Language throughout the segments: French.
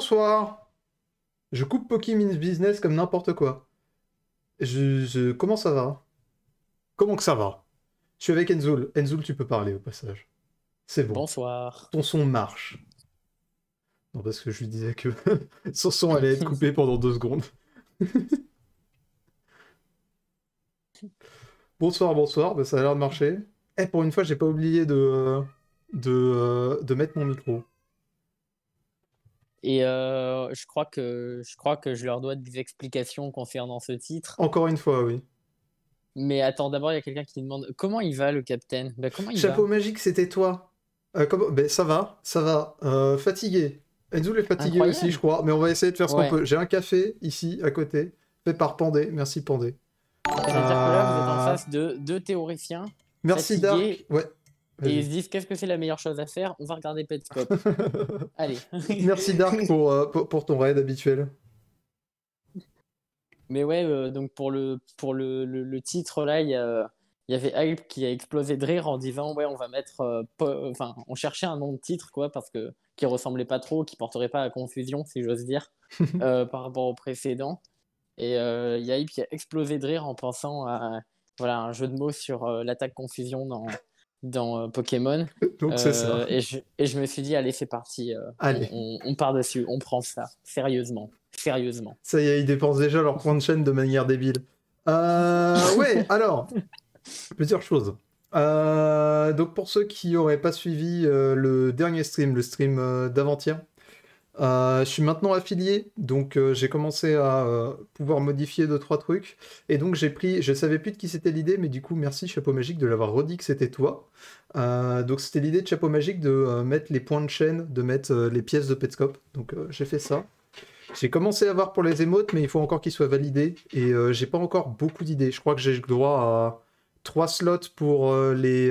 Bonsoir Je coupe Pokémon Business comme n'importe quoi. Je, Comment ça va Comment que ça va Je suis avec Enzoul. Enzoul, tu peux parler au passage. C'est bon. Bonsoir. Ton son marche. Non, parce que je lui disais que son son allait être coupé pendant deux secondes. bonsoir, bonsoir, bah, ça a l'air de marcher. Eh, pour une fois, j'ai pas oublié de, euh, de, euh, de mettre mon micro. Et euh, je, crois que, je crois que je leur dois des explications concernant ce titre. Encore une fois, oui. Mais attends, d'abord, il y a quelqu'un qui demande comment il va le capitaine ben, Chapeau magique, c'était toi. Euh, comment... Ben, ça va, ça va. Euh, fatigué. Enzo est fatigué aussi, je crois. Mais on va essayer de faire ce qu'on peut. J'ai un café ici, à côté, fait par Pandé. Merci Pandé. Je dire que là, vous êtes en face de deux théoriciens. Merci Dark. Ouais. Et ils se disent qu'est-ce que c'est la meilleure chose à faire On va regarder Petscop. Allez. Merci Dark euh, pour, ton raid habituel. Mais ouais, euh, donc pour le, pour le, titre là, il y, avait Hype qui a explosé de rire en disant ouais, on va mettre, euh, enfin, on cherchait un nom de titre quoi parce que qui ressemblait pas trop, qui porterait pas à confusion si j'ose dire par rapport au précédent. Et il a Hype qui a explosé de rire en pensant à voilà un jeu de mots sur l'attaque confusion dans dans euh, Pokémon. Donc c'est ça. Euh, et je, me suis dit, allez, c'est parti. Euh, allez. On, part dessus, on prend ça, sérieusement. Sérieusement. Ça y est, ils dépensent déjà leur point de chaîne de manière débile. ouais, alors, plusieurs choses. donc pour ceux qui n'auraient pas suivi le dernier stream, le stream d'avant-hier, euh, je suis maintenant affilié, donc euh, j'ai commencé à euh, pouvoir modifier deux trois trucs. Et donc j'ai pris, je savais plus de qui c'était l'idée, mais du coup merci Chapeau Magique de l'avoir redit que c'était toi. donc c'était l'idée de Chapeau Magique de mettre les points de chaîne, de mettre les pièces de Petscope. Donc j'ai fait ça. J'ai commencé à voir pour les émotes, mais il faut encore qu'ils soient validés. Et j'ai pas encore beaucoup d'idées. Je crois que j'ai le droit à trois slots pour les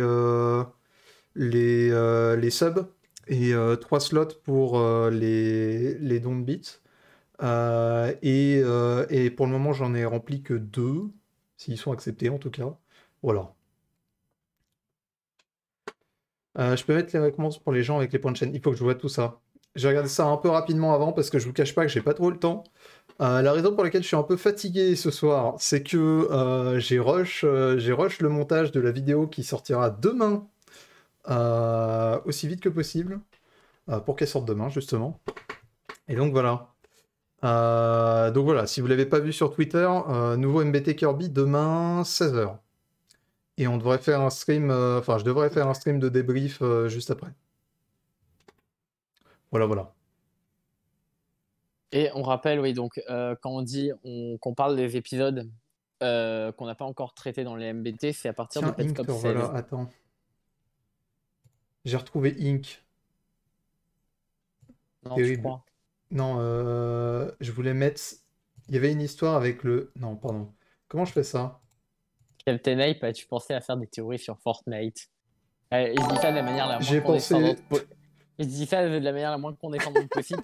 les, les subs et euh, trois slots pour euh, les, les dons de bits. Euh, et, pour le moment, j'en ai rempli que deux, s'ils sont acceptés en tout cas. Voilà. je peux mettre les récompenses pour les gens avec les points de chaîne. Il faut que je vois tout ça. J'ai regardé ça un peu rapidement avant parce que je vous cache pas que j'ai pas trop le temps. la raison pour laquelle je suis un peu fatigué ce soir, c'est que j'ai rush, rush le montage de la vidéo qui sortira demain euh, aussi vite que possible euh, pour qu'elle sorte demain, justement. Et donc voilà. Euh, donc voilà, si vous ne l'avez pas vu sur Twitter, nouveau MBT Kirby demain 16h. Et on devrait faire un stream, enfin je devrais faire un stream de débrief juste après. Voilà, voilà. Et on rappelle, oui, donc quand on dit qu'on parle des épisodes qu'on n'a pas encore traité dans les MBT, c'est à partir de attends. J'ai retrouvé Inc. Non, Non, euh, je voulais mettre. Il y avait une histoire avec le. Non, pardon. Comment je fais ça Captain Hype, tu pensé à faire des théories sur Fortnite Je euh, dis ça de la manière la moins pensé... Je ça de la condescendante possible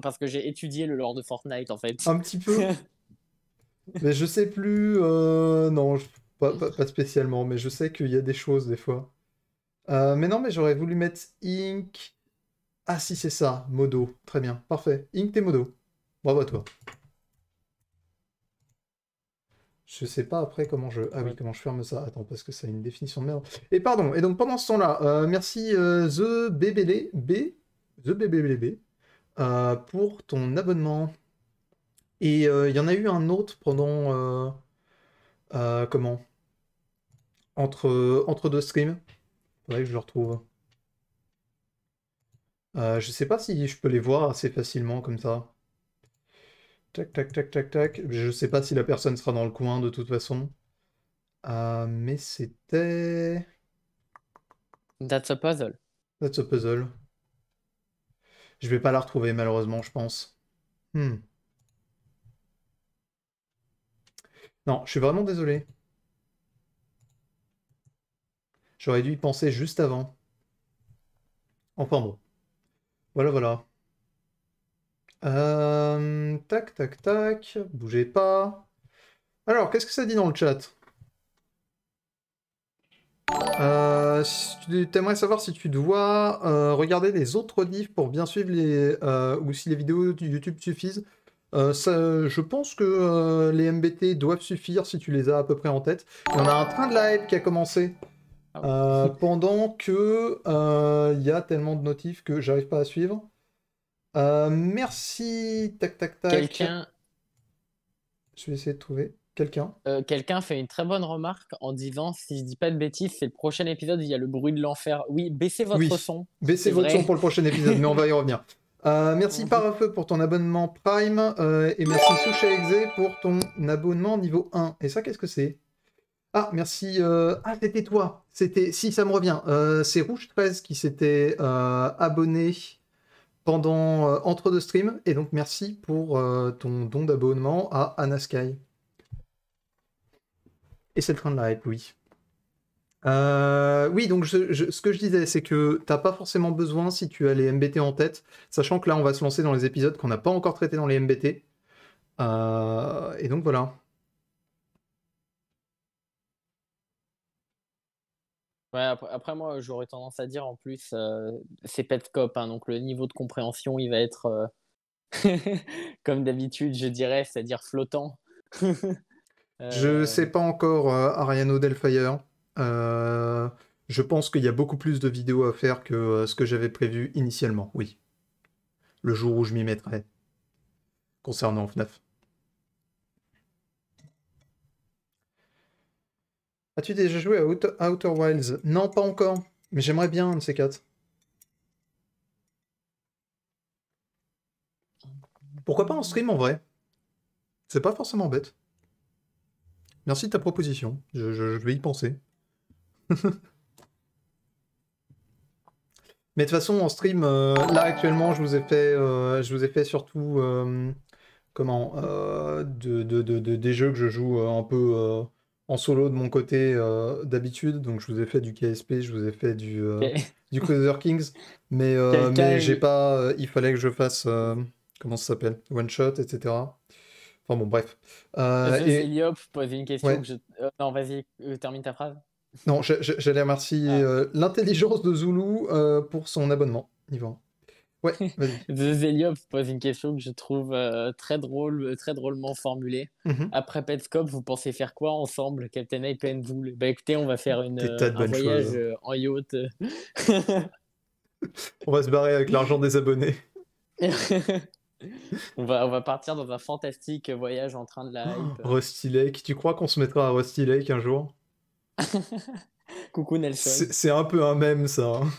parce, que j'ai étudié le lore de Fortnite en fait. Un petit peu. mais je sais plus. Euh, non, pas spécialement, mais je sais qu'il y a des choses des fois. Euh, mais non, mais j'aurais voulu mettre Ink. Ah si, c'est ça, Modo. Très bien, parfait. Ink et Modo. Bravo à toi. Je sais pas après comment je... Ah oui, comment je ferme ça Attends, parce que ça a une définition de merde. Et pardon, et donc pendant ce temps-là, euh, merci euh, The pour ton abonnement. Et euh, il y en a eu un autre pendant... comment entre, entre deux streams je le retrouve. Euh, je sais pas si je peux les voir assez facilement comme ça. Tac, tac, tac, tac, tac. Je sais pas si la personne sera dans le coin de toute façon. Euh, mais c'était... That's a puzzle. That's a puzzle. Je vais pas la retrouver malheureusement, je pense. Hmm. Non, je suis vraiment désolé. J'aurais dû y penser juste avant. Enfin bon. Voilà, voilà. Euh, tac, tac, tac. Bougez pas. Alors, qu'est-ce que ça dit dans le chat euh, T'aimerais tu savoir si tu dois euh, regarder les autres livres pour bien suivre les ou si les vidéos de YouTube suffisent. je pense que les MBT doivent suffire si tu les as à peu près en tête. on a un train de live qui a commencé. Ah euh, pendant que il euh, y a tellement de notifs que j'arrive pas à suivre. Euh, merci, tac tac tac. Quelqu'un. Je vais essayer de trouver. Quelqu'un. Quelqu'un fait une très bonne remarque en disant si je dis pas de bêtises, c'est le prochain épisode, il y a le bruit de l'enfer. Oui, baissez votre oui. son. Baissez votre son pour le prochain épisode, mais on va y revenir. merci mhm. Parafeu pour ton abonnement Prime et merci Soucha Exe pour ton abonnement niveau 1. Et ça, qu'est-ce que c'est ah, merci. Euh, ah, c'était toi. C'était. Si, ça me revient. Euh, c'est Rouge 13 qui s'était euh, abonné pendant entre deux streams. Et donc, merci pour ton don d'abonnement à Anasky. Et c'est le train de la oui. oui, donc ce que je disais, c'est que t'as pas forcément besoin si tu as les MBT en tête, sachant que là on va se lancer dans les épisodes qu'on n'a pas encore traités dans les MBT. et donc voilà. après, moi, j'aurais tendance à dire en plus, euh, c'est pet hein, donc le niveau de compréhension, il va être euh, comme d'habitude, je dirais, c'est-à-dire flottant. Euh, je sais pas encore Ariano Delfire. Hein. je pense qu'il y a beaucoup plus de vidéos à faire que ce que j'avais prévu initialement, oui. Le jour où je m'y mettrai. Concernant FNAF. As-tu déjà joué à Outer, Wilds Non, pas encore. Mais j'aimerais bien un de ces quatre. Pourquoi pas en stream en vrai C'est pas forcément bête. Merci de ta proposition. Je, vais y penser. Mais de toute façon, en stream, euh, là actuellement, je vous ai fait, euh, je vous ai fait surtout euh, comment des jeux que je joue un peu en solo de mon côté euh, d'habitude. Donc je vous ai fait du KSP, je vous ai fait du, euh, du Cruiser Kings. Mais, euh, j'ai pas. il fallait que je fasse. comment ça s'appelle One shot, etc. Enfin bon, bref. Eliop, une question. non, vas-y, termine ta phrase. Non, j'allais remercier ah. l'intelligence de Zulu pour son abonnement. Yvan. Ouais, pose une question que je trouve euh, très drôle, euh, très drôlement formulée. Mhm. Après Petscop, vous pensez faire quoi ensemble, Captain Hype and vous Bah écoutez, on va faire une, un voyage euh, en yacht. on va se barrer avec l'argent des abonnés. on, va, on va partir dans un fantastique voyage en train de la oh, hype. Rusty Lake, tu crois qu'on se mettra à Rusty Lake un jour Coucou Nelson. C'est un peu un même ça. Hein.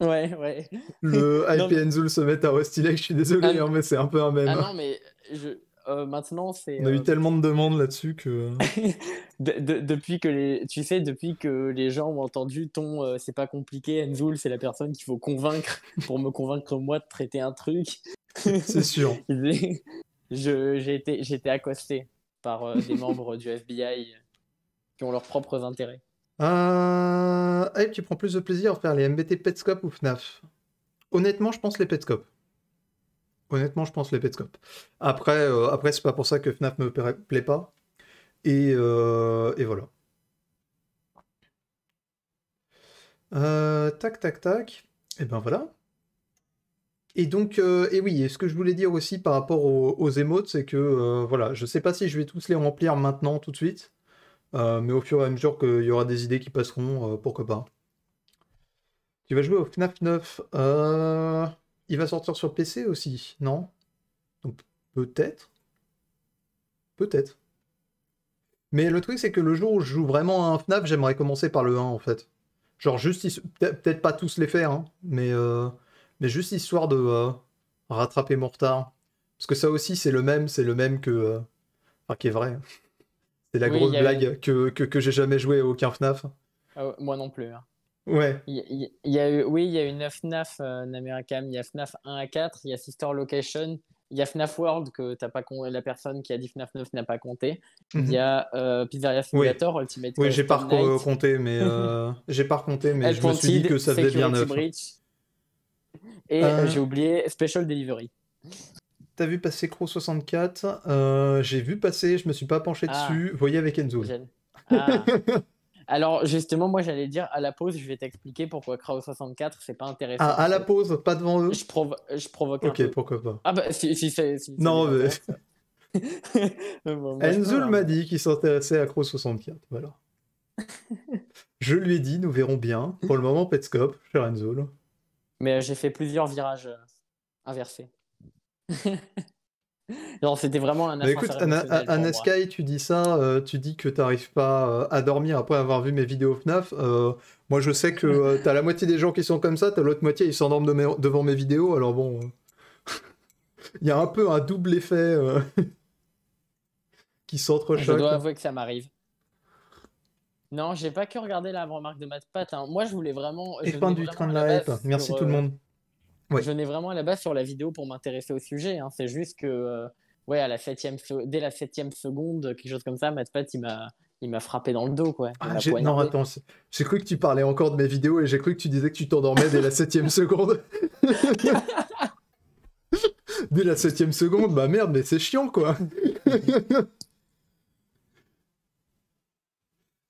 Ouais, ouais. Le non, se met à restyler je suis désolé, ah, hein, mais c'est un peu un même. Ah non, mais je... Euh, maintenant, c'est. On a eu euh, tellement de demandes là-dessus que. Euh, depuis que les, tu sais, depuis que les gens ont entendu ton, c'est pas compliqué, Enzoul, c'est la personne qu'il faut convaincre pour me convaincre moi de traiter un truc. c'est sûr. j'ai été, été accosté par des membres du FBI qui ont leurs propres intérêts. Euh... tu prends plus de plaisir à faire les MBT Petscope ou FNAF Honnêtement, je pense les Petscop. Honnêtement, je pense les Petscop. Après, euh, après c'est pas pour ça que FNAF me plaît pas. Et, euh, et voilà. Euh, tac, tac, tac. Et ben voilà. Et donc, et oui, et ce que je voulais dire aussi par rapport aux, aux émotes, c'est que voilà, je sais pas si je vais tous les remplir maintenant tout de suite. Euh, mais au fur et à mesure qu'il y aura des idées qui passeront, euh, pourquoi pas. Tu vas jouer au FNAF 9. Euh, il va sortir sur PC aussi, non Donc peut-être. Peut-être. Mais le truc, c'est que le jour où je joue vraiment à un FNAF, j'aimerais commencer par le 1 en fait. Genre juste, peut-être pas tous les faire, hein, mais, mais juste histoire de rattraper mon retard. Parce que ça aussi, c'est le même, c'est le même que. Enfin, qui est vrai. C'est la grosse blague que, que, j'ai jamais joué à aucun FNAF. moi non plus. Hein. Ouais. Il y, a eu, oui, il y a eu 9 FNAF euh, il y a FNAF 1 à 4, il y a Sister Location, il y a FNAF World que as pas con... la personne qui a dit FNAF 9 n'a pas compté. Il mhm. y a euh, Pizzeria Simulator, Ultimate Oui, j'ai pas compté, mais euh, j'ai pas compté, mais je me suis dit que ça faisait bien 9. Et euh, j'ai oublié Special Delivery. T'as vu passer Crow 64 euh, J'ai vu passer, je me suis pas penché ah. dessus. Voyez avec Enzo. Ah. Alors justement, moi j'allais dire à la pause, je vais t'expliquer pourquoi Crow 64 c'est pas intéressant. Ah, à la pause, pas devant eux. Je, je provoque. Un ok, pourquoi pas. Ah bah si, si, si, Non, Enzo m'a dit qu'il s'intéressait à Crow 64. Voilà. je lui ai dit, nous verrons bien. Pour le moment, Petscope, cher Enzo. Mais euh, j'ai fait plusieurs virages euh, inversés. Genre, c'était vraiment un bah, Écoute, Anna, Sky, tu dis ça, euh, tu dis que t'arrives pas euh, à dormir après avoir vu mes vidéos FNAF. Euh, moi, je sais que t'as la moitié des gens qui sont comme ça, t'as l'autre moitié, ils s'endorment devant mes vidéos, alors bon. Il y a un peu un double effet qui ah, s'entrechoque. Je dois avouer que ça m'arrive. Non, j'ai pas que regardé la remarque de Matt Pat. Hein. Moi, je voulais vraiment. Et du train de la, Merci tout le monde. Je venais vraiment là-bas sur la vidéo pour m'intéresser au sujet. Hein. C'est juste que, euh, ouais, à la septième, dès la septième seconde, quelque chose comme ça, Matt il m'a. Il m'a frappé dans le dos, quoi. Ah, non, attends, j'ai cru que tu parlais encore de mes vidéos et j'ai cru que tu disais que tu t'endormais dès la septième seconde. dès la septième seconde, bah merde, mais c'est chiant, quoi.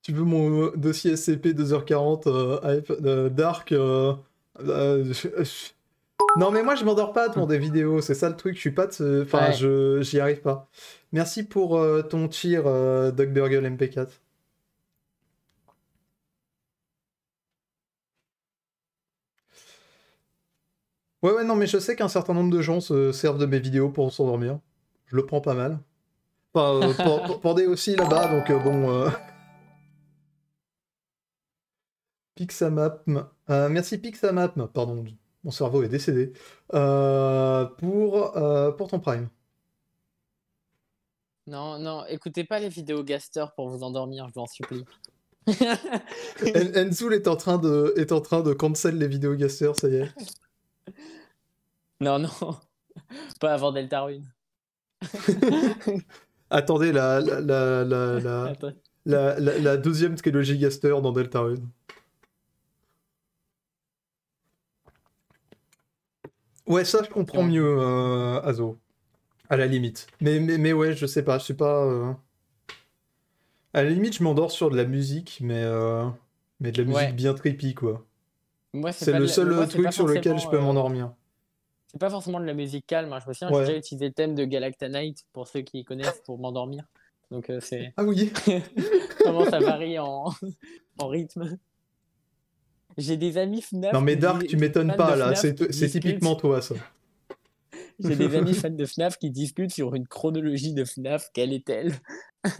tu veux mon dossier SCP 2h40 euh, euh, Dark non, mais moi, je m'endors pas devant hmm. des vidéos, c'est ça le truc, je suis pas de Enfin, je j'y arrive pas. Merci pour euh, ton tir, Doug Burgle MP4. Ouais, ouais, non, mais je sais qu'un certain nombre de gens se servent de mes vidéos pour s'endormir. Je le prends pas mal. Enfin, euh, pour des aussi là-bas, donc euh, bon... Pixamap... merci Pixamap, pardon mon cerveau est décédé, euh, pour, euh, pour ton Prime. Non, non, écoutez pas les vidéos Gaster pour vous endormir, je vous en supplie. Enzoul est en train de est en train de cancel les vidéos Gaster, ça y est. Non, non, pas avant Delta Rune. Attendez la la la, la, la, deuxième trilogie Gaster dans Delta Rune. Ouais, ça, je comprends mieux, euh, Azo. À la limite. Mais, mais, mais ouais, je sais pas, je sais pas. Euh, à la limite, je m'endors sur de la musique, mais, euh, mais de la musique bien trippy, quoi. c'est le seul truc sur lequel je peux euh, m'endormir. C'est pas forcément de la musique calme, hein. je me souviens, j'ai déjà utilisé le thème de Galacta Night pour ceux qui connaissent, pour m'endormir. Donc c'est. Ah oui Comment ça varie en, en rythme j'ai des amis FNAF. Non, mais Dark, tu m'étonnes pas là. C'est typiquement toi, ça. J'ai des amis fans de FNAF qui discutent sur une chronologie de FNAF. Quelle est-elle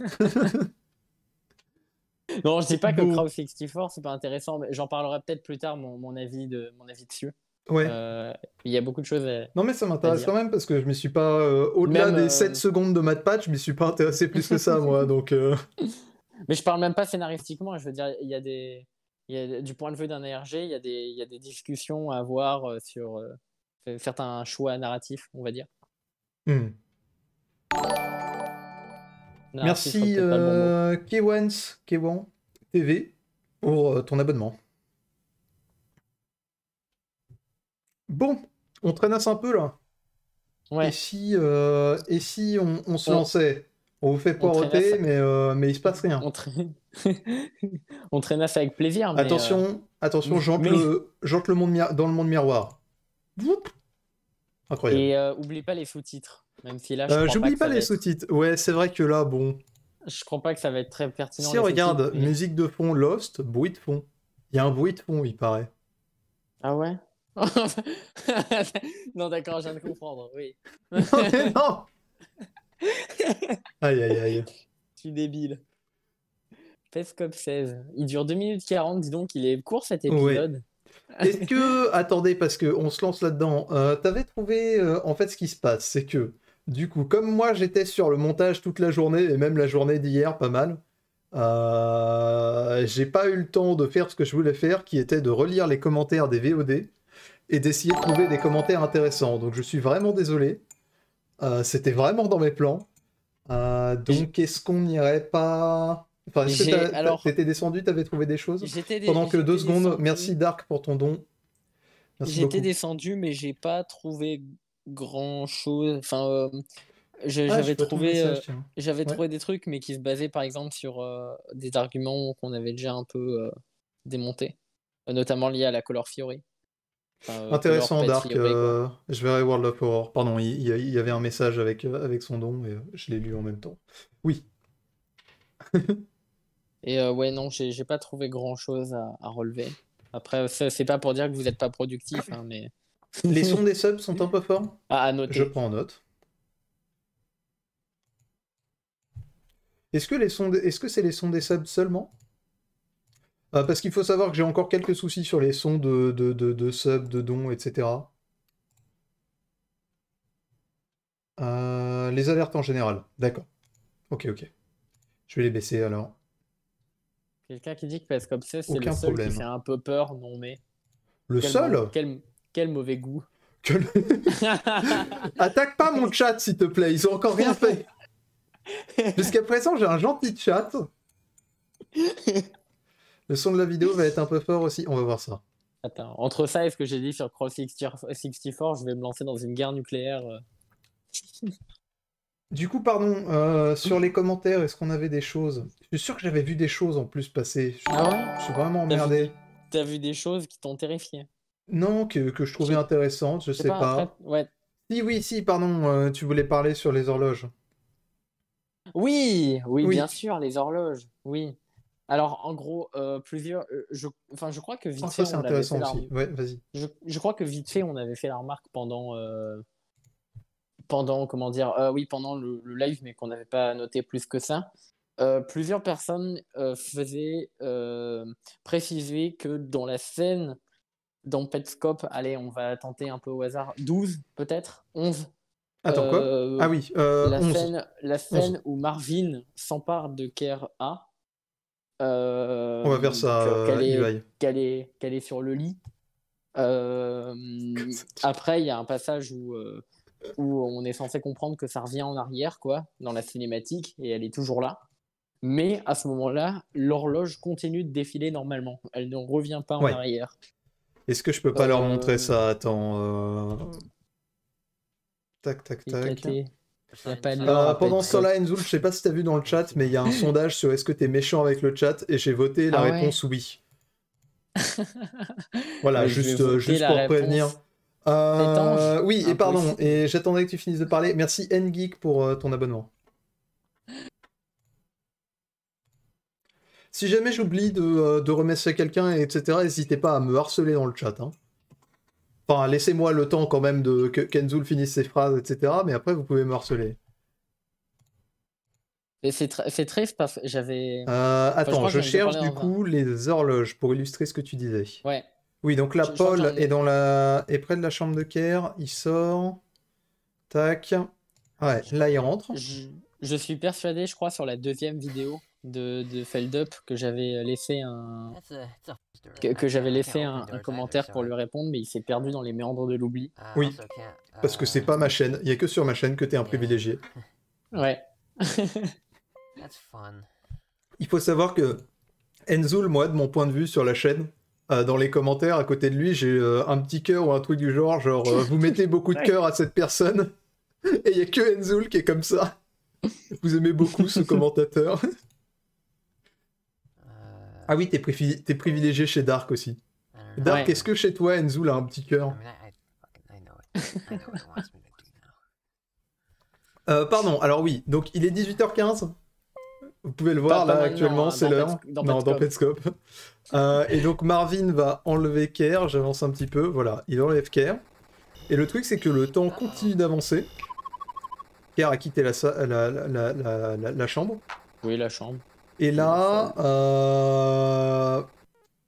Non, je dis pas que Crow 64, c'est pas intéressant, mais j'en parlerai peut-être plus tard, mon, avis, de, mon avis dessus. Ouais. Euh, il y a beaucoup de choses Non, mais ça m'intéresse quand même parce que je me suis pas. Euh, au-delà des 7 euh, secondes de Mad Patch, je m'y suis pas intéressé plus que ça, moi. Donc, Mais je parle même pas scénaristiquement. Je veux dire, il y a des du point de vue d'un ARG, il y, a des, discussions à avoir euh, sur euh, certains choix narratifs, on va dire. Hmm. Merci euh, Kewans, TV pour euh, ton abonnement. Bon, on traînasse un peu là. Ouais. Et si, et si on, se lançait on vous fait poireauter, mais, euh, mais il se passe rien. On, traîne ça avec plaisir. Mais attention, euh, attention, j'entre le, monde dans le monde miroir. Incroyable. Et euh, oublie pas les sous-titres, même si là. J'oublie pas, pas les sous-titres. Ouais, c'est vrai que là, bon. Je crois pas que ça va être très pertinent. Si regarde, musique de fond, Lost, bruit de fond. Il y a un bruit de fond, il paraît. Ah ouais. non, d'accord, je viens de comprendre. Oui. non. Mais non aïe, aïe, aïe. Je suis débile. Pescop 16. Il dure 2 minutes 40, dis donc, il est court cet épisode. Est-ce que, attendez, parce qu'on se lance là-dedans, euh, t'avais trouvé, euh, en fait, ce qui se passe, c'est que, du coup, comme moi, j'étais sur le montage toute la journée, et même la journée d'hier, pas mal, euh, j'ai pas eu le temps de faire ce que je voulais faire, qui était de relire les commentaires des VOD et d'essayer de trouver des commentaires intéressants. Donc je suis vraiment désolé. Euh, c'était vraiment dans mes plans. Euh, donc, est-ce qu'on n'irait pas. Enfin, t'étais descendu, t'avais trouvé des choses Pendant que deux secondes, merci Dark pour ton don. J'étais descendu, mais j'ai pas trouvé grand chose. Enfin, euh, ah, j'avais trouvé, des trucs, mais qui se basaient par exemple sur des arguments qu'on avait déjà un peu démontés, notamment liés à la Color Fury. Euh, Intéressant, Dark. Euh, je verrai World of Horror. Pardon, il, y avait un message avec, euh, avec son don et je l'ai lu en même temps. Oui. et ouais, non, j'ai pas trouvé grand chose à, relever. Après, c'est pas pour dire que vous êtes pas productif, hein, mais. Les sons des subs sont un peu forts. Ah, à Je prends en note. est-ce que c'est les sons des subs seulement euh, parce qu'il faut savoir que j'ai encore quelques soucis sur les sons de, de, de, sub, de dons, etc. Euh, les alertes en général. D'accord. Ok, ok. Je vais les baisser alors. Quelqu'un qui dit que PS Comme c'est le seul qui fait un peu peur, non mais. Le seul quel, mauvais goût. Attaque pas mon chat, s'il te plaît, ils ont encore rien fait. Jusqu'à présent, j'ai un gentil chat. Le son de la vidéo va être un peu fort aussi, on va voir ça. Attends, entre ça et ce que j'ai dit sur Cross 64, je vais me lancer dans une guerre nucléaire. Du coup, pardon, sur les commentaires, est-ce qu'on avait des choses Je suis sûr que j'avais vu des choses en plus passer. Je suis, vraiment emmerdé. T'as vu, vu, des choses qui t'ont terrifié Non, que, je trouvais intéressantes, je sais pas. Ouais. Si, oui, si, pardon, tu voulais parler sur les horloges. oui, oui, bien sûr, les horloges, oui. Alors, en gros, euh, plusieurs. Euh, je, enfin, je crois que vite oh, fait. on avait fait la... je, crois que vite fait, on avait fait la remarque pendant. Euh, pendant, comment dire. oui, pendant le, live, mais qu'on n'avait pas noté plus que ça. plusieurs personnes faisaient préciser que dans la scène, dans Petscope, allez, on va tenter un peu au hasard, 12 peut-être, 11 Attends quoi Ah oui, la, Scène, la scène où Marvin s'empare de Kerr A euh, on va faire ça, qu'elle est sur le lit. Euh, après, il y a un passage où, euh, où on est censé comprendre que ça revient en arrière, quoi, dans la cinématique, et elle est toujours là. Mais à ce moment-là, l'horloge continue de défiler normalement. Elle ne revient pas en arrière. Est-ce que je peux pas leur montrer ça Attends. Tac, tac, tac. Euh, pendant ce temps-là, Enzoul, je sais pas si t'as vu dans le chat, mais il y a un sondage sur est-ce que t'es méchant avec le chat et j'ai voté la ah réponse oui. voilà, juste, euh, juste pour prévenir. Euh, oui, et pardon, et j'attendais que tu finisses de parler. Merci Ngeek pour ton abonnement. Si jamais j'oublie de, de remercier quelqu'un, etc., n'hésitez pas à me harceler dans le chat. Hein. Enfin, laissez-moi le temps quand même de que Kenzoul finisse ses phrases, etc. Mais après, vous pouvez me harceler. C'est tr triste parce que j'avais. Euh, attends, je, cherche du coup les horloges pour illustrer ce que tu disais. Ouais. Oui, donc là, Paul est, dans la... est près de la chambre de Kerr. Il sort. Tac. Ouais, là, il rentre. Je, suis persuadé, je crois, sur la deuxième vidéo de, de Feldup que j'avais laissé un, que, j'avais laissé un, commentaire pour lui répondre, mais il s'est perdu dans les méandres de l'oubli. Ah, oui, parce que c'est ah. pas ma chaîne. Il y a que sur ma chaîne que t'es un privilégié. Ouais. il faut savoir que Enzoul, moi, de mon point de vue sur la chaîne, euh, dans les commentaires à côté de lui, j'ai euh, un petit cœur ou un truc du genre, genre euh, vous mettez beaucoup de cœur à cette personne, et il y a que Enzoul qui est comme ça. Vous aimez beaucoup ce commentateur. Ah oui, t'es privilégié chez Dark aussi. Mm. Dark, est-ce que chez toi, il a un petit cœur euh, pardon, alors oui, donc il est 18h15. Vous pouvez le voir là actuellement, c'est l'heure. non, dans Petscope. Euh, et donc Marvin va enlever Kerr, j'avance un petit peu, voilà, il enlève Kerr. Et le truc c'est que le temps continue d'avancer. Kerr a quitté la, la chambre. Oui, la chambre. Et là, euh,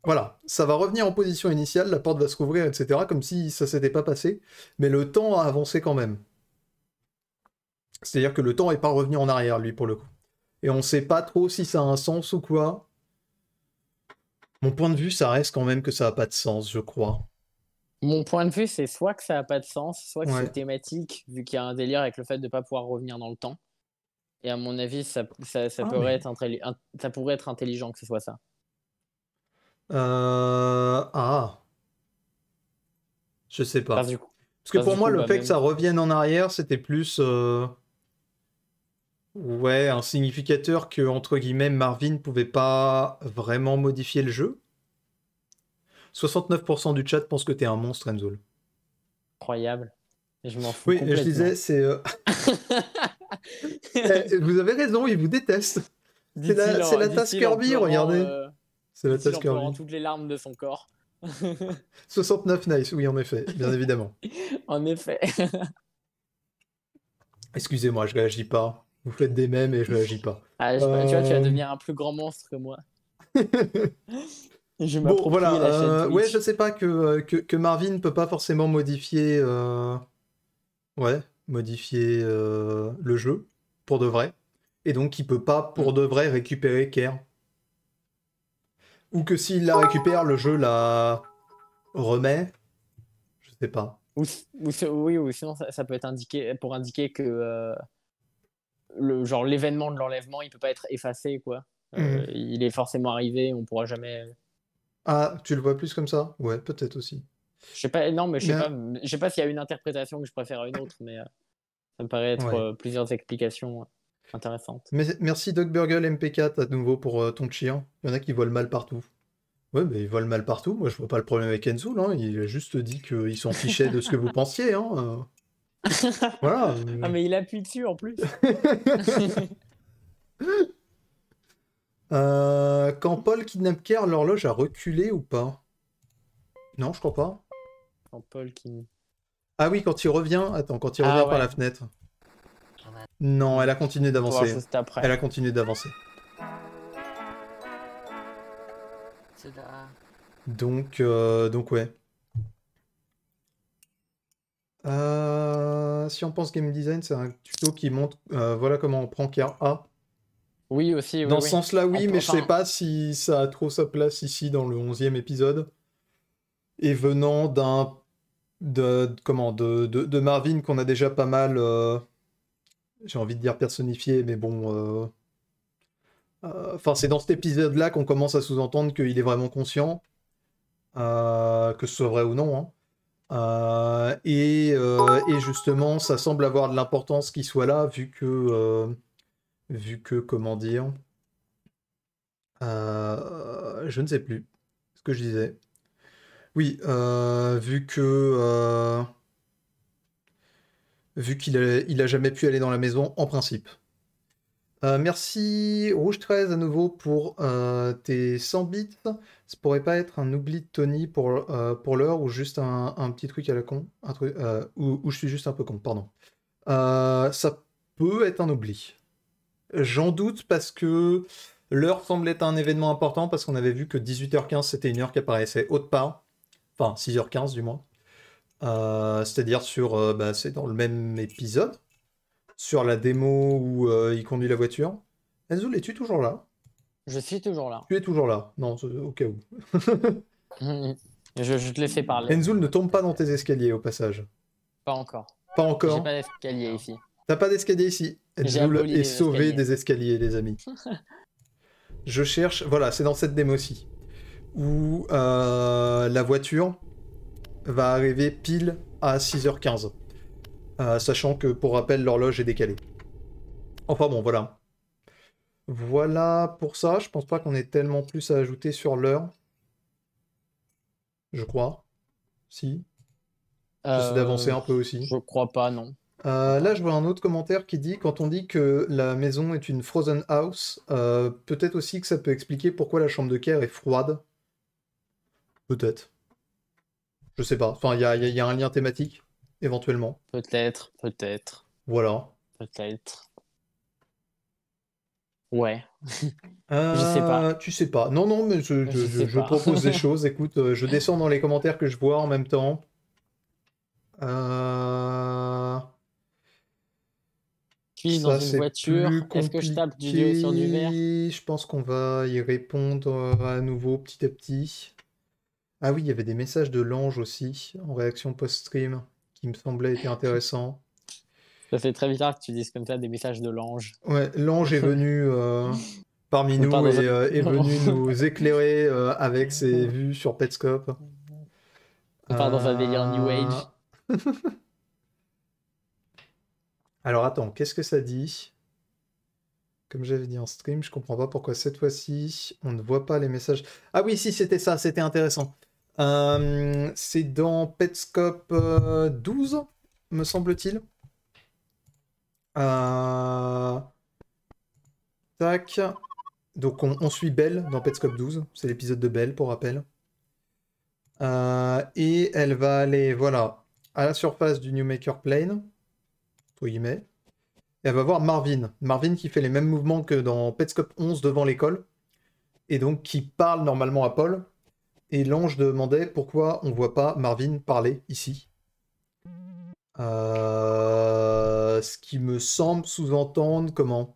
voilà, ça va revenir en position initiale, la porte va se rouvrir, etc., comme si ça s'était pas passé, mais le temps a avancé quand même. C'est-à-dire que le temps n'est pas revenu en arrière, lui, pour le coup. Et on ne sait pas trop si ça a un sens ou quoi. Mon point de vue, ça reste quand même que ça n'a pas de sens, je crois. Mon point de vue, c'est soit que ça n'a pas de sens, soit que c'est thématique, vu qu'il y a un délire avec le fait de ne pas pouvoir revenir dans le temps. Et à mon avis, ah, ça, pourrait, être intelligent que ce soit ça. Euh... Ah. Je sais pas. Parce, que pour moi, le bah, fait que ça revienne en arrière, c'était plus. Euh, ouais, un significateur que, entre guillemets, Marvin pouvait pas vraiment modifier le jeu. 69% du chat pense que tu es un monstre, Enzo. Incroyable je m'en fous. Oui, je disais, c'est. Euh, eh, vous avez raison, il vous déteste. C'est la, tasse Kirby, regardez. Euh, c'est la tasse Kirby. En toutes les larmes de son corps. 69 nice, oui, en effet, bien évidemment. en effet. Excusez-moi, je réagis pas. Vous faites des mèmes et je réagis pas. Ah, tu vois, tu vas euh. devenir un plus grand monstre que moi. je bon, voilà. ouais, je sais pas que, que, ne Marvin peut pas forcément modifier. Ouais, modifier euh, le jeu pour de vrai. Et donc il peut pas pour mm. de vrai récupérer Kerr. Ou que s'il la récupère, le jeu la remet. Je sais pas. Ou, oui, ou sinon ça, peut être indiqué pour indiquer que euh, le genre l'événement de l'enlèvement, il peut pas être effacé quoi. Euh, mm-hmm. Il est forcément arrivé, on pourra jamais. Ah, tu le vois plus comme ça Ouais, peut-être aussi. Je sais pas, non, mais je sais pas, euh, pas s'il y a une interprétation que je préfère à une autre, mais euh, ça me paraît être euh, plusieurs explications intéressantes. Mais, merci Doug Burgle MP4 à nouveau pour ton chien. Il y en a qui voient le mal partout. Ouais, mais ils le mal partout. Moi, je vois pas le problème avec Enzo. Il a juste dit qu'il s'en fichait de ce que vous pensiez. Hein. voilà. Ah, mais il appuie dessus en plus. quand Paul kidnappe l'horloge a reculé ou pas Non, je crois pas. Paul qui. Ah oui, quand il revient. Attends, quand il ah revient par la fenêtre. Ah, bah. Non, elle a continué d'avancer. Elle a continué d'avancer. Donc, euh, donc ouais. Euh, si on pense game design, c'est un tuto qui montre euh, voilà comment on prend Care A. Oui, aussi. Oui, dans ce sens-là, oui, mais je sais pas si ça a trop sa place ici dans le 11e épisode. Et venant d'un de, comment, de, Marvin qu'on a déjà pas mal, euh, j'ai envie de dire personnifié, mais bon. Euh, euh, enfin, c'est dans cet épisode-là qu'on commence à sous-entendre qu'il est vraiment conscient, que ce soit vrai ou non. Hein. Et, et, justement, ça semble avoir de l'importance qu'il soit là, vu que, vu que, comment dire, je ne sais plus ce que je disais. Oui, euh, vu que euh, vu qu'il n'a il a jamais pu aller dans la maison en principe. Euh, merci Rouge 13 à nouveau pour tes 100 bits. Ça pourrait pas être un oubli de Tony pour, pour l'heure ou juste un, petit truc à la con, un truc où, je suis juste un peu con, pardon. ça peut être un oubli. J'en doute parce que l'heure semblait un événement important parce qu'on avait vu que 18h15 c'était une heure qui apparaissait autre part enfin 6h15 du moins. Euh, c'est-à-dire sur, euh, bah, c'est dans le même épisode, sur la démo où euh, il conduit la voiture. Enzoul es-tu toujours là Je suis toujours là. Tu es toujours là Non, au cas où. je, te te fais parler. Enzoul, ne tombe pas dans tes escaliers au passage. Pas encore. Pas encore. J'ai pas d'escalier ici. T'as pas d'escalier ici. Enzoul est sauvé des escaliers, les amis. je cherche. Voilà, c'est dans cette démo aussi où euh, la voiture va arriver pile à 6h15. Euh, sachant que, pour rappel, l'horloge est décalée. Enfin bon, voilà. Voilà pour ça. Je pense pas qu'on ait tellement plus à ajouter sur l'heure. Je crois. Si. J'essaie d'avancer un peu euh, aussi. Je crois pas, non. là, je vois un autre commentaire qui dit quand on dit que la maison est une frozen house, peut-être aussi que ça peut expliquer pourquoi la chambre de Kerr est froide. Peut-être. Je sais pas. Enfin, il y a, un lien thématique, éventuellement. Peut-être, peut-être. Voilà. Peut-être. Ouais. Euh, je sais pas. Tu sais pas. Non, non, mais je, propose des choses. Écoute, euh, je descends dans les commentaires que je vois en même temps. Euh... dans une voiture. Est-ce que je tape du sur du verre Je pense qu'on va y répondre euh, à nouveau petit à petit. Ah oui, il y avait des messages de l'ange aussi, en réaction post-stream, qui me semblaient intéressants. Ça fait très bizarre que tu dises comme ça des messages de l'ange. Ouais, l'ange est venu euh, parmi nous et euh, est venu nous éclairer euh, avec ses vues sur Petscope. On part dans un délire New Age. Alors attends, qu'est-ce que ça dit comme j'avais dit en stream, je comprends pas pourquoi cette fois-ci on ne voit pas les messages. Ah oui, si c'était ça, c'était intéressant. Euh, c'est dans Petscope 12, euh, me semble-t-il. Euh, tac. Donc on, suit Belle dans Petscope 12. C'est l'épisode de Belle, pour rappel. et elle va aller, voilà, à la surface du Newmaker Plane. Et elle va voir Marvin. Marvin qui fait les mêmes mouvements que dans Petscope 11 devant l'école. Et donc qui parle normalement à Paul. Et l'ange demandait pourquoi on voit pas Marvin parler ici. Euh, ce qui me semble sous-entendre comment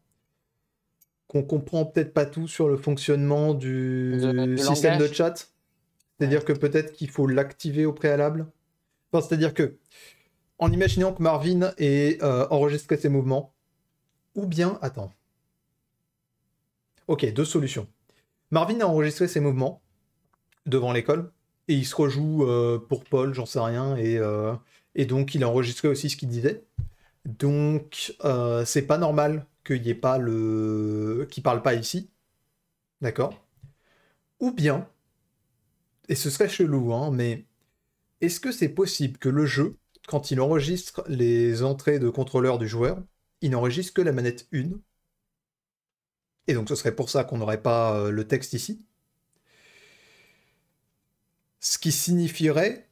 qu'on comprend peut-être pas tout sur le fonctionnement du système de chat. C'est-à-dire que peut-être qu'il faut l'activer au préalable. c'est-à-dire que en imaginant que Marvin ait euh, enregistré ses mouvements, ou bien attends. Ok, deux solutions. Marvin a enregistré ses mouvements devant l'école et il se rejoue euh, pour Paul, j'en sais rien, et, euh, et, donc il a enregistré aussi ce qu'il disait. Donc euh, c'est pas normal qu'il y ait pas le, qu'il parle pas ici, d'accord Ou bien, et ce serait chelou, hein, mais est-ce que c'est possible que le jeu, quand il enregistre les entrées de contrôleur du joueur, il n'enregistre que la manette 1 et donc ce serait pour ça qu'on n'aurait pas le texte ici. Ce qui signifierait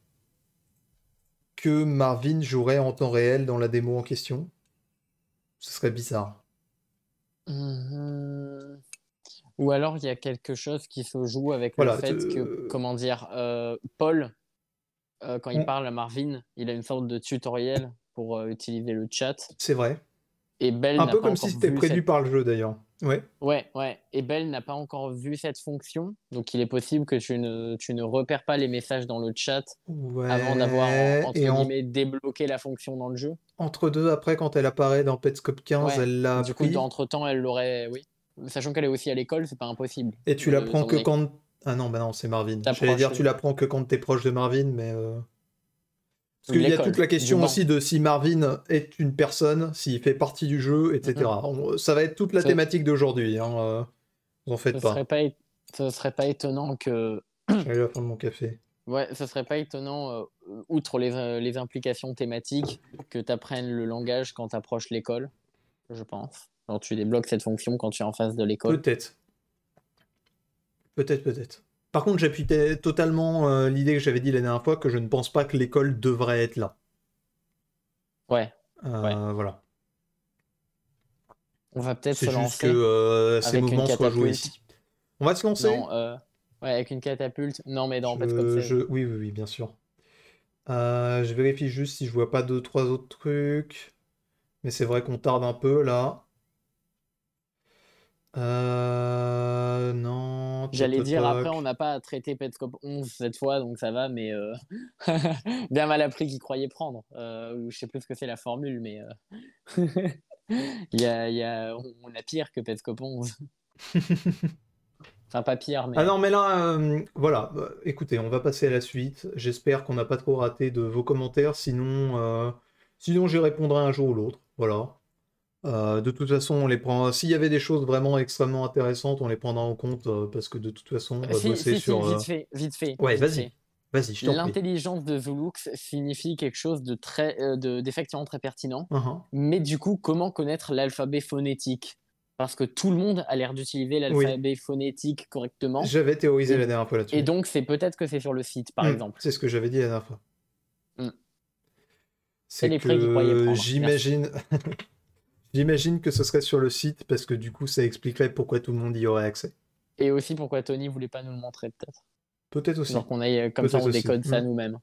que Marvin jouerait en temps réel dans la démo en question. Ce serait bizarre. Mhm. Ou alors il y a quelque chose qui se joue avec le fait que, comment dire, euh, Paul, euh, quand il mm. parle à Marvin, il a une sorte de tutoriel pour euh, utiliser le chat. C'est vrai. Et Belle Un peu comme si c'était prévu par le jeu d'ailleurs. Ouais. Ouais, Et Belle n'a pas encore vu cette fonction, donc il est possible que tu ne, tu ne repères pas les messages dans le chat avant d'avoir et guillemets débloqué la fonction dans le jeu. Entre deux, après, quand elle apparaît dans petscope 15, elle l'a. Du coup, entre temps, elle l'aurait. Oui. Sachant qu'elle est aussi à l'école, c'est pas impossible. Et tu l'apprends que quand. Ah non, bah non, c'est Marvin. J'allais dire, tu l'apprends que quand t'es proche de Marvin, mais. Euh, parce qu'il y a toute la question aussi de si Marvin est une personne, s'il fait partie du jeu, etc. Mm-hmm. ça va être toute la thématique d'aujourd'hui. Hein, euh, vous en faites pas. Serait pas serait pas étonnant que. J'arrive à prendre mon café. Ouais, ce serait pas étonnant, euh, outre euh, les, implications thématiques, que tu apprennes le langage quand tu approches l'école, je pense. Quand tu débloques cette fonction quand tu es en face de l'école. Peut-être. Peut-être, peut-être. Par contre, j'appuie totalement euh, l'idée que j'avais dit la dernière fois que je ne pense pas que l'école devrait être là. Ouais. Euh, voilà. On va peut-être se lancer. juste que euh, ces mouvements soient joués ici. On va se lancer euh, Ouais, avec une catapulte. Non, mais non, fait comme Oui, oui, oui, bien sûr. je vérifie juste si je vois pas deux, trois autres trucs. Mais c'est vrai qu'on tarde un peu là. Euh, non. J'allais dire, après, on n'a pas traité Petscop 11 cette fois, donc ça va, mais euh... bien mal appris qu'il croyait prendre. Euh, je sais plus ce que c'est la formule, mais euh, il y on a pire que Petscop 11. Enfin, pas pire, mais... Ah non, mais là, euh, voilà. Bah, écoutez, on va passer à la suite. J'espère qu'on n'a pas trop raté de vos commentaires. Sinon, euh, sinon j'y répondrai un jour ou l'autre. Voilà. Euh, de toute façon, on les prend. S'il y avait des choses vraiment extrêmement intéressantes, on les prendra en compte euh, parce que de toute façon, on va bosser sur. vite euh, fait, vite fait. Ouais, vas-y. Vas-y, L'intelligence de Zulux signifie quelque chose de très, d'effectivement très pertinent. Uh-huh. Mais du coup, comment connaître l'alphabet phonétique Parce que tout le monde a l'air d'utiliser l'alphabet phonétique correctement. J'avais théorisé la dernière fois là-dessus. Et donc, c'est peut-être que c'est sur le site, par hmm, exemple. C'est ce que j'avais dit la dernière fois. Hmm. C'est les prix que J'imagine. J'imagine que ce serait sur le site parce que du coup, ça expliquerait pourquoi tout le monde y aurait accès. Et aussi pourquoi Tony voulait pas nous le montrer, peut-être. Peut-être aussi. qu'on aille euh, comme ça, on décode ça mm. nous-mêmes.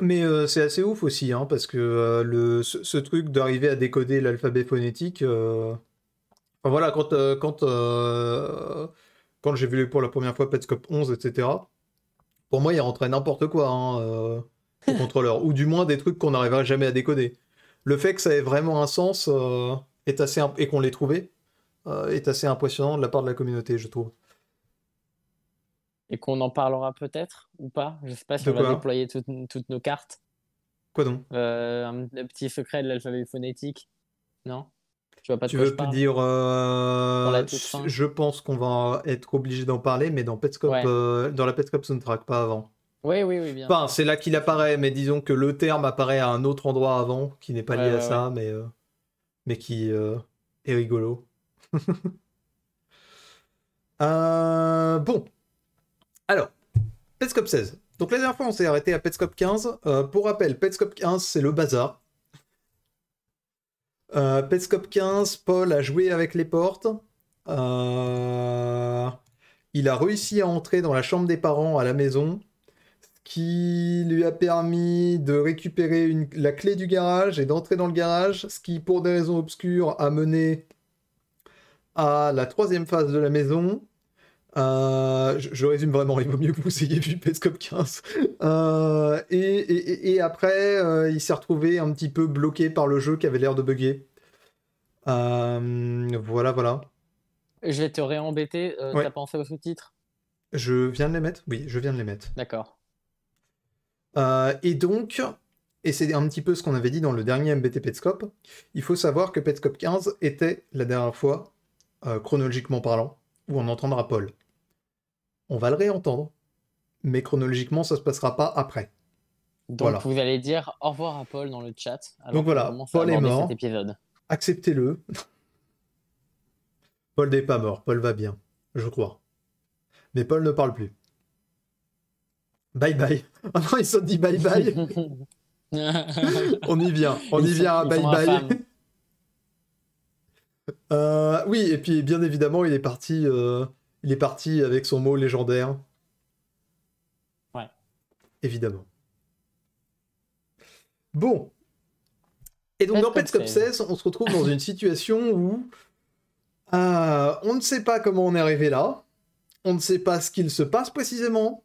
Mais euh, c'est assez ouf aussi, hein, parce que euh, le, ce, truc d'arriver à décoder l'alphabet phonétique. Enfin, voilà, quand, quand, quand j'ai vu pour la première fois Petscop 11, etc., pour moi, il rentrait n'importe quoi hein, au contrôleur, ou du moins des trucs qu'on n'arrivera jamais à décoder le fait que ça ait vraiment un sens euh, est assez et qu'on l'ait trouvé euh, est assez impressionnant de la part de la communauté, je trouve. Et qu'on en parlera peut-être ou pas. Je ne sais pas si on va déployer toutes, nos cartes. Quoi donc euh, un, petit secret de l'alphabet phonétique. Non Tu vois pas. Tu veux dire Je pense qu'on va être obligé d'en parler, mais dans PetScope, dans la Petscop Soundtrack, pas avant. Oui, oui, oui, bien. Enfin, c'est là qu'il apparaît, mais disons que le terme apparaît à un autre endroit avant, qui n'est pas lié à ça, mais, euh, mais qui euh, est rigolo. Euh, bon. Alors, Petscop 16. Donc la dernière fois, on s'est arrêté à Petscop 15. pour rappel, Petscop 15, c'est le bazar. Petscop 15, Paul a joué avec les portes. il a réussi à entrer dans la chambre des parents à la maison qui lui a permis de récupérer la clé du garage et d'entrer dans le garage, ce qui, pour des raisons obscures, a mené à la troisième phase de la maison. Euh, je, résume vraiment, il vaut mieux que vous ayez vu Pescope 15. Euh, et, après, euh, il s'est retrouvé un petit peu bloqué par le jeu qui avait l'air de bugger. voilà, voilà. Je vais te réembêter. Ouais. T'as pensé aux sous-titres Je viens de les mettre Oui, je viens de les mettre. D'accord. Euh, et donc, et c'est un petit peu ce qu'on avait dit dans le dernier MBT Petscope, il faut savoir que Petscope 15 était la dernière fois, euh, chronologiquement parlant, où on entendra Paul. On va le réentendre, mais chronologiquement, ça se passera pas après. Donc vous allez dire au revoir à Paul dans le chat. Donc voilà, Paul est mort. Acceptez-le. Paul n'est pas mort, Paul va bien, je crois. Mais Paul ne parle plus. Bye bye. Ah non, ils dit bye bye. on y vient, on y vient, bye bye. Euh, oui, et puis bien évidemment, il est parti, euh, il est parti avec son mot légendaire. Ouais. Évidemment. Bon. Et donc dans Petscop 16, on se retrouve dans une situation où euh, on ne sait pas comment on est arrivé là, on ne sait pas ce qu'il se passe précisément,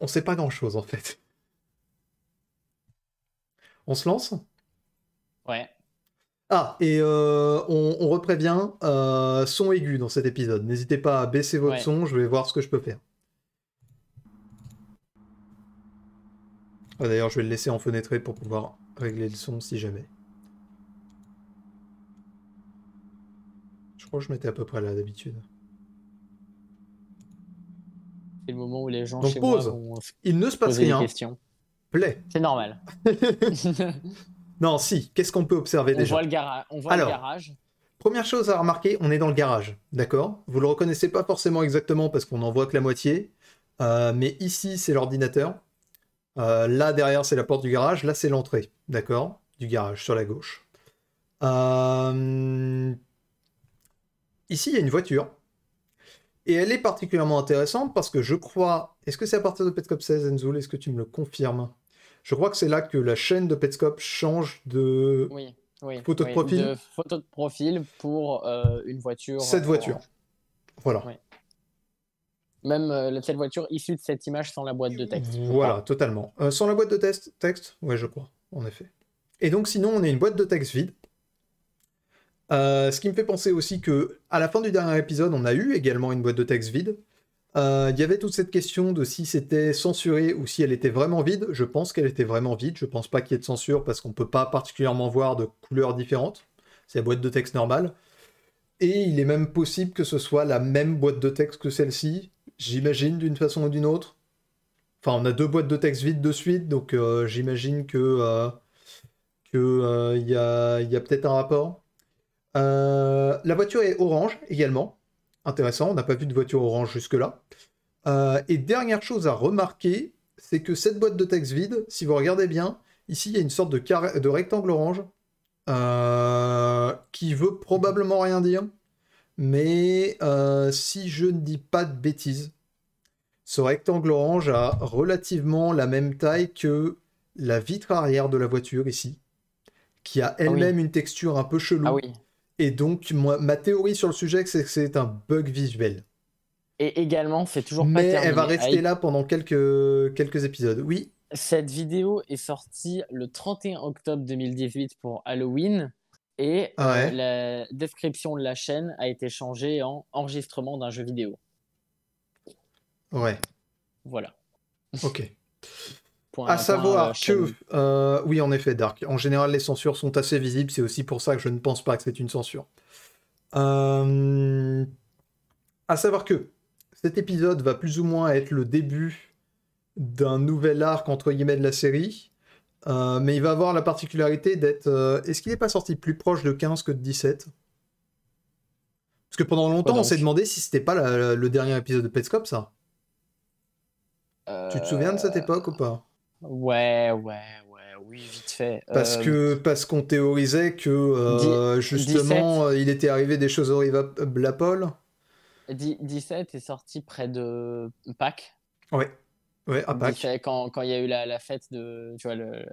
on sait pas grand-chose en fait. On se lance Ouais. Ah, et euh, on, on, reprévient euh, son aigu dans cet épisode. N'hésitez pas à baisser votre son, je vais voir ce que je peux faire. Ah, d'ailleurs, je vais le laisser en fenêtré pour pouvoir régler le son si jamais. Je crois que je m'étais à peu près là d'habitude le moment où les gens se chez Moi vont euh, Il ne se passe rien. Plaît. C'est normal. non, si. Qu'est-ce qu'on peut observer déjà le On voit le garage. Première chose à remarquer, on est dans le garage, d'accord Vous le reconnaissez pas forcément exactement parce qu'on n'en voit que la moitié, euh, mais ici c'est l'ordinateur. Euh, là derrière c'est la porte du garage, là c'est l'entrée, d'accord Du garage sur la gauche. Ici il y a une voiture et elle est particulièrement intéressante parce que je crois... Est-ce que c'est à partir de Petscop 16, Enzoul Est-ce que tu me le confirmes Je crois que c'est là que la chaîne de Petscop change de... photo de profil. photo de profil pour euh, une voiture. Cette euh, voiture. Voilà. Même euh, la cette voiture issue de cette image sans la boîte de texte. Voilà, totalement. sans la boîte de texte, texte, ouais, je crois, en effet. Et donc, sinon, on a une boîte de texte vide euh, ce qui me fait penser aussi que à la fin du dernier épisode, on a eu également une boîte de texte vide. Euh, il y avait toute cette question de si c'était censuré ou si elle était vraiment vide. Je pense qu'elle était vraiment vide. Je pense pas qu'il y ait de censure parce qu'on peut pas particulièrement voir de couleurs différentes. C'est la boîte de texte normale. Et il est même possible que ce soit la même boîte de texte que celle-ci, j'imagine d'une façon ou d'une autre. Enfin, on a deux boîtes de texte vides de suite, donc euh, j'imagine que qu'il y a peut-être un rapport. Euh, la voiture est orange également. Intéressant, on n'a pas vu de voiture orange jusque-là. Euh, et dernière chose à remarquer, c'est que cette boîte de texte vide, si vous regardez bien, ici il y a une sorte de, rectangle orange euh, qui veut probablement rien dire. Mais si je ne dis pas de bêtises, ce rectangle orange a relativement la même taille que la vitre arrière de la voiture ici, qui a ah elle-même une texture un peu chelou. Ah et donc, ma théorie sur le sujet, c'est que c'est un bug visuel. Et également, c'est toujours pas Mais elle va rester là pendant quelques, quelques épisodes. Oui. Cette vidéo est sortie le 31 octobre 2018 pour Halloween. Et euh, la description de la chaîne a été changée en enregistrement d'un jeu vidéo. Ouais. Voilà. Ok. à savoir que, euh, oui, en effet, Dark. En général, les censures sont assez visibles. C'est aussi pour ça que je ne pense pas que c'est une censure. Euh, à savoir que cet épisode va plus ou moins être le début d'un nouvel arc entre guillemets de la série, euh, mais il va avoir la particularité d'être. Est-ce qu'il n'est pas sorti plus proche de 15 que de 17 Parce que pendant longtemps, on s'est demandé si c'était pas le dernier épisode de Petscop, ça. Tu te souviens de cette époque ou pas Ouais, ouais, ouais, oui, vite fait. Parce euh, que parce qu'on théorisait que euh, justement euh, il était arrivé des choses horribles à Paul. 17 est sorti près de Pâques. Ouais. Ouais, à Pâques. Quand, quand il y a eu la, la fête de, tu vois, le,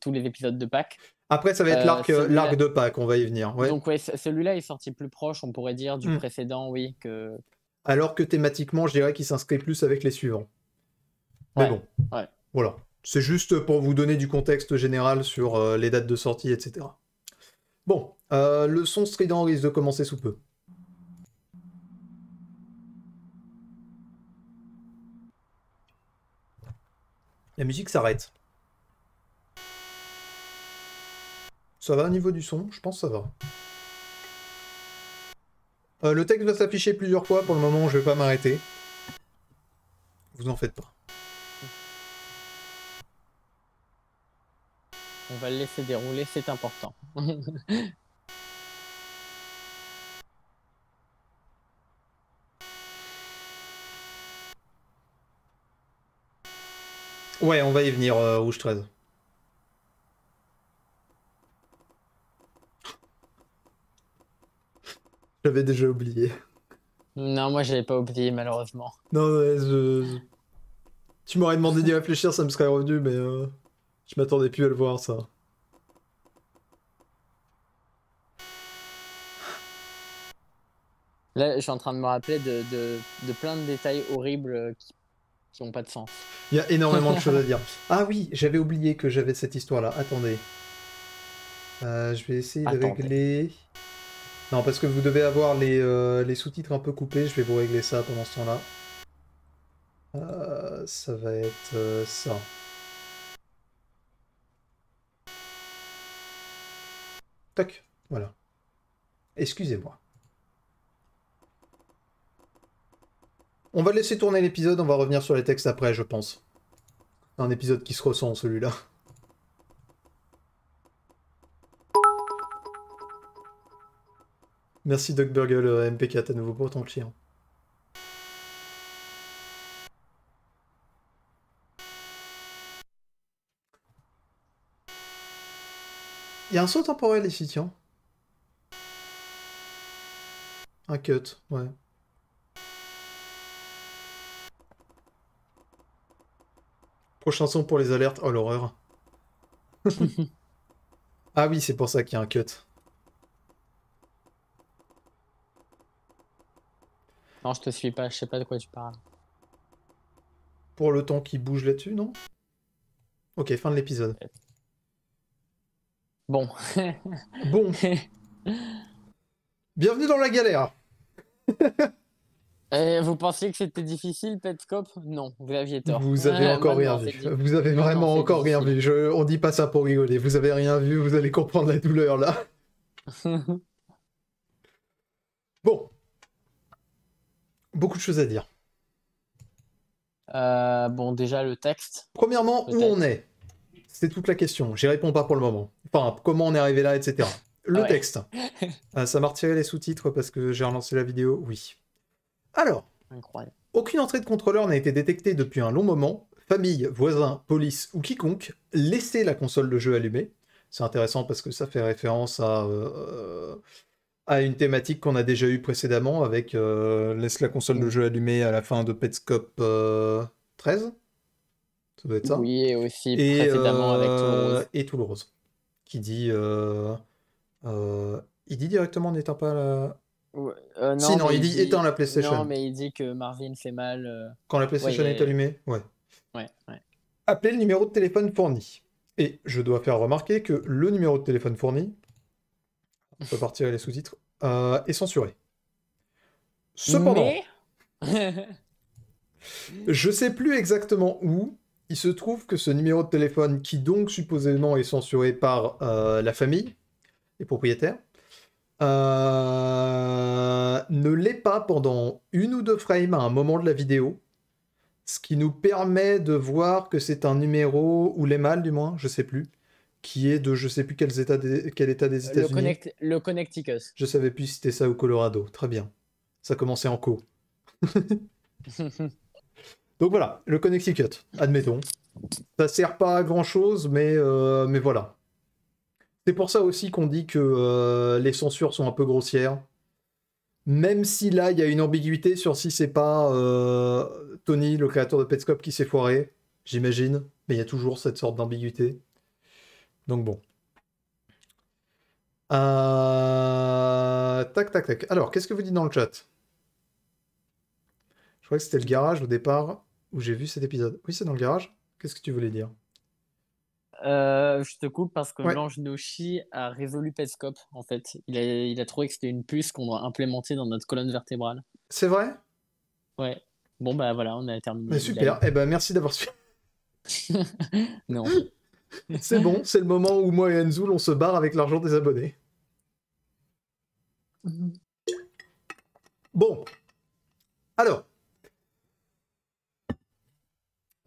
tous les épisodes de Pâques. Après, ça va être l'arc, l'arc de Pâques, on va y venir. Donc, ouais, celui-là est sorti plus proche, on pourrait dire, du hmm. précédent, oui. Que... Alors que thématiquement, je dirais qu'il s'inscrit plus avec les suivants. Mais bon. Voilà. C'est juste pour vous donner du contexte général sur euh, les dates de sortie, etc. Bon, euh, le son strident risque de commencer sous peu. La musique s'arrête. Ça va au niveau du son Je pense que ça va. Euh, le texte va s'afficher plusieurs fois, pour le moment je vais pas m'arrêter. Vous en faites pas. On va le laisser dérouler, c'est important. Ouais, on va y venir, euh, Rouge 13. J'avais déjà oublié. Non, moi j'avais pas oublié malheureusement. Non, je... tu m'aurais demandé d'y réfléchir, ça me serait revenu, mais... Euh, je m'attendais plus à le voir, ça. Là, je suis en train de me rappeler de, plein de détails horribles euh, qui n'ont pas de sens. Il y a énormément de choses à dire. Ah oui, j'avais oublié que j'avais cette histoire-là. Attendez. Euh, je vais essayer de régler. Non, parce que vous devez avoir euh, les, sous-titres un peu coupés. Je vais vous régler ça pendant ce temps-là. ça va être ça. Tac, voilà. Excusez-moi. On va laisser tourner l'épisode, on va revenir sur les textes après, je pense. Un épisode qui se ressent, celui-là. Merci Doc Burgle, euh, MP4 à nouveau pour ton client. Il y a un saut temporel ici, tiens. Un cut, ouais. Prochain son pour les alertes. Oh, l'horreur. ah oui, c'est pour ça qu'il y a un cut. Non, je te suis pas, je sais pas de quoi tu parles. Pour le temps qui bouge là-dessus, non Ok, fin de l'épisode. Bon. bon. Bienvenue dans la galère. Et euh, vous pensiez que c'était difficile, Petscope Non, vous aviez tort. Vous avez encore rien vu. Vous avez vraiment encore rien vu. Je... On dit pas ça pour rigoler. Vous avez rien vu, vous allez comprendre la douleur là. bon. Beaucoup de choses à dire. Euh, bon, déjà le texte. Premièrement, où on est c'est toute la question. J'y réponds pas pour le moment. Enfin, comment on est arrivé là, etc. Le texte. Ah, ça m'a retiré les sous-titres parce que j'ai relancé la vidéo. Oui. Alors. Incroyable. Aucune entrée de contrôleur n'a été détectée depuis un long moment. Famille, voisin, police ou quiconque, laissez la console de jeu allumée. C'est intéressant parce que ça fait référence à, euh, à une thématique qu'on a déjà eue précédemment avec euh, Laisse la console de mm. jeu allumée à la fin de Petscop 13. Euh, oui, et aussi précédemment avec euh, Toulouse. Et Toulouse, qui dit. Euh, euh, il dit directement n'éteins pas la. Ouais, non, il, dit, la PlayStation. Non, mais il dit que Marvin fait mal. Quand la PlayStation est allumée, ouais. Ouais, ouais. Appelez le numéro de téléphone fourni. Et je dois faire remarquer que le numéro de téléphone fourni, on peut partir les sous-titres, est censuré. Cependant, Mais... je sais plus exactement où, il se trouve que ce numéro de téléphone, qui donc supposément est censuré par euh, la famille, et propriétaires, euh, ne l'est pas pendant une ou deux frames à un moment de la vidéo, ce qui nous permet de voir que c'est un numéro, ou les mâles du moins, je sais plus, qui est de je sais plus quel état des, quel États-Unis. Le, Connecticut. Je savais plus si c'était ça ou Colorado. Très bien. Ça commençait en co. Donc voilà, le Connecticut, admettons. Ça sert pas à grand chose, mais, euh, mais voilà. C'est pour ça aussi qu'on dit que euh, les censures sont un peu grossières. Même si là, il y a une ambiguïté sur si c'est pas euh, Tony, le créateur de Petscop, qui s'est foiré, j'imagine. Mais il y a toujours cette sorte d'ambiguïté. Donc bon. Tac, tac, tac. Alors, qu'est-ce que vous dites dans le chat Je crois que c'était le garage au départ où j'ai vu cet épisode. Oui, c'est dans le garage. Qu'est-ce que tu voulais dire euh, je te coupe parce que l'ange Noshi a résolu Petscop en fait. Il a, trouvé que c'était une puce qu'on doit implémenter dans notre colonne vertébrale. C'est vrai Ouais. Bon bah voilà, on a terminé. Bah, super, eh ben merci d'avoir suivi. non. c'est bon, c'est le moment où moi et Enzo, on se barre avec l'argent des abonnés. Mhm. Bon. Alors,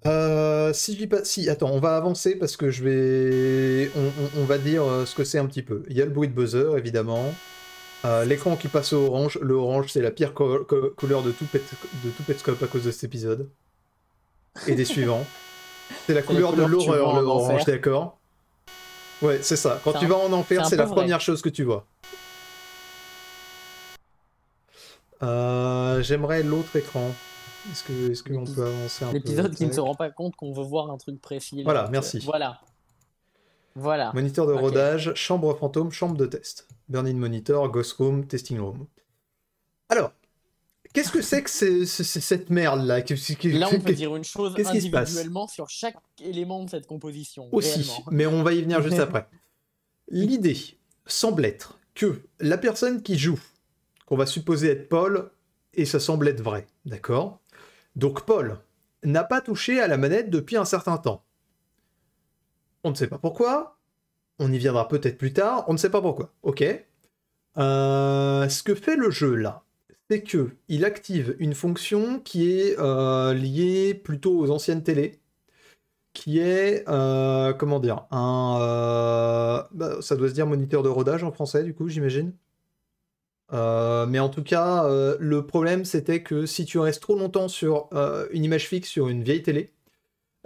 euh, si je pas... Si, attends, on va avancer parce que je vais... On, va dire euh, ce que c'est un petit peu. Il y a le bruit de buzzer, évidemment. Euh, l'écran qui passe au orange. Le orange, c'est la pire couleur de tout, de tout Petscope à cause de cet épisode. Et des suivants. C'est la couleur de l'horreur, le orange, d'accord Ouais, c'est ça. Quand tu vas en enfer, c'est la première chose que tu vois. Euh, J'aimerais l'autre écran. Est-ce que, qu'on peut avancer un peu L'épisode qui ne se rend pas compte qu'on veut voir un truc précis. Voilà, merci. Euh, voilà. Voilà. Moniteur de rodage, chambre fantôme, chambre de test. burn monitor, ghost room, testing room. Alors, qu'est-ce que c'est que cette merde-là Là, on peut dire une chose individuellement sur chaque élément de cette composition. Aussi, mais on va y venir juste après. L'idée semble être que la personne qui joue, qu'on va supposer être Paul, et ça semble être vrai, d'accord donc Paul, n'a pas touché à la manette depuis un certain temps. On ne sait pas pourquoi, on y viendra peut-être plus tard, on ne sait pas pourquoi, ok euh, Ce que fait le jeu là, c'est que il active une fonction qui est euh, liée plutôt aux anciennes télé, qui est, euh, comment dire, un... Bah, ça doit se dire moniteur de rodage en français du coup, j'imagine euh, mais en tout cas, euh, le problème c'était que si tu restes trop longtemps sur euh, une image fixe sur une vieille télé,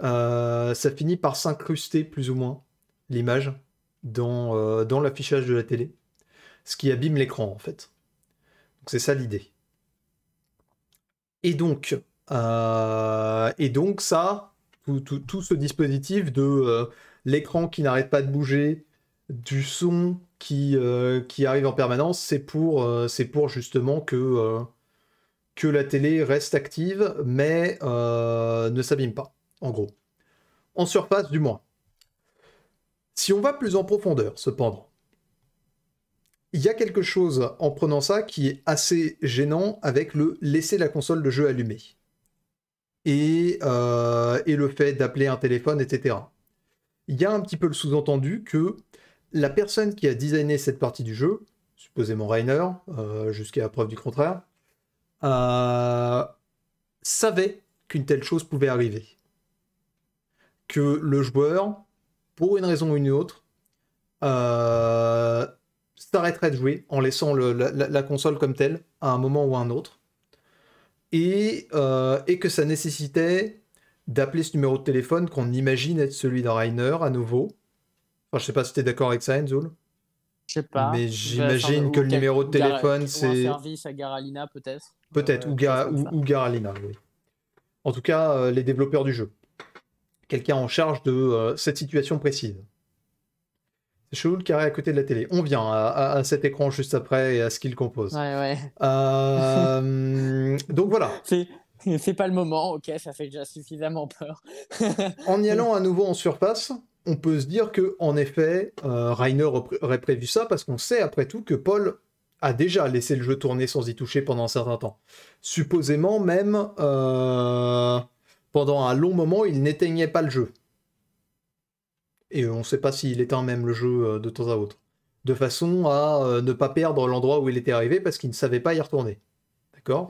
ça finit par s'incruster plus ou moins l'image dans, l'affichage de la télé, ce qui abîme l'écran en fait. Donc c'est ça l'idée. Et donc, et donc ça, tout ce dispositif de l'écran qui n'arrête pas de bouger, du son euh, qui, arrive en permanence, c'est pour, euh, justement euh, que, la télé reste active, mais ne s'abîme pas, en gros. En surface, du moins. Si on va plus en profondeur, cependant, il y a quelque chose en prenant ça qui est assez gênant avec le laisser la console de jeu allumée. Et, et le fait d'appeler un téléphone, etc. Il y a un petit peu le sous-entendu que la personne qui a designé cette partie du jeu, supposément Rainer, euh, jusqu'à preuve du contraire, euh, savait qu'une telle chose pouvait arriver. Que le joueur, pour une raison ou une autre, euh, s'arrêterait de jouer en laissant la, console comme telle à un moment ou à un autre. Et, et que ça nécessitait d'appeler ce numéro de téléphone qu'on imagine être celui d'un Rainer à nouveau, je ne sais pas si tu es d'accord avec ça, Enzoul. Je sais pas. Mais j'imagine que le numéro de téléphone, c'est. service à Garalina, peut-être. Peut-être, euh, ou, Garalina, oui. En tout cas, euh, les développeurs du jeu. Quelqu'un en charge de euh, cette situation précise. C'est le carré à côté de la télé. On vient à, cet écran juste après et à ce qu'il compose. Ouais, ouais. donc voilà. C'est pas le moment, ok, ça fait déjà suffisamment peur. en y allant à nouveau on surpasse, on peut se dire que en effet, euh, Rainer aurait prévu ça parce qu'on sait après tout que Paul a déjà laissé le jeu tourner sans y toucher pendant un certain temps. Supposément même euh, pendant un long moment, il n'éteignait pas le jeu. Et on ne sait pas s'il éteint même le jeu euh, de temps à autre. De façon à ne pas perdre l'endroit où il était arrivé parce qu'il ne savait pas y retourner. D'accord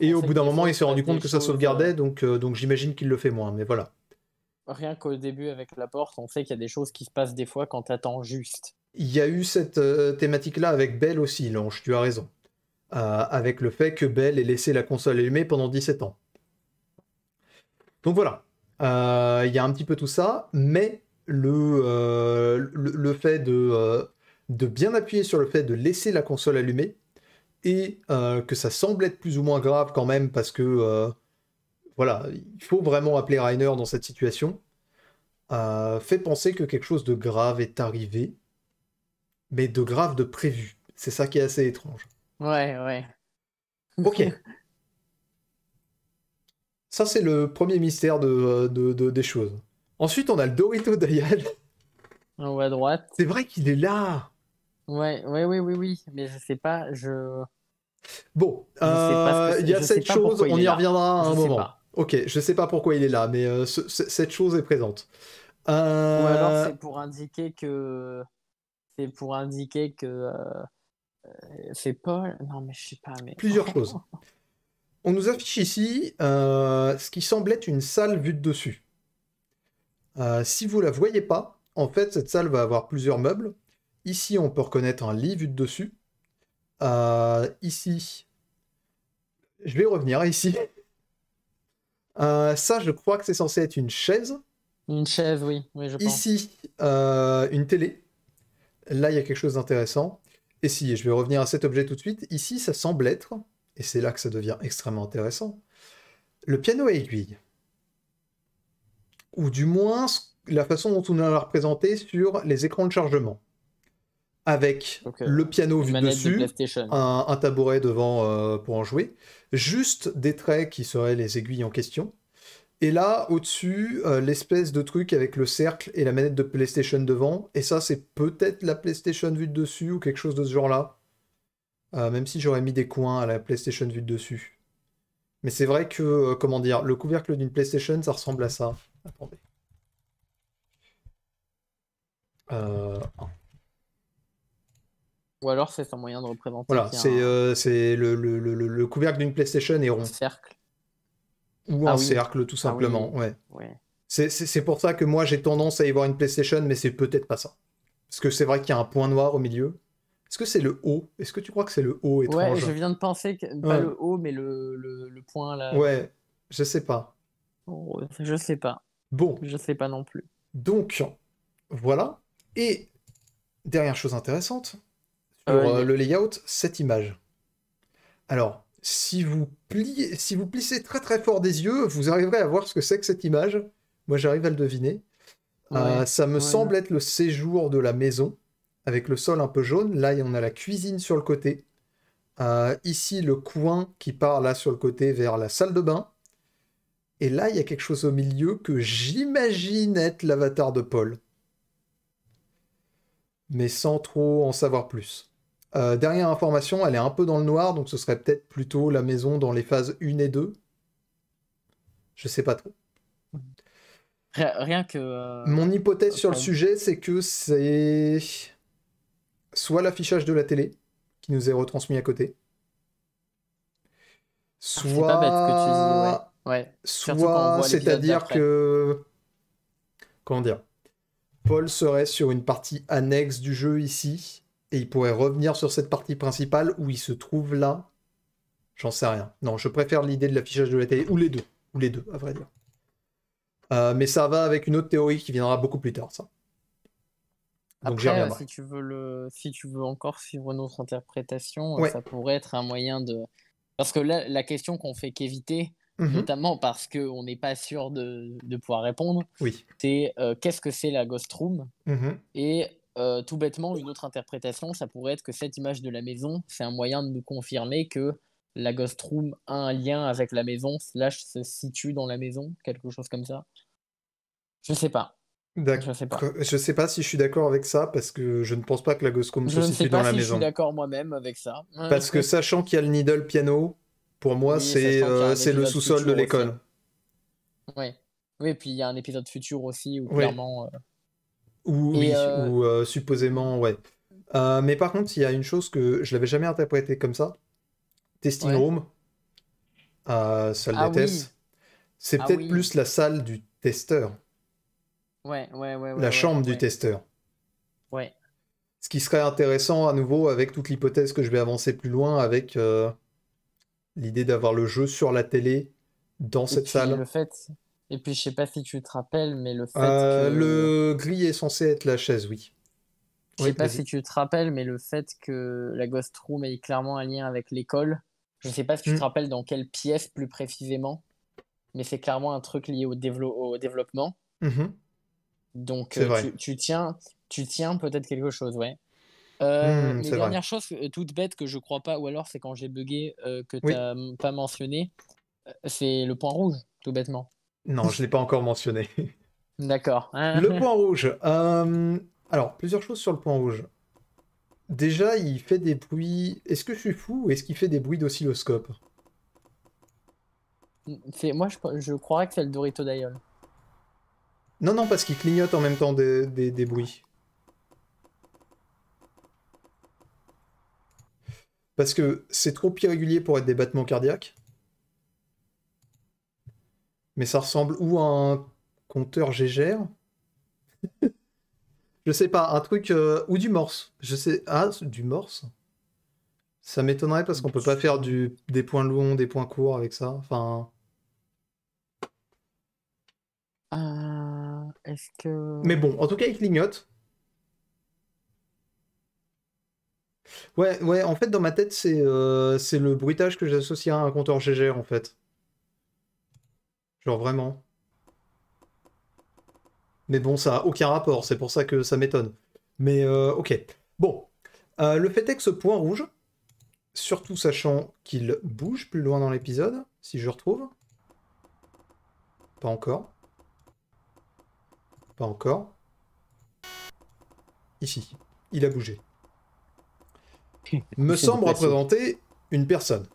Et, au bout d'un moment, il s'est rendu compte que ça sauvegardait, donc, donc j'imagine qu'il le fait moins, mais voilà rien qu'au début avec la porte, on sait qu'il y a des choses qui se passent des fois quand t'attends juste. Il y a eu cette euh, thématique-là avec Belle aussi, Lange, tu as raison. Euh, avec le fait que Belle ait laissé la console allumée pendant 17 ans. Donc voilà, euh, il y a un petit peu tout ça, mais le, fait de, de bien appuyer sur le fait de laisser la console allumée, et que ça semble être plus ou moins grave quand même parce que voilà, il faut vraiment appeler Rainer dans cette situation. Euh, fait penser que quelque chose de grave est arrivé, mais de grave de prévu. C'est ça qui est assez étrange. Ouais, ouais. Ok. ça, c'est le premier mystère de, des choses. Ensuite, on a le Dorito Dayal. En haut à droite. C'est vrai qu'il est là. Ouais, ouais, oui, oui, oui. Mais je sais pas, je. Bon, euh, il y a cette chose, on y reviendra un moment. Ok, je sais pas pourquoi il est là, mais euh, cette chose est présente. Euh, Ou alors c'est pour indiquer que c'est pour indiquer que euh, c'est Paul. Non mais je sais pas. Plusieurs choses. On nous affiche ici ce qui semble être une salle vue de dessus. si vous la voyez pas, en fait cette salle va avoir plusieurs meubles. Ici on peut reconnaître un lit vu de dessus. ici, je vais revenir ici. Euh, ça, je crois que c'est censé être une chaise. Une chaise, oui. Ici, euh, une télé. Là, il y a quelque chose d'intéressant. Et si, je vais revenir à cet objet tout de suite, ici, ça semble être, et c'est là que ça devient extrêmement intéressant, le piano à aiguille. Ou du moins, la façon dont on l'a représenté sur les écrans de chargement avec le piano vu dessus, de un, un, tabouret devant euh, pour en jouer, juste des traits qui seraient les aiguilles en question, et là au-dessus euh, l'espèce de truc avec le cercle et la manette de PlayStation devant, et ça c'est peut-être la PlayStation vue de dessus ou quelque chose de ce genre-là, euh, même si j'aurais mis des coins à la PlayStation vue de dessus. Mais c'est vrai que, comment dire, le couvercle d'une PlayStation, ça ressemble à ça. Attendez. Euh... Ou alors c'est un moyen de représenter. Voilà, c'est euh, le, couvercle d'une PlayStation Et rond. Un cercle. Ou ah un cercle, tout ah simplement. ouais. C'est pour ça que moi j'ai tendance à y voir une PlayStation, mais c'est peut-être pas ça. Parce que c'est vrai qu'il y a un point noir au milieu. Est-ce que c'est le haut Est-ce que tu crois que c'est le haut étrange Ouais, je viens de penser que. Pas le haut, mais le, point là. Ouais, je sais pas. Oh, je sais pas. Bon. Je sais pas non plus. Donc, voilà. Et dernière chose intéressante, pour euh, euh, le layout, cette image. Alors, si vous, pliez, si vous plissez très très fort des yeux, vous arriverez à voir ce que c'est que cette image. Moi, j'arrive à le deviner. Euh, ça me semble être le séjour de la maison, avec le sol un peu jaune. Là, en a la cuisine sur le côté. ici, le coin qui part là sur le côté vers la salle de bain. Et là, il y a quelque chose au milieu que j'imagine être l'avatar de Paul. Mais sans trop en savoir plus. Euh, dernière information, elle est un peu dans le noir, donc ce serait peut-être plutôt la maison dans les phases 1 et 2. Je sais pas trop. Rien, que. Euh, Mon hypothèse euh, sur le sujet, c'est que c'est soit l'affichage de la télé qui nous est retransmis à côté, soit. Soit, c'est-à-dire que. Comment dire Paul serait sur une partie annexe du jeu ici et il pourrait revenir sur cette partie principale où il se trouve là. J'en sais rien. Non, je préfère l'idée de l'affichage de la télé, ou les deux, ou les deux, à vrai dire. Euh, mais ça va avec une autre théorie qui viendra beaucoup plus tard, ça. Donc si tu, veux le... si tu veux encore suivre notre interprétation, euh, ça pourrait être un moyen de... Parce que la question qu'on fait qu'éviter, mhm. notamment parce qu'on n'est pas sûr de, pouvoir répondre, oui. c'est euh, qu'est-ce que c'est la Ghost Room mhm. et euh, tout bêtement, une autre interprétation, ça pourrait être que cette image de la maison, c'est un moyen de nous confirmer que la Ghost Room a un lien avec la maison, slash se situe dans la maison, quelque chose comme ça. Je sais pas. D'accord. Je sais pas. Euh, sais pas si je suis d'accord avec ça parce que je ne pense pas que la Ghost Room se situe dans la maison. Je ne pas suis d'accord moi-même avec ça. Parce que sachant qu'il y a le Needle Piano, pour moi, euh, c'est le sous-sol de l'école. Oui. Oui, puis il y a un épisode futur aussi où clairement. Ou, oui, euh, ou euh, supposément, ouais. Euh, mais par contre, il y a une chose que je l'avais jamais interprété comme ça. Testing room, salle ah de test. C'est ah peut-être plus la salle du testeur. Ouais, ouais, ouais. la chambre du testeur. Ouais. Ce qui serait intéressant à nouveau avec toute l'hypothèse que je vais avancer plus loin avec l'idée d'avoir le jeu sur la télé dans cette salle. Le fait, et puis, je sais pas si tu te rappelles, mais le fait euh, Le gris est censé être la chaise, oui. Je sais pas si tu te rappelles, mais le fait que la Ghost Room ait clairement un lien avec l'école, je sais pas si tu te hmm. rappelles dans quelle pièce plus précisément, mais c'est clairement un truc lié au, développement. Mhm. Donc, euh, tu, tiens, tu tiens peut-être quelque chose, ouais. Euh, mmh, dernière euh, toute toute que je crois pas, ou alors c'est quand j'ai bugué que tu n'as mm, pas mentionné, c'est le point rouge, tout bêtement. Non, je ne l'ai pas encore mentionné. D'accord. le point rouge. Euh, alors, plusieurs choses sur le point rouge. Déjà, il fait des bruits. Est-ce que je suis fou ou est-ce qu'il fait des bruits d'oscilloscope Moi, je, croirais que c'est le Dorito d'Ayol. Non, non, parce qu'il clignote en même temps des bruits. Parce que c'est trop irrégulier pour être des battements cardiaques. Mais ça ressemble ou à un compteur GGR Je sais pas, un truc. Euh, ou du morse. Je sais. Ah, du morse Ça m'étonnerait parce qu'on peut pas faire du, des points longs, des points courts avec ça. Enfin. Euh, est-ce que. Mais bon, en tout cas, il l'ignote. Ouais, ouais, en fait, dans ma tête, c'est euh, le bruitage que j'associe à un compteur GGR, en fait. Genre vraiment. Mais bon, ça n'a aucun rapport, c'est pour ça que ça m'étonne. Mais euh, ok. Bon. Euh, le fait est que ce point rouge, surtout sachant qu'il bouge plus loin dans l'épisode, si je retrouve. Pas encore. Pas encore. Ici. Il a bougé. Me semble représenter une personne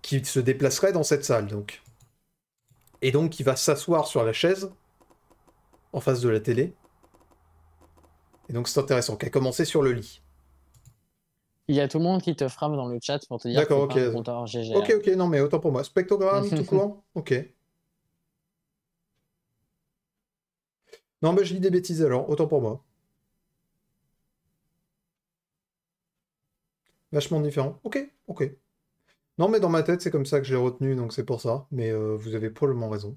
qui se déplacerait dans cette salle, donc. Et donc il va s'asseoir sur la chaise en face de la télé. Et donc c'est intéressant, qui a commencé sur le lit. Il y a tout le monde qui te frappe dans le chat pour te dire D'accord, ok. Ok, ok, non mais autant pour moi. Spectrogramme, tout court Ok. Non mais je lis des bêtises alors, autant pour moi. Vachement différent. Ok, ok. Non, mais dans ma tête, c'est comme ça que je l'ai retenu, donc c'est pour ça. Mais euh, vous avez probablement raison.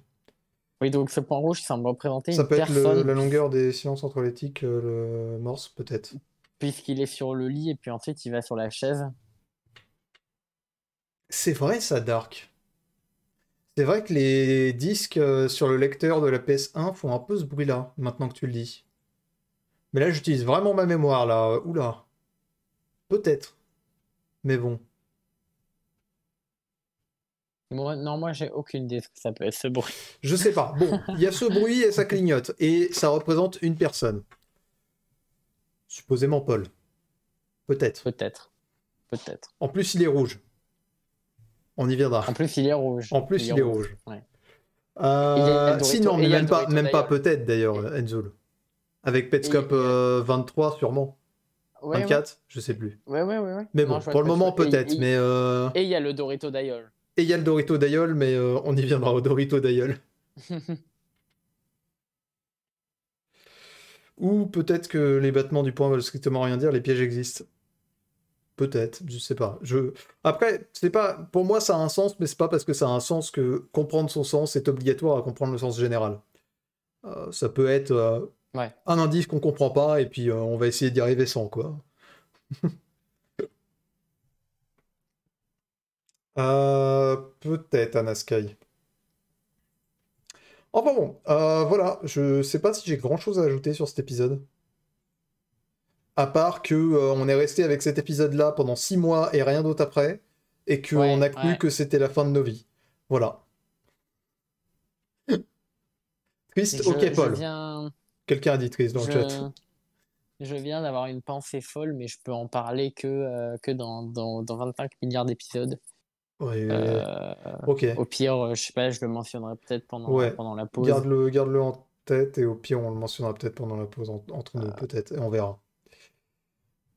Oui, donc ce point rouge semble représenter ça une peut être la longueur des silences entre les euh, le morse, peut-être. Puisqu'il est sur le lit et puis ensuite il va sur la chaise. C'est vrai ça, Dark. C'est vrai que les disques euh, sur le lecteur de la PS1 font un peu ce bruit-là, maintenant que tu le dis. Mais là, j'utilise vraiment ma mémoire, là. Oula. Peut-être. Mais bon non, moi, j'ai aucune idée ce que ça peut être, ce bruit. Je sais pas. Bon, il y a ce bruit et ça clignote. Et ça représente une personne. Supposément Paul. Peut-être. Peut-être. Peut-être. En plus, il est rouge. On y viendra. En plus, il est rouge. En plus, il, est rouge. Ouais. Euh, mais même pas, peut-être, d'ailleurs, Enzo. Avec Petscop 23, euh, euh, sûrement. 24, je sais plus. Ouais, ouais, ouais. Mais bon, pour le moment, peut-être, Et il y a le Dorito d'ailleurs et il y a le Dorito d'Ayol, mais euh, on y viendra au Dorito d'Ayol. Ou peut-être que les battements du poing veulent strictement rien dire, les pièges existent. Peut-être, je sais pas. Je... Après, c'est pas. Pour moi, ça a un sens, mais c'est pas parce que ça a un sens que comprendre son sens est obligatoire à comprendre le sens général. Euh, ça peut être euh, un indice qu'on comprend pas, et puis on va essayer d'y arriver sans, quoi. Euh, peut-être Anaskai. Enfin bon, euh, voilà, je sais pas si j'ai grand chose à ajouter sur cet épisode. À part que euh, on est resté avec cet épisode-là pendant six mois et rien d'autre après, et qu'on a cru que c'était la fin de nos vies. Voilà. triste, ok Paul. Quelqu'un a dit triste dans le chat. Je viens d'avoir une pensée folle, mais je peux en parler que, que dans, dans 25 milliards d'épisodes. Euh, au pire, euh, je sais pas, je le mentionnerai peut-être pendant, pendant la pause. Garde-le garde -le en tête et au pire, on le mentionnera peut-être pendant la pause entre nous, euh. peut-être, et on verra.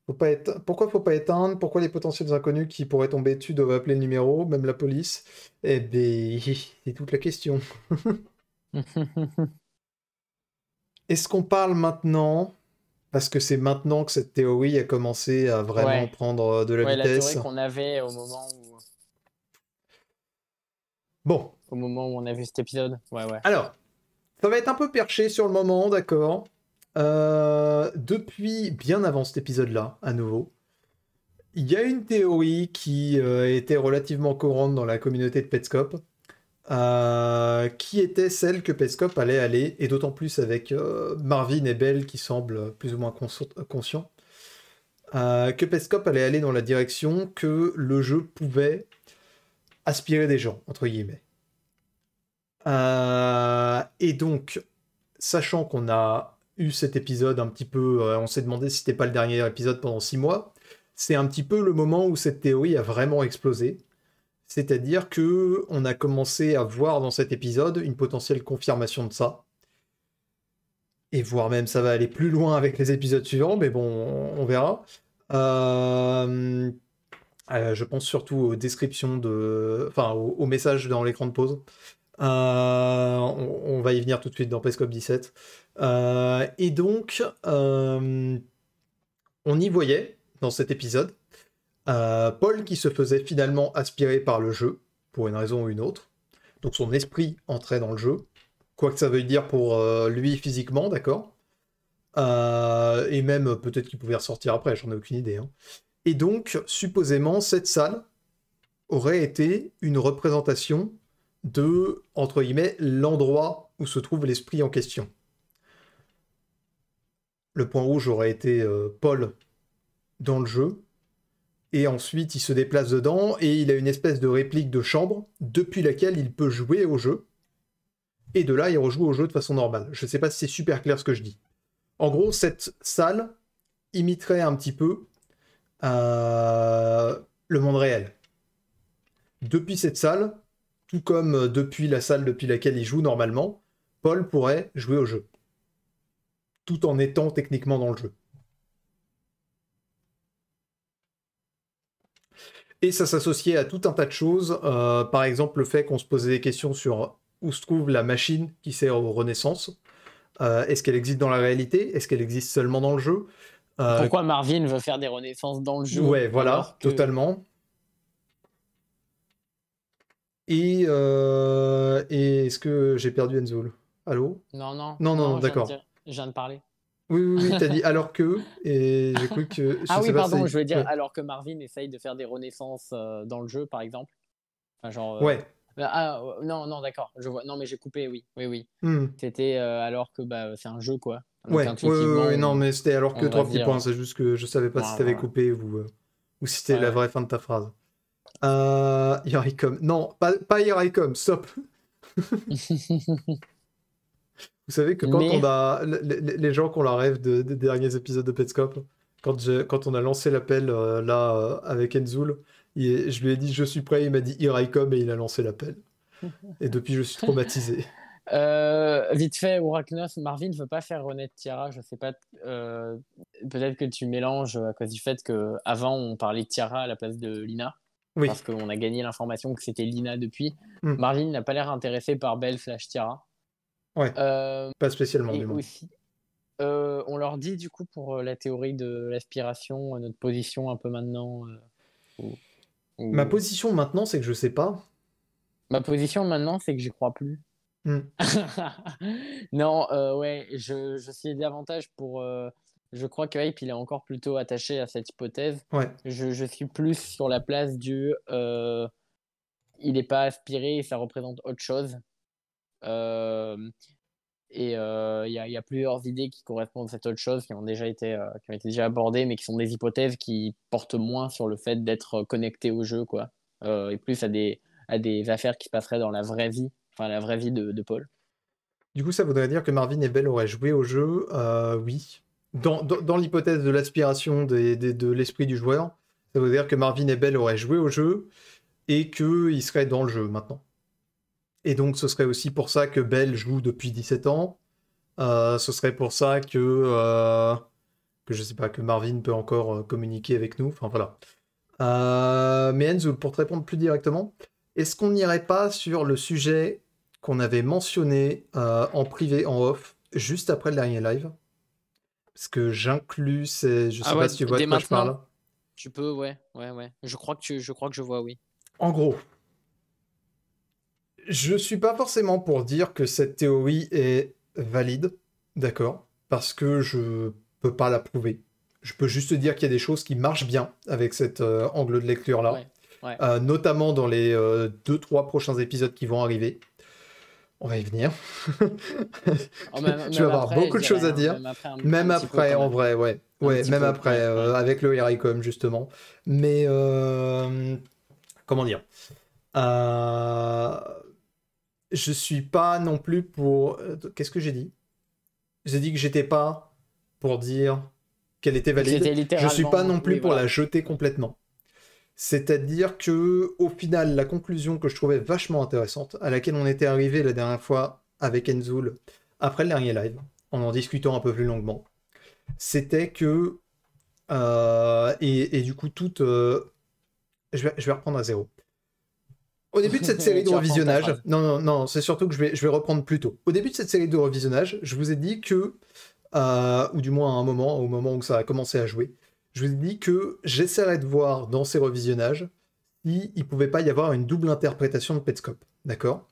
Faut pas être Pourquoi faut pas éteindre Pourquoi les potentiels inconnus qui pourraient tomber dessus doivent appeler le numéro, même la police Eh bien, c'est toute la question. Est-ce qu'on parle maintenant parce que c'est maintenant que cette théorie a commencé à vraiment prendre de la vitesse. La théorie qu'on avait au moment où Bon. Au moment où on a vu cet épisode. Ouais, ouais. Alors, ça va être un peu perché sur le moment, d'accord. Euh, depuis bien avant cet épisode-là, à nouveau, il y a une théorie qui euh, était relativement courante dans la communauté de Petscop, euh, qui était celle que Petscop allait aller, et d'autant plus avec Marvin et Belle qui semblent plus ou moins conscients, que Petscop allait aller dans la direction que le jeu pouvait aspirer des gens, entre guillemets. Euh, et donc, sachant qu'on a eu cet épisode un petit peu, euh, on s'est demandé si c'était pas le dernier épisode pendant six mois, c'est un petit peu le moment où cette théorie a vraiment explosé. C'est-à-dire que on a commencé à voir dans cet épisode une potentielle confirmation de ça. Et voire même ça va aller plus loin avec les épisodes suivants, mais bon, on verra. Euh, euh, je pense surtout aux descriptions de, enfin, aux, messages dans l'écran de pause. Euh, on, va y venir tout de suite dans Pescope 17. Euh, et donc, on y voyait dans cet épisode Paul qui se faisait finalement aspirer par le jeu, pour une raison ou une autre. Donc son esprit entrait dans le jeu, quoi que ça veuille dire pour lui physiquement, d'accord et même peut-être qu'il pouvait ressortir après, j'en ai aucune idée. Hein. Et donc, supposément, cette salle aurait été une représentation de, entre guillemets, l'endroit où se trouve l'esprit en question. Le point rouge aurait été euh, Paul dans le jeu, et ensuite il se déplace dedans, et il a une espèce de réplique de chambre, depuis laquelle il peut jouer au jeu, et de là il rejoue au jeu de façon normale. Je ne sais pas si c'est super clair ce que je dis. En gros, cette salle imiterait un petit peu euh, le monde réel. Depuis cette salle, tout comme euh, depuis la salle depuis laquelle il joue normalement, Paul pourrait jouer au jeu. Tout en étant techniquement dans le jeu. Et ça s'associait à tout un tas de choses. Euh, par exemple, le fait qu'on se posait des questions sur où se trouve la machine qui sert aux renaissances. Est-ce qu'elle existe dans la réalité Est-ce qu'elle existe seulement dans le jeu euh, Pourquoi Marvin veut faire des renaissances dans le jeu Ouais, voilà, totalement. Et, euh, et est-ce que j'ai perdu Enzoul Allô Non, non. Non, non, d'accord. Je viens de parler. Oui, oui, oui, t'as dit alors que, et j'ai cru que. ah oui, pardon, je voulais dire alors que Marvin essaye de faire des renaissances euh, dans le jeu, par exemple. Enfin, genre. Ouais. Ah, non, non, d'accord, je vois. Non, mais j'ai coupé, oui, oui, oui. Hmm. C'était alors que bah, c'est un jeu, quoi. Ouais, non, mais c'était alors que trois petits points, c'est juste que je savais pas si si t'avais coupé ou, euh, ou si c'était la vraie fin de ta phrase. Euh, Non, pas, pas Here stop. Vous savez que quand on a. Les, gens qui ont la rêve de, des derniers épisodes de Petscop, quand, quand on a lancé l'appel euh, là euh, avec Enzoul, je lui ai dit je suis prêt, il m'a dit Here I et il a lancé l'appel. et depuis, je suis traumatisé. Euh, vite fait, Oracle Marvin ne veut pas faire renaître Tiara. Je sais pas. Euh, peut-être que tu mélanges euh, à cause du fait qu'avant, on parlait de Tiara à la place de Lina. Oui. Parce qu'on a gagné l'information que c'était Lina depuis. Hmm. Marvin n'a pas l'air intéressé par Belle slash Tiara. Ouais. pas spécialement, du Aussi, on leur dit, du coup, pour la théorie de l'aspiration, notre position un peu maintenant. Ma position maintenant, c'est que je sais pas. Ma position maintenant, c'est que j'y crois plus. Mm. non, euh, ouais, je, suis davantage pour. Euh, je crois que Hype, il est encore plutôt attaché à cette hypothèse. Je, suis plus sur la place du. Euh, il n'est pas aspiré et ça représente autre chose. et il y, a plusieurs idées qui correspondent à cette autre chose, qui ont déjà été, qui ont déjà abordées, mais qui sont des hypothèses qui portent moins sur le fait d'être connecté au jeu, quoi. et plus à des, à des affaires qui se passeraient dans la vraie vie enfin la vraie vie de, Paul. Du coup, ça voudrait dire que Marvin et Belle auraient joué au jeu, euh, oui. Dans, l'hypothèse de l'aspiration de l'esprit du joueur, ça veut dire que Marvin et Belle auraient joué au jeu et qu'ils seraient dans le jeu maintenant. Et donc, ce serait aussi pour ça que Belle joue depuis 17 ans. Euh, ce serait pour ça que, euh, que je sais pas, que Marvin peut encore euh, communiquer avec nous. Enfin, voilà. mais Enzo, pour te répondre plus directement, est-ce qu'on n'irait pas sur le sujet qu'on avait mentionné euh, en privé, en off, juste après le dernier live. Parce que j'inclus c'est... Je ah sais pas si tu vois de quoi je parle. Tu peux, ouais, ouais, ouais. Je crois que, tu, je, crois que je vois, oui. En gros, je suis pas forcément pour dire que cette théorie est valide, d'accord Parce que je peux pas la prouver. Je peux juste dire qu'il y a des choses qui marchent bien avec cet euh, angle de lecture-là. Euh, notamment dans les deux trois prochains épisodes qui vont arriver. On va y venir. tu oh, vas avoir beaucoup de choses à dire. Même après, en vrai, ouais. Ouais, même après, euh, avec le Hericom, justement. Mais. Euh, comment dire euh, Je suis pas non plus pour. Euh, qu'est-ce que j'ai dit J'ai dit que j'étais pas pour dire qu'elle était valide. je suis pas non plus pour la jeter complètement. C'est-à-dire que, au final, la conclusion que je trouvais vachement intéressante, à laquelle on était arrivé la dernière fois avec Enzoul, après le dernier live, en en discutant un peu plus longuement, c'était que. Euh, et, du coup, toute. Euh, je, vais, reprendre à zéro. Au début de cette série de revisionnage, non, non, non, c'est surtout que je vais, je vais reprendre plus tôt. Au début de cette série de revisionnage, je vous ai dit que, euh, ou du moins à un moment, au moment où ça a commencé à jouer, je vous ai dit que j'essaierai de voir dans ces revisionnages s'il ne pouvait pas y avoir une double interprétation de Petscop, d'accord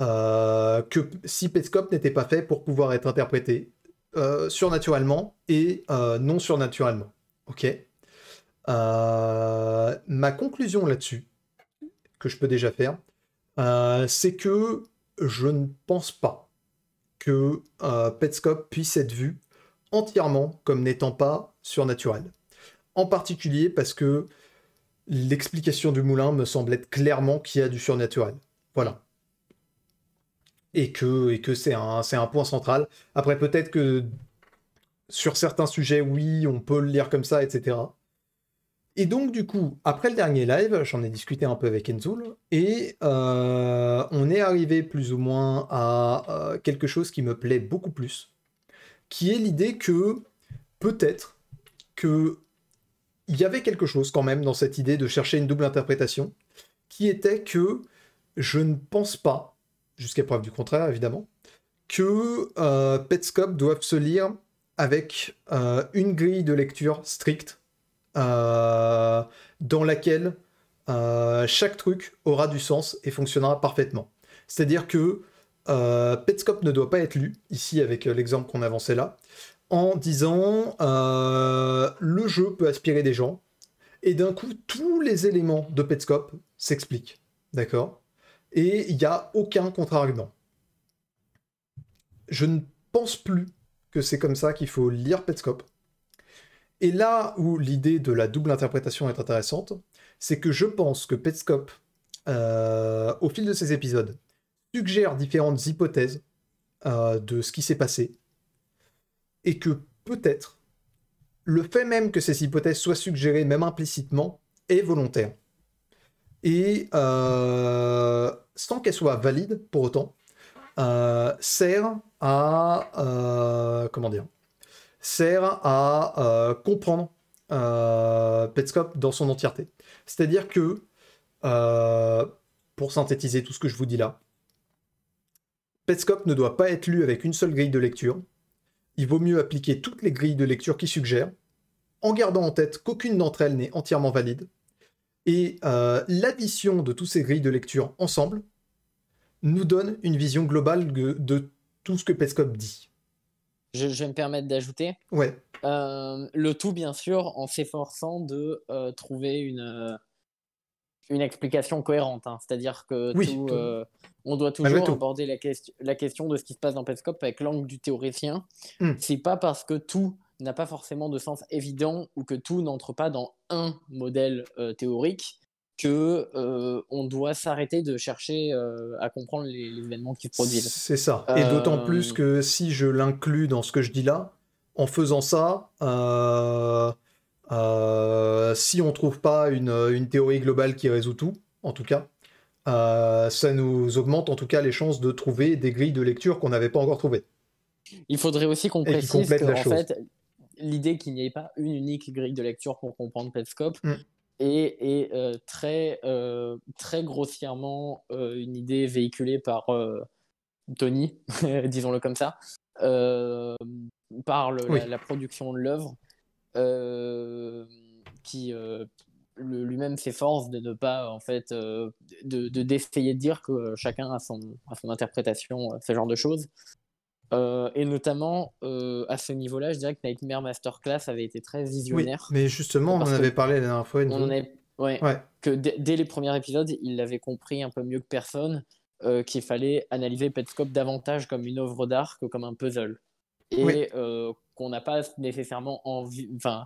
euh, Que si Petscop n'était pas fait pour pouvoir être interprété euh, surnaturellement et euh, non surnaturellement, ok Ma conclusion là-dessus, que je peux déjà faire, c'est que je ne pense pas que Petscop puisse être vu entièrement comme n'étant pas surnaturel en particulier parce que l'explication du moulin me semble être clairement qu'il y a du surnaturel. Voilà. Et que, et que c'est un, un point central. Après, peut-être que sur certains sujets, oui, on peut le lire comme ça, etc. Et donc, du coup, après le dernier live, j'en ai discuté un peu avec Enzoul, et euh, on est arrivé plus ou moins à euh, quelque chose qui me plaît beaucoup plus, qui est l'idée que peut-être que il y avait quelque chose quand même dans cette idée de chercher une double interprétation, qui était que je ne pense pas, jusqu'à preuve du contraire évidemment, que Petscope euh, Petscop doivent se lire avec euh, une grille de lecture stricte euh, dans laquelle chaque truc aura du sens et fonctionnera parfaitement. C'est-à-dire que Petscop ne doit pas être lu, ici avec l'exemple qu'on avançait là, en disant euh, le jeu peut aspirer des gens, et d'un coup tous les éléments de Petscop s'expliquent, d'accord Et il n'y a aucun contre-argument. Je ne pense plus que c'est comme ça qu'il faut lire Petscop. Et là où l'idée de la double interprétation est intéressante, c'est que je pense que Petscop, euh, au fil de ses épisodes, suggère différentes hypothèses euh, de ce qui s'est passé, et que peut-être le fait même que ces hypothèses soient suggérées, même implicitement, est volontaire. Et euh, sans qu'elles soient valides, pour autant, euh, sert à euh, comment dire sert à comprendre Petscop dans son entièreté. C'est-à-dire que pour synthétiser tout ce que je vous dis là, Petscop ne doit pas être lu avec une seule grille de lecture il vaut mieux appliquer toutes les grilles de lecture qui suggèrent, en gardant en tête qu'aucune d'entre elles n'est entièrement valide, et euh, l'addition de toutes ces grilles de lecture ensemble nous donne une vision globale de, tout ce que Pescop dit. Je, vais me permettre d'ajouter. Ouais. Euh, le tout, bien sûr, en s'efforçant de euh, trouver une, une explication cohérente. Hein. C'est-à-dire que euh, on doit toujours aborder la, question de ce qui se passe dans Petscope avec l'angle du théoricien. Hmm. C'est pas parce que tout n'a pas forcément de sens évident ou que tout n'entre pas dans un modèle euh, théorique que euh, on doit s'arrêter de chercher à comprendre les, les, événements qui se produisent. C'est ça. Et d'autant plus que si je l'inclus dans ce que je dis là, en faisant ça euh, si on ne trouve pas une, théorie globale qui résout tout, en tout cas, euh, ça nous augmente en tout cas les chances de trouver des grilles de lecture qu'on n'avait pas encore trouvées. Il faudrait aussi qu'on précise que, en fait, l'idée qu'il n'y ait pas une unique grille de lecture pour comprendre Petscope mm. est, euh, très, très grossièrement une idée véhiculée par Tony, disons-le comme ça, par la, la production de l'œuvre. Euh, qui euh, lui-même s'efforce de ne pas en fait euh, de d'essayer de, dire que chacun a son, a son interprétation ce genre de choses et notamment à ce niveau-là je dirais que Nightmare Masterclass avait été très visionnaire mais justement on en avait parlé la dernière fois et on que dès les premiers épisodes il l'avait compris un peu mieux que personne qu'il fallait analyser Petscope davantage comme une œuvre d'art que comme un puzzle et euh, qu'on n'a pas nécessairement envie. Enfin,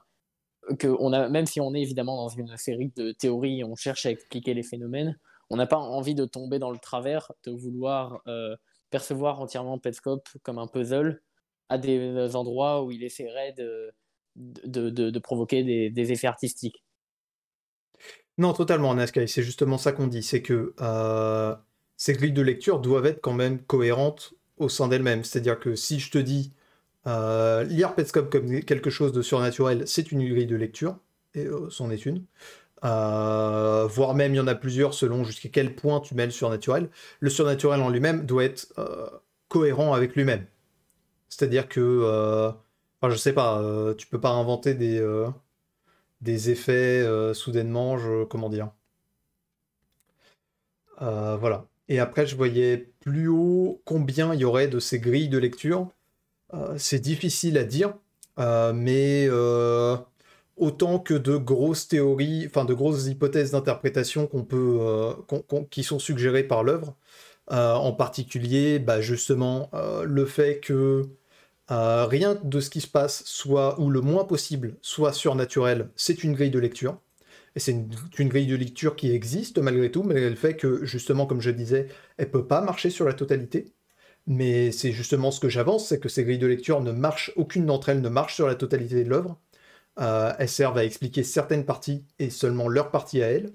que on a, même si on est évidemment dans une série de théories on cherche à expliquer les phénomènes, on n'a pas envie de tomber dans le travers, de vouloir euh, percevoir entièrement Petscope comme un puzzle à des endroits où il essaierait de, de, de, provoquer des, des effets artistiques. Non, totalement, Naskai, C'est justement ça qu'on dit. C'est que euh, ces clics de lecture doivent être quand même cohérentes au sein d'elles-mêmes. C'est-à-dire que si je te dis euh, lire comme quelque chose de surnaturel, c'est une grille de lecture, et euh, c'en est une. Euh, voire même, il y en a plusieurs selon jusqu'à quel point tu mets le surnaturel. Le surnaturel en lui-même doit être euh, cohérent avec lui-même. C'est-à-dire que, enfin, je sais pas, tu peux pas inventer des, des effets soudainement, je, comment dire. voilà. Et après, je voyais plus haut combien il y aurait de ces grilles de lecture. Euh, c'est difficile à dire, euh, mais euh, autant que de grosses théories, enfin de grosses hypothèses d'interprétation qui sont suggérées par l'œuvre. en particulier, bah, justement, le fait que rien de ce qui se passe soit, ou le moins possible, soit surnaturel, c'est une grille de lecture. Et c'est une, grille de lecture qui existe malgré tout, mais le fait que, justement, comme je disais, elle peut pas marcher sur la totalité. Mais c'est justement ce que j'avance, c'est que ces grilles de lecture ne marchent, aucune d'entre elles ne marche sur la totalité de l'œuvre. Euh, elles servent à expliquer certaines parties et seulement leur partie à elles.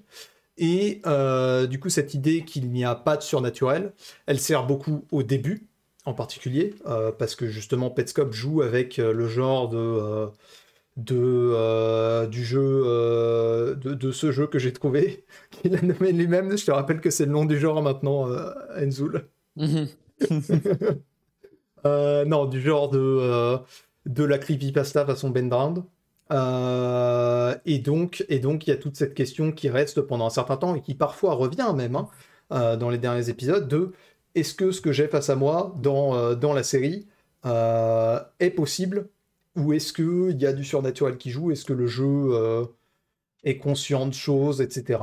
Et euh, du coup, cette idée qu'il n'y a pas de surnaturel, elle sert beaucoup au début, en particulier, euh, parce que justement, Petscop joue avec le genre de, de du jeu, de, ce jeu que j'ai trouvé, qu'il a nommé lui-même. Je te rappelle que c'est le nom du genre maintenant, Enzoul. Mm Euh, non, du genre de, euh, de la creepypasta façon Ben Brown. Euh, et donc, et donc, il y a toute cette question qui reste pendant un certain temps et qui parfois revient même hein, euh, dans les derniers épisodes de est-ce que ce que j'ai face à moi dans, dans la série est possible ou est-ce qu'il y a du surnaturel qui joue Est-ce que le jeu est conscient de choses, etc.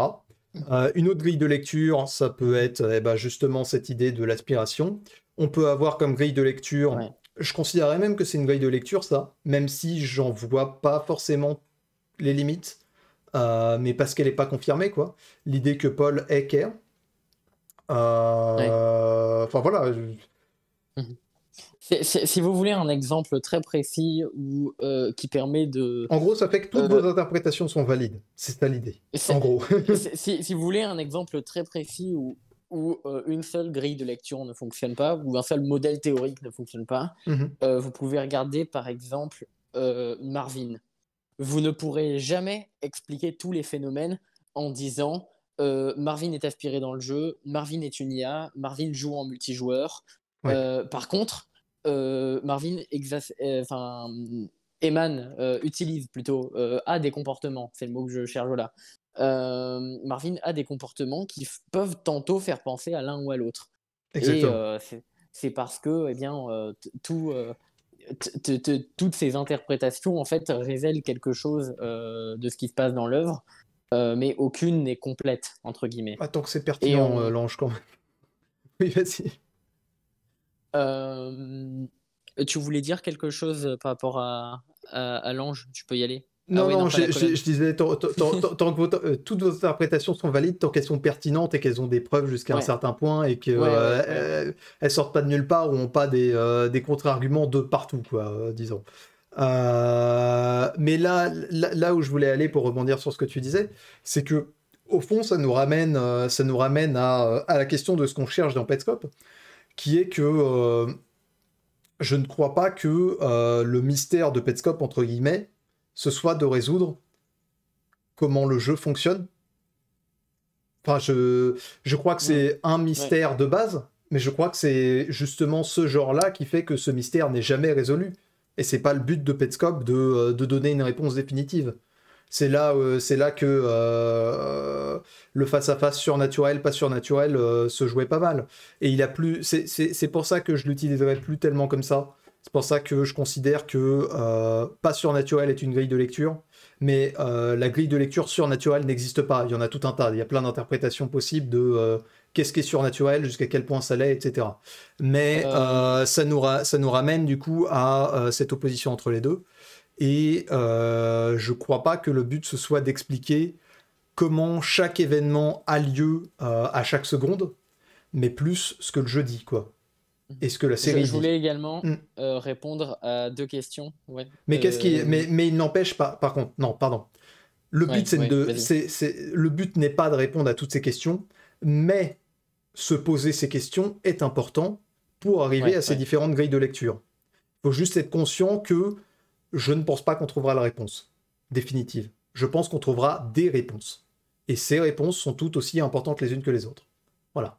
Euh, une autre grille de lecture, ça peut être eh ben, justement cette idée de l'aspiration. On peut avoir comme grille de lecture, je considérais même que c'est une grille de lecture ça, même si j'en vois pas forcément les limites, euh, mais parce qu'elle n'est pas confirmée quoi. L'idée que Paul est Care. Euh, enfin voilà, si vous voulez un exemple très précis ou euh, qui permet de. En gros, ça fait que toutes euh, vos interprétations sont valides. C'est ça l'idée. en gros. si, vous voulez un exemple très précis où, où euh, une seule grille de lecture ne fonctionne pas, ou un seul modèle théorique ne fonctionne pas, mhm. vous pouvez regarder par exemple Marvin. Vous ne pourrez jamais expliquer tous les phénomènes en disant Marvin est aspiré dans le jeu, Marvin est une IA, Marvin joue en multijoueur. par contre, euh, Marvin euh, enfin, émane, euh, utilise plutôt, a des comportements, c'est le mot que je cherche là. Marvin a des comportements qui peuvent tantôt faire penser à l'un ou à l'autre. Exactement. Et c'est parce que eh bien, tout, toutes ces interprétations en fait révèlent quelque chose de ce qui se passe dans l'œuvre. mais aucune n'est complète, entre guillemets. Attends ah, que c'est pertinent, Lange, quand même. oui, vas-y. Euh, tu voulais dire quelque chose par rapport à, à, l'ange Tu peux y aller. Ah non, je, disais, tant, que euh, toutes vos interprétations sont valides, tant qu'elles sont pertinentes et qu'elles ont des preuves jusqu'à un certain point et qu'elles euh, elles sortent pas de nulle part ou ont pas des, contre-arguments de partout, quoi, disons. mais là, là, où je voulais aller pour rebondir sur ce que tu disais, c'est que au fond, ça nous ramène, ça nous ramène à, à la question de ce qu'on cherche dans Petscope qui est que euh, je ne crois pas que euh, le mystère de Petscop, entre guillemets, ce soit de résoudre comment le jeu fonctionne. Enfin, je, je crois que c'est un mystère de base, mais je crois que c'est justement ce genre-là qui fait que ce mystère n'est jamais résolu. Et c'est pas le but de Petscop euh, de donner une réponse définitive. C'est là, euh, c'est là que euh, le face-à-face surnaturel, pas surnaturel, euh, se jouait pas mal. Et il a plus. C'est pour ça que je l'utiliserais plus tellement comme ça. C'est pour ça que je considère que pas surnaturel est une grille de lecture mais la grille de lecture surnaturelle n'existe pas. Il y en a tout un tas. Il y a plein d'interprétations possibles de qu'est-ce qui est surnaturel, jusqu'à quel point ça l'est, etc. Mais ça nous ramène du coup à cette opposition entre les deux. Et euh, je ne crois pas que le but ce soit d'expliquer comment chaque événement a lieu euh, à chaque seconde, mais plus ce que le jeu dit, quoi. Mm-hmm. Et ce que la série. Je, voulais également mm. euh, répondre à deux questions. Mais qu'est-ce qui, mais, mais il n'empêche pas. Par contre, non, pardon. Le but, c'est le but n'est pas de répondre à toutes ces questions, mais se poser ces questions est important pour arriver à ces différentes grilles de lecture. Il faut juste être conscient que je ne pense pas qu'on trouvera la réponse définitive. Je pense qu'on trouvera des réponses. Et ces réponses sont toutes aussi importantes les unes que les autres. Voilà.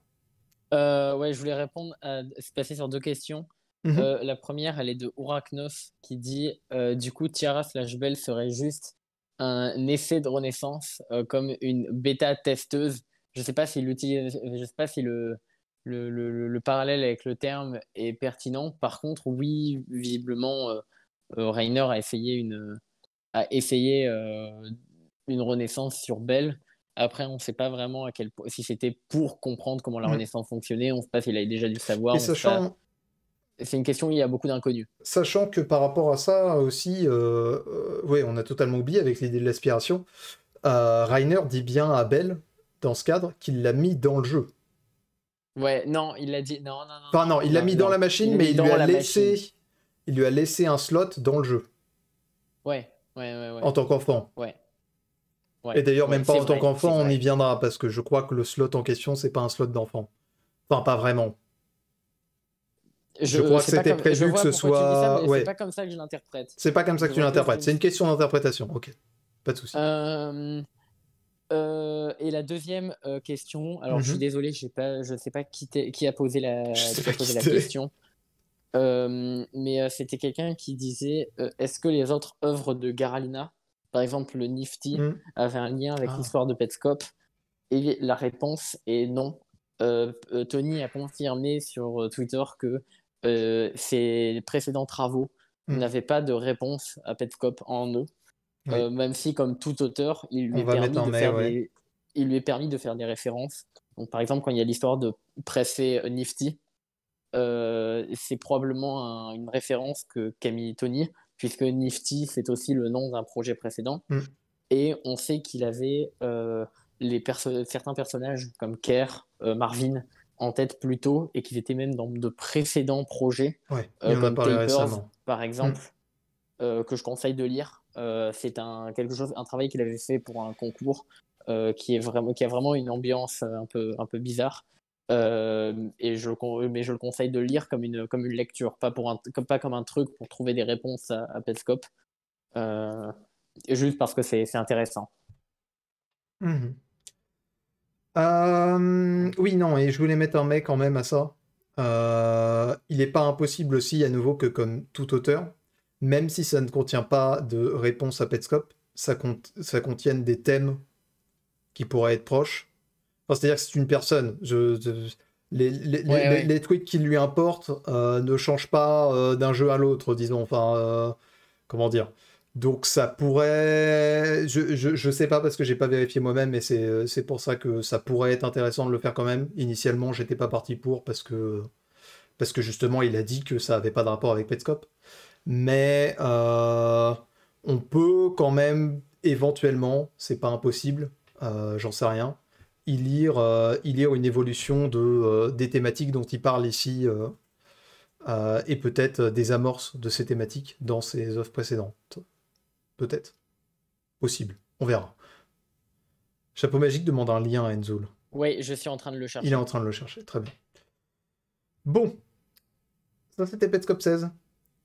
Euh, ouais, je voulais répondre à se passer sur deux questions. Mhm. Euh, la première, elle est de Ouraknos qui dit euh, du coup, Tiara slash Bell serait juste un essai de renaissance comme une bêta testeuse. Je sais pas si je sais pas si le, le, le, parallèle avec le terme est pertinent. Par contre, oui, visiblement, euh, Reiner a essayé une, a essayé, euh, une renaissance sur Belle. Après, on ne sait pas vraiment à quel si c'était pour comprendre comment la mm. Renaissance fonctionnait. On ne sait pas s'il avait déjà dû savoir. sachant... C'est une question où il y a beaucoup d'inconnus. Sachant que par rapport à ça aussi, euh, ouais, on a totalement oublié avec l'idée de l'aspiration. Euh, Reiner dit bien à Belle, dans ce cadre, qu'il l'a mis dans le jeu. Ouais, non, il l'a dit. Non, non, non. non, il l'a mis dans la machine, mais il lui a laissé il lui a laissé un slot dans le jeu. Ouais, ouais, ouais. En tant qu'enfant. Ouais. Et d'ailleurs, même pas en tant qu'enfant, on y viendra, parce que je crois que le slot en question, c'est pas un slot d'enfant. Enfin, pas vraiment. Je, crois que c'était prévu que ce soit. C'est pas comme ça que je l'interprète. C'est pas comme ça que tu l'interprètes. C'est une question d'interprétation. Ok, pas de souci. Euh, euh, et la deuxième euh, question, alors je suis mhm. désolé, pas, je ne sais pas qui a posé la question. Euh, mais euh, c'était quelqu'un qui disait euh, est-ce que les autres œuvres de Garalina, par exemple le Nifty, avait hmm. avaient un lien avec ah. l'histoire de Petscop Et la réponse est non. Tony a confirmé sur Twitter que ses précédents travaux hmm. n'avaient pas de réponse à Petscop en eux. même si, comme tout auteur, il lui, est permis de faire des... il lui est permis de faire des références. Donc, par exemple, quand il y a l'histoire de préfet Nifty, euh, c'est probablement une référence que Camille Tony, puisque Nifty, c'est aussi le nom d'un projet précédent. Mm. Et on sait qu'il avait euh, les certains personnages comme Kerr, euh, Marvin, en tête plus tôt et qu'ils étaient même dans de précédents projets, comme par exemple, mm. que je conseille de lire. c'est un un travail qu'il avait fait pour un concours qui est qui a vraiment une ambiance peu un peu bizarre euh, et je, mais je le conseille de lire comme une, comme une lecture, pas, pour un, comme, pas comme un truc pour trouver des réponses à, à Petscope, euh, juste parce que c'est intéressant. Mmh. Euh, oui, non, et je voulais mettre un mec quand même à ça. il n'est pas impossible aussi, à nouveau, que comme tout auteur, même si ça ne contient pas de réponses à Petscope, ça, cont ça contienne des thèmes qui pourraient être proches c'est-à-dire que c'est une personne. les, les, tweets qui lui importent euh, ne changent pas euh, d'un jeu à l'autre, disons. Enfin, euh, comment dire donc ça pourrait, je, ne sais pas parce que je n'ai pas vérifié moi-même, mais c'est pour ça que ça pourrait être intéressant de le faire quand même. Initialement, j'étais pas parti pour parce que parce que justement il a dit que ça n'avait pas de rapport avec Petscop, mais on peut quand même éventuellement, c'est pas impossible, j'en sais rien, il lire, euh, y a une évolution de, euh, des thématiques dont il parle ici euh, et peut-être des amorces de ces thématiques dans ses œuvres précédentes. Peut-être. Possible. On verra. Chapeau Magique demande un lien à Enzoul. Oui, je suis en train de le chercher. Il est en train de le chercher, très bien. Bon. Ça, c'était Petscop 16.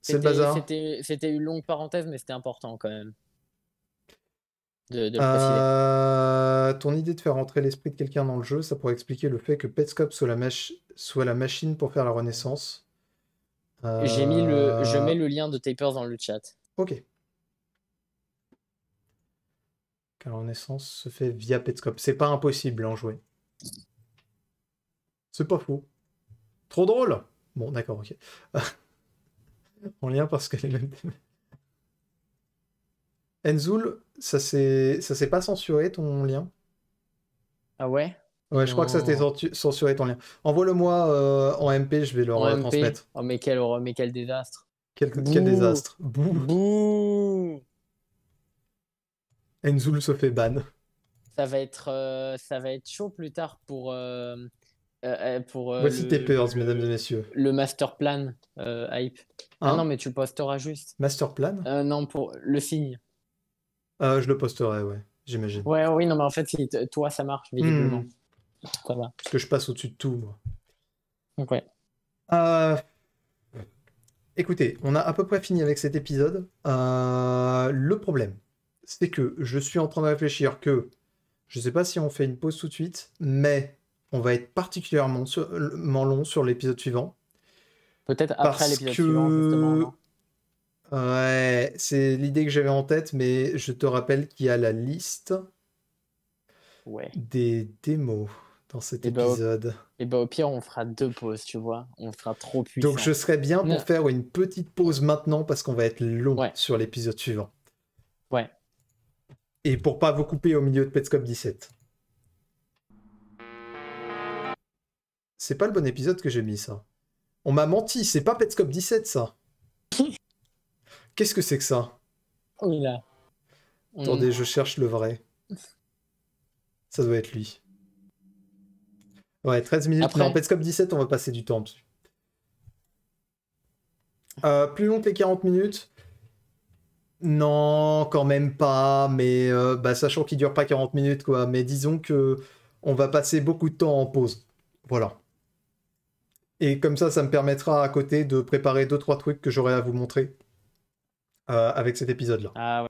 C'est le bazar. C'était une longue parenthèse, mais c'était important quand même de, euh, ton idée de faire rentrer l'esprit de quelqu'un dans le jeu, ça pourrait expliquer le fait que Petscope soit la, machine pour faire la renaissance. J'ai mis le, je euh, mets le lien de Tapers dans le chat. Ok. Car la renaissance se fait via Petscope. C'est pas impossible en hein, jouer. C'est pas fou. Trop drôle. Bon, d'accord, ok. en lien parce qu'elle est. même... Enzoul, ça s'est pas censuré ton lien Ah ouais Ouais, je crois que ça s'est censuré ton lien. Envoie-le-moi euh, en MP, je vais le retransmettre. Oh mais quel, quel désastre. Quel, désastre. Enzoul se fait ban. Ça va être, euh, ça va être chaud plus tard pour. Euh, euh pour Voici tes peurs, mesdames et messieurs. Le master plan hype. ah hein non, mais tu posteras juste. Master plan Non, pour le signe. Euh, je le posterai, ouais, j'imagine. Ouais, oui, non, mais en fait, toi, ça marche, hmm. visiblement. Ça va. Parce que je passe au-dessus de tout, moi. Donc, ouais. Euh, écoutez, on a à peu près fini avec cet épisode. Euh, le problème, c'est que je suis en train de réfléchir que je ne sais pas si on fait une pause tout de suite, mais on va être particulièrement long sur l'épisode suivant. Peut-être après l'épisode suivant, justement. Ouais, c'est l'idée que j'avais en tête, mais je te rappelle qu'il y a la liste des démos dans cet eh ben, épisode. Et eh bah ben, au pire, on fera deux pauses, tu vois. On fera trop puissant. Donc je serais bien pour faire une petite pause maintenant parce qu'on va être long sur l'épisode suivant. Ouais. Et pour pas vous couper au milieu de Petscop 17. C'est pas le bon épisode que j'ai mis ça. On m'a menti, c'est pas Petscop 17 ça. Qu'est-ce que c'est que ça Oh là. Attendez, hmm. je cherche le vrai. Ça doit être lui. Ouais, 13 minutes. Après... Non, Petscop 17, on va passer du temps dessus. Euh, plus long que les 40 minutes Non, quand même pas, mais euh, bah, sachant qu'il dure pas 40 minutes, quoi. Mais disons que on va passer beaucoup de temps en pause. Voilà. Et comme ça, ça me permettra à côté de préparer 2-3 trucs que j'aurai à vous montrer. Euh, avec cet épisode-là. Ah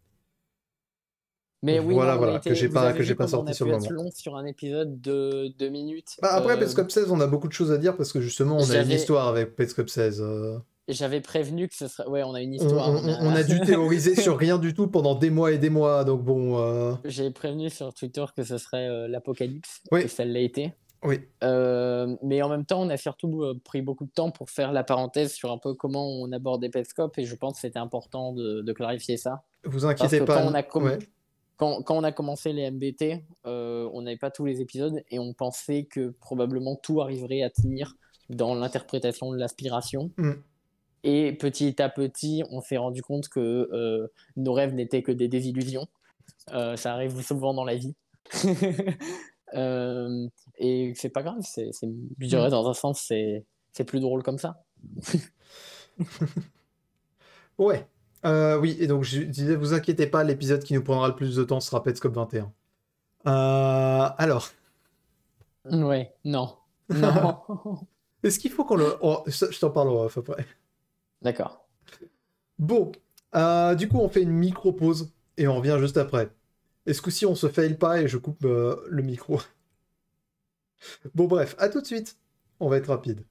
mais oui, voilà, voilà, que j'ai pas, que j'ai pas sorti sur le moment. long sur un épisode de 2 minutes. Bah, après, euh, Petscope 16, on a beaucoup de choses à dire parce que justement, on a une histoire avec Petscop 16. Euh. J'avais prévenu que ce serait. Ouais, on a une histoire. On, a... dû théoriser sur rien du tout pendant des mois et des mois, donc bon. J'ai prévenu sur Twitter que ce serait l'apocalypse. Oui. Et ça l'a été. Oui. Euh, mais en même temps, on a surtout euh, pris beaucoup de temps pour faire la parenthèse sur un peu comment on les Petscope et je pense que c'était important de, clarifier ça. Vous inquiétez pas. Quand on, a quand, on, a commencé les MBT, euh, on n'avait pas tous les épisodes et on pensait que probablement tout arriverait à tenir dans l'interprétation de l'aspiration. Mm. Et petit à petit, on s'est rendu compte que nos rêves n'étaient que des désillusions. ça arrive souvent dans la vie. Euh, et c'est pas grave, c'est, je mm. dirais dans un sens, c'est, c'est plus drôle comme ça. ouais. Euh, oui, et donc je disais, vous inquiétez pas, l'épisode qui nous prendra le plus de temps sera Petscop 21. Euh, alors. Ouais, non. non. Est-ce qu'il faut qu'on le. je t'en parle après. D'accord. Bon, du coup, on fait une micro-pause et on revient juste après. Est-ce que si on se fail pas et je coupe euh, le micro Bon bref, à tout de suite. On va être rapide.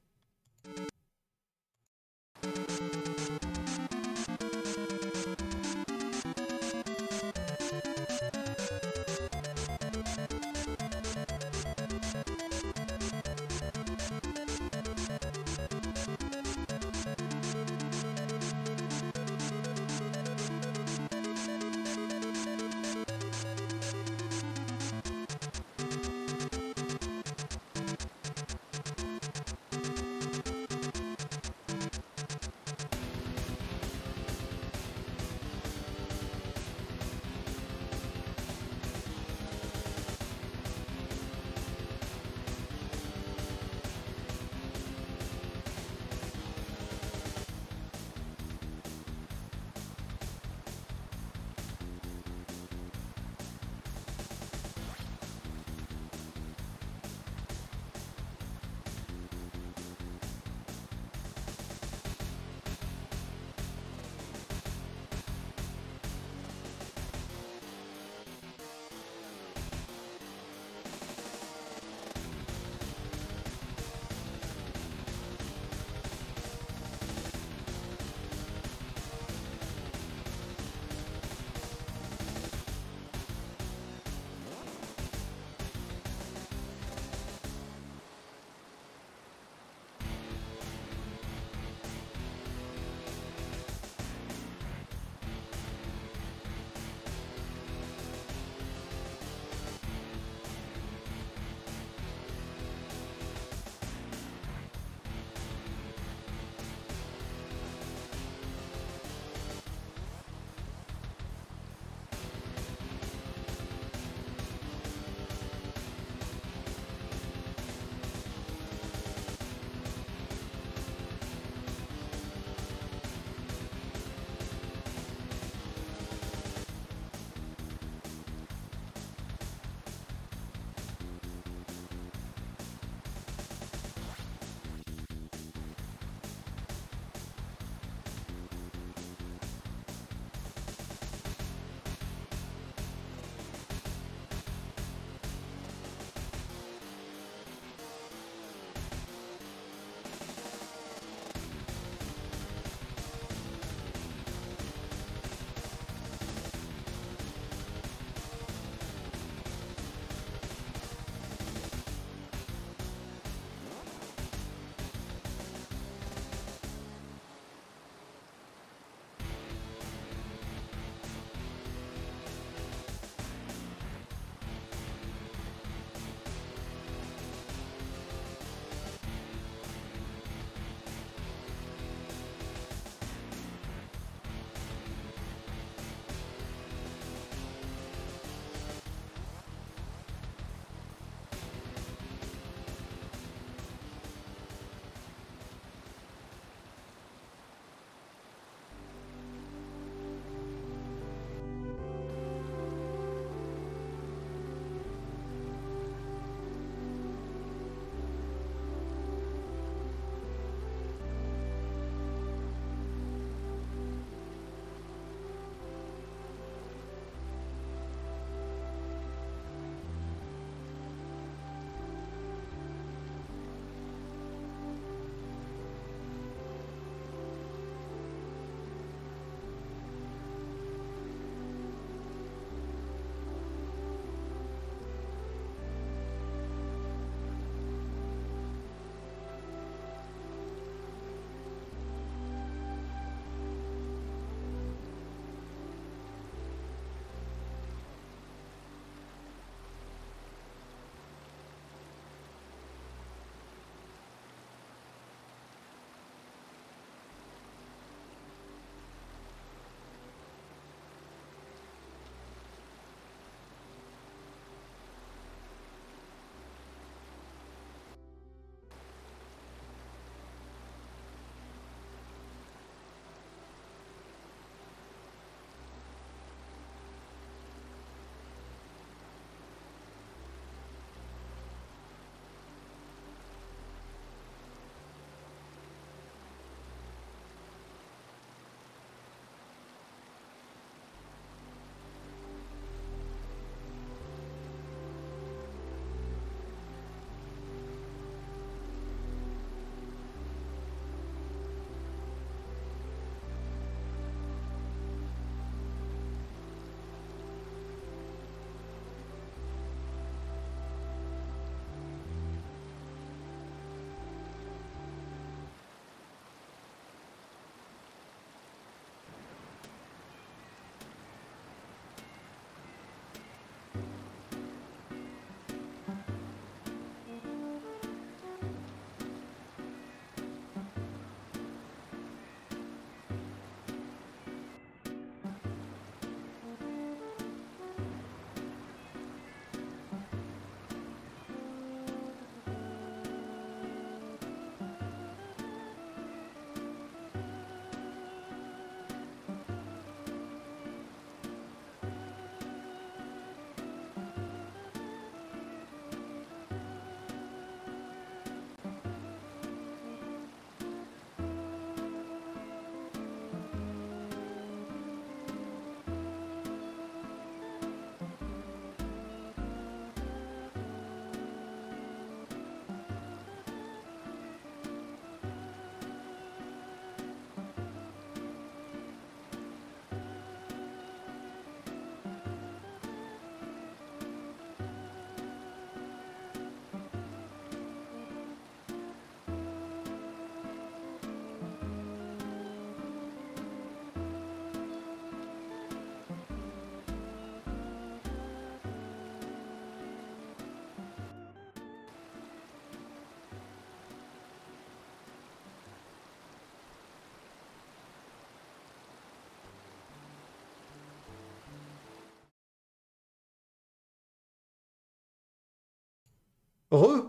Re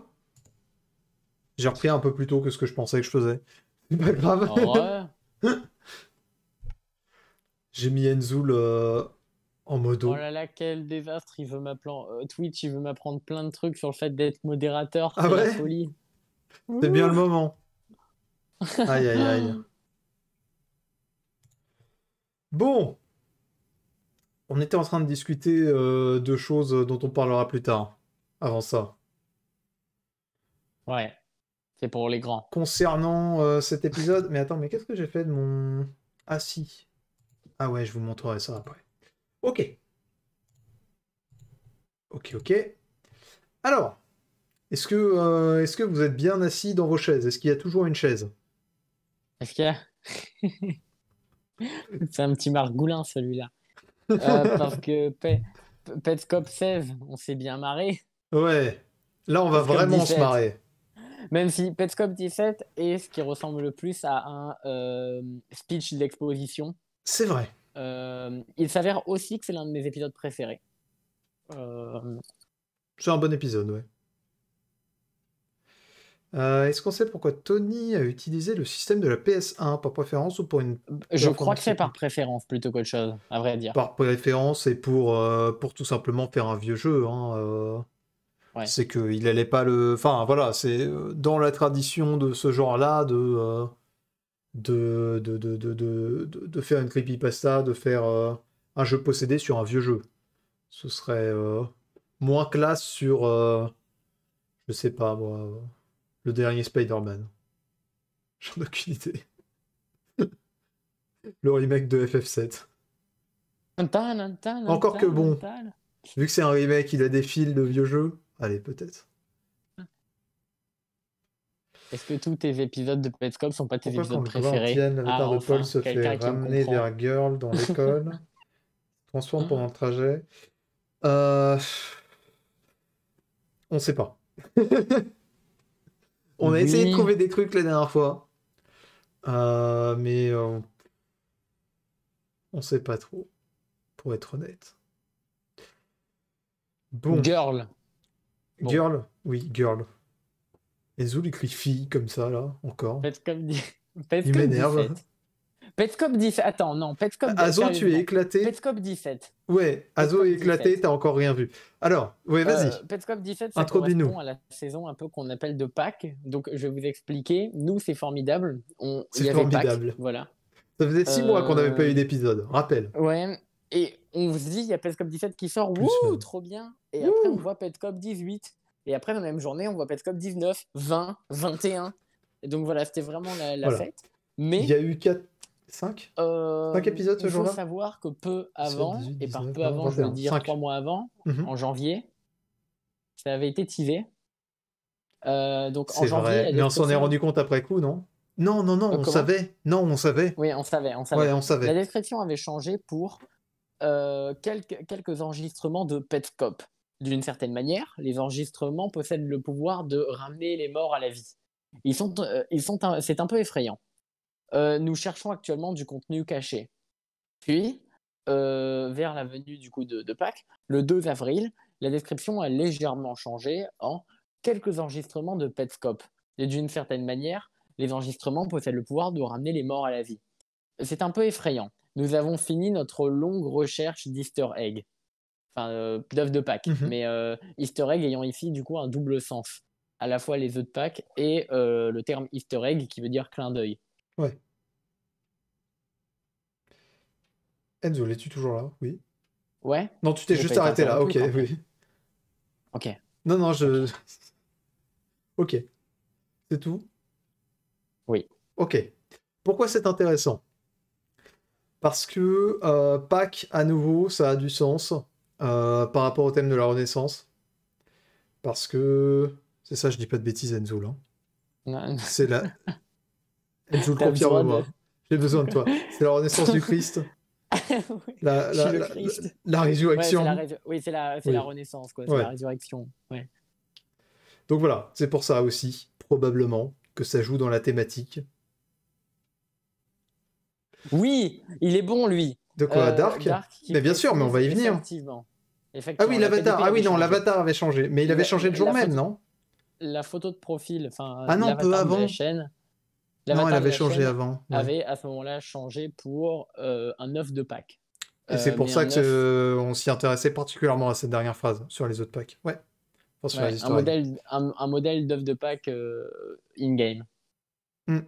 J'ai repris un peu plus tôt que ce que je pensais que je faisais. C'est pas grave. J'ai mis Enzoul en mode. Oh là là, quel Il veut m'apprendre. Euh, Twitch, il veut m'apprendre plein de trucs sur le fait d'être modérateur. Ah ouais C'est bien le moment. Aïe aïe aïe. Bon, on était en train de discuter euh, de choses dont on parlera plus tard. Avant ça. Ouais, c'est pour les grands. Concernant euh, cet épisode, mais attends, mais qu'est-ce que j'ai fait de mon. assis ah, ah ouais, je vous montrerai ça après. Ok. Ok, ok. Alors, est-ce que, euh, que vous êtes bien assis dans vos chaises Est-ce qu'il y a toujours une chaise Est-ce qu'il y a C'est un petit margoulin celui-là. Euh, parce que Petscop 16, on s'est bien marré. Ouais, là on va vraiment se marrer. Même si Petscop 17 est ce qui ressemble le plus à un euh, speech d'exposition. C'est vrai. Euh, il s'avère aussi que c'est l'un de mes épisodes préférés. Euh, c'est un bon épisode, ouais. Est-ce qu'on sait pourquoi Tony a utilisé le système de la PS1 par préférence ou pour une... Je crois que c'est par préférence plutôt qu'autre chose, à vrai dire. Par préférence et pour, pour tout simplement faire un vieux jeu. Hein, c'est que il n'allait pas le. Enfin, voilà, c'est euh, dans la tradition de ce genre-là euh, de, de, de, de, de, faire une creepypasta, de faire euh, un jeu possédé sur un vieux jeu. Ce serait moins classe sur. je sais pas, moi. Le dernier Spider-Man. J'en ai aucune idée. le remake de FF7. Encore que bon, vu que c'est un remake, il a des fils de vieux jeux. Allez, peut-être. Est-ce que tous tes épisodes de Petscop sont pas tes épisodes préférés ah, de Paul se fait ramener vers Girl dans l'école, transforme pendant le trajet. On euh, On sait pas. On a essayé de trouver des trucs la dernière fois. Euh, mais on euh, on sait pas trop, pour être honnête. Bon. Girl, Girl Oui, girl. Et lui crie fille comme ça, là, encore. Petscop dit. Il m'énerve. Petscop 17. Attends, non, Petscop Azo, tu es éclaté. Petscop 17. Ouais, Azo est éclaté, t'as encore rien vu. Alors, ouais, euh, vas-y. Petscop 17, ça Introduis-nous. à la saison un peu qu'on appelle de Pâques. Donc, je vais vous expliquer. Nous, c'est formidable. C'est formidable. voilà. Ça faisait six mois qu'on n'avait pas eu euh, d'épisode, rappel. Ouais, et on se dit, il y a Petcop 17 qui sort, wouh, euh, trop bien. Et après, on voit Petcop 18. Et après, dans la même journée, on voit Petcop 19, 20, 21. Et donc voilà, c'était vraiment la, fête. Mais il y a eu 4, 5 euh, 5 épisodes ce jour-là. Il faut savoir que peu avant, et par peu avant, je veux dire 3 mois avant, mhm. en janvier, ça avait été tivé. Euh, donc en janvier. Vrai. Mais on s'en est rendu compte après coup, non Non, non, non, euh, on savait. Non, on savait. Oui, on savait, on savait. La description avait changé pour euh, quelques, enregistrements de Petscop. D'une certaine manière, les enregistrements possèdent le pouvoir de ramener les morts à la vie. Euh, c'est un peu effrayant. Euh, nous cherchons actuellement du contenu caché. Puis, vers la venue du coup de, de, Pâques, le 2 avril, la description a légèrement changé en quelques enregistrements de Petscop. Et d'une certaine manière, les enregistrements possèdent le pouvoir de ramener les morts à la vie. C'est un peu effrayant nous avons fini notre longue recherche d'Easter egg, enfin euh, d'œufs de Pâques, mhm. mais euh, Easter egg ayant ici du coup un double sens, à la fois les œufs de Pâques et euh, le terme Easter egg qui veut dire clin d'œil. Ouais. Enzo, es-tu toujours là Oui. Ouais. Non, tu t'es juste arrêté là. Ok, oui. Ok. Non, non, je. Ok. C'est tout Oui. Ok. Pourquoi c'est intéressant parce que euh, Pâques, à nouveau, ça a du sens euh, par rapport au thème de la Renaissance. Parce que. C'est ça, je dis pas de bêtises, Enzoul. Hein. C'est la. Enzoul, moi J'ai besoin de toi. C'est la Renaissance du Christ. la, résurrection. Oui, c'est la, Renaissance, quoi. C'est la résurrection. Ouais. Donc voilà, c'est pour ça aussi, probablement, que ça joue dans la thématique. Oui, il est bon, lui. De quoi euh, Dark, Mais bien sûr, mais on va y venir. Effectivement. ah oui, l'avatar. Ah oui, non, l'avatar avait changé. Mais il avait changé de jour même, non La photo de profil, enfin, ah non, peu avant. la chaîne. Non, elle avait changé avant. Elle Avait à ce moment-là changé pour euh, un œuf de Pâques. Et c'est euh, pour ça que on s'y intéressait particulièrement à cette dernière phrase sur les autres de Pâques. Ouais. un modèle, un, d'œuf de Pâques in game. Hmm.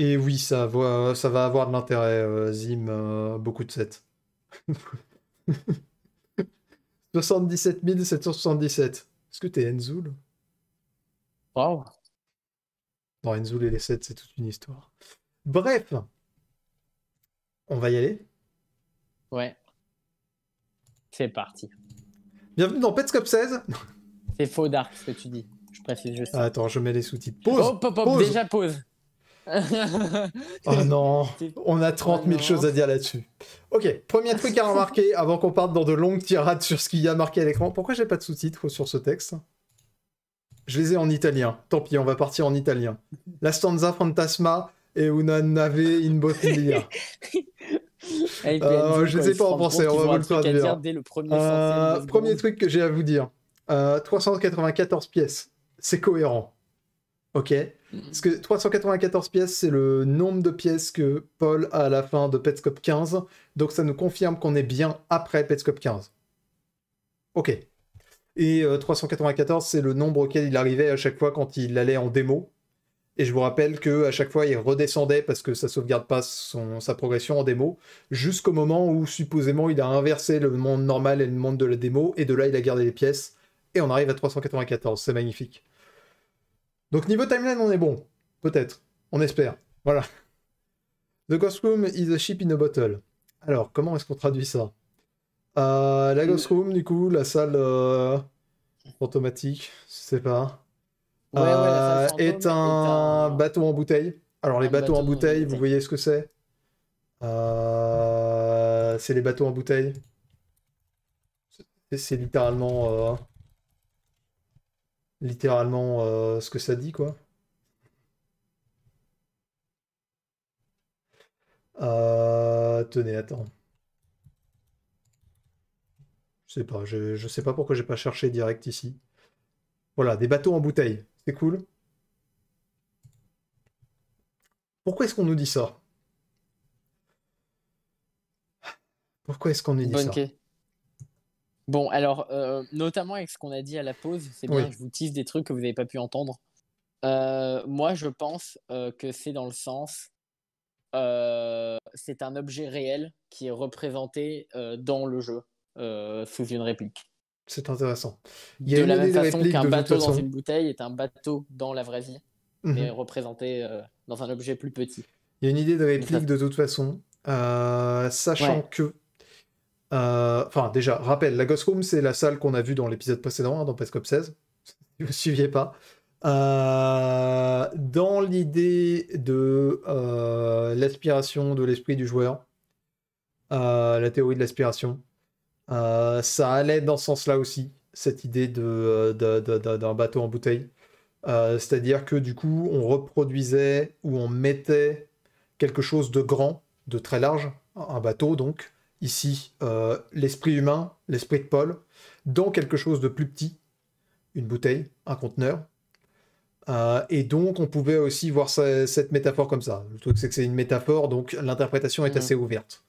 Et oui, ça, va, avoir de l'intérêt, euh, Zim, euh, beaucoup de 7. 77 777. Est-ce que t'es Enzoul Wow. Non, Enzoul et les 7, c'est toute une histoire. Bref, on va y aller Ouais. C'est parti. Bienvenue dans Petscop 16. C'est faux, Dark, ce que tu dis. Je précise juste. attends, je mets les sous-titres. oh, Déjà pause oh non, on a 30 000 choses à dire là-dessus. Ok, premier truc à remarquer avant qu'on parte dans de longues tirades sur ce qu'il y a marqué à l'écran. Pourquoi j'ai pas de sous-titres sur ce texte Je les ai en italien. Tant pis, on va partir en italien. La stanza fantasma e una nave in bottiglia. Eh, euh, je ne sais pas en français, on va vous le traduire. premier, euh, truc que j'ai à vous dire 394 euh, pièces, c'est cohérent. Ok. Parce que 394 pièces, c'est le nombre de pièces que Paul a à la fin de Petscop 15. Donc ça nous confirme qu'on est bien après Petscop 15. Ok. Et 394, euh, c'est le nombre auquel il arrivait à chaque fois quand il allait en démo. Et je vous rappelle que à chaque fois, il redescendait parce que ça sauvegarde pas sa progression en démo, jusqu'au moment où supposément il a inversé le monde normal et le monde de la démo, et de là, il a gardé les pièces, et on arrive à 394. C'est magnifique. Donc niveau timeline, on est bon. Peut-être. On espère. Voilà. The Ghost Room is a ship in a bottle. Alors, comment est-ce qu'on traduit ça euh, La Ghost Room, du coup, la salle euh, fantomatique, automatique, ne sais pas, euh, est, un... bateau en bouteille. Alors, les bateaux en bouteille, vous voyez ce que c'est C'est les bateaux en bouteille. C'est littéralement littéralement euh, ce que ça dit, quoi. Euh, tenez, attends. Je sais pas, je, je sais pas pourquoi j'ai pas cherché direct ici. Voilà, des bateaux en bouteille, c'est cool. Pourquoi est-ce qu'on nous dit ça Pourquoi est-ce qu'on nous dit ça Bon, alors, euh, notamment avec ce qu'on a dit à la pause, c'est bien, je vous tisse des trucs que vous n'avez pas pu entendre. Euh, moi, je pense euh, que c'est dans le sens. c'est un objet réel qui est représenté dans le jeu sous une réplique. C'est intéressant. Il de la même façon qu'un bateau dans une bouteille est un bateau dans la vraie vie, mhm. mais représenté dans un objet plus petit. Il y a une idée de réplique de toute façon, sachant que euh, enfin, déjà, rappel, la Ghost Room, c'est la salle qu'on a vue dans l'épisode précédent, hein, dans Pescop 16, si vous ne suiviez pas. Euh, dans l'idée de euh, l'aspiration de l'esprit du joueur, la théorie de l'aspiration, ça allait dans ce sens-là aussi, cette idée d'un de, bateau en bouteille. c'est-à-dire que du coup, on reproduisait ou on mettait quelque chose de grand, de très large, un bateau donc, ici euh, l'esprit humain, l'esprit de Paul, dans quelque chose de plus petit, une bouteille, un conteneur. Euh, et donc on pouvait aussi voir cette métaphore comme ça. Le truc c'est que c'est une métaphore, donc l'interprétation est mm. assez ouverte,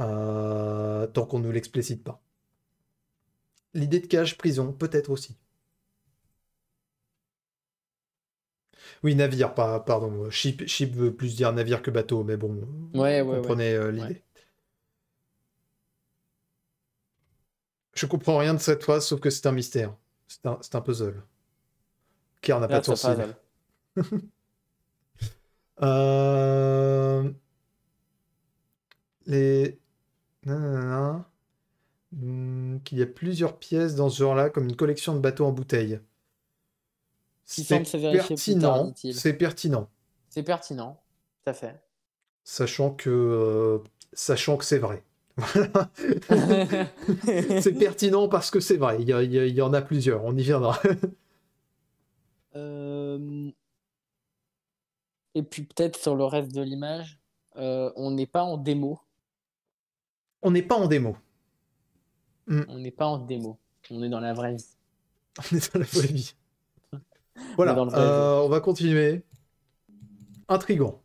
euh, tant qu'on ne l'explicite pas. L'idée de cage-prison, peut-être aussi. Oui, navire, pardon. Ship, veut plus dire navire que bateau, mais bon, ouais, comprenez l'idée. Je comprends rien de cette fois, sauf que c'est un mystère. C'est un, puzzle. Ah, Car euh, n'a pas de sens. euh... Qu'il y a plusieurs pièces dans ce genre-là, comme une collection de bateaux en bouteille. C'est pertinent. C'est pertinent. C'est pertinent, tout à fait. Sachant que, euh, sachant que c'est vrai c'est pertinent parce que c'est vrai, il y, en a plusieurs, on y viendra. Euh, et puis peut-être sur le reste de l'image, euh, on n'est pas en démo. On n'est pas en démo. Hmm. On n'est pas en démo, on est dans la vraie vie. On est dans la vraie vie. voilà, euh, on va continuer. Intrigant.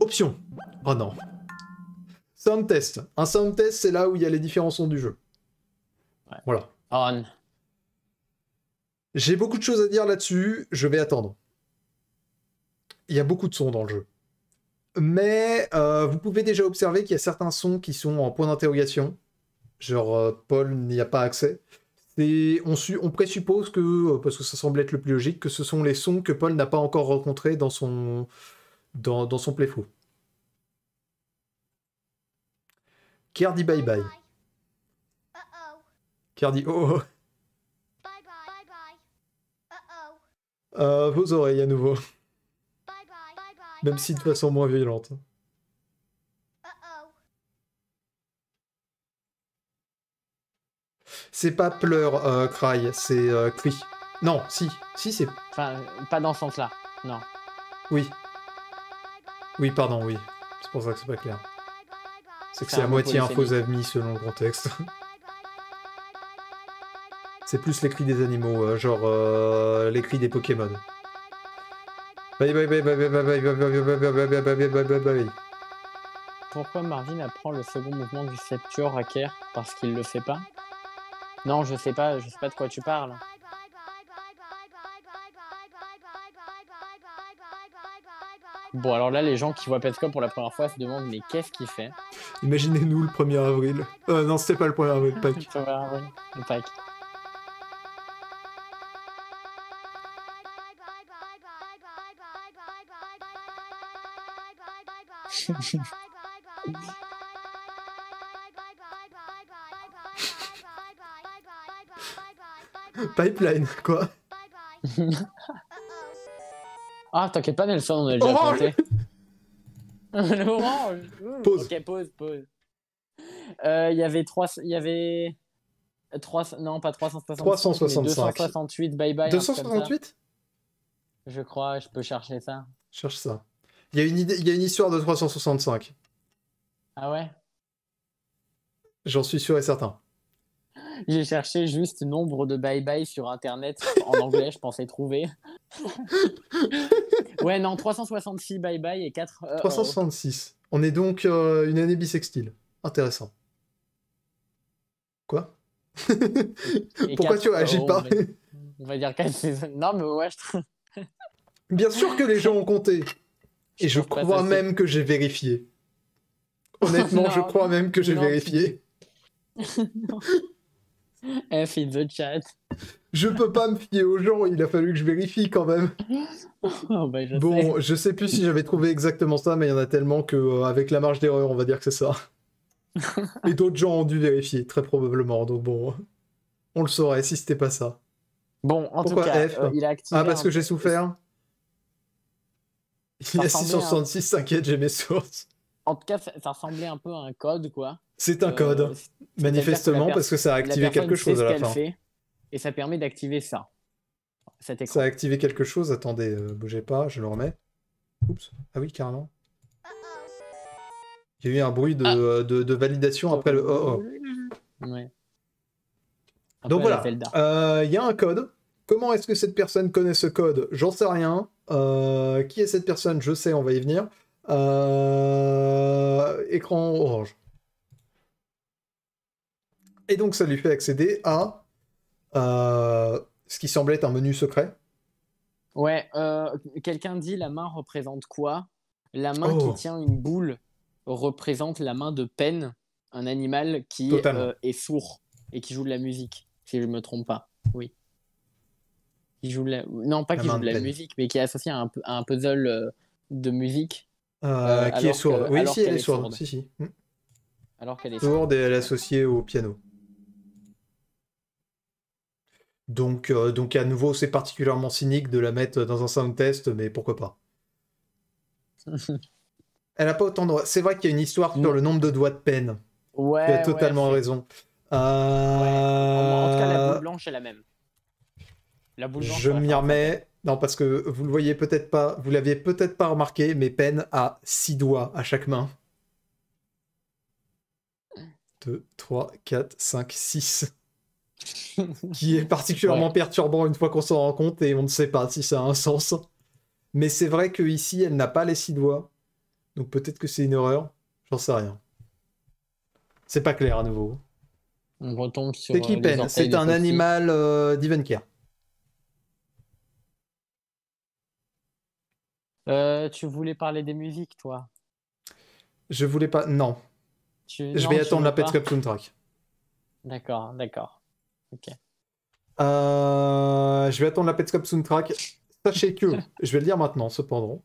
Option. Oh non. Sound test. Un sound test, c'est là où il y a les différents sons du jeu. Voilà. On. J'ai beaucoup de choses à dire là-dessus, je vais attendre. Il y a beaucoup de sons dans le jeu. Mais euh, vous pouvez déjà observer qu'il y a certains sons qui sont en point d'interrogation. Genre, euh, Paul n'y a pas accès. Et on, présuppose que, euh, parce que ça semble être le plus logique, que ce sont les sons que Paul n'a pas encore rencontrés dans son, dans, son Kerr dit bye bye. Kerr dit oh oh. Euh, vos oreilles à nouveau. Même si de façon moins violente. C'est pas pleure, euh, cry, c'est euh, cri. Non, si, si c'est. Enfin, pas dans ce sens-là, non. Oui. Oui, pardon, oui. C'est pour ça que c'est pas clair. C'est que c'est à moitié un faux ami, selon le contexte. c'est plus les cris des animaux, genre les cris des Pokémon. Pourquoi Marvin apprend le second mouvement du septuor à Kerr Parce qu'il le sait pas Non, je sais pas, je sais pas de quoi tu parles. Bon, alors là, les gens qui voient Petco pour la première fois se demandent mais qu'est-ce qu'il fait Imaginez-nous le 1er avril. Euh, non, c'était pas le 1er avril, Pâques. le 1er avril, le Pâques. Pipeline, quoi. Ah, t'inquiète pas, Nelson, on a déjà orange tenté. L'orange Pause. Ok, pause, pause. Euh, il y avait 3... Y avait... 3... Non, pas 365. 365. 268, bye bye. 268 Je crois, je peux chercher ça. Cherche ça. Il y, a une idée... y a une histoire de 365. Ah ouais J'en suis sûr et certain. J'ai cherché juste nombre de bye-bye sur internet en anglais, je pensais trouver. ouais, non, 366 bye-bye et 4. 366. Euh, on est donc euh, une année bisextile. Intéressant. Quoi Pourquoi tu agis pas on va, dire 4 saisons. Non, mais ouais, je... Bien sûr que les gens ont compté. Et je, crois même que j'ai vérifié. Honnêtement, je crois même que j'ai vérifié. non. Eh, F in the chat. Je peux pas me fier aux gens, il a fallu que je vérifie quand même. Oh, ben, bon, je sais plus si j'avais trouvé exactement ça, mais il y en a tellement que euh, avec la marge d'erreur, on va dire que c'est ça. Et d'autres gens ont dû vérifier, très probablement. Donc bon, on le saurait si c'était pas ça. Bon, en Pourquoi tout cas, F euh, Ah, parce que j'ai souffert. Il y a 666, t'inquiète, j'ai mes sources. En tout cas, ça ressemblait un peu à un code, quoi. C'est un euh, code, manifestement, parce que ça a activé quelque chose à la fin. et ça permet d'activer ça. Ça a activé quelque chose, attendez, euh, bougez pas, je le remets. Oups, ah oui, carrément. Il y a eu un bruit de, ah. euh, validation après le oh, oh. Donc voilà, il y a un code. Comment est-ce que cette personne connaît ce code J'en sais rien. qui est cette personne Je sais, on va y venir. écran orange. Et donc ça lui fait accéder à euh, ce qui semblait être un menu secret. Ouais, euh, quelqu'un dit la main représente quoi La main qui oh. tient une boule représente la main de Pen, un animal qui euh, est sourd et qui joue de la musique, si je ne me trompe pas. Oui. joue Non, pas qui joue de, la musique, mais qui est associé à un, puzzle de musique. qui est sourde. oui, si, elle, est sourde. Hmm. Alors qu'elle est sourde. sourde et elle est associée au piano. Euh, donc, à nouveau, c'est particulièrement cynique de la mettre dans un sound test, mais pourquoi pas. Elle n'a pas autant de... C'est vrai qu'il y a une histoire sur mm. le nombre de doigts de peine. Ouais. Tu as totalement raison. En tout cas, la boule euh, blanche est la même. La boule blanche. Je m'y remets. Non, parce que vous le voyez peut-être pas, vous l'aviez peut-être pas remarqué, mais Pen a six doigts à chaque main. 2, 3, 4, 5, 6 qui est particulièrement perturbant une fois qu'on s'en rend compte et on ne sait pas si ça a un sens. Mais c'est vrai que ici, elle n'a pas les six doigts. Donc peut-être que c'est une erreur. J'en sais rien. C'est pas clair à nouveau. On retombe sur. C'est euh, C'est un animal euh, euh, tu voulais parler des musiques, toi Je voulais pas. Non. Je vais attendre la Petscop Soundtrack. D'accord, d'accord. Euh, je vais attendre la Petscop Soundtrack. Sachez que, je vais le dire maintenant, cependant.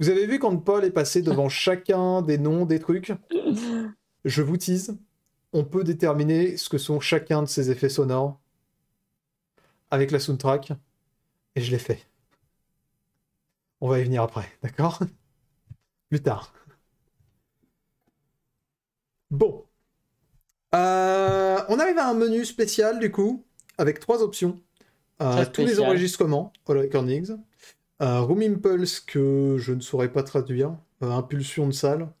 Vous avez vu quand Paul est passé devant chacun des noms, des trucs Je vous tease. On peut déterminer ce que sont chacun de ces effets sonores avec la soundtrack. Et je l'ai fait. On va y venir après, d'accord Plus tard. Bon. Euh, on arrive à un menu spécial du coup, avec trois options. Euh, tous les enregistrements, recordings. Euh, room impulse que je ne saurais pas traduire. impulsion de salle.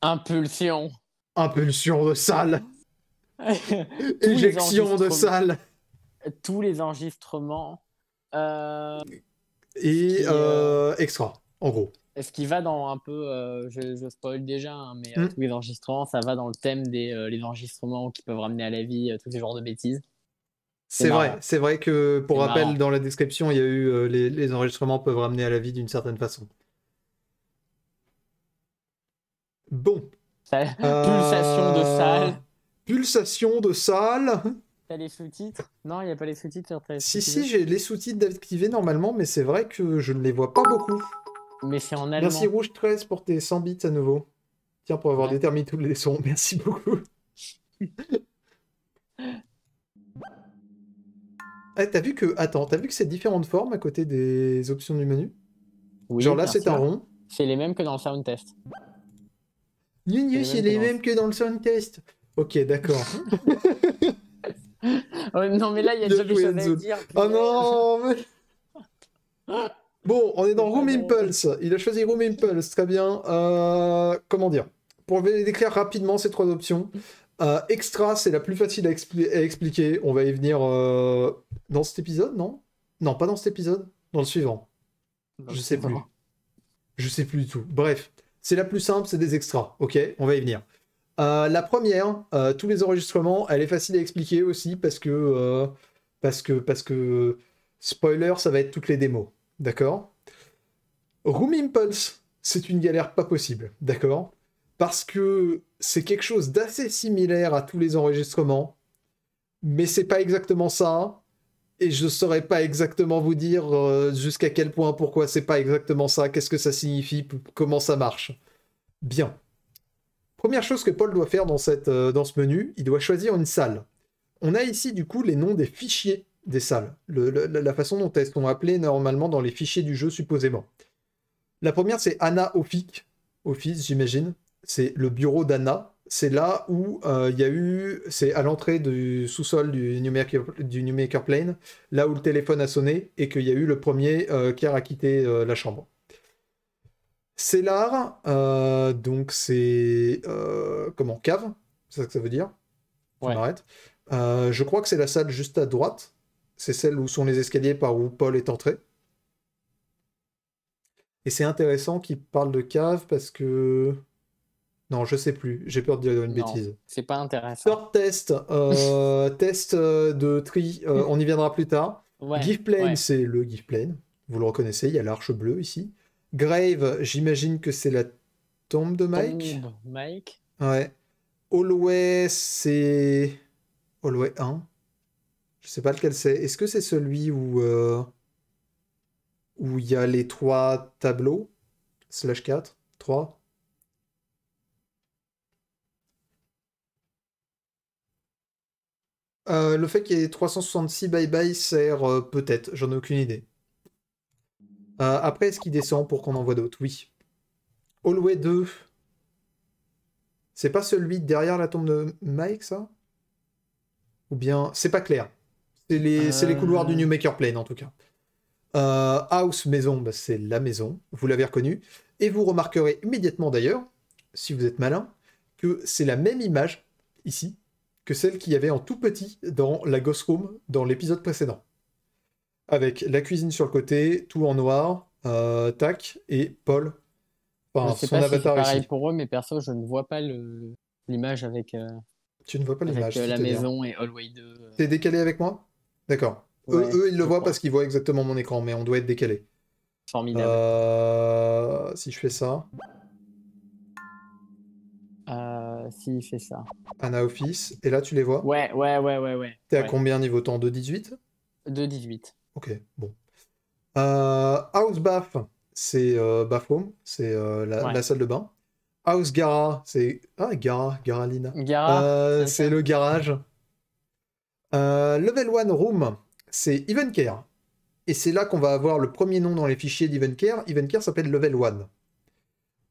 Impulsion. Impulsion de salle. Éjection de salle. Tous les enregistrements. Et extra, en gros ce qui va dans un peu, euh, je, je, spoil déjà, hein, mais euh, mm. tous les enregistrements, ça va dans le thème des euh, les enregistrements qui peuvent ramener à la vie tous ces genres de bêtises. C'est vrai, c'est vrai que pour rappel, dans la description, il y a eu les, les, enregistrements peuvent ramener à la vie d'une certaine façon. Bon. Pulsation de salle. Pulsation de salle. T'as les sous-titres Non, il n'y a pas les sous-titres sur ta. Si, si, j'ai les sous-titres d'activer normalement, mais c'est vrai que je ne les vois pas beaucoup c'est en Merci Rouge 13 pour tes 100 bits à nouveau. Tiens, pour avoir déterminé tous les sons. Merci beaucoup. ah, t'as vu que. Attends, t'as vu que c'est différentes formes à côté des options du menu Genre là, c'est un rond. C'est les mêmes que dans le sound test. Nunu, c'est les mêmes que dans le sound test. Ok, d'accord. non, mais là, il y a déjà plus dire. Oh non Bon, on est dans Room Impulse. Il a choisi Room Impulse, très bien. Euh, comment dire Pour les décrire rapidement ces trois options. Euh, extra, c'est la plus facile à, expliquer. On va y venir euh, dans cet épisode, non Non, pas dans cet épisode, dans le suivant. Je sais pas. plus. Je sais plus du tout. Bref, c'est la plus simple, c'est des extras. Ok, on va y venir. la première, tous les enregistrements, elle est facile à expliquer aussi parce que parce que parce que spoiler, ça va être toutes les démos d'accord Room Impulse, c'est une galère pas possible, d'accord Parce que c'est quelque chose d'assez similaire à tous les enregistrements, mais c'est pas exactement ça, et je saurais pas exactement vous dire euh, jusqu'à quel point, pourquoi c'est pas exactement ça, qu'est-ce que ça signifie, comment ça marche. Bien. Première chose que Paul doit faire dans, cette, euh, dans ce menu, il doit choisir une salle. On a ici du coup les noms des fichiers des salles, la façon dont elles sont appelées normalement dans les fichiers du jeu supposément. La première, c'est Anna Offic, Office, j'imagine. C'est le bureau d'Anna. C'est là où euh, il y a eu, c'est à l'entrée du sous-sol du New du Plane, là où le téléphone a sonné et qu'il y a eu le premier euh, qui a quitté euh, la chambre. C'est là, donc c'est comment cave, c'est ça que ça veut dire. On arrête. je crois que c'est la salle juste à droite c'est celle où sont les escaliers par où Paul est entré. Et c'est intéressant qu'il parle de cave parce que. Non, je sais plus. J'ai peur de dire une bêtise. C'est pas intéressant. test. Euh, test euh, de tri. Euh, on y viendra plus tard. Ouais, c'est le gift plane. Vous le reconnaissez. Il y a l'arche bleue ici. Grave, j'imagine que c'est la tombe de Mike. Tombe, Mike. Ouais. Hallway, c'est. Holloway 1. Je sais pas lequel c'est. Est-ce que c'est celui où euh, où il y a les trois tableaux slash 4 3 euh, le fait qu'il y ait 366 bye-bye sert euh, peut-être, j'en ai aucune idée. après, est-ce qu'il descend pour qu'on envoie d'autres Oui. Hallway 2. C'est pas celui derrière la tombe de Mike, ça Ou bien... C'est pas clair. C'est les, les, couloirs du euh. New Maker Plane en tout cas. Euh, house maison, bah, c'est la maison, vous l'avez reconnu. Et vous remarquerez immédiatement d'ailleurs, si vous êtes malin, que c'est la même image ici que celle qu'il y avait en tout petit dans la Ghost Room dans l'épisode précédent. Avec la cuisine sur le côté, tout en noir, euh, tac, et Paul, enfin, son pas avatar c'est pareil pour eux, mais perso, je ne vois pas l'image avec. tu ne vois pas l'image. la maison et Hallway 2. T'es décalé avec moi D'accord. eux, ils le voient parce qu'ils voient exactement mon écran, mais on doit être décalé. Formidable. Euh, si je fais ça. Euh, si il fait ça. Anna Office, et là tu les vois Ouais, ouais, ouais, ouais. ouais. T'es à combien niveau temps 2,18 2,18. Ok, bon. Euh, House Bath, c'est euh, Bathroom, c'est la, salle de bain. House Gara, c'est. Ah, Gara, Lina. Gara. c'est le garage. Euh, level 1 Room, c'est Evencare. Et c'est là qu'on va avoir le premier nom dans les fichiers d'Evencare. Evencare s'appelle Level 1.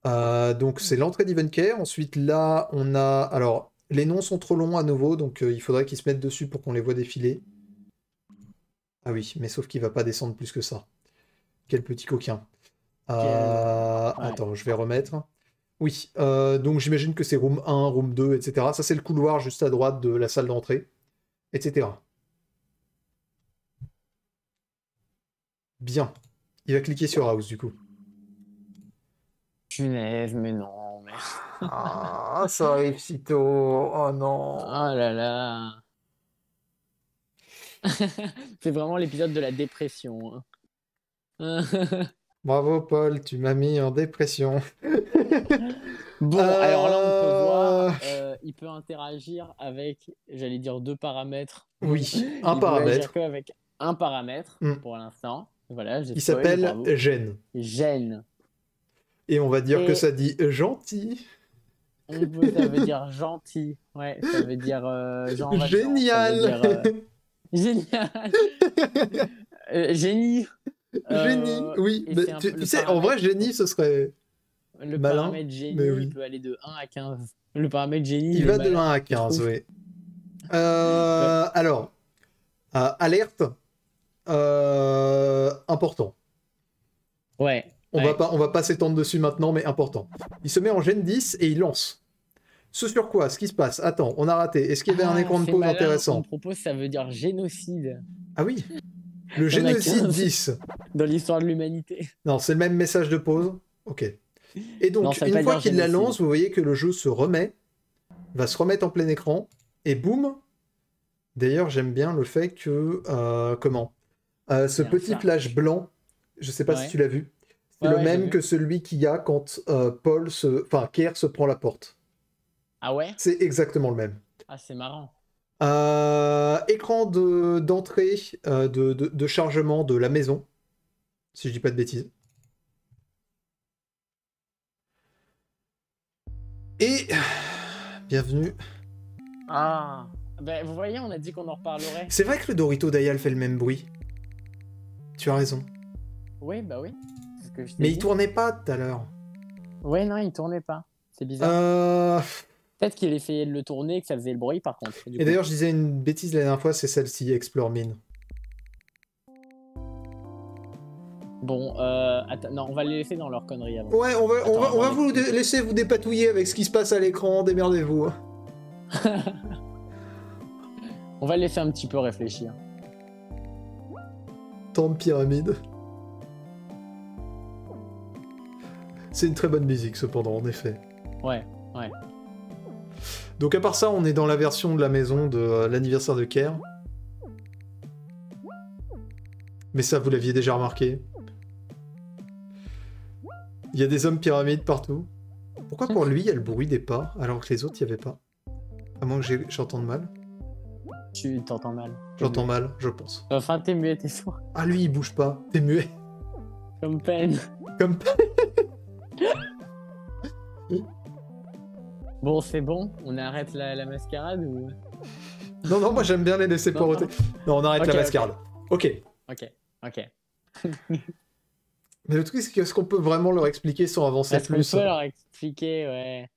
Euh, donc c'est l'entrée Care. Ensuite là, on a... Alors, les noms sont trop longs à nouveau, donc euh, il faudrait qu'ils se mettent dessus pour qu'on les voit défiler. Ah oui, mais sauf qu'il ne va pas descendre plus que ça. Quel petit coquin. Attends, je vais remettre. Oui, donc j'imagine que c'est room 1, room 2, etc. Ça c'est le couloir juste à droite de la salle d'entrée etc. Bien. Il va cliquer sur House, du coup. Punaise, mais non. Mais... ah, ça arrive si tôt. Oh non. Oh là là. C'est vraiment l'épisode de la dépression. Hein. Bravo, Paul, tu m'as mis en dépression bon, euh, alors là, on peut voir, euh, il peut interagir avec, j'allais dire, deux paramètres. Oui, un paramètre. avec un paramètre mm. pour l'instant. Voilà, il s'appelle gène. Gène. Et on va dire que ça dit gentil. ça veut dire gentil. Ouais, ça veut dire euh, Génial. Génial. génie. Génie, oui. mais tu sais, en vrai, génie, ce serait. Bah le paramètre génie il peut aller de 1 à 15. Le paramètre génie. Il, va de 1 à 15, oui. Euh, alors, euh, alerte, euh, important. Ouais. On va pas, on va pas s'étendre dessus maintenant, mais important. Il se met en gène 10 et il lance. Ce sur quoi Ce qui se passe Attends, on a raté. Est-ce qu'il y avait un ah, écran de pause intéressant On propose, ça veut dire génocide. Ah oui Le génocide 10. Dans l'histoire de l'humanité. Non, c'est le même message de pause Ok. Et donc, une fois qu'il la lance, vous voyez que le jeu se remet, va se remettre en plein écran, et boum D'ailleurs, j'aime bien le fait que. Euh, comment euh, Ce petit flash blanc, je sais pas si tu l'as vu, c'est le même que celui qu'il y a quand euh, Paul se. Enfin, Kerr se prend la porte. Ah ouais C'est exactement le même. Ah, c'est marrant. écran d'entrée, de, de, de chargement de la maison, si je dis pas de bêtises. Et bienvenue. Ah, ben vous voyez, on a dit qu'on en reparlerait. C'est vrai que le Dorito Dayal fait le même bruit. Tu as raison. Oui, bah oui. Mais il tournait pas tout à l'heure. Ouais, non, il tournait pas. C'est bizarre. Euh, Peut-être qu'il essayait de le tourner et que ça faisait le bruit par contre. Et d'ailleurs, je disais une bêtise la dernière fois, c'est celle-ci, Explore Mine. Bon, euh, attends, non, on va les laisser dans leur connerie avant. Ouais, on va, on va, vous laisser vous dépatouiller avec ce qui se passe à l'écran, démerdez-vous. Hein. on va les laisser un petit peu réfléchir. Tant de pyramide. C'est une très bonne musique, cependant, en effet. Ouais, ouais. Donc, à part ça, on est dans la version de la maison de euh, l'anniversaire de Kerr. Mais ça, vous l'aviez déjà remarqué. Il y a des hommes pyramides partout. Pourquoi pour lui, il y a le bruit des pas, alors que les autres, il n'y avait pas À moins que j'entende mal. Tu t'entends mal. J'entends mal, je pense. Enfin, t'es muet, t'es sourd. Ah, lui, il bouge pas. T'es muet. Comme peine. Comme peine. bon, c'est bon. On arrête la, mascarade ou. Non, non, moi j'aime bien les laisser porter Non, on arrête la mascarade. Ok. Ok, ok. Mais le truc, c'est qu'est-ce qu'on peut vraiment leur expliquer sans avancer plus On peut leur expliquer, ouais.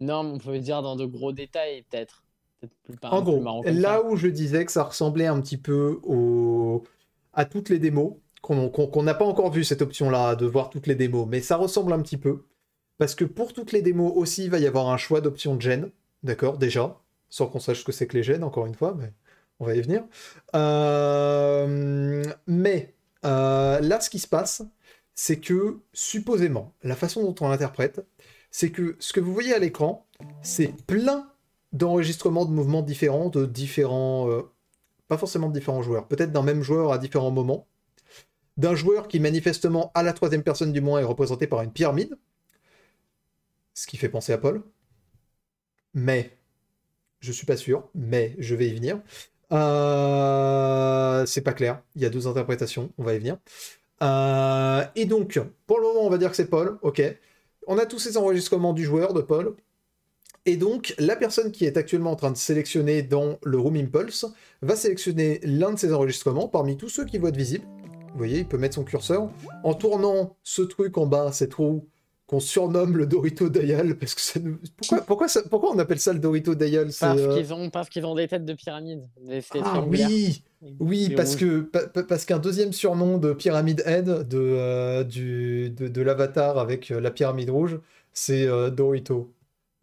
Non, mais on peut dire dans de gros détails, peut-être. en gros, là où je disais que ça ressemblait un petit peu à toutes les démos, qu'on n'a pas encore vu cette option-là, de voir toutes les démos, mais ça ressemble un petit peu. Parce que pour toutes les démos aussi, il va y avoir un choix d'options de gènes, d'accord, déjà, sans qu'on sache ce que c'est que les gènes, encore une fois, mais on va y venir. Euh, mais euh, là, ce qui se passe, c'est que, supposément, la façon dont on l'interprète, c'est que ce que vous voyez à l'écran, c'est plein d'enregistrements de mouvements différents, de différents... Euh, pas forcément de différents joueurs, peut-être d'un même joueur à différents moments, d'un joueur qui manifestement, à la troisième personne du moins, est représenté par une pyramide, ce qui fait penser à Paul. Mais, je suis pas sûr, mais je vais y venir. Euh, c'est pas clair, il y a deux interprétations, on va y venir. Euh, et donc, pour le moment, on va dire que c'est Paul, ok. On a tous ces enregistrements du joueur, de Paul. Et donc, la personne qui est actuellement en train de sélectionner dans le Room Impulse va sélectionner l'un de ces enregistrements parmi tous ceux qui vont être visibles. Vous voyez, il peut mettre son curseur. En tournant ce truc en bas, cette roue, qu'on surnomme le Dorito Dayal parce que ça nous... pourquoi, pourquoi, on appelle ça le Dorito Dayal euh, Parce qu'ils ont, qu'ils des têtes de pyramide. Ah oui, oui, parce que parce qu'un deuxième surnom de Pyramide Head de euh, du de, l'Avatar avec euh, la pyramide rouge, c'est Dorito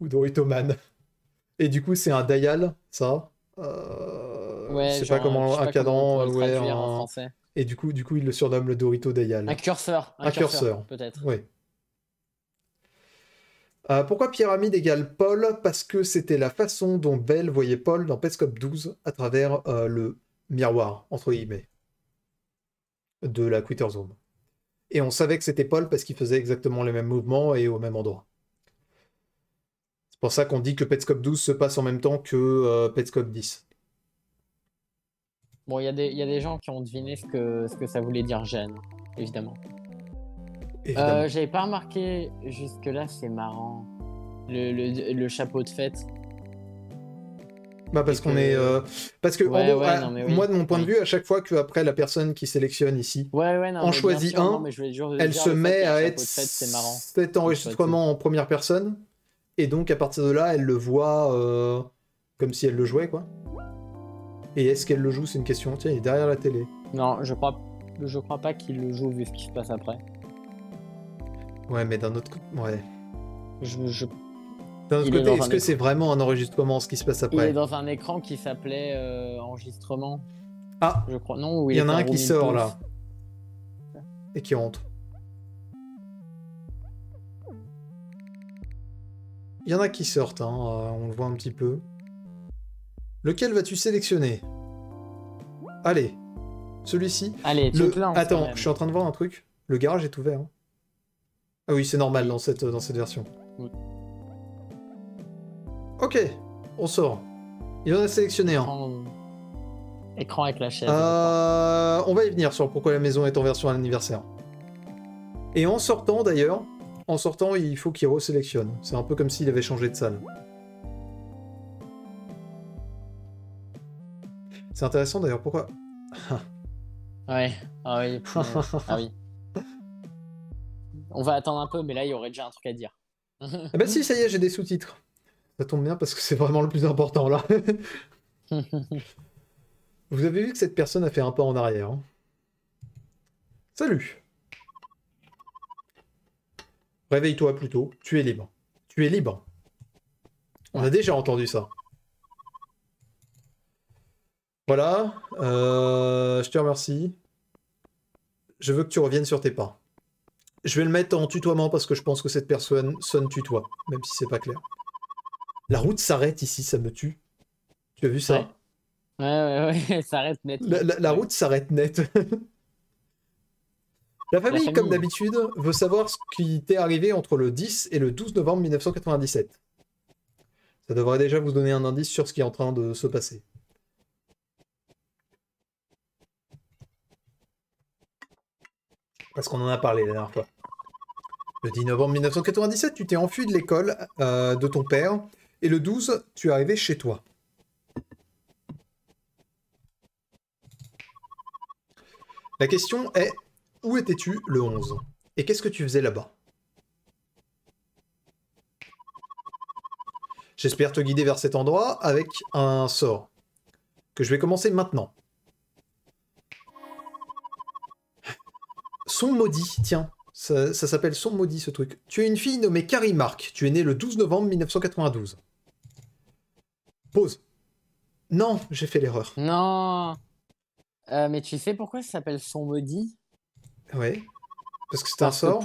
ou Dorito Man. Et du coup, c'est un Dayal, ça. je sais pas comment un, cadran ouais, un... en français. Et du coup, du coup, il le surnomme le Dorito Dayal. Un curseur, un, curseur. peut-être. Oui. Euh, pourquoi pyramide égale Paul Parce que c'était la façon dont Belle voyait Paul dans Petscope 12 à travers euh, le miroir, entre guillemets, de la Quitter Zone. Et on savait que c'était Paul parce qu'il faisait exactement les mêmes mouvements et au même endroit. C'est pour ça qu'on dit que Petscope 12 se passe en même temps que euh, Petscop 10. Bon, il y, a des gens qui ont deviné ce que, ce que ça voulait dire gêne, évidemment. Euh, J'avais pas remarqué jusque-là, c'est marrant. Le, chapeau de fête. Bah parce qu'on est. Euh, parce que ah, moi, de mon point de vue, à chaque fois que après la personne qui sélectionne ici en choisit un, elle se met à être cet enregistrement en première personne. Et donc, à partir de là, elle le voit euh, comme si elle le jouait, quoi. Et est-ce qu'elle le joue C'est une question. Tiens, il est derrière la télé. Non, je crois, je crois pas qu'il le joue vu ce qui se passe après. Ouais, mais d'un autre côté. Ouais. Je, D'un autre côté, est-ce que c'est vraiment un enregistrement ce qui se passe après Il est dans un écran qui s'appelait euh, enregistrement. Ah Je crois. Non, il y en a un qui sort là. Et qui rentre. Il y en a qui sortent, hein, euh, on le voit un petit peu. Lequel vas-tu sélectionner Allez, celui-ci. Allez, le... Attends, je suis en train de voir un truc. Le garage est ouvert. Hein. Ah oui, c'est normal dans cette, dans cette version. Ok, on sort. Il en a sélectionné un. Écran euh, avec la chaise. Euh, on va y venir sur pourquoi la maison est en version anniversaire. Et en sortant d'ailleurs, en sortant, il faut qu'il resélectionne. C'est un peu comme s'il avait changé de salle. C'est intéressant d'ailleurs, pourquoi Ouais, ah oui. ah oui. On va attendre un peu, mais là, il y aurait déjà un truc à dire. ah bah si, ça y est, j'ai des sous-titres. Ça tombe bien parce que c'est vraiment le plus important là. Vous avez vu que cette personne a fait un pas en arrière. Hein. Salut. Réveille-toi plutôt. tu es libre. Tu es libre. On a déjà entendu ça. Voilà, euh, je te remercie. Je veux que tu reviennes sur tes pas. Je vais le mettre en tutoiement parce que je pense que cette personne sonne tutoie, même si c'est pas clair. La route s'arrête ici, ça me tue. Tu as vu ça Ouais, ouais, ouais, ça s'arrête net. La, route s'arrête net. la, famille, la famille, comme d'habitude, veut savoir ce qui t'est arrivé entre le 10 et le 12 novembre 1997. Ça devrait déjà vous donner un indice sur ce qui est en train de se passer. Parce qu'on en a parlé la dernière fois. Le 10 novembre 1997, tu t'es enfui de l'école euh, de ton père et le 12, tu es arrivé chez toi. La question est, où étais-tu le 11 Et qu'est-ce que tu faisais là-bas J'espère te guider vers cet endroit avec un sort que je vais commencer maintenant. Son maudit, tiens. Ça, s'appelle Son maudit ce truc. Tu es une fille nommée Carrie Mark. Tu es née le 12 novembre 1992. Pause. Non, j'ai fait l'erreur. Non. Euh, mais tu sais pourquoi ça s'appelle Son maudit Ouais. Parce que c'est un sort.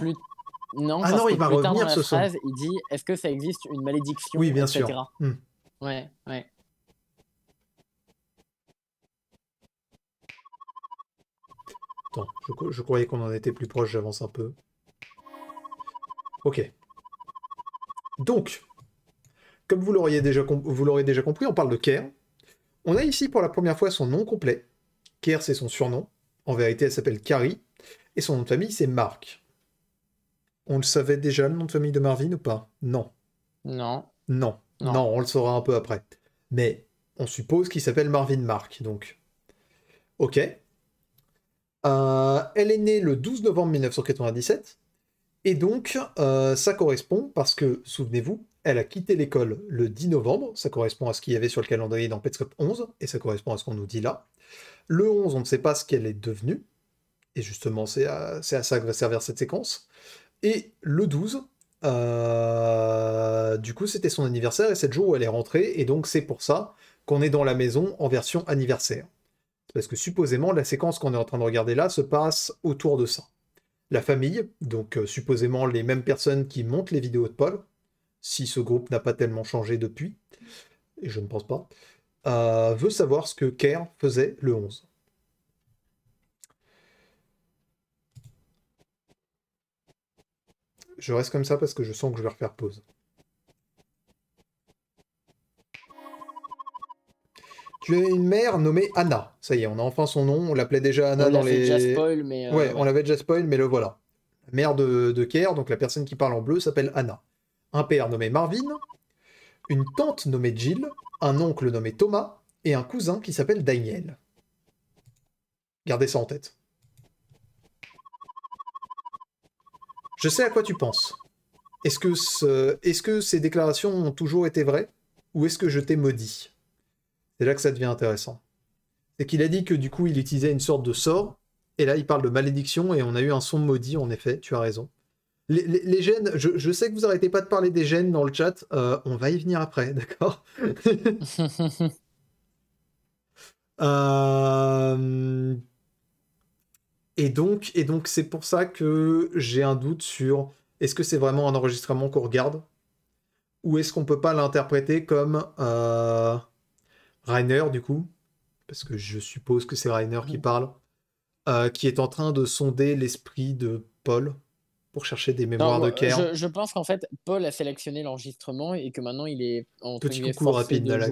Non, ah non, il va revenir la phrase, Il dit Est-ce que ça existe une malédiction Oui, bien sûr. Hmm. Ouais, Attends, je croyais qu'on en était plus proche, j'avance un peu. Ok. Donc, comme vous l'auriez déjà, déjà, compris, on parle de Kerr. On a ici pour la première fois son nom complet. Kerr, c'est son surnom. En vérité, elle s'appelle Carrie. Et son nom de famille, c'est Mark. On le savait déjà, le nom de famille de Marvin, ou pas non. non. Non. Non. on le saura un peu après. Mais on suppose qu'il s'appelle Marvin Mark, donc. Ok. Euh, elle est née le 12 novembre 1997. Et donc, euh, ça correspond parce que, souvenez-vous, elle a quitté l'école le 10 novembre, ça correspond à ce qu'il y avait sur le calendrier dans Petscop 11, et ça correspond à ce qu'on nous dit là. Le 11, on ne sait pas ce qu'elle est devenue, et justement, c'est à, à, ça que va servir cette séquence. Et le 12, euh, du coup, c'était son anniversaire, et c'est le jour où elle est rentrée, et donc c'est pour ça qu'on est dans la maison en version anniversaire. Parce que supposément, la séquence qu'on est en train de regarder là se passe autour de ça la famille, donc euh, supposément les mêmes personnes qui montent les vidéos de Paul, si ce groupe n'a pas tellement changé depuis, et je ne pense pas, euh, veut savoir ce que Kerr faisait le 11. Je reste comme ça parce que je sens que je vais refaire pause. une mère nommée Anna. Ça y est, on a enfin son nom. On l'appelait déjà Anna dans les. Euh, ouais, on l'avait déjà spoil, mais le voilà. La mère de, de Kerr, donc la personne qui parle en bleu, s'appelle Anna. Un père nommé Marvin, une tante nommée Jill, un oncle nommé Thomas et un cousin qui s'appelle Daniel. Gardez ça en tête. Je sais à quoi tu penses. que, est -ce que ces déclarations ont toujours été vraies ou est-ce que je t'ai maudit c'est là que ça devient intéressant. C'est qu'il a dit que du coup, il utilisait une sorte de sort, et là, il parle de malédiction, et on a eu un son maudit, en effet, tu as raison. Les, gènes, je, sais que vous arrêtez pas de parler des gènes dans le chat, euh, on va y venir après, d'accord euh, Et donc, et donc c'est pour ça que j'ai un doute sur est-ce que c'est vraiment un enregistrement qu'on regarde ou est-ce qu'on ne peut pas l'interpréter comme euh, Rainer, du coup, parce que je suppose que c'est Rainer qui mm. parle, euh, qui est en train de sonder l'esprit de Paul pour chercher des mémoires de Cairn. Je, pense qu'en fait, Paul a sélectionné l'enregistrement et que maintenant il est en train de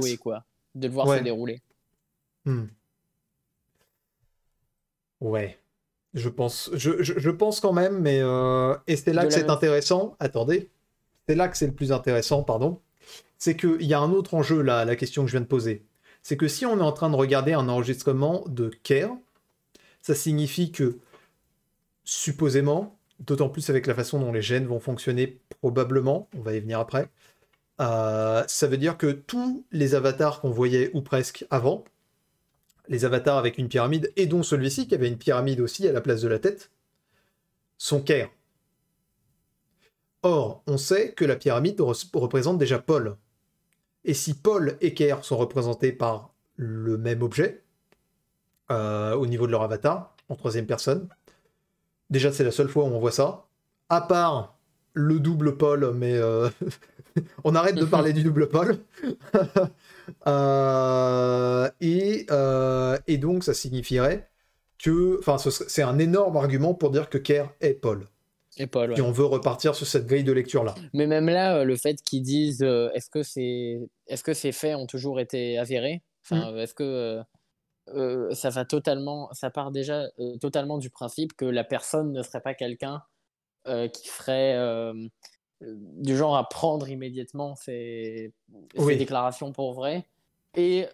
jouer, quoi, de le voir se dérouler. Hmm. Ouais. Je pense, je, pense quand même, mais euh... et c'est là que c'est intéressant. Attendez, c'est là que c'est le plus intéressant, pardon. C'est qu'il y a un autre enjeu là, la question que je viens de poser c'est que si on est en train de regarder un enregistrement de Caire, ça signifie que, supposément, d'autant plus avec la façon dont les gènes vont fonctionner, probablement, on va y venir après, euh, ça veut dire que tous les avatars qu'on voyait, ou presque avant, les avatars avec une pyramide, et dont celui-ci qui avait une pyramide aussi à la place de la tête, sont Caire. Or, on sait que la pyramide représente déjà Paul, et si Paul et Kerr sont représentés par le même objet euh, au niveau de leur avatar, en troisième personne, déjà c'est la seule fois où on voit ça, à part le double Paul, mais euh, on arrête de mhm. parler du double Paul. Euh, et, et donc ça signifierait que, enfin c'est un énorme argument pour dire que Kerr est Paul. Et Paul, on veut repartir sur cette grille de lecture-là. Mais même là, euh, le fait qu'ils disent euh, est-ce que, ces, est-ce que ces faits ont toujours été avérés mm. Est-ce que euh, ça, va totalement, ça part déjà totalement du principe que la personne ne serait pas quelqu'un qui ferait du genre à prendre immédiatement ses, déclarations pour vraies. Et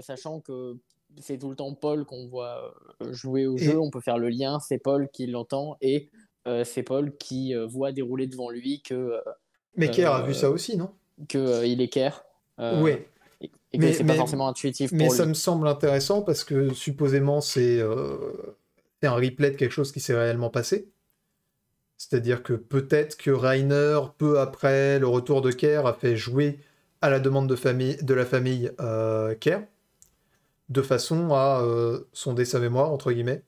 sachant que c'est tout le temps Paul qu'on voit jouer au jeu, on peut faire le lien, c'est Paul qui l'entend et euh, c'est Paul qui euh, voit dérouler devant lui que. Euh, mais Kerr a vu ça aussi, non Que il est Kerr. oui. Et, que c'est pas forcément intuitif. mais ça me semble intéressant parce que supposément c'est un replay de quelque chose qui s'est réellement passé. C'est-à-dire que peut-être que Rainer, peu après le retour de Kerr, a fait jouer à la demande de, la famille Kerr, de façon à sonder sa mémoire, entre guillemets,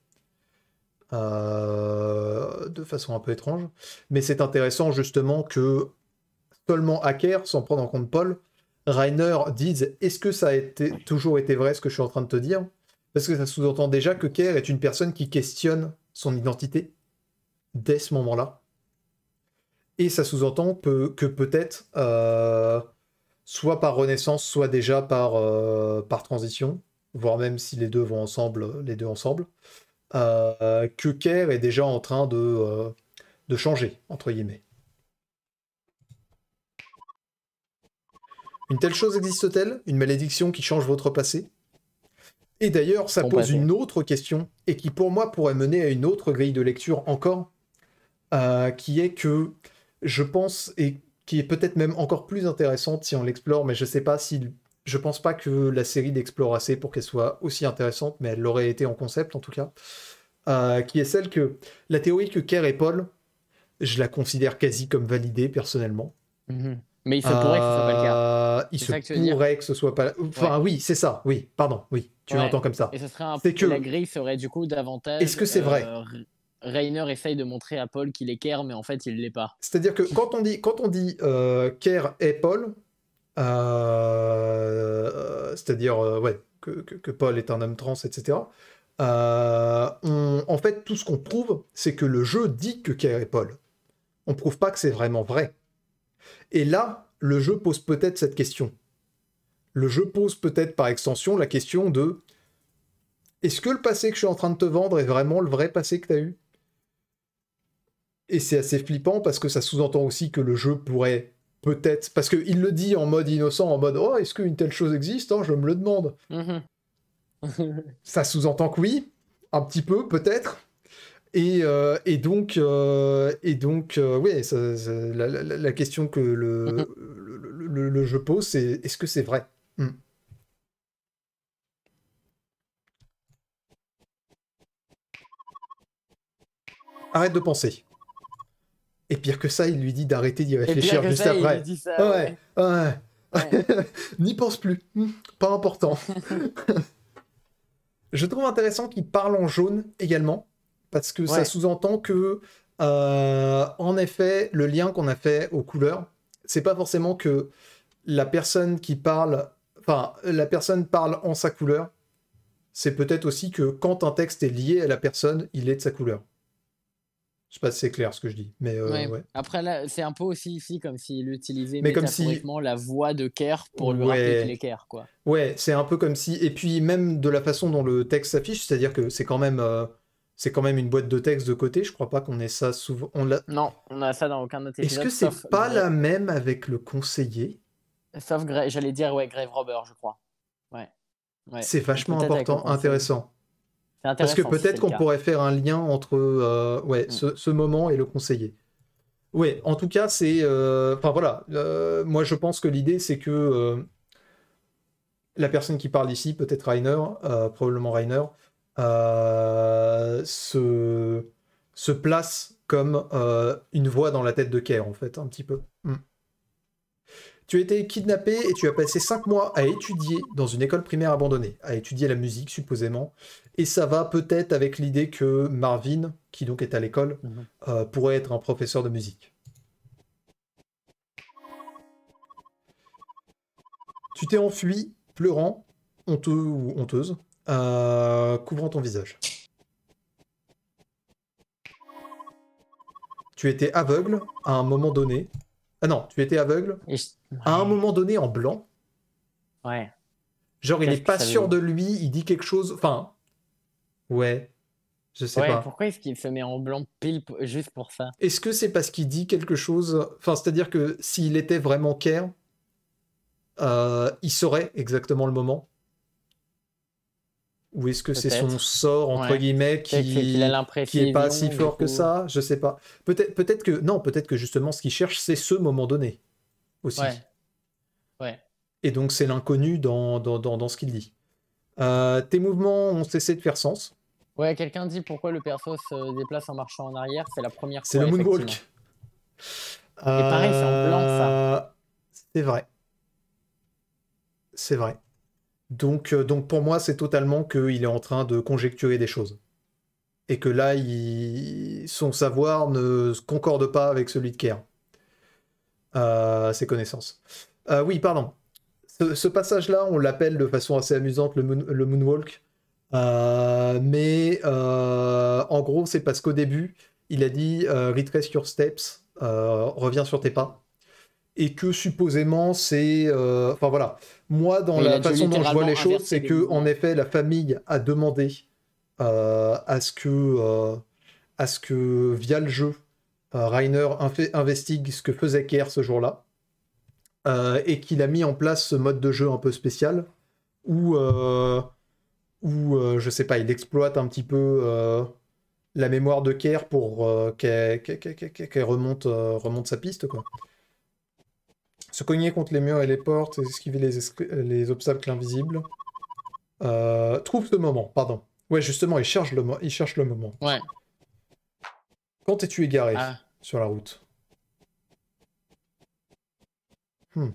euh, de façon un peu étrange. Mais c'est intéressant justement que seulement hacker, sans prendre en compte Paul, Rainer dise est-ce que ça a été, toujours été vrai ce que je suis en train de te dire Parce que ça sous-entend déjà que Kerr est une personne qui questionne son identité dès ce moment-là. Et ça sous-entend que, peut-être, euh, soit par renaissance, soit déjà par, euh, par transition, voire même si les deux vont ensemble, les deux ensemble, euh, que Kerr est déjà en train euh, de, changer, entre guillemets. Une telle chose existe-t-elle Une malédiction qui change votre passé Et d'ailleurs, ça pose une autre question, et qui pour moi pourrait mener à une autre grille de lecture encore, euh, qui est que je pense, et qui est peut-être même encore plus intéressante si on l'explore, mais je ne sais pas si je pense pas que la série d'explore assez pour qu'elle soit aussi intéressante, mais elle l'aurait été en concept en tout cas, euh, qui est celle que la théorie que Kerr et Paul, je la considère quasi comme validée personnellement. Mhm. Mais il se pourrait que ce soit pas le cas. Euh, il se pourrait que ce soit pas. Enfin, oui, c'est ça. Oui, pardon. Oui, tu l'entends comme ça. Et ce serait un peu la grille serait du coup davantage. Est-ce que c'est vrai euh, Rainer essaye de montrer à Paul qu'il est Kerr, mais en fait, il l'est pas. C'est-à-dire que quand on dit quand on dit Kerr et Paul, euh, c'est-à-dire euh, ouais, que, Paul est un homme trans, etc. Euh, en fait, tout ce qu'on prouve, c'est que le jeu dit que Claire est Paul. On prouve pas que c'est vraiment vrai. Et là, le jeu pose peut-être cette question. Le jeu pose peut-être par extension la question de est-ce que le passé que je suis en train de te vendre est vraiment le vrai passé que tu as eu Et c'est assez flippant parce que ça sous-entend aussi que le jeu pourrait peut-être, parce qu'il le dit en mode innocent, en mode Oh, est-ce qu'une telle chose existe hein, Je me le demande. Mm-hmm. ça sous-entend que oui, un petit peu, peut-être. Et, donc, euh, et donc euh, euh, oui, la, question que le, jeu pose, c'est est-ce que c'est vrai mm. Arrête de penser. Et pire que ça, il lui dit d'arrêter d'y réfléchir juste après. ouais, ouais. N'y pense plus. Hmm, pas important. Je trouve intéressant qu'il parle en jaune également, parce que ça sous-entend que, euh, en effet, le lien qu'on a fait aux couleurs, c'est pas forcément que la personne qui parle, enfin, la personne parle en sa couleur, c'est peut-être aussi que quand un texte est lié à la personne, il est de sa couleur. Je sais pas si c'est clair ce que je dis, mais euh, ouais. après là, c'est un peu aussi ici comme s'il utilisait mais comme si... la voix de Kerr pour lui rappeler Kerr, quoi. Ouais, c'est un peu comme si, et puis même de la façon dont le texte s'affiche, c'est-à-dire que c'est quand même, euh, c'est quand même une boîte de texte de côté. Je crois pas qu'on ait ça souvent. On Non, on a ça dans aucun autre Est-ce que c'est pas la même avec le conseiller Sauf Grave, j'allais dire ouais, Grave Robber, je crois. Ouais. c'est vachement important, intéressant. Parce que peut-être qu'on pourrait faire un lien entre euh, mm. ce, moment et le conseiller. Oui, en tout cas, c'est. Euh, enfin voilà, euh, moi je pense que l'idée c'est que la personne qui parle ici, peut-être Rainer, probablement Rainer, se, place comme une voix dans la tête de Kerr en fait, un petit peu. Mm. Tu as été kidnappé et tu as passé 5 mois à étudier dans une école primaire abandonnée, à étudier la musique supposément. Et ça va peut-être avec l'idée que Marvin, qui donc est à l'école, mhm. euh, pourrait être un professeur de musique. Tu t'es enfui, pleurant, honteux ou honteuse, euh, couvrant ton visage. Tu étais aveugle à un moment donné ah non, tu étais aveugle. À un moment donné, en blanc. Ouais. Genre, il n'est pas sûr de lui, il dit quelque chose. Enfin, ouais. Je sais ouais, pas. Pourquoi est-ce qu'il se met en blanc pile juste pour ça Est-ce que c'est parce qu'il dit quelque chose Enfin, c'est-à-dire que s'il était vraiment clair, euh, il saurait exactement le moment. Ou est-ce que c'est son sort, entre guillemets, qui n'est pas si fort que ça Je sais pas. Peut-être que, non, peut-être que justement, ce qu'il cherche, c'est ce moment donné aussi. Ouais. Et donc, c'est l'inconnu dans, dans, ce qu'il dit. Euh, tes mouvements ont cessé de faire sens. Ouais, quelqu'un dit pourquoi le perso euh, se déplace en marchant en arrière. C'est la première fois. C'est le moonwalk. Et pareil, c'est en blanc, ça. Euh, c'est vrai. C'est vrai. Euh, donc, pour moi, c'est totalement qu'il est en train de conjecturer des choses. Et que là, son savoir ne concorde pas avec celui de Kerr. Euh, ses connaissances. Euh, oui, pardon. Ce, passage-là, on l'appelle de façon assez amusante le, moonwalk. mais en gros, c'est parce qu'au début, il a dit Retrace your steps, reviens sur tes pas et que supposément c'est... Euh, enfin voilà, moi dans la façon dont je vois les choses, c'est que en effet la famille a demandé euh, à ce que... Euh, à ce via le jeu, Rainer investigue ce que faisait Kerr ce jour-là, et qu'il a mis en place ce mode de jeu un peu spécial, où, où je sais pas, il exploite un petit peu la mémoire de Kerr pour qu'elle remonte, remonte sa piste. Quoi se cogner contre les murs et les portes, esquiver les, obstacles invisibles. Euh, trouve le moment, pardon. Ouais, justement, il cherche le, il le moment. Ouais. Quand es-tu égaré ah. sur la route hmm.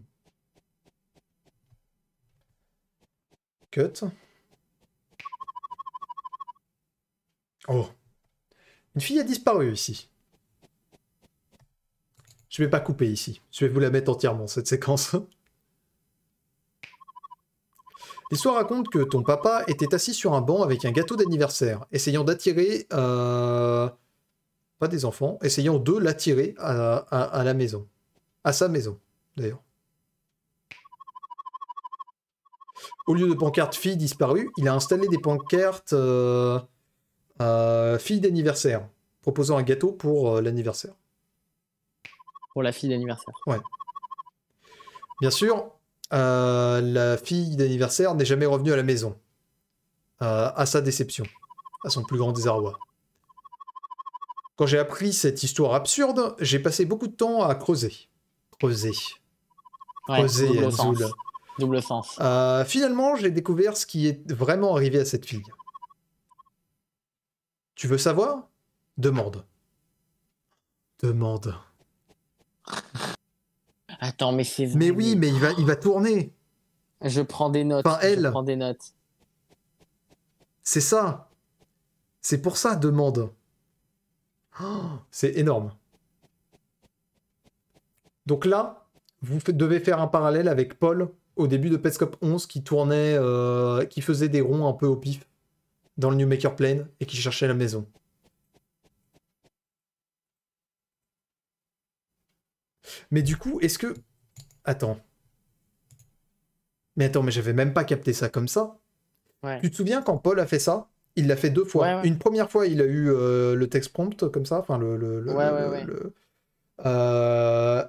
Cut. Oh. Une fille a disparu ici. Je ne vais pas couper ici. Je vais vous la mettre entièrement, cette séquence. L'histoire raconte que ton papa était assis sur un banc avec un gâteau d'anniversaire, essayant d'attirer... Euh, pas des enfants, essayant de l'attirer à, la maison. À sa maison, d'ailleurs. Au lieu de pancartes filles disparues, il a installé des pancartes euh, euh, filles d'anniversaire, proposant un gâteau pour l'anniversaire pour la fille d'anniversaire. Ouais. Bien sûr, euh, la fille d'anniversaire n'est jamais revenue à la maison. Euh, à sa déception, à son plus grand désarroi. Quand j'ai appris cette histoire absurde, j'ai passé beaucoup de temps à creuser. Creuser. creuser, double sens. Double sens. Euh, finalement, j'ai découvert ce qui est vraiment arrivé à cette fille. Tu veux savoir Demande. Demande. Attends, mais c'est. Mais oui, mais il va, il va tourner. Je prends des notes. elle. Je des notes. C'est ça. C'est pour ça, demande. Oh, c'est énorme. Donc là, vous devez faire un parallèle avec Paul au début de Petscop 11 qui tournait, euh, qui faisait des ronds un peu au pif dans le New Maker Plane et qui cherchait la maison. Mais du coup, est-ce que... Attends. Mais attends, mais j'avais même pas capté ça comme ça. Tu te souviens quand Paul a fait ça Il l'a fait deux fois. Une première fois, il a eu euh, le texte prompt comme ça, enfin le. Euh,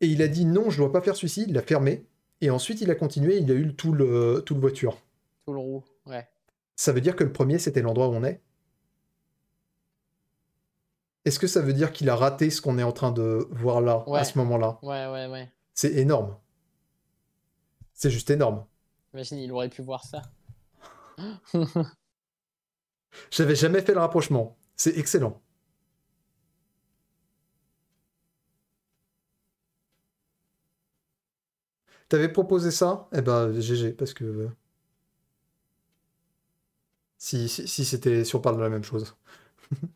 et il a dit non, je dois pas faire celui Il l'a fermé. Et ensuite, il a continué. Il a eu tout le tout le voiture. Tout le roue. Ouais. Ça veut dire que le premier, c'était l'endroit où on est est-ce que ça veut dire qu'il a raté ce qu'on est en train de voir là, à ce moment-là Ouais, ouais, ouais. C'est énorme. C'est juste énorme. Imagine, il aurait pu voir ça. J'avais jamais fait le rapprochement. C'est excellent. T'avais proposé ça Eh ben, GG, parce que. Euh, si, c'était. Si on parle de la même chose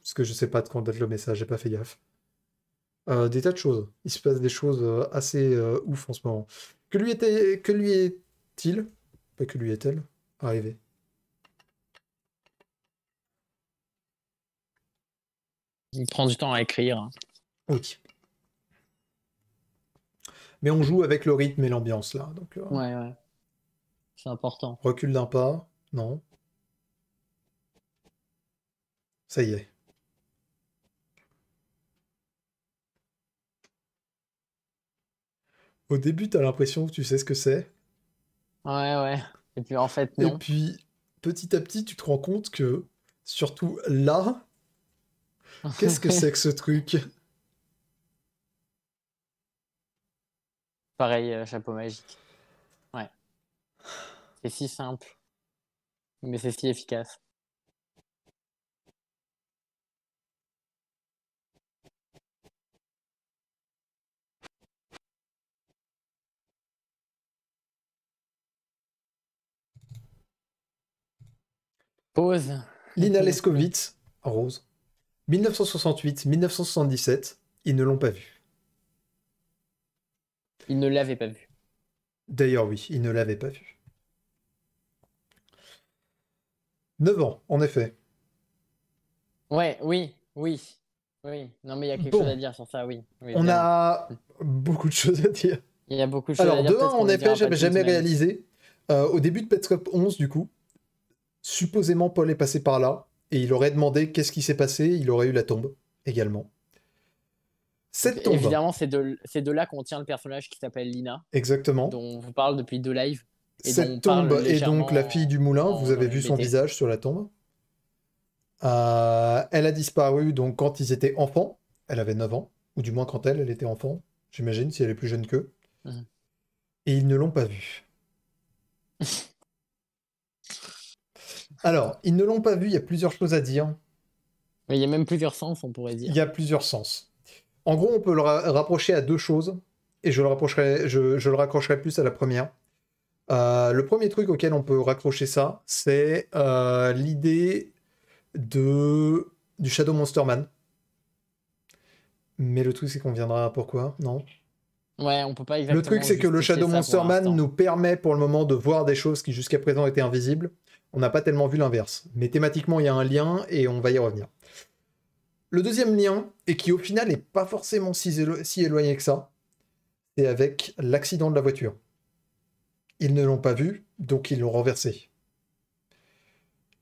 parce que je sais pas de quand date le message, j'ai pas fait gaffe. Euh, des tas de choses. Il se passe des choses euh, assez euh, ouf en ce moment. Que lui que lui est-il Pas que lui est-elle arrivé. Il prend du temps à écrire. Hein. Oui. Mais on joue avec le rythme et l'ambiance là. Donc, Ouais, ouais. C'est important. Recul d'un pas, non. Ça y est. Au début, tu as l'impression que tu sais ce que c'est. Ouais, ouais. Et puis en fait, non. Et puis, petit à petit, tu te rends compte que, surtout là, qu'est-ce que c'est que ce truc Pareil, euh, chapeau magique. Ouais. C'est si simple, mais c'est si efficace. Pause. Lina Leskovitz, Rose. 1968-1977, ils ne l'ont pas vu. Ils ne l'avaient pas vu. D'ailleurs, oui, ils ne l'avaient pas vu. 9 ans, en effet. Ouais, oui, oui. Oui, non, mais il y a quelque chose à dire sur ça, oui. on a beaucoup de choses à dire. Il y a beaucoup de choses à dire. Alors, ans en effet, j'avais jamais, réalisé. Euh, au début de Pet 11, du coup, Supposément, Paul est passé par là et il aurait demandé qu'est-ce qui s'est passé. Il aurait eu la tombe également. Cette tombe. Évidemment, c'est de, là qu'on tient le personnage qui s'appelle Lina. Exactement. Dont vous parle depuis deux lives. Cette tombe est donc la fille du moulin. vous avez vu son visage sur la tombe. Euh, elle a disparu donc quand ils étaient enfants. Elle avait 9 ans, ou du moins quand elle, elle était enfant, j'imagine, si elle est plus jeune qu'eux. Mhm. Et ils ne l'ont pas vue. Alors, ils ne l'ont pas vu, il y a plusieurs choses à dire. il y a même plusieurs sens, on pourrait dire. Il y a plusieurs sens. En gros, on peut le rapprocher à deux choses, et je le, rapprocherai, je, le raccrocherai plus à la première. Euh, le premier truc auquel on peut raccrocher ça, c'est euh, l'idée du Shadow Monster Man. Mais le truc, c'est qu'on viendra pourquoi, non Ouais, on peut pas exactement. Le truc, c'est que le Shadow Monster Man nous permet pour le moment de voir des choses qui jusqu'à présent étaient invisibles on n'a pas tellement vu l'inverse. Mais thématiquement, il y a un lien et on va y revenir. Le deuxième lien, et qui au final n'est pas forcément si, éloigné que ça, c'est avec l'accident de la voiture. Ils ne l'ont pas vu, donc ils l'ont renversé.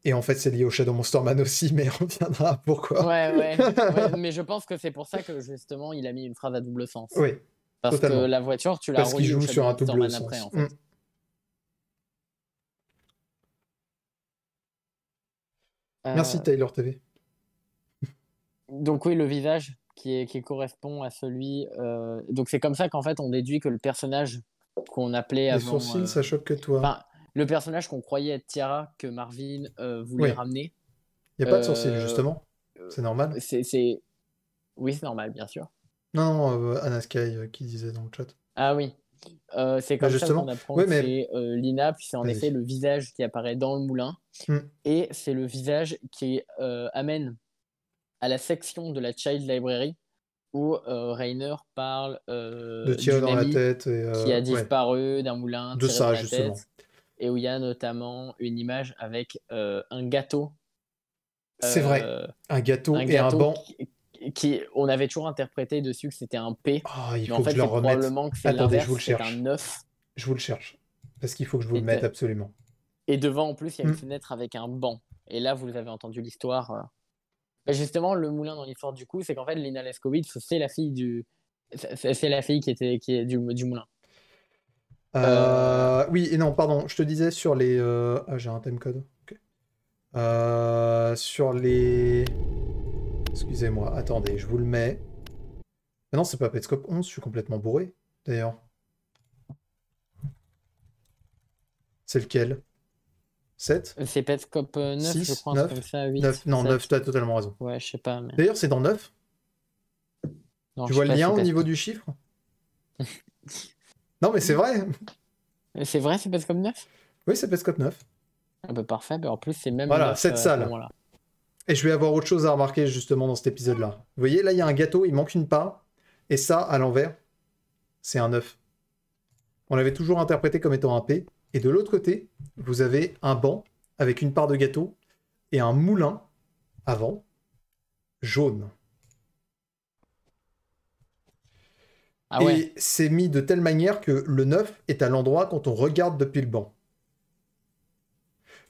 Et en fait, c'est lié au Shadow Monster Man aussi, mais on reviendra à pourquoi. Ouais, ouais, mais je pense que c'est pour ça que justement, il a mis une phrase à double sens. Oui. Parce que la voiture, tu la Parce joue sur un double sens. Après, mm. Merci euh, Taylor TV. Donc oui, le visage qui, est, qui correspond à celui. Euh, donc c'est comme ça qu'en fait on déduit que le personnage qu'on appelait avant. Les sourcils, euh, ça choque que toi. le personnage qu'on croyait être Tiara que Marvin voulait ramener. Il n'y a pas de sourcils justement. C'est normal. C'est oui, c'est normal, bien sûr. Non, non Sky qui disait dans le chat. Ah oui. Euh, c'est quand bah, même ça qu'on apprend que c'est euh, Lina, puis c'est en effet le visage qui apparaît dans le moulin, hmm. et c'est le visage qui euh, amène à la section de la Child Library où Rainer parle de Thierry dans la tête qui a disparu d'un moulin de ça justement et où il y a notamment une image avec un gâteau c'est vrai un gâteau, et un banc on avait toujours interprété dessus que c'était un P. Oh, il faut que je le remette. Attendez, je vous le c'est un 9. Je vous le cherche. Parce qu'il faut que je vous le mette absolument. Et devant, en plus, il y a une hmm. fenêtre avec un banc. Et là, vous avez entendu l'histoire. Euh. Bah, justement, le moulin dans l'histoire, du coup, c'est qu'en fait, Lina Leskowitz, c'est la fille du. C'est la fille qui était qui est du, moulin. Euh, euh. Oui, et non, pardon, je te disais sur les. Ah, j'ai un thème code sur les. Excusez-moi, attendez, je vous le mets. Ah non, c'est pas Petscope 11, je suis complètement bourré, d'ailleurs. C'est lequel 7 euh, C'est Petscope 9, euh, je pense, 9, comme ça, 8. 9, non, 7. 9, t'as totalement raison. Ouais, je sais pas. Mais... D'ailleurs, c'est dans 9 Tu vois le lien au niveau du chiffre Non, mais c'est vrai euh, C'est vrai, c'est Petscope 9 Oui, c'est Petscope 9. Ah bah parfait, mais bah, en plus, c'est même. Voilà, 9, cette salle. Et je vais avoir autre chose à remarquer justement dans cet épisode-là. Vous voyez, là, il y a un gâteau, il manque une part. Et ça, à l'envers, c'est un œuf. On l'avait toujours interprété comme étant un P. Et de l'autre côté, vous avez un banc avec une part de gâteau et un moulin avant jaune. Ah et c'est mis de telle manière que le 9 est à l'endroit quand on regarde depuis le banc.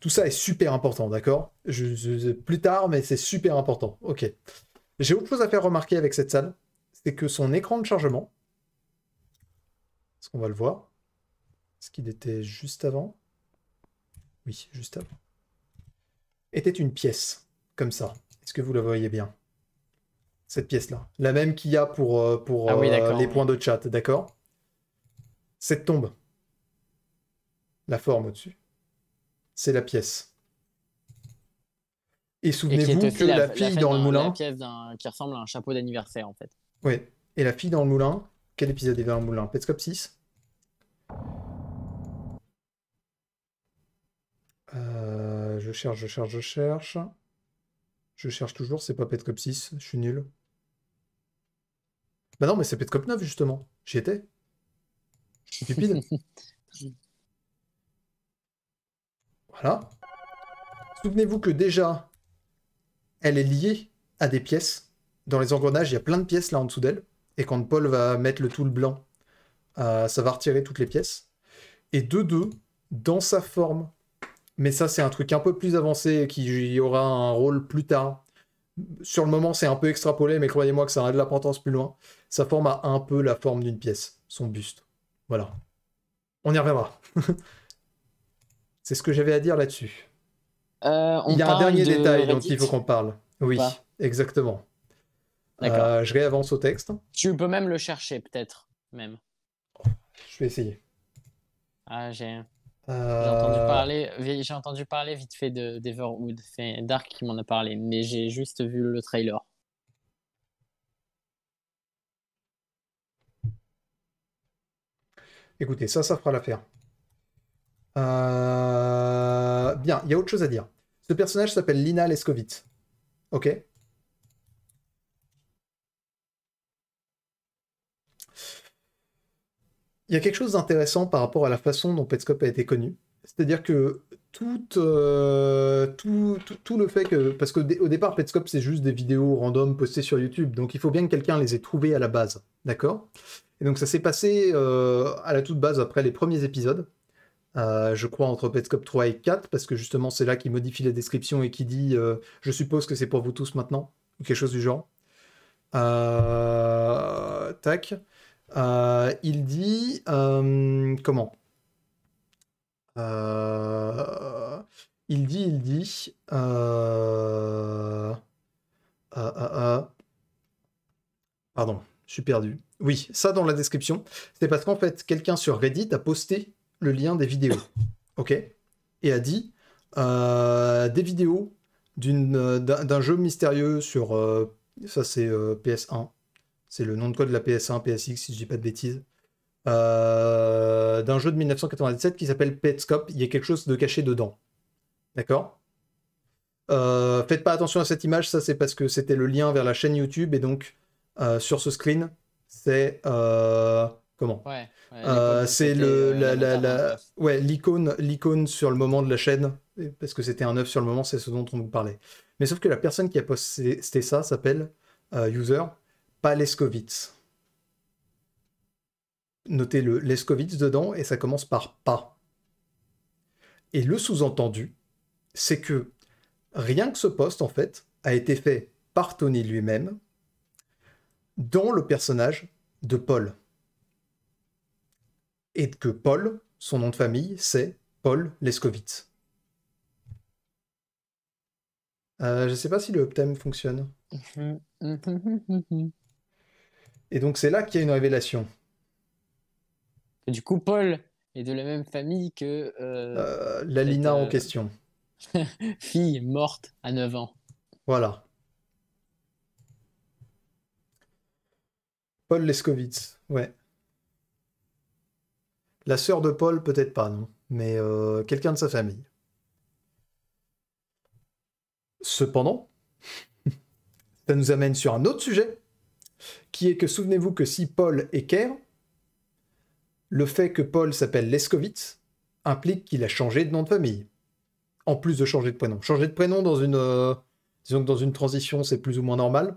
Tout ça est super important, d'accord je, Plus tard, mais c'est super important. Ok. J'ai autre chose à faire remarquer avec cette salle, c'est que son écran de chargement, est-ce qu'on va le voir Est-ce qu'il était juste avant Oui, juste avant. Était une pièce, comme ça. Est-ce que vous la voyez bien Cette pièce-là. La même qu'il y a pour, euh, pour ah euh, les points de chat, d'accord Cette tombe. La forme au-dessus c'est la pièce. Et souvenez-vous que la, fille dans le moulin. La pièce qui ressemble à un chapeau d'anniversaire, en fait. Oui. Et la fille dans le moulin, quel épisode est dans le moulin Petscop 6 euh, Je cherche, je cherche, je cherche. Je cherche toujours, c'est pas Petscop 6, je suis nul. Bah non, mais c'est Petscop 9, justement. J'y étais. stupide. Voilà. Souvenez-vous que déjà, elle est liée à des pièces. Dans les engrenages, il y a plein de pièces là en dessous d'elle. Et quand Paul va mettre le tout le blanc, euh, ça va retirer toutes les pièces. Et de deux, dans sa forme, mais ça c'est un truc un peu plus avancé qui aura un rôle plus tard. Sur le moment, c'est un peu extrapolé, mais croyez-moi que ça a de l'importance plus loin. Sa forme a un peu la forme d'une pièce, son buste. Voilà. On y reviendra. C'est ce que j'avais à dire là-dessus. Euh, il y a un dernier détail dont il faut qu'on parle. Oui, exactement. Euh, je réavance au texte. Tu peux même le chercher, peut-être, même. Je vais essayer. Ah, j'ai. Euh, entendu parler, j'ai entendu parler vite fait de d'Everwood, c'est Dark qui m'en a parlé, mais j'ai juste vu le trailer. Écoutez, ça, ça fera l'affaire. Euh, bien, il y a autre chose à dire. Ce personnage s'appelle Lina Leskovitz. Ok. Il y a quelque chose d'intéressant par rapport à la façon dont Petscop a été connu. C'est-à-dire que tout, euh, le fait que. Parce qu'au départ, Petscop, c'est juste des vidéos random postées sur YouTube. Donc il faut bien que quelqu'un les ait trouvées à la base. D'accord Et donc ça s'est passé euh, à la toute base après les premiers épisodes. Euh, je crois, entre Petscope 3 et 4, parce que justement, c'est là qu'il modifie la description et qui dit euh, Je suppose que c'est pour vous tous maintenant, ou quelque chose du genre. Euh, tac. il dit Comment Il dit, il dit. Pardon, je suis perdu. Oui, ça dans la description. C'est parce qu'en fait, quelqu'un sur Reddit a posté le lien des vidéos. OK Et a dit euh, des vidéos d'un jeu mystérieux sur. Euh, ça, c'est euh, PS1. C'est le nom de code de la PS1, PSX, si je dis pas de bêtises. d'un jeu de 1997 qui s'appelle Petscope. Il y a quelque chose de caché dedans. D'accord Faites pas attention à cette image, ça, c'est parce que c'était le lien vers la chaîne YouTube. Et donc, sur ce screen, c'est. Euh, c'est le euh, hein, l'icône l'icône sur le moment de la chaîne parce que c'était un œuf sur le moment c'est ce dont on vous parlait mais sauf que la personne qui a posté ça s'appelle euh, user Palescovitz notez le Leskovitz dedans et ça commence par pas et le sous-entendu c'est que rien que ce poste en fait a été fait par Tony lui-même dans le personnage de Paul et que Paul, son nom de famille, c'est Paul Leskovitz. Je euh, je sais pas si le Optem fonctionne. et donc c'est là qu'il y a une révélation. du coup, Paul est de la même famille que... La euh, euh, L'Alina en question. fille morte à 9 ans. Voilà. Paul Leskovitz, ouais. La sœur de Paul, peut-être pas, non, mais euh, quelqu'un de sa famille. Cependant, ça nous amène sur un autre sujet, qui est que souvenez-vous que si Paul est Caire, le fait que Paul s'appelle Leskovitz implique qu'il a changé de nom de famille. En plus de changer de prénom. Changer de prénom dans une, euh, disons que dans une transition, c'est plus ou moins normal.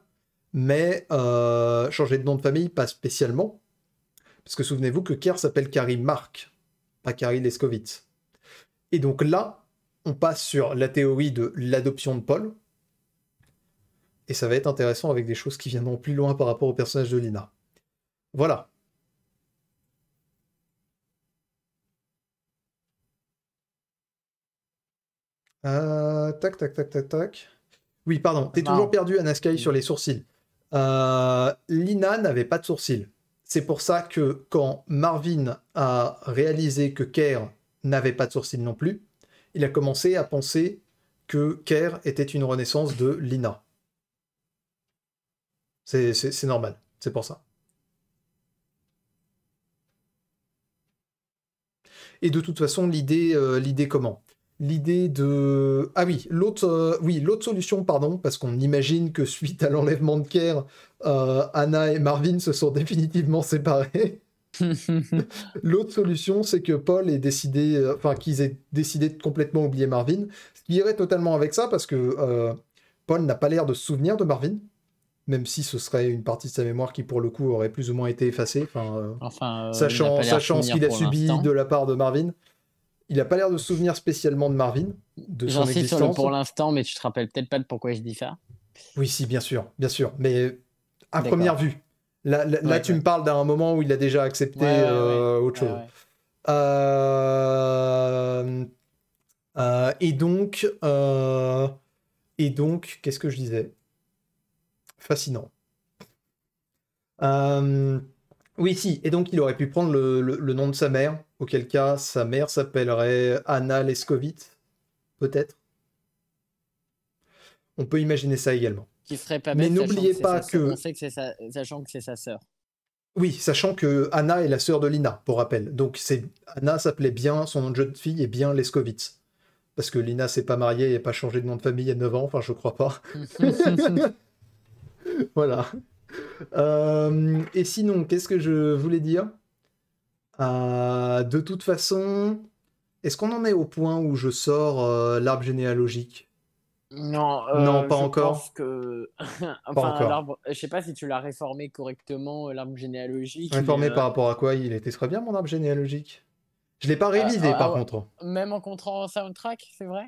Mais euh, changer de nom de famille, pas spécialement. Parce que souvenez-vous que Kerr s'appelle Karim Mark, pas Karim Leskovitz. Et donc là, on passe sur la théorie de l'adoption de Paul. Et ça va être intéressant avec des choses qui viendront plus loin par rapport au personnage de Lina. Voilà. tac, tac, tac, tac, tac. Oui, pardon. T'es toujours perdu, Anaskai, sur les sourcils. Lina n'avait pas de sourcils. C'est pour ça que quand Marvin a réalisé que Kerr n'avait pas de sourcils non plus, il a commencé à penser que Kerr était une renaissance de Lina. C'est normal, c'est pour ça. Et de toute façon, l'idée, euh, l'idée comment l'idée de... Ah euh, oui, l'autre solution, pardon, parce qu'on imagine que suite à l'enlèvement de Kerr, euh, Anna et Marvin se sont définitivement séparés. l'autre solution, c'est que Paul ait décidé, euh, enfin qu'ils aient décidé de complètement oublier Marvin, ce qui irait totalement avec ça, parce que Paul n'a pas l'air de se souvenir de Marvin, même si ce serait une partie de sa mémoire qui pour le coup aurait plus ou moins été effacée, enfin, sachant, sachant ce qu'il a subi de la part de Marvin. Il n'a pas l'air de se souvenir spécialement de Marvin, de son existence. pour l'instant, mais tu te rappelles peut-être pas de pourquoi je dis ça. Oui, si, bien sûr, bien sûr. Mais à première vue, là, tu me parles d'un moment où il a déjà accepté euh, autre chose. Euh, euh, et donc, et donc, qu'est-ce que je disais Fascinant. Euh, oui, si. Et donc, il aurait pu prendre le, nom de sa mère, auquel cas sa mère s'appellerait Anna Leskovit, peut-être. On peut imaginer ça également. Mais n'oubliez pas que. que Sachant que c'est sa sœur. Oui, sachant que Anna est la sœur de Lina, pour rappel. Donc c'est Anna s'appelait bien, son nom de jeune fille est bien Leskovitz. Parce que Lina s'est pas mariée et pas changé de nom de famille il y a 9 ans, enfin je crois pas. voilà. Euh, et sinon, qu'est-ce que je voulais dire euh, De toute façon, est-ce qu'on en est au point où je sors euh, l'arbre généalogique non, non, pas encore. Pense que... sais pas si tu l'as réformé correctement, l'arbre généalogique. Réformé par rapport à quoi Il était très bien mon arbre généalogique. Je l'ai pas révisé ah, par ah, contre. Même en comptant soundtrack, c'est vrai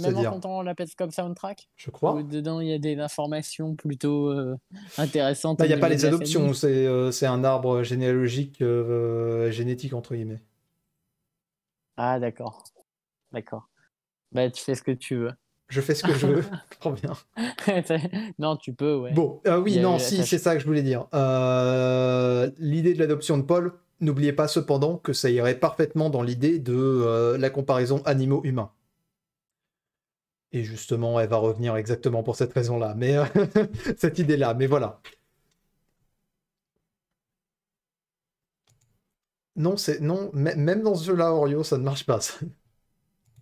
même en comptant la peste comme soundtrack Je crois. dedans, il y a des informations plutôt euh, intéressantes. Bah, il n'y a pas les adoptions, euh, c'est un arbre généalogique, euh, génétique, entre guillemets. Ah, d'accord. D'accord. Bah, tu fais ce que tu veux. Je fais ce que je veux. Trop bien. non, tu peux, ouais. Bon, oui, non, si, c'est ça que je voulais dire. L'idée de l'adoption de Paul, n'oubliez pas cependant que ça irait parfaitement dans l'idée de la comparaison animaux-humains. Et justement, elle va revenir exactement pour cette raison-là, mais euh, cette idée-là, mais voilà. Non, c'est non, même dans ce jeu-là, Orio, ça ne marche pas.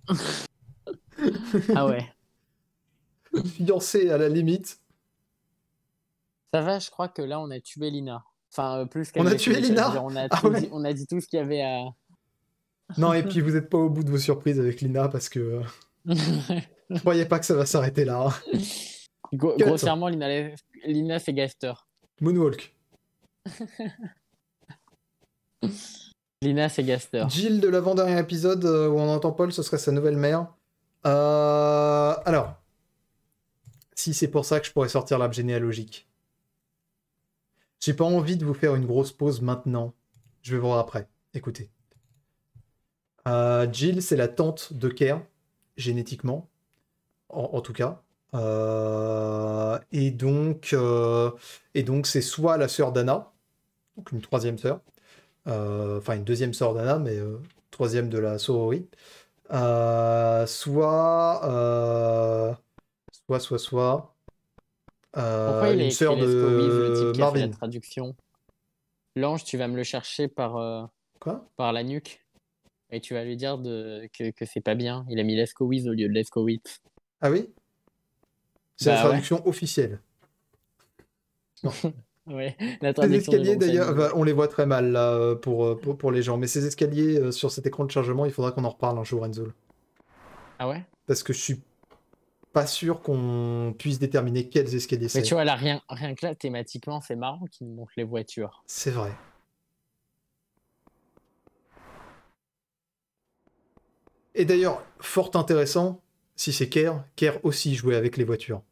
ah ouais. Fiancé à la limite. Ça va, je crois que là, on a tué Lina. Enfin, euh, plus On a tué Lina on a, ah dit, on a, dit, tout ce qu'il y avait à. non, et puis vous n'êtes pas au bout de vos surprises avec Lina parce que. Euh, ne croyais pas que ça va s'arrêter là. Hein. grossièrement, Lina, Lina Gaster. Moonwalk. Lina c'est Gaster. Jill de l'avant-dernier épisode euh, où on entend Paul, ce serait sa nouvelle mère. Euh, alors, si c'est pour ça que je pourrais sortir l'arbre généalogique. J'ai pas envie de vous faire une grosse pause maintenant. Je vais voir après. Écoutez. Euh, Jill, c'est la tante de Kerr, génétiquement en, tout cas. Euh, et donc, euh, et donc c'est soit la sœur d'Anna, donc une troisième sœur, euh, enfin une deuxième sœur d'Anna, mais troisième de la sororie soit, soit, soit, soit, une sœur de L'ange, tu vas me le chercher par quoi Par la nuque. Et tu vas lui dire de... que, c'est pas bien. Il a mis l'esco-wiz au lieu de l'esco-wiz. Ah oui C'est bah la traduction officielle. les escaliers d'ailleurs, on les voit très mal euh, pour, pour, les gens, mais ces escaliers euh, sur cet écran de chargement, il faudra qu'on en reparle un jour, Enzo. Ah ouais Parce que je suis pas sûr qu'on puisse déterminer quels escaliers c'est. Mais tu vois, là, rien, rien que là, thématiquement, c'est marrant qu'ils nous montrent les voitures. C'est vrai. Et d'ailleurs, fort intéressant, si c'est Kerr, Kerr aussi jouait avec les voitures.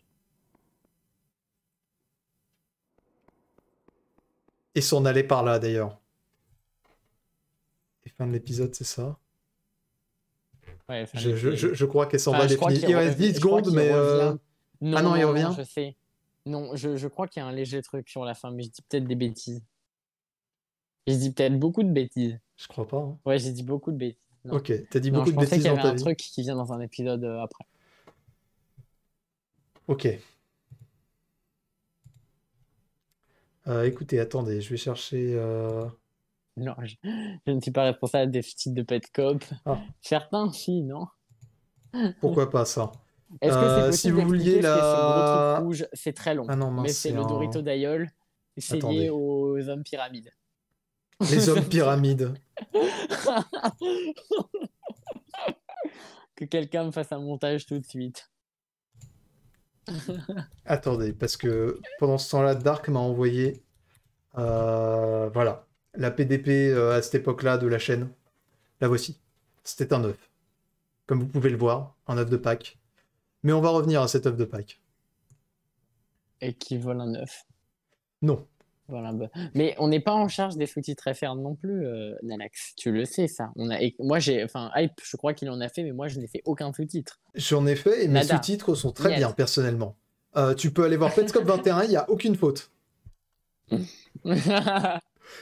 Et s'en allait par là d'ailleurs. Et fin de l'épisode, c'est ça ouais, je, crois qu'elle s'en va Il, reste 10 secondes, mais. Euh, ah non, il revient. Non, je sais. Non, je, crois qu'il y a un léger truc sur la fin, mais je dis peut-être des bêtises. Je dis peut-être beaucoup de bêtises. Je crois pas. Hein. Ouais, j'ai dit beaucoup de bêtises. Ok, t'as dit beaucoup de bêtises. Je pensais qu'il y avait un truc qui vient dans un épisode euh, après. Ok. Euh, écoutez, attendez, je vais chercher. Euh, non, je... ne suis pas responsable des titres de Petcop. Ah. Certains, si, non Pourquoi pas ça Est-ce que c'est Si vous vouliez la. rouge, c'est très long. Ah non, mince, mais c'est le Dorito C'est lié aux hommes pyramides. Les hommes pyramides. que quelqu'un me fasse un montage tout de suite. Attendez, parce que pendant ce temps-là, Dark m'a envoyé euh, voilà, la PDP euh, à cette époque-là de la chaîne. La voici. C'était un œuf. Comme vous pouvez le voir, un œuf de Pâques. Mais on va revenir à cet œuf de Pâques. Et qui vole un œuf Non, bah, mais on n'est pas en charge des sous-titres FR non plus, euh, Nanax Tu le sais, ça. Moi, j'ai. Enfin, Hype, je crois qu'il en a fait, mais moi, je n'ai fait aucun sous-titre. J'en ai fait, et mes sous-titres sont très bien, personnellement. Euh, tu peux aller voir Petscop 21, il n'y a aucune faute. Il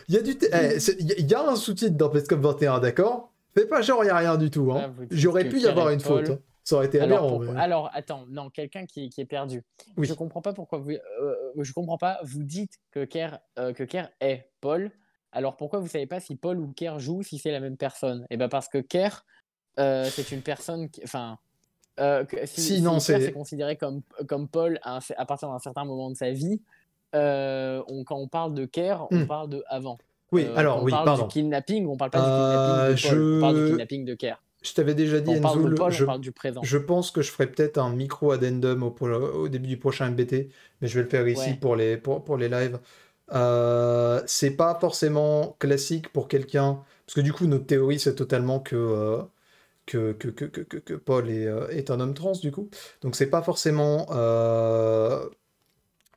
y a un sous-titre dans Petscop 21, d'accord Fais pas genre, il n'y a rien du tout. Hein. Ah, J'aurais pu y avoir une faute. Ça été alors, Alors, attends, non, quelqu'un qui, est perdu. Oui. Je comprends pas pourquoi vous. Euh, je comprends pas. Vous dites que Kerr, euh, que est Paul. Alors pourquoi vous savez pas si Paul ou Kerr joue, si c'est la même personne Et eh ben parce que Kerr, euh, c'est une personne. Qui... Enfin. Que, si, c'est considéré comme, comme Paul à, partir d'un certain moment de sa vie. On, quand on parle de Kerr, on hmm. parle de avant. Oui, alors, on oui, parle pardon. du kidnapping, on parle pas du kidnapping de Paul, on parle du kidnapping de Kerr. Je t'avais déjà dit, je, pense que je ferai peut-être un micro-addendum au, au, début du prochain MBT, mais je vais le faire ici pour, les, pour, les lives. Euh, c'est pas forcément classique pour quelqu'un, parce que du coup, notre théorie, c'est totalement que, euh, que, que, que, que, Paul est, euh, est, un homme trans, du coup. Donc, c'est pas forcément euh,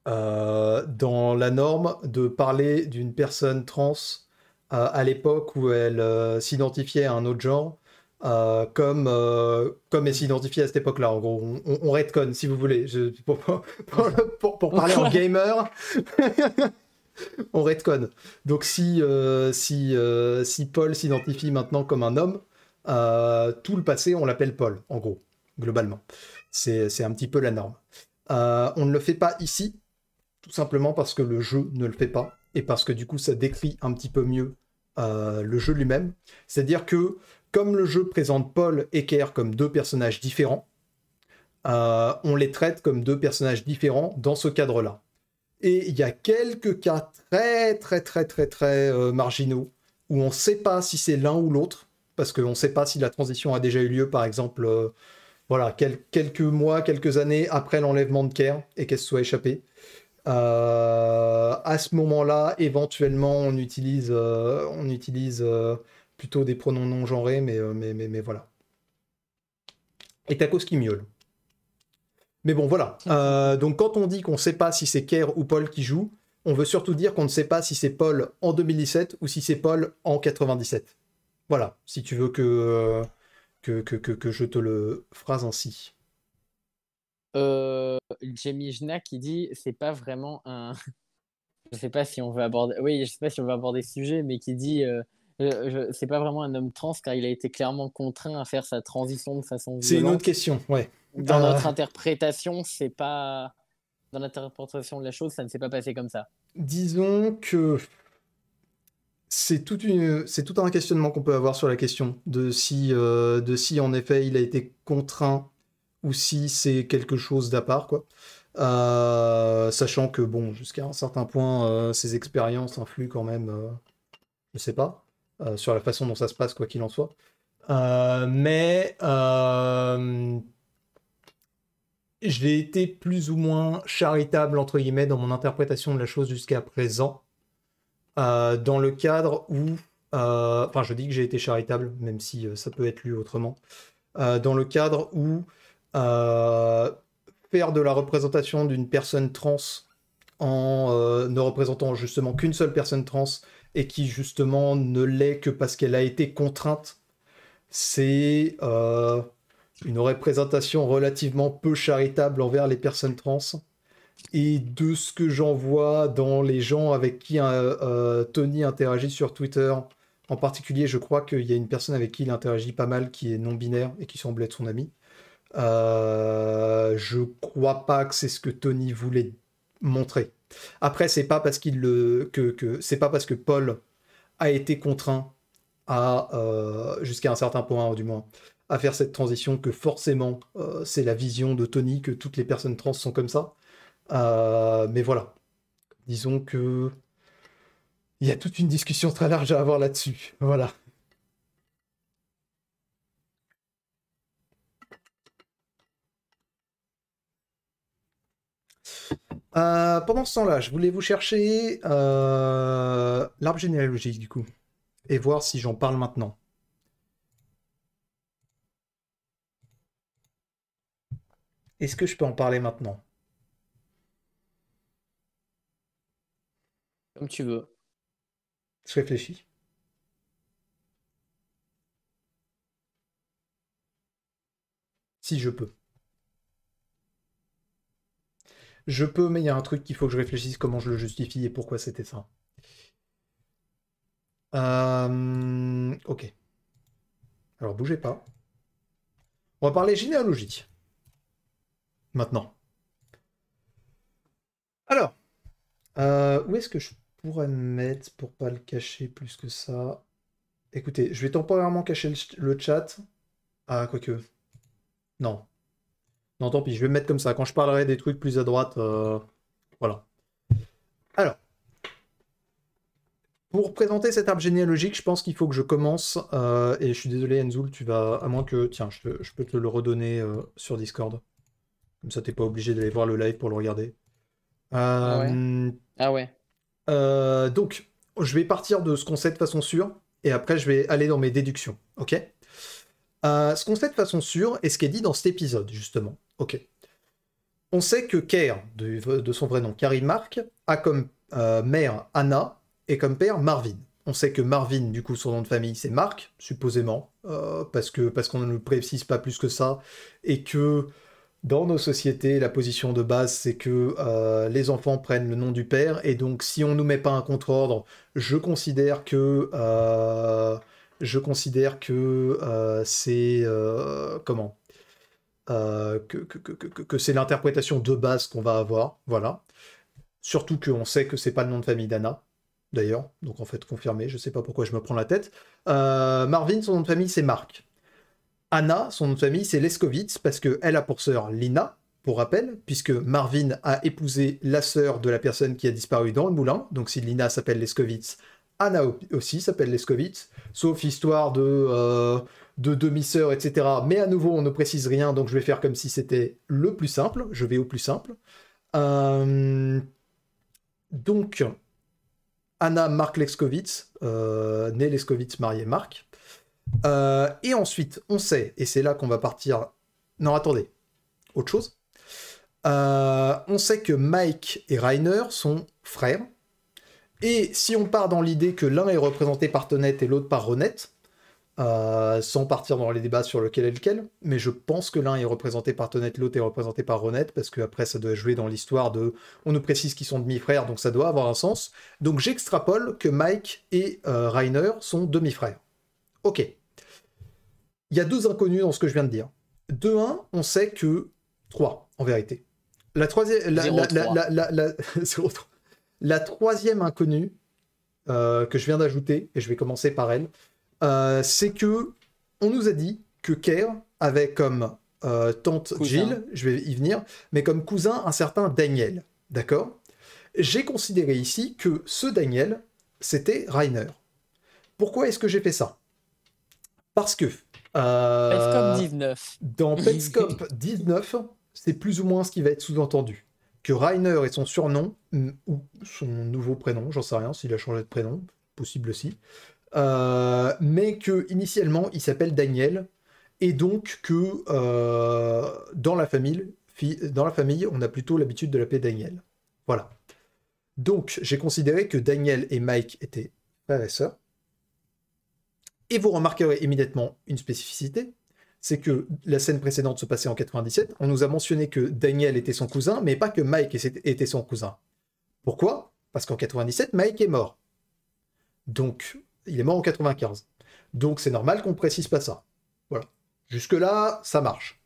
dans la norme de parler d'une personne trans à l'époque où elle s'identifiait à un autre genre euh, comme, euh, comme est à cette époque-là. En gros, on, on, si vous voulez. Je, pour, parler en gamer, on redcon. Donc, si, euh, si, si Paul s'identifie maintenant comme un homme, tout le passé, on l'appelle Paul, en gros, globalement. C'est un petit peu la norme. on ne le fait pas ici, tout simplement parce que le jeu ne le fait pas et parce que du coup, ça décrit un petit peu mieux le jeu lui-même. C'est-à-dire que comme le jeu présente Paul et Kerr comme deux personnages différents, euh, on les traite comme deux personnages différents dans ce cadre-là. Et il y a quelques cas très très très très très euh, marginaux où on ne sait pas si c'est l'un ou l'autre, parce qu'on ne sait pas si la transition a déjà eu lieu, par exemple, euh, voilà, quelques mois, quelques années après l'enlèvement de Kerr et qu'elle se soit échappée. à ce moment-là, éventuellement, on utilise, on utilise plutôt des pronoms non genrés, mais, euh, mais, mais, voilà. Et cause qui miaule. Mais bon, voilà. Euh, donc quand on dit qu'on ne sait pas si c'est Kerr ou Paul qui joue, on veut surtout dire qu'on ne sait pas si c'est Paul en 2017 ou si c'est Paul en 97. Voilà, si tu veux euh, que, que, que, que, je te le phrase ainsi. Jamie Jna qui dit c'est pas vraiment un. Je sais pas si on veut aborder. Oui, je sais pas si on veut aborder ce sujet, mais qui dit c'est pas vraiment un homme trans car il a été clairement contraint à faire sa transition de façon violente. C'est une autre question, ouais. Dans notre euh, interprétation, c'est pas dans l'interprétation de la chose, ça ne s'est pas passé comme ça. Disons que c'est tout, tout un questionnement qu'on peut avoir sur la question de si, euh, de si en effet il a été contraint ou si c'est quelque chose d'à part, quoi. Euh, sachant que bon, jusqu'à un certain point, ses expériences influent quand même. je sais pas, euh, sur la façon dont ça se passe, quoi qu'il en soit. Euh, mais euh, j'ai été plus ou moins charitable, entre guillemets, dans mon interprétation de la chose jusqu'à présent, dans le cadre où, euh, enfin je dis que j'ai été charitable, même si ça peut être lu autrement, dans le cadre où faire de la représentation d'une personne trans en ne représentant justement qu'une seule personne trans et qui justement ne l'est que parce qu'elle a été contrainte. C'est euh, une représentation relativement peu charitable envers les personnes trans. Et de ce que j'en vois dans les gens avec qui euh, euh, Tony interagit sur Twitter, en particulier, je crois qu'il y a une personne avec qui il interagit pas mal qui est non-binaire et qui semble être son ami. je crois pas que c'est ce que Tony voulait montrer. Après, c'est pas parce que, pas parce que Paul a été contraint à euh, jusqu'à un certain point hein, du moins à faire cette transition que forcément euh, c'est la vision de Tony que toutes les personnes trans sont comme ça. Euh, mais voilà, disons que il y a toute une discussion très large à avoir là-dessus. Voilà. Euh, pendant ce temps-là, je voulais vous chercher euh, l'arbre généalogique, du coup, et voir si j'en parle maintenant. Est-ce que je peux en parler maintenant Comme tu veux. Je réfléchis. Si je peux. Je peux, mais il y a un truc qu'il faut que je réfléchisse comment je le justifie et pourquoi c'était ça. Euh, ok. Alors bougez pas. On va parler généalogie. Maintenant. Alors, euh, où est-ce que je pourrais me mettre pour pas le cacher plus que ça Écoutez, je vais temporairement cacher le, le chat. Ah, quoique. Non, non, tant pis, je vais me mettre comme ça. Quand je parlerai des trucs plus à droite, euh, voilà. Alors, pour présenter cet arbre généalogique, je pense qu'il faut que je commence. Euh, et je suis désolé, Enzoul, tu vas. À moins que. Tiens, je, peux te le redonner euh, sur Discord. Comme ça, t'es pas obligé d'aller voir le live pour le regarder. Ah ouais. Ah donc, je vais partir de ce qu'on sait de façon sûre. Et après, je vais aller dans mes déductions. OK ce qu'on sait de façon sûre, est ce qui est dit dans cet épisode, justement, Ok. On sait que Kerr, de, son vrai nom, Carrie Mark, a comme euh, mère Anna et comme père Marvin. On sait que Marvin, du coup, son nom de famille, c'est Mark, supposément, euh, parce que parce qu'on ne le précise pas plus que ça, et que dans nos sociétés, la position de base, c'est que euh, les enfants prennent le nom du père, et donc si on nous met pas un contre-ordre, je considère que je considère que c'est comment euh, que, c'est l'interprétation de base qu'on va avoir. Voilà. Surtout qu'on sait que c'est pas le nom de famille d'Anna, d'ailleurs. Donc en fait, confirmé, je sais pas pourquoi je me prends la tête. Euh, Marvin, son nom de famille, c'est Marc. Anna, son nom de famille, c'est Leskovitz, parce qu'elle a pour sœur Lina, pour rappel, puisque Marvin a épousé la sœur de la personne qui a disparu dans le moulin. Donc si Lina s'appelle Leskovitz, Anna aussi s'appelle Leskovitz, sauf histoire de euh, de demi-sœurs, etc. Mais à nouveau, on ne précise rien, donc je vais faire comme si c'était le plus simple. Je vais au plus simple. Euh, donc, Anna Marc Leskovitz, née euh, né mariée marié Marc. Euh, et ensuite, on sait, et c'est là qu'on va partir. Non, attendez, autre chose. on sait que Mike et Rainer sont frères. Et si on part dans l'idée que l'un est représenté par Tonette et l'autre par Ronette, euh, sans partir dans les débats sur lequel est lequel, mais je pense que l'un est représenté par Tonette, l'autre est représenté par Ronette, parce que après ça doit jouer dans l'histoire de on nous précise qu'ils sont demi-frères, donc ça doit avoir un sens. Donc j'extrapole que Mike et euh, Reiner Rainer sont demi-frères. Ok. Il y a deux inconnus dans ce que je viens de dire. De un, on sait que. Trois, en vérité. La troisième. La, la, troisième inconnue euh, que je viens d'ajouter, et je vais commencer par elle, euh, c'est que on nous a dit que Kerr avait comme euh, tante Jill, je vais y venir, mais comme cousin un certain Daniel, d'accord J'ai considéré ici que ce Daniel, c'était Rainer. Pourquoi est-ce que j'ai fait ça Parce que euh, 19. Dans Petscop 19, c'est plus ou moins ce qui va être sous-entendu. Que Rainer est son surnom, ou son nouveau prénom, j'en sais rien s'il a changé de prénom, possible aussi, euh, mais que initialement il s'appelle Daniel, et donc que euh, dans, la famille, dans la famille, on a plutôt l'habitude de l'appeler Daniel. Voilà. Donc j'ai considéré que Daniel et Mike étaient frères et sœurs. Et vous remarquerez immédiatement une spécificité, c'est que la scène précédente se passait en 97. On nous a mentionné que Daniel était son cousin, mais pas que Mike était son cousin. Pourquoi Parce qu'en 97, Mike est mort. Donc, il est mort en 95. Donc c'est normal qu'on précise pas ça. Voilà. Jusque-là, ça marche.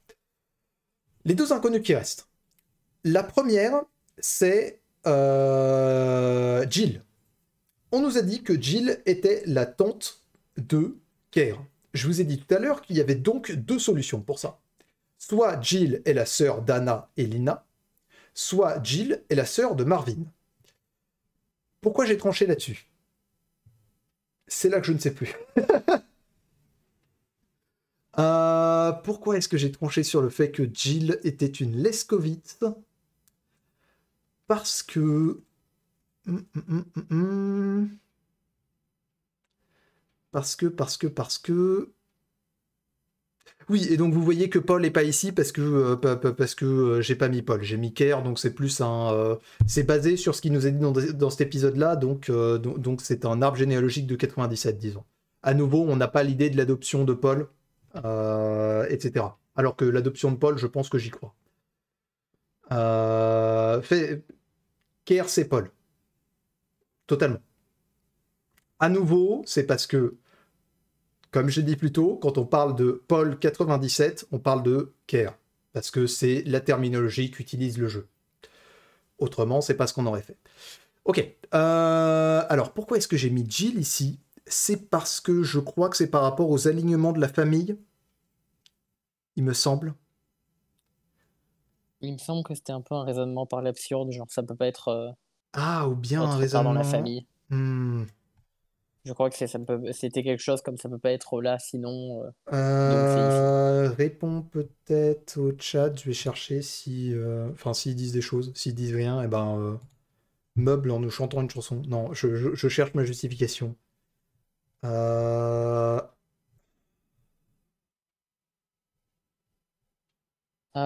Les deux inconnus qui restent. La première, c'est euh, Jill. On nous a dit que Jill était la tante de Kerr. Je vous ai dit tout à l'heure qu'il y avait donc deux solutions pour ça. Soit Jill est la sœur d'Anna et Lina, soit Jill est la sœur de Marvin. Pourquoi j'ai tranché là-dessus c'est là que je ne sais plus. Euh, pourquoi est-ce que j'ai tranché sur le fait que Jill était une lescovite hum, hum, hum, Parce que... parce que, parce que, parce que... Oui, et donc vous voyez que Paul n'est pas ici parce que euh, parce que euh, j'ai pas mis Paul, j'ai mis Kerr, donc c'est plus un, euh, c'est basé sur ce qu'il nous est dit dans, cet épisode-là, donc donc c'est un arbre généalogique de 97, disons. À nouveau, on n'a pas l'idée de l'adoption de Paul, etc. Alors que l'adoption de Paul, je pense que j'y crois. Fait... Kerr, c'est Paul, totalement. À nouveau, c'est parce que comme j'ai dit plus tôt, quand on parle de Paul 97, on parle de Care, parce que c'est la terminologie qu'utilise le jeu. Autrement, c'est pas ce qu'on aurait fait. Ok, euh, alors pourquoi est-ce que j'ai mis Jill ici C'est parce que je crois que c'est par rapport aux alignements de la famille, il me semble. Il me semble que c'était un peu un raisonnement par l'absurde, genre ça peut pas être. Euh, ah, ou bien un raisonnement. Dans la famille. Hmm. Je crois que c'était quelque chose comme ça peut pas être là sinon. Euh, euh réponds peut-être au chat. Je vais chercher si, euh, enfin s'ils disent des choses, s'ils disent rien, et eh ben euh, meuble en nous chantant une chanson. Non, je, je, cherche ma justification. Ah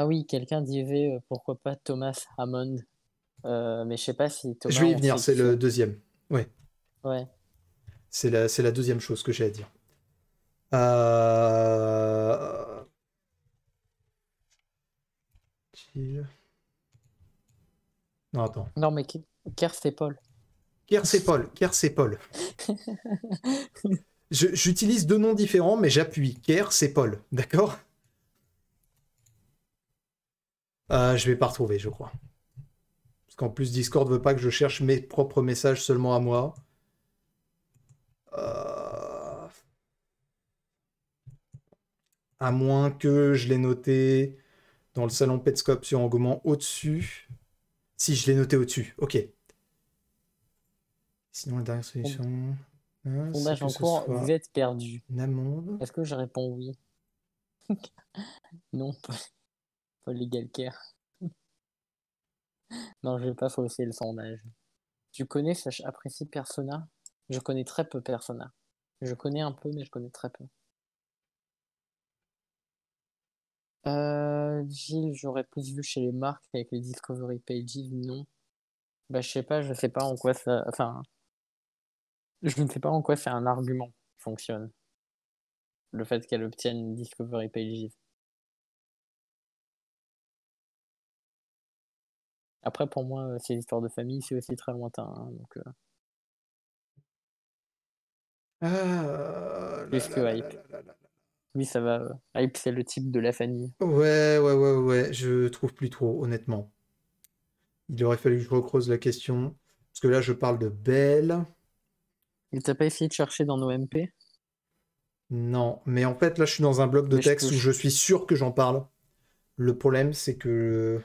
oui, quelqu'un disait pourquoi pas Thomas Hammond, mais je sais pas si Thomas. Je vais y venir, c'est le deuxième. Oui. Ouais. C'est la, deuxième chose que j'ai à dire. Euh, non, attends. Non, mais Kerr c'est Paul. Kerr c'est Paul. c'est Paul. J'utilise deux noms différents, mais j'appuie. Kerr c'est Paul. D'accord Je euh, Je vais pas retrouver, je crois. Parce qu'en plus, Discord veut pas que je cherche mes propres messages seulement à moi. Euh, à moins que je l'ai noté dans le salon Petscope sur Engouement au-dessus. Si, je l'ai noté au-dessus. Ok. Sinon, la dernière solution. Hein, sondage en cours, vous êtes perdu. Namonde Est-ce que je réponds oui Non, pas, non, je vais pas fausser le sondage. Tu connais, sache apprécier Persona je connais très peu personne. Je connais un peu, mais je connais très peu. Euh, Gilles, j'aurais plus vu chez les marques avec les Discovery Pages, non. Bah, je sais pas, je sais pas en quoi ça. Enfin, je ne sais pas en quoi c'est un argument qui fonctionne. Le fait qu'elle obtienne Discovery Pages. Après, pour moi, euh, c'est l'histoire de famille, c'est aussi très lointain. Hein, donc, euh, ah, Plus que hype. Oui, ça va. Hype, c'est le type de la famille. Ouais, ouais, ouais, ouais. Je trouve plus trop, honnêtement. Il aurait fallu que je recreuse la question. Parce que là, je parle de Belle. Mais t'as pas essayé de chercher dans nos MP Non, mais en fait, là, je suis dans un bloc de texte où je suis sûr que j'en parle. Le problème, c'est que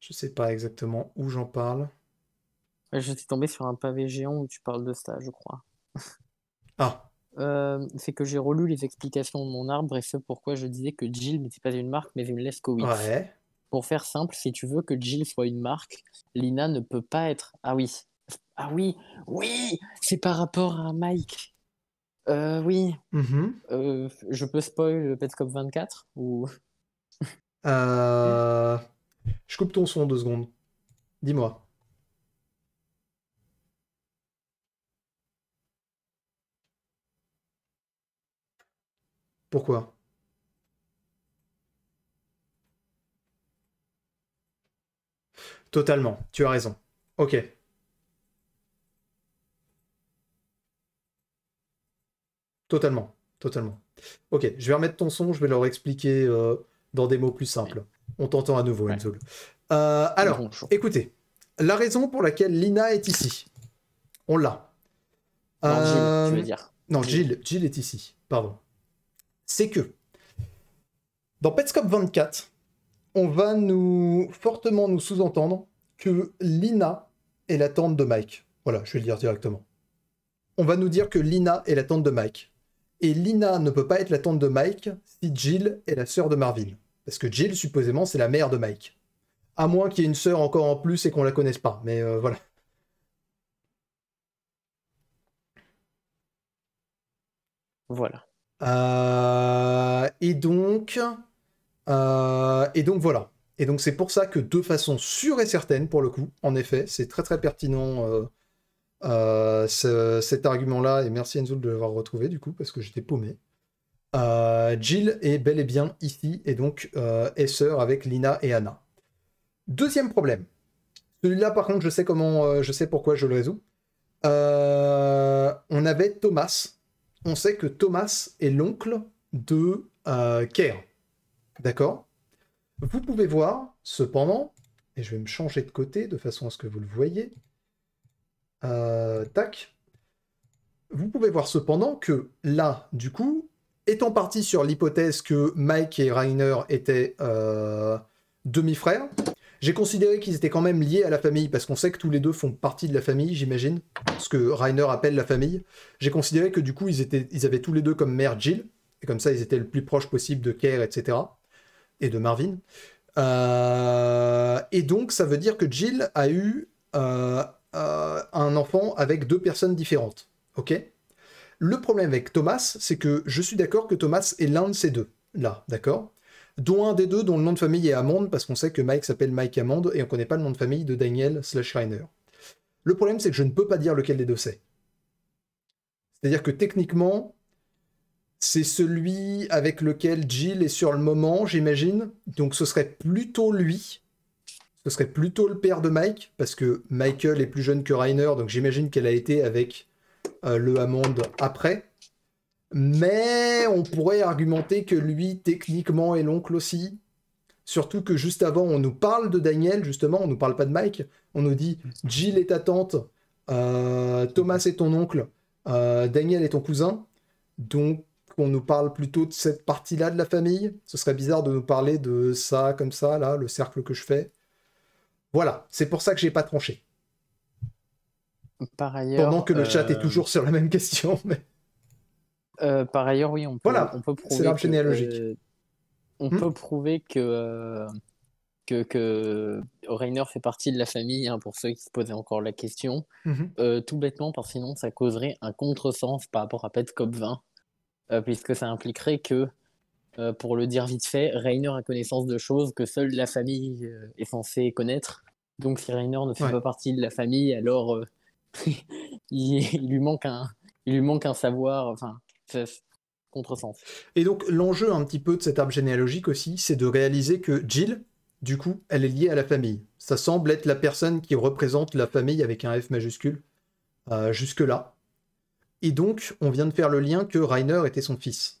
je sais pas exactement où j'en parle. je suis tombé sur un pavé géant où tu parles de ça, je crois. Ah. Euh, c'est que j'ai relu les explications de mon arbre et ce pourquoi je disais que Jill n'était pas une marque mais une Leskowitz Pour faire simple, si tu veux que Jill soit une marque, Lina ne peut pas être. Ah oui, ah oui, oui, c'est par rapport à Mike. Euh, oui. Mm-hmm. Euh, je peux spoil Petcop 24 ou. Euh, je coupe ton son deux secondes. Dis-moi. Pourquoi Totalement, tu as raison. Ok. Totalement, totalement. Ok, je vais remettre ton son, je vais leur expliquer euh, dans des mots plus simples. On t'entend à nouveau, Enzo. Euh, alors, écoutez, la raison pour laquelle Lina est ici, on l'a. Non, tu veux euh, dire. Non, Gilles, Gilles est ici, pardon c'est que dans Petscop 24, on va nous fortement nous sous-entendre que Lina est la tante de Mike. Voilà, je vais le dire directement. On va nous dire que Lina est la tante de Mike. Et Lina ne peut pas être la tante de Mike si Jill est la sœur de Marvin. Parce que Jill, supposément, c'est la mère de Mike. À moins qu'il y ait une sœur encore en plus et qu'on la connaisse pas. Mais euh, voilà. Voilà. Euh, et donc, euh, et donc voilà. Et donc c'est pour ça que de façon sûre et certaine, pour le coup, en effet, c'est très très pertinent euh, cet argument-là. Et merci Enzo de l'avoir retrouvé du coup, parce que j'étais paumé. Jill est bel et bien ici, et donc est sœur avec Lina et Anna. Deuxième problème. Celui-là, par contre, je sais comment, je sais pourquoi je le résous. on avait Thomas on sait que Thomas est l'oncle de Kerr. Euh, D'accord Vous pouvez voir, cependant, et je vais me changer de côté de façon à ce que vous le voyez. Euh, tac. Vous pouvez voir cependant que là, du coup, étant parti sur l'hypothèse que Mike et Rainer étaient euh, demi-frères, j'ai considéré qu'ils étaient quand même liés à la famille, parce qu'on sait que tous les deux font partie de la famille, j'imagine, ce que Rainer appelle la famille. J'ai considéré que du coup, ils, avaient tous les deux comme mère Jill, et comme ça, ils étaient le plus proche possible de Kerr, etc., et de Marvin. Euh, et donc, ça veut dire que Jill a eu euh, euh, un enfant avec deux personnes différentes. Ok Le problème avec Thomas, c'est que je suis d'accord que Thomas est l'un de ces deux. Là, d'accord dont un des deux dont le nom de famille est Amande, parce qu'on sait que Mike s'appelle Mike Amande et on connaît pas le nom de famille de Daniel slash Reiner. Le problème, c'est que je ne peux pas dire lequel des deux c'est. C'est-à-dire que techniquement, c'est celui avec lequel Jill est sur le moment, j'imagine. Donc ce serait plutôt lui. Ce serait plutôt le père de Mike, parce que Michael est plus jeune que Reiner, donc j'imagine qu'elle a été avec euh, le Amande après. Mais on pourrait argumenter que lui, techniquement, est l'oncle aussi. Surtout que juste avant, on nous parle de Daniel, justement, on nous parle pas de Mike. On nous dit Jill est ta tante, euh, Thomas est ton oncle, euh, Daniel est ton cousin. Donc, on nous parle plutôt de cette partie-là de la famille. Ce serait bizarre de nous parler de ça comme ça, là, le cercle que je fais. Voilà, c'est pour ça que j'ai pas tranché. Par Pendant que le chat est euh, toujours sur la même question. Mais... Euh, par ailleurs, oui, on peut, prouver. Que, euh, on hmm. euh, que, que, fait partie de la famille, hein, pour ceux qui se posaient encore la question. Mhm. tout bêtement, parce que sinon, ça causerait un contresens par rapport à Petcop 20, puisque ça impliquerait que, pour le dire vite fait, Rainer a connaissance de choses que seule la famille est censée connaître. Donc, si Rainer ne fait pas partie de la famille, alors il, lui manque un il lui manque un savoir, enfin, contresens. Et donc l'enjeu un petit peu de cette arbre généalogique aussi, c'est de réaliser que Jill, du coup, elle est liée à la famille. Ça semble être la personne qui représente la famille avec un F majuscule euh, jusque-là. Et donc, on vient de faire le lien que Rainer était son fils.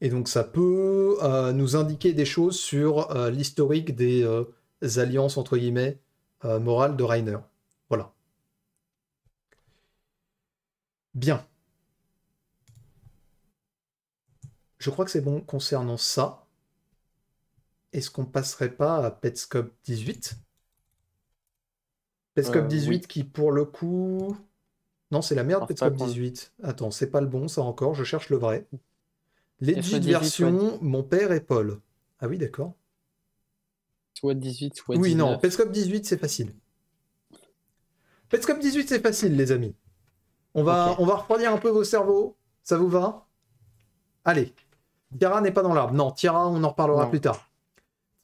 Et donc, ça peut euh, nous indiquer des choses sur euh, l'historique des alliances, entre guillemets, morales de Rainer. Voilà. Bien. je crois que c'est bon concernant ça. Est-ce qu'on passerait pas à Petscope 18 Petscope 18 euh, qui, pour le coup... Non, c'est la merde, Petscope 18. Attends, c'est pas le bon, ça encore, je cherche le vrai. les version, mon père et Paul. Ah oui, d'accord. Soit 18, soit 19. Oui, non, Petscope 18, c'est facile. Petscope 18, c'est facile, les amis. On va, on va refroidir un peu vos cerveaux. Ça vous va Allez, Tiara n'est pas dans l'arbre. Non, Tiara, on en reparlera plus tard.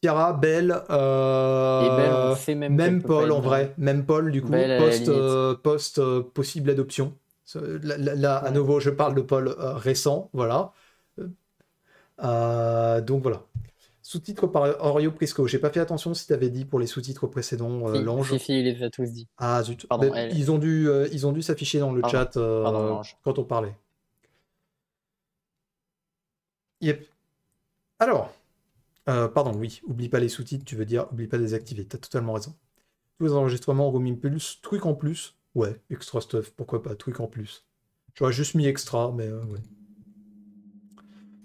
Tiara, Belle, euh, même, Paul en vrai, même Paul du coup, post, euh, euh, possible adoption. Là, à nouveau, je parle de Paul récent, voilà. donc voilà. Sous-titres par Orio Prisco. J'ai pas fait attention si t'avais dit pour les sous-titres précédents l'ange. il les tous Ah Ils ont dû, ils ont dû s'afficher dans le chat quand on parlait. Alors, euh, pardon, oui, oublie pas les sous-titres, tu veux dire, oublie pas de les activer, t'as totalement raison. Tous les enregistrements, Room plus, truc en plus, ouais, extra stuff, pourquoi pas, truc en plus. J'aurais juste mis extra, mais euh, ouais.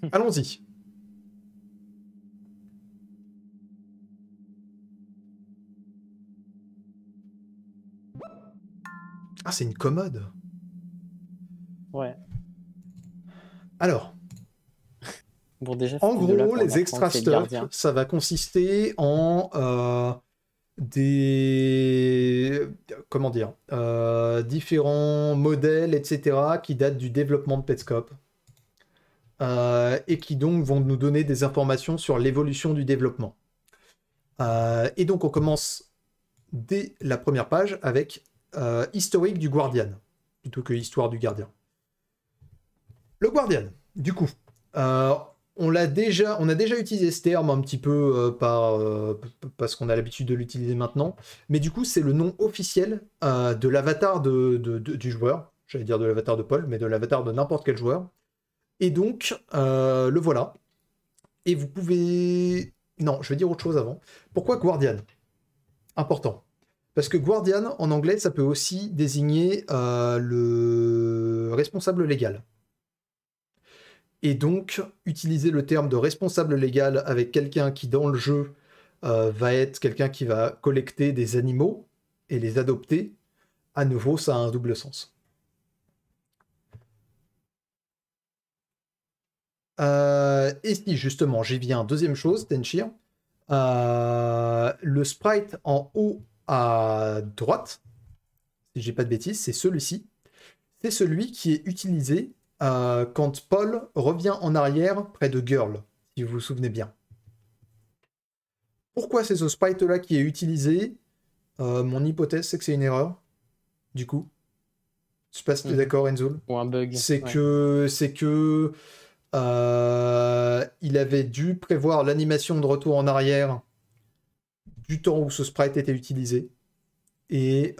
Hm. Allons-y. Ah, c'est une commode. Ouais. Alors, en gros, les extra stuff, ça va consister en euh, des comment dire euh, différents modèles, etc., qui datent du développement de Petscope. Euh, et qui donc vont nous donner des informations sur l'évolution du développement. et donc on commence dès la première page avec historique du Guardian, plutôt que histoire du gardien. Le Guardian, du coup, on l'a déjà, on a déjà utilisé ce terme un petit peu euh, euh, parce qu'on a l'habitude de l'utiliser maintenant, mais du coup c'est le nom officiel euh, de l'avatar du joueur, j'allais dire de l'avatar de Paul, mais de l'avatar de n'importe quel joueur. Et donc le voilà. Et vous pouvez, non, je vais dire autre chose avant. Pourquoi Guardian Important. Parce que Guardian en anglais ça peut aussi désigner le responsable légal. Et donc, utiliser le terme de responsable légal avec quelqu'un qui, dans le jeu, euh, va être quelqu'un qui va collecter des animaux et les adopter, à nouveau, ça a un double sens. Euh, et si justement j'y viens, deuxième chose, Tenchir, euh, le sprite en haut à droite, si j'ai pas de bêtises, c'est celui-ci. C'est celui qui est utilisé euh, quand Paul revient en arrière près de Girl, si vous vous souvenez bien. Pourquoi c'est ce sprite-là qui est utilisé euh, Mon hypothèse, c'est que c'est une erreur, du coup. Je sais pas tu es mm. d'accord, Enzo. C'est que... C'est que euh, il avait dû prévoir l'animation de retour en arrière du temps où ce sprite était utilisé et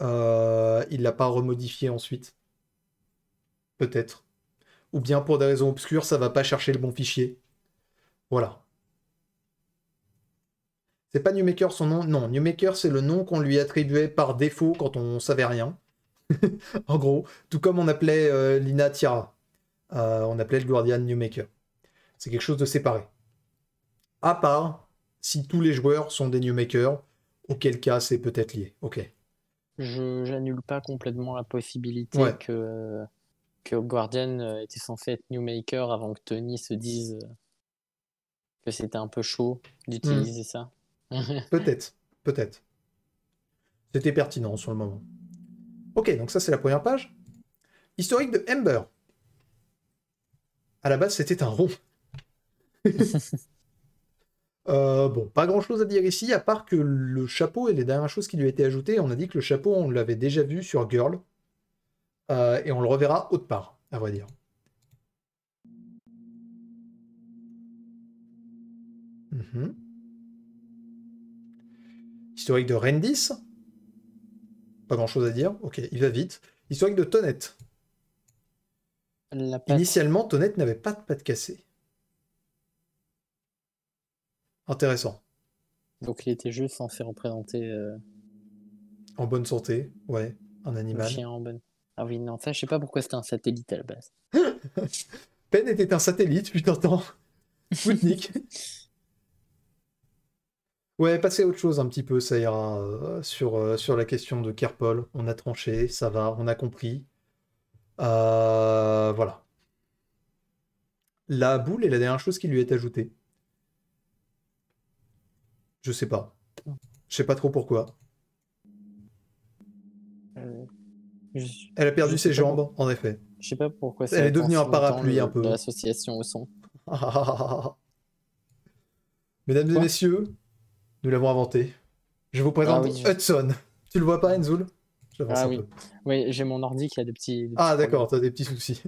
il l'a pas remodifié ensuite. Peut-être ou bien pour des raisons obscures, ça va pas chercher le bon fichier. Voilà. C'est pas NewMaker son nom Non, NewMaker c'est le nom qu'on lui attribuait par défaut quand on savait rien. en gros, tout comme on appelait euh, Lina Tira. Euh, on appelait le Guardian NewMaker. C'est quelque chose de séparé. À part si tous les joueurs sont des NewMakers, auquel cas c'est peut-être lié. Ok. Je n'annule pas complètement la possibilité que euh, que Guardian euh, était censé être maker avant que Tony se dise euh, que c'était un peu chaud d'utiliser ça. peut-être, peut-être. C'était pertinent sur le moment. Ok, donc ça c'est la première page. Historique de Ember. À la base, c'était un rond. Euh, bon, pas grand chose à dire ici, à part que le chapeau et les dernières choses qui lui a été ajoutées. On a dit que le chapeau, on l'avait déjà vu sur Girl. Euh, et on le reverra autre part, à vrai dire. Mhm. Historique de Rendis. Pas grand chose à dire. Ok, il va vite. Historique de Tonette. Initialement, Tonette n'avait pas de patte cassée. Intéressant. Donc il était juste censé représenter. représenté... Euh, en bonne santé, ouais, un animal. en bonne. Ah oui, non, ça, je sais pas pourquoi c'était un satellite à la base. Penn était un satellite, puis t'entends Sputnik. ouais, passer à autre chose un petit peu, ça ira. Euh, sur, euh, sur la question de Kerpol, on a tranché, ça va, on a compris. Euh, voilà. La boule est la dernière chose qui lui est ajoutée. Je sais pas. Je sais pas trop pourquoi. Elle a perdu ses jambes, en effet. Je sais pas pourquoi Elle est devenue un parapluie un peu. L'association au son. Mesdames et messieurs, nous l'avons inventé. Je vous présente ah Hudson. Tu le vois pas, Enzoul Ah oui. Oui, j'ai mon ordi qui a des petits. ah d'accord, t'as des petits soucis.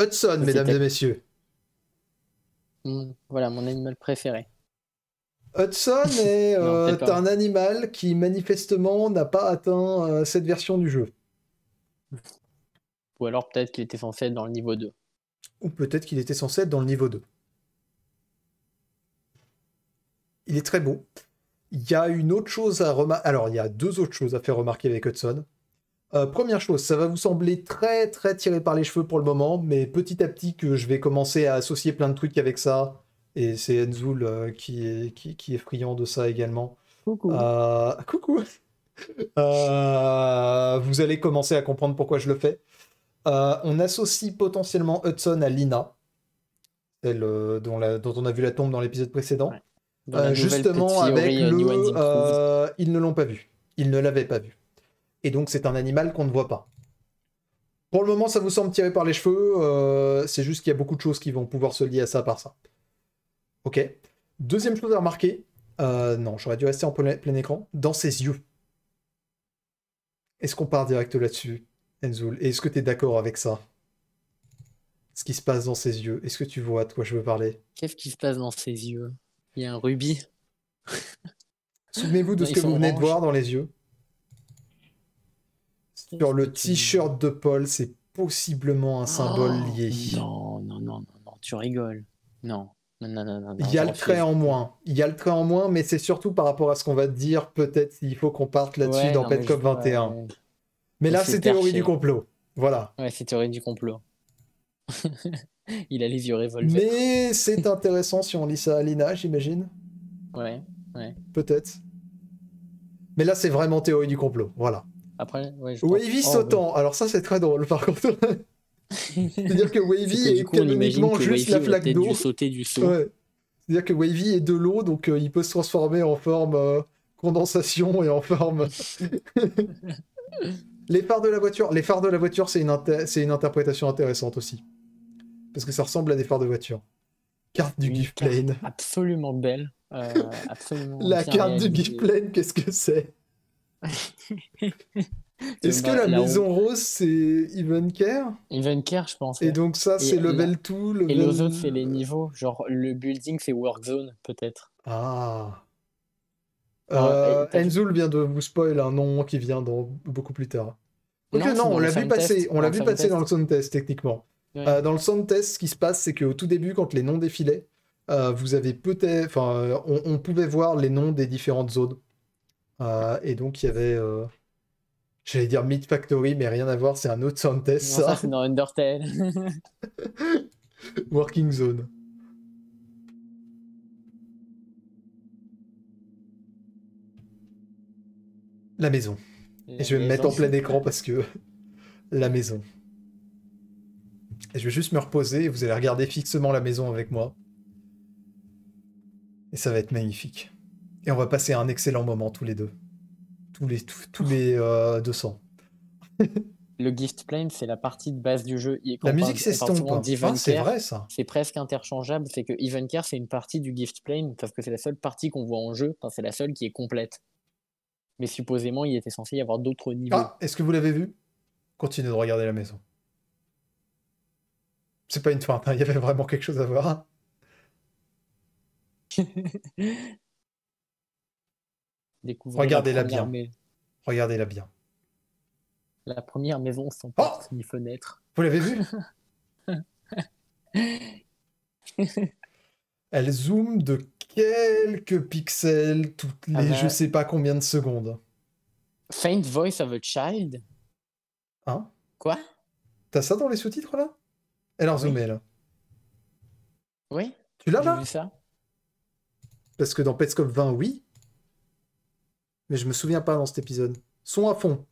Hudson, mesdames et messieurs. voilà, mon animal préféré. Hudson est, euh, un animal qui manifestement n'a pas atteint euh, cette version du jeu. Ou alors peut-être qu'il était censé être dans le niveau 2. Ou peut-être qu'il était censé être dans le niveau 2. Il est très beau. Il y a une autre chose à remarquer. Alors, il y a deux autres choses à faire remarquer avec Hudson. Euh, première chose, ça va vous sembler très très tiré par les cheveux pour le moment, mais petit à petit que je vais commencer à associer plein de trucs avec ça. Et c'est Enzoul euh, qui, est, qui, friand de ça également. Coucou. Euh, coucou. Euh, vous allez commencer à comprendre pourquoi je le fais. Euh, on associe potentiellement Hudson à Lina, celle euh, dont, on a vu la tombe dans l'épisode précédent. justement avec le... ils ne l'ont pas vu. Ils ne l'avaient pas vu. Et donc c'est un animal qu'on ne voit pas. Pour le moment, ça vous semble tiré par les cheveux. c'est juste qu'il y a beaucoup de choses qui vont pouvoir se lier à ça par ça. Ok. Deuxième chose à remarquer. non, j'aurais dû rester en plein écran. Dans ses yeux est-ce qu'on part direct là-dessus, Enzoul Et est-ce que tu es d'accord avec ça Ce qui se passe dans ses yeux Est-ce que tu vois de quoi je veux parler Qu'est-ce qui se passe dans ses yeux Il y a un rubis. Souvenez-vous de ce que vous venez de voir dans les yeux. Sur le t-shirt de Paul, c'est possiblement un symbole oh, lié. non, non, non, non, tu rigoles. Non il y a le trait en moins. Il y a le trait en moins, mais c'est surtout par rapport à ce qu'on va te dire. Peut-être il faut qu'on parte là-dessus dans Petcop 21. Mais là, c'est théorie du complot. Voilà. Ouais, c'est théorie du complot. il a les yeux révoltés. Mais c'est intéressant si on lit ça à Lina, j'imagine. Ouais, ouais. Peut-être. Mais là, c'est vraiment théorie du complot. Voilà. Après, ouais, je pense... Oh, sautant. Alors ça, c'est très drôle, par contre. C'est-à-dire que Wavy est, canoniquement juste la flaque d'eau. C'est-à-dire que Wavy est de l'eau, donc euh, il peut se transformer en forme euh, condensation et en forme. les phares de la voiture, les phares de la voiture, c'est une, c'est une interprétation intéressante aussi, parce que ça ressemble à des phares de voiture. Carte du gift plane. Absolument belle. Euh, absolument la carte du gift plane, qu'est-ce que c'est Est-ce que la maison rose, c'est even Care, je pense. Et donc, ça, c'est level tool, level... Et les autres, c'est les niveaux. Genre, le building, c'est Zone, peut-être. Ah. ah euh, vient de vous spoil un nom qui vient dans... beaucoup plus tard. non, on l'a vu passer. On l'a vu passer dans le sound test, techniquement. Euh, dans le sound test, ce qui se passe, c'est qu'au tout début, quand les noms défilaient, euh, vous avez peut-être, enfin, euh, on, on, pouvait voir les noms des différentes zones. et donc, il y avait J'allais dire mid Factory, mais rien à voir, c'est un autre Santes, ça. c'est dans Undertale. Working Zone. La maison. je vais me mettre en plein écran parce que. La maison. je vais juste me reposer et vous allez regarder fixement la maison avec moi. Et ça va être magnifique. Et on va passer un excellent moment tous les deux tous les, tous, les 200. Euh, le Gift Plane, c'est la partie de base du jeu. la musique s'estompe. Ah, c'est vrai ça. C'est presque interchangeable. C'est que Even Care, c'est une partie du Gift Plane, parce que c'est la seule partie qu'on voit en jeu. c'est la seule qui est complète. Mais supposément, il était censé y avoir d'autres niveaux. Ah, est-ce que vous l'avez vu Continuez de regarder la maison. C'est pas une fin. Hein. il y avait vraiment quelque chose à voir. Regardez-la bien. Regardez-la bien. La première maison sans oh porte ni fenêtre. Vous l'avez vu Elle zoome de quelques pixels toutes ah les bah. je sais pas combien de secondes. Faint Voice of a Child Hein Quoi T'as ça dans les sous-titres là Elle a zoomait là. Oui Tu l'as vu ça Parce que dans Petscop 20, oui, mais je me souviens pas dans cet épisode. Son à fond.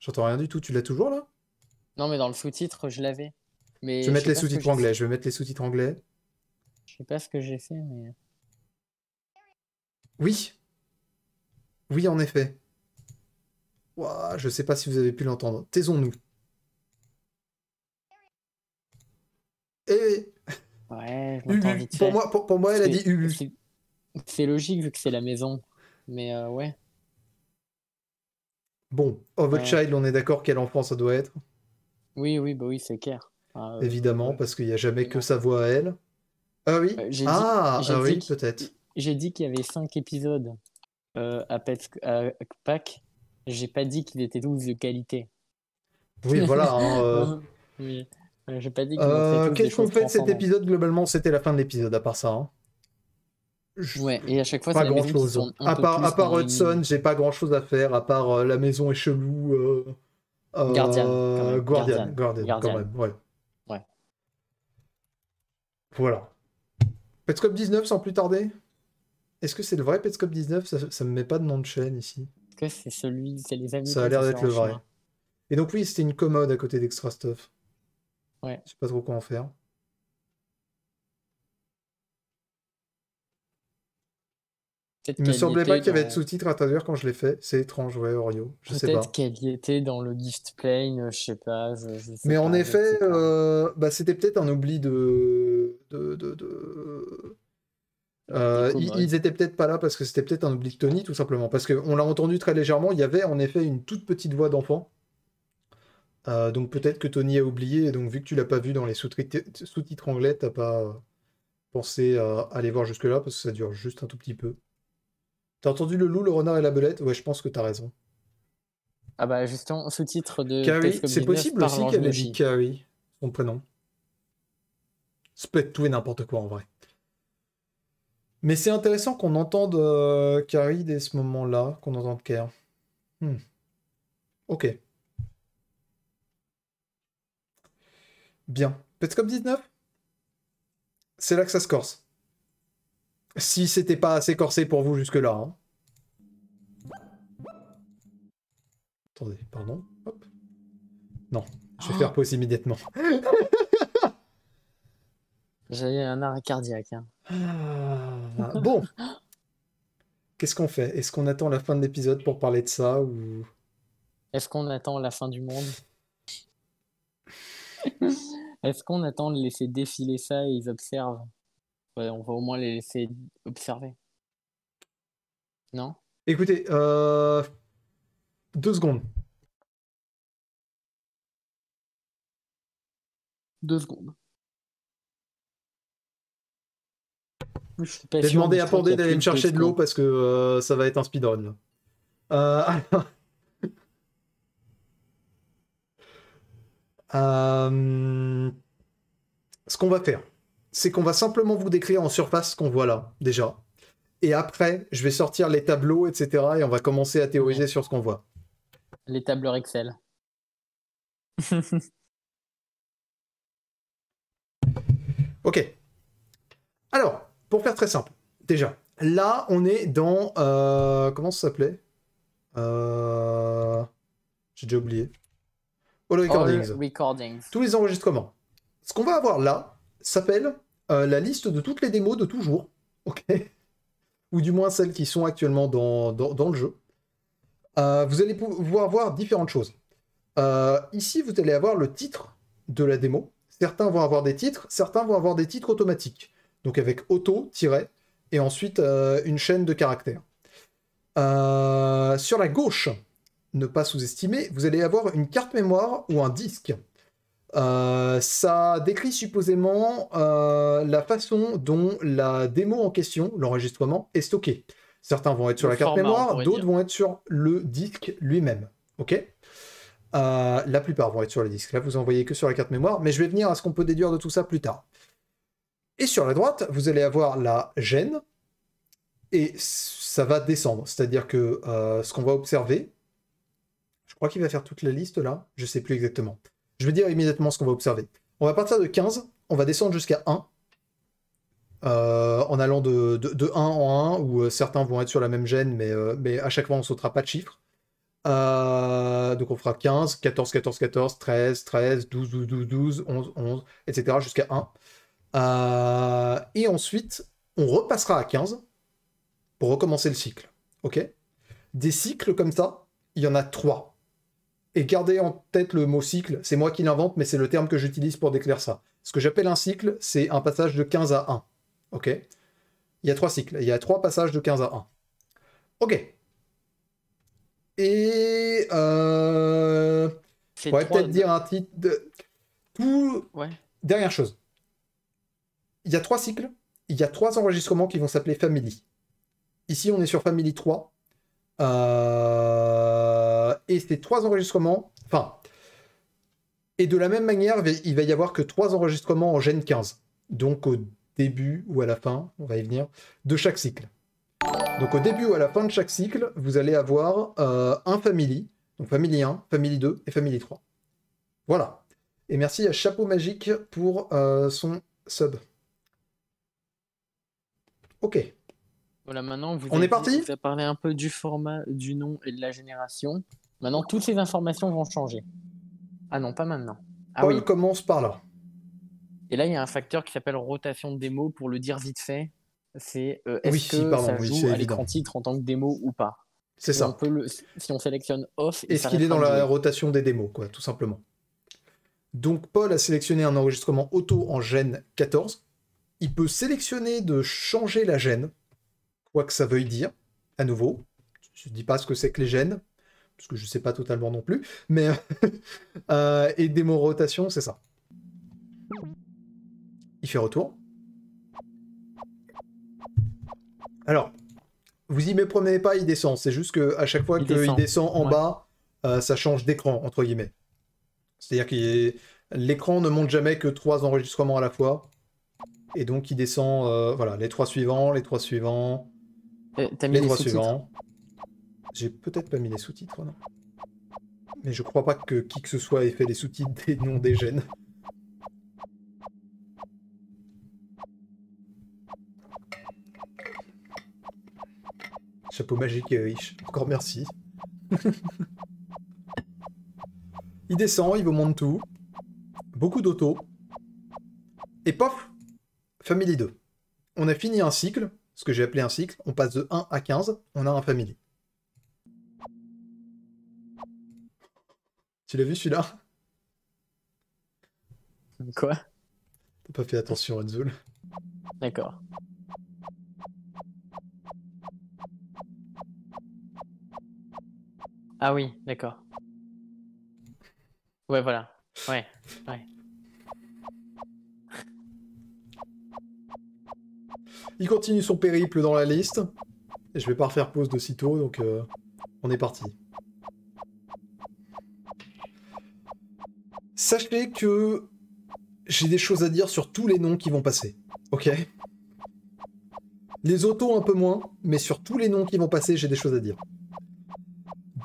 J'entends rien du tout. Tu l'as toujours là Non, mais dans le sous-titre, je l'avais. je vais mettre les sous-titres anglais. Je vais mettre les sous-titres anglais. Je sais pas ce que j'ai fait, mais. Oui. Oui, en effet. Je je sais pas si vous avez pu l'entendre. Taisons-nous. Et. Eh, eh. Ouais, je Vite Pour moi, pour, moi, elle a dit c'est logique vu que c'est la maison. Mais euh, ouais. Bon, Of Child, on est d'accord quel enfant ça doit être Oui, oui, bah oui, c'est clair. Ah, euh, Évidemment, parce qu'il n'y a jamais que sa voix à elle. Ah oui euh, ah, ah, oui, peut-être. J'ai dit qu'il y avait 5 épisodes à, Pâques. J'ai pas dit qu'il était tous de qualité. Oui, voilà. Hein, j'ai pas dit Qu'est-ce qu'on fait de cet épisode Globalement, c'était la fin de l'épisode, à part ça. Hein. Ouais, et à chaque fois, pas grand chose. À part, à part Hudson, j'ai pas grand chose à faire, à part euh, la maison est chelou. Euh, euh, Guardian, Guardian, ouais. Voilà. Petscop 19, sans plus tarder. Est-ce que c'est le vrai Petscop 19 ça, me met pas de nom de chaîne ici. Que c'est celui, c'est les amis. Ça a l'air d'être le vrai. Et donc, oui, c'était une commode à côté d'Extra Stuff. Ouais. Je sais pas trop quoi en faire. Il me semblait pas qu'il y avait de sous-titres à traduire quand je l'ai fait. C'est étrange, ouais, Orio, Je sais pas. Peut-être qu'elle y était dans le gift plane, euh, je sais pas. Mais en effet, euh, bah, c'était peut-être un oubli de. de, euh, ils, étaient peut-être pas là parce que c'était peut-être un oubli de Tony, tout simplement. Parce qu'on l'a entendu très légèrement. Il y avait en effet une toute petite voix d'enfant. donc peut-être que Tony a oublié. Et donc vu que tu l'as pas vu dans les sous-titres anglais, t'as pas pensé à aller voir jusque-là parce que ça dure juste un tout petit peu. T'as entendu le loup, le renard et la belette Ouais, je pense que t'as raison. Ah bah justement, sous-titre de... c'est possible aussi qu'elle ait dit Carrie, son prénom. Ça peut tout et n'importe quoi en vrai. Mais c'est intéressant qu'on entende Carrie euh, dès ce moment-là, qu'on entende Kerr. Hmm. Ok. Bien. Petscop 19 C'est là que ça se corse. Si c'était pas assez corsé pour vous jusque-là. Hein. Attendez, pardon. Non, je vais faire pause immédiatement. J'ai un arrêt cardiaque. Hein. Ah, ah, bon. Qu'est-ce qu'on fait Est-ce qu'on attend la fin de l'épisode pour parler de ça ou... Est-ce qu'on attend la fin du monde Est-ce qu'on attend de laisser défiler ça et ils observent on va au moins les laisser observer. Non Écoutez, euh, deux secondes. Deux secondes. J'ai demandé à Pandé d'aller me chercher de l'eau parce que euh, ça va être un speedrun. Euh, ce qu'on va faire c'est qu'on va simplement vous décrire en surface ce qu'on voit là, déjà. Et après, je vais sortir les tableaux, etc. Et on va commencer à théoriser sur ce qu'on voit. Les tableurs Excel. ok. Alors, pour faire très simple, déjà, là, on est dans... Euh, comment ça s'appelait euh, J'ai déjà oublié. All recordings. Tous les enregistrements. Ce qu'on va avoir là s'appelle euh, la liste de toutes les démos de toujours, ok Ou du moins celles qui sont actuellement dans, le jeu. Euh, vous allez pouvoir voir différentes choses. Euh, ici, vous allez avoir le titre de la démo. Certains vont avoir des titres, certains vont avoir des titres automatiques. Donc avec auto, et ensuite une chaîne de caractères. sur la gauche, ne pas sous-estimer, vous allez avoir une carte mémoire ou un disque. Euh, ça décrit supposément euh, la façon dont la démo en question, l'enregistrement, est stocké. Certains vont être sur la carte mémoire, d'autres vont être sur le disque lui-même. Ok euh, La plupart vont être sur le disque. Là, vous en voyez que sur la carte mémoire, mais je vais venir à ce qu'on peut déduire de tout ça plus tard. Et sur la droite, vous allez avoir la gêne, et ça va descendre. C'est-à-dire que ce qu'on va observer, je crois qu'il va faire toute la liste là, je sais plus exactement. Je vais dire immédiatement ce qu'on va observer. On va partir de 15, on va descendre jusqu'à 1, euh, en allant de, de, 1 en 1, où euh, certains vont être sur la même gêne, mais, euh, mais à chaque fois on ne sautera pas de chiffre. donc on fera 15, 14, 14, 14, 13, 13, 12, 12, 12, 12, 11, 11, etc. jusqu'à 1. et ensuite, on repassera à 15 pour recommencer le cycle. Des cycles comme ça, il y en a 3. Et gardez en tête le mot cycle, c'est moi qui l'invente, mais c'est le terme que j'utilise pour décrire ça. Ce que j'appelle un cycle, c'est un passage de 15 à 1. OK Il y a trois cycles, il y a trois passages de 15 à 1. OK. Et... Euh... On pourrait peut-être dire un titre de... Dernière chose. Il y a trois cycles, il y a trois enregistrements qui vont s'appeler Family. Ici, on est sur Family 3. Euh et c'était trois enregistrements, enfin, et de la même manière, il va y avoir que trois enregistrements en Gen 15, donc au début ou à la fin, on va y venir, de chaque cycle. Donc au début ou à la fin de chaque cycle, vous allez avoir euh, un Family, donc Family 1, Family 2 et Family 3. Voilà. Et merci à Chapeau Magique pour euh, son sub. Ok. Voilà, maintenant, vous on est parti. On avez parlé un peu du format, du nom et de la génération. Maintenant, toutes ces informations vont changer. Ah non, pas maintenant. Ah Paul commence par là. Et là, il y a un facteur qui s'appelle rotation de démo pour le dire vite fait. C'est euh, est-ce que ça joue à l'écran titre en tant que démo ou pas C'est ça. si on sélectionne off. Est-ce qu'il est dans la rotation des démos, quoi, tout simplement Donc, Paul a sélectionné un enregistrement auto en gène 14. Il peut sélectionner de changer la gène, quoi que ça veuille dire, à nouveau. Je ne dis pas ce que c'est que les gènes, parce que je ne sais pas totalement non plus, mais euh, et démo rotation, c'est ça. Il fait retour. Alors, vous y méprenez pas, il descend. C'est juste que à chaque fois qu'il descend. en bas, euh, ça change d'écran entre guillemets. C'est-à-dire que l'écran ne monte jamais que trois enregistrements à la fois, et donc il descend. Euh, voilà, les trois suivants, les trois suivants, les trois suivants. J'ai peut-être pas mis les sous-titres, non Mais je crois pas que qui que ce soit ait fait les sous-titres des noms des gènes. Chapeau magique, riche. Euh, Encore merci. il descend, il vous montre tout. Beaucoup d'auto. Et pof Family 2. On a fini un cycle, ce que j'ai appelé un cycle. On passe de 1 à 15, on a un family. Tu l'as vu celui-là Quoi T'as pas fait attention, Redzul. D'accord. Ah oui, d'accord. Ouais, voilà. Ouais, ouais. Il continue son périple dans la liste. Et je vais pas refaire pause de sitôt, donc euh, on est parti. Sachez que j'ai des choses à dire sur tous les noms qui vont passer. Ok Les autos un peu moins, mais sur tous les noms qui vont passer, j'ai des choses à dire.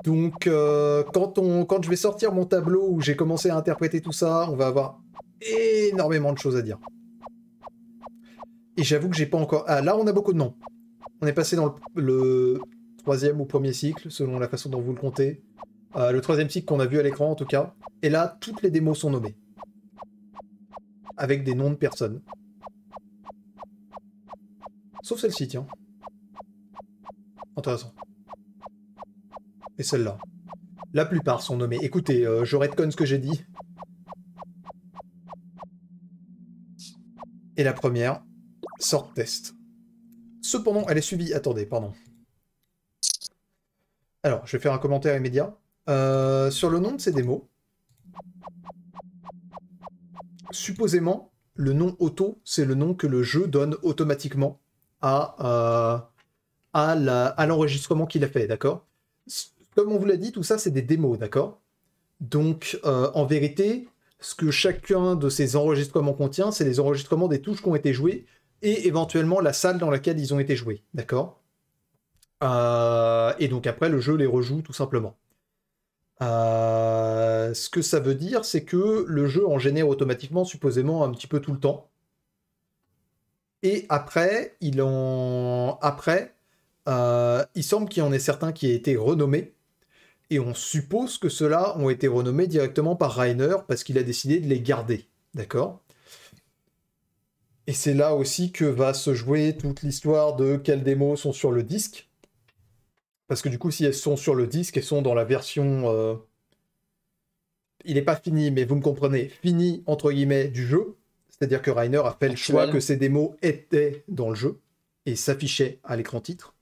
Donc euh, quand, on, quand je vais sortir mon tableau où j'ai commencé à interpréter tout ça, on va avoir énormément de choses à dire. Et j'avoue que j'ai pas encore... Ah là on a beaucoup de noms. On est passé dans le troisième ou premier cycle, selon la façon dont vous le comptez. Euh, le troisième cycle qu'on a vu à l'écran en tout cas. Et là, toutes les démos sont nommées. Avec des noms de personnes. Sauf celle-ci, tiens. Intéressant. Et celle-là. La plupart sont nommées. Écoutez, j'aurais de con ce que j'ai dit. Et la première, sort test. Cependant, elle est suivie... Attendez, pardon. Alors, je vais faire un commentaire immédiat. Euh, sur le nom de ces démos, supposément, le nom auto, c'est le nom que le jeu donne automatiquement à, euh, l'enregistrement qu'il a fait, d'accord Comme on vous l'a dit, tout ça, c'est des démos, d'accord Donc, euh, en vérité, ce que chacun de ces enregistrements contient, c'est les enregistrements des touches qui ont été jouées et éventuellement la salle dans laquelle ils ont été joués, d'accord Et donc après, le jeu les rejoue tout simplement. Euh, ce que ça veut dire, c'est que le jeu en génère automatiquement, supposément, un petit peu tout le temps. Et après, il en. Après, euh, il semble qu'il y en ait certains qui aient été renommés. Et on suppose que ceux-là ont été renommés directement par Rainer parce qu'il a décidé de les garder. D'accord Et c'est là aussi que va se jouer toute l'histoire de quelles démos sont sur le disque. Parce que du coup, si elles sont sur le disque, elles sont dans la version. Euh, il n'est pas fini, mais vous me comprenez, fini entre guillemets du jeu. C'est-à-dire que Rainer a fait le choix que ces démos étaient dans le jeu et s'affichaient à l'écran titre.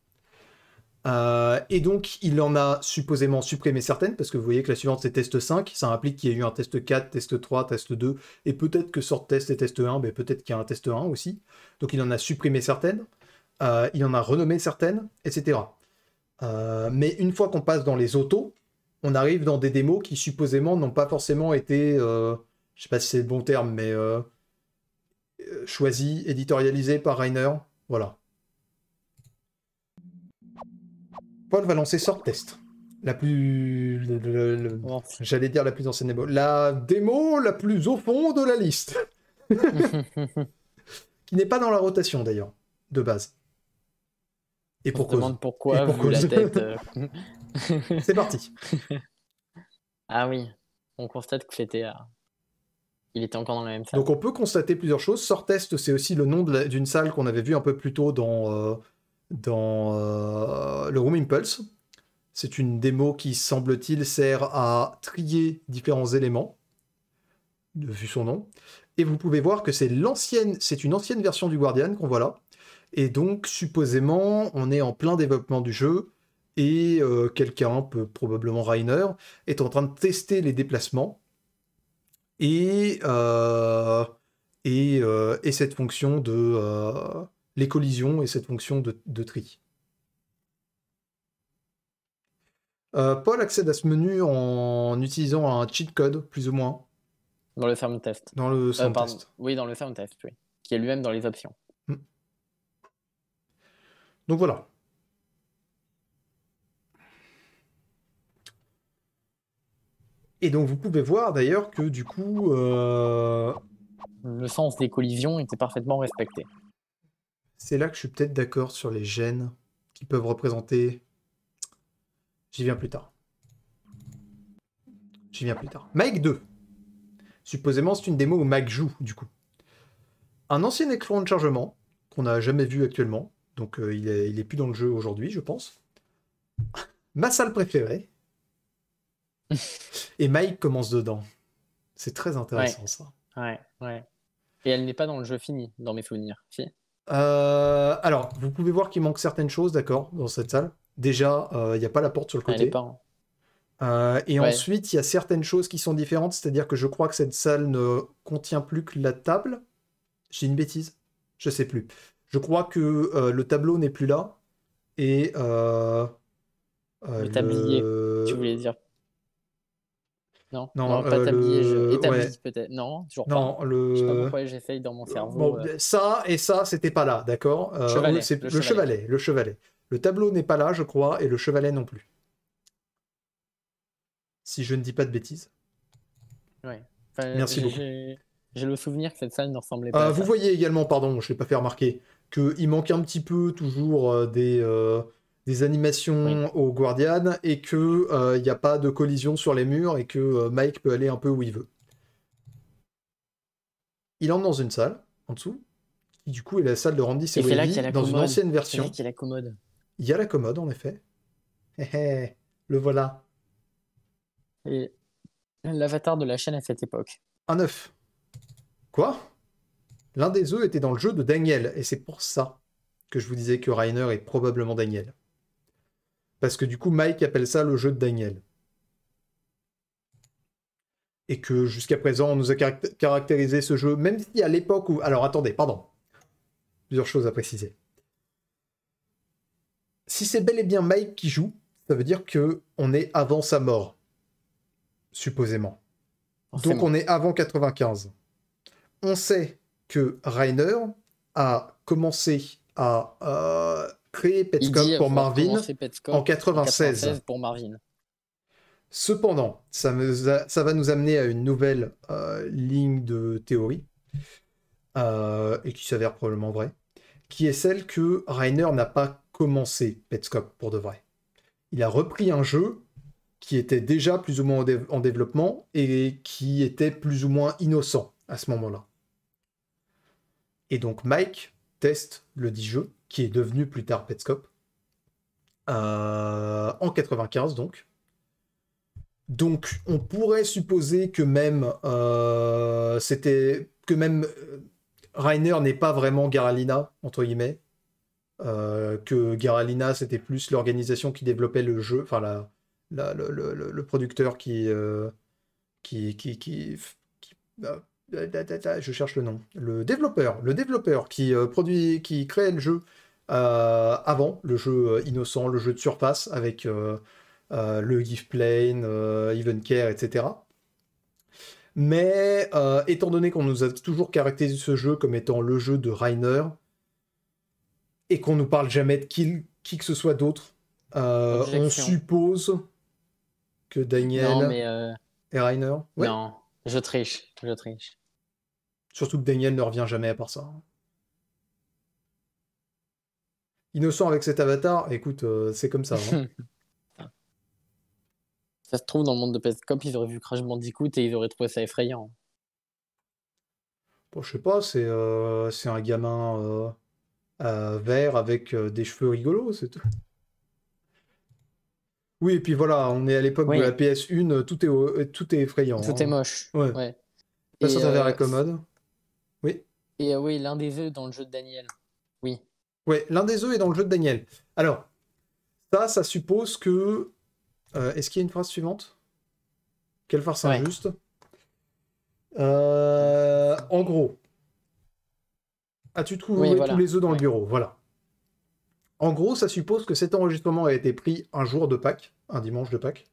Euh, et donc, il en a supposément supprimé certaines, parce que vous voyez que la suivante, c'est test 5. Ça implique qu'il y a eu un test 4, test 3, test 2, et peut-être que sort test et test 1, mais peut-être qu'il y a un test 1 aussi. Donc, il en a supprimé certaines, euh, il en a renommé certaines, etc. Euh, mais une fois qu'on passe dans les autos, on arrive dans des démos qui supposément n'ont pas forcément été, je euh, je sais pas si c'est le bon terme, mais choisis, euh, choisies, par Rainer, Voilà. Paul va lancer Sort Test. La plus. Oh. J'allais dire la plus ancienne démo. La démo la plus au fond de la liste. qui n'est pas dans la rotation d'ailleurs, de base. Et demande pourquoi, la tête. Euh, c'est parti. Ah oui, on constate que c'était. Euh, il était encore dans la même salle. Donc on peut constater plusieurs choses. Sortest, c'est aussi le nom d'une salle qu'on avait vue un peu plus tôt dans, euh, dans le Room Impulse. C'est une démo qui, semble-t-il, sert à trier différents éléments, vu son nom. Et vous pouvez voir que c'est l'ancienne, c'est une ancienne version du Guardian qu'on voit là, et donc, supposément, on est en plein développement du jeu et euh, quelqu'un, peut, probablement Rainer, est en train de tester les déplacements et, euh, euh, et, cette fonction de les collisions et cette fonction de, tri. Paul accède à ce menu en utilisant un cheat code, plus ou moins. Dans le sound test. Dans le test. Oui, dans le sound test, oui. Qui est lui-même dans les options. Donc voilà. Et donc vous pouvez voir d'ailleurs que du coup... Euh, Le sens des collisions était parfaitement respecté. C'est là que je suis peut-être d'accord sur les gènes qui peuvent représenter... J'y viens plus tard. J'y viens plus tard. Mike 2. Supposément c'est une démo où Mike joue du coup. Un ancien écran de chargement qu'on n'a jamais vu actuellement, donc euh, il, est, plus dans le jeu aujourd'hui, je pense. Ma salle préférée. Et Mike commence dedans. C'est très intéressant ça. Ouais, ouais. Et elle n'est pas dans le jeu fini, dans mes souvenirs. Euh, alors, vous pouvez voir qu'il manque certaines choses, d'accord, dans cette salle. Déjà, euh, il n'y a pas la porte sur le côté. Euh, et ensuite, il y a certaines choses qui sont différentes, c'est-à-dire que je crois que cette salle ne contient plus que la table. J'ai une bêtise, je sais plus. Je crois que euh, le tableau n'est plus là. Et. Euh, euh, le tablier, tu voulais dire. Non, non, pas tablier, le... peut-être. Non, toujours pas. Le... Je sais pas pourquoi j'essaye dans mon cerveau. Bon, ben, ça et ça, c'était pas là, d'accord le, chevalet. Le chevalet. Le tableau n'est pas là, je crois, et le chevalet non plus. Si je ne dis pas de bêtises. Oui. Merci beaucoup. J'ai le souvenir que cette salle ne ressemblait pas. à vous voyez également, pardon, je ne l'ai pas fait remarquer, qu'il manque un petit peu toujours euh, des, euh, des animations au aux Guardian et qu'il euh, n'y a pas de collision sur les murs et que Mike peut aller un peu où il veut. Il entre dans une salle, en dessous, qui du coup est la salle de Randy et dans une ancienne version. il, y a la commode. il y a la commode, en effet. Eh, eh, le voilà. l'avatar de la chaîne à cette époque. Un œuf. Quoi L'un des œufs était dans le jeu de Daniel, et c'est pour ça que je vous disais que Rainer est probablement Daniel. Parce que du coup, Mike appelle ça le jeu de Daniel. Et que jusqu'à présent, on nous a caractérisé ce jeu, même si à l'époque où. Alors attendez, pardon. Plusieurs choses à préciser. Si c'est bel et bien Mike qui joue, ça veut dire que on est avant sa mort. Supposément. Donc on est avant 95. On sait que Rainer a commencé à euh, créer Petscop pour Marvin en 96. Cependant, ça, va nous amener à une nouvelle euh, ligne de théorie, euh, et qui s'avère probablement vraie, qui est celle que Rainer n'a pas commencé Petscop pour de vrai. Il a repris un jeu qui était déjà plus ou moins en développement et qui était plus ou moins innocent à ce moment-là. Et donc Mike teste le dit jeu, qui est devenu plus tard Petscope, euh, en 95 donc. Donc on pourrait supposer que même euh, c'était que même euh, Rainer n'est pas vraiment Garalina entre guillemets, que Garalina c'était plus l'organisation qui développait le jeu, enfin la, le, le, producteur qui, qui, qui bah, euh, je cherche le nom, le développeur, le développeur qui euh, produit, qui crée le jeu euh, avant, le jeu innocent, le jeu de surface avec le give plane, even care, etc. Mais étant donné qu'on nous a toujours caractérisé ce jeu comme étant le jeu de Rainer et qu'on nous parle jamais de qui, que ce soit d'autre, on suppose que Daniel est et Rainer. Non, je triche, je triche. Surtout que Daniel ne revient jamais à part ça. Hein. Innocent avec cet avatar, écoute, euh, c'est comme ça. Hein. ça se trouve, dans le monde de Petscop, ils auraient vu Crash Bandicoot et ils auraient trouvé ça effrayant. Bon, je sais pas, c'est euh, un gamin euh, vert avec des cheveux rigolos, c'est tout. Oui, et puis voilà, on est à l'époque de la PS1, tout est, tout est effrayant. Tout est hein. moche. Ouais. s'avère Passe la commode. Et euh, oui, l'un des œufs dans le jeu de Daniel. Oui. Oui, l'un des œufs est dans le jeu de Daniel. Alors, ça, ça suppose que. Euh, est-ce qu'il y a une phrase suivante Quelle phrase injuste euh, En gros, as-tu trouvé tous les œufs dans le bureau Voilà. En gros, ça suppose que cet enregistrement a été pris un jour de Pâques, un dimanche de Pâques,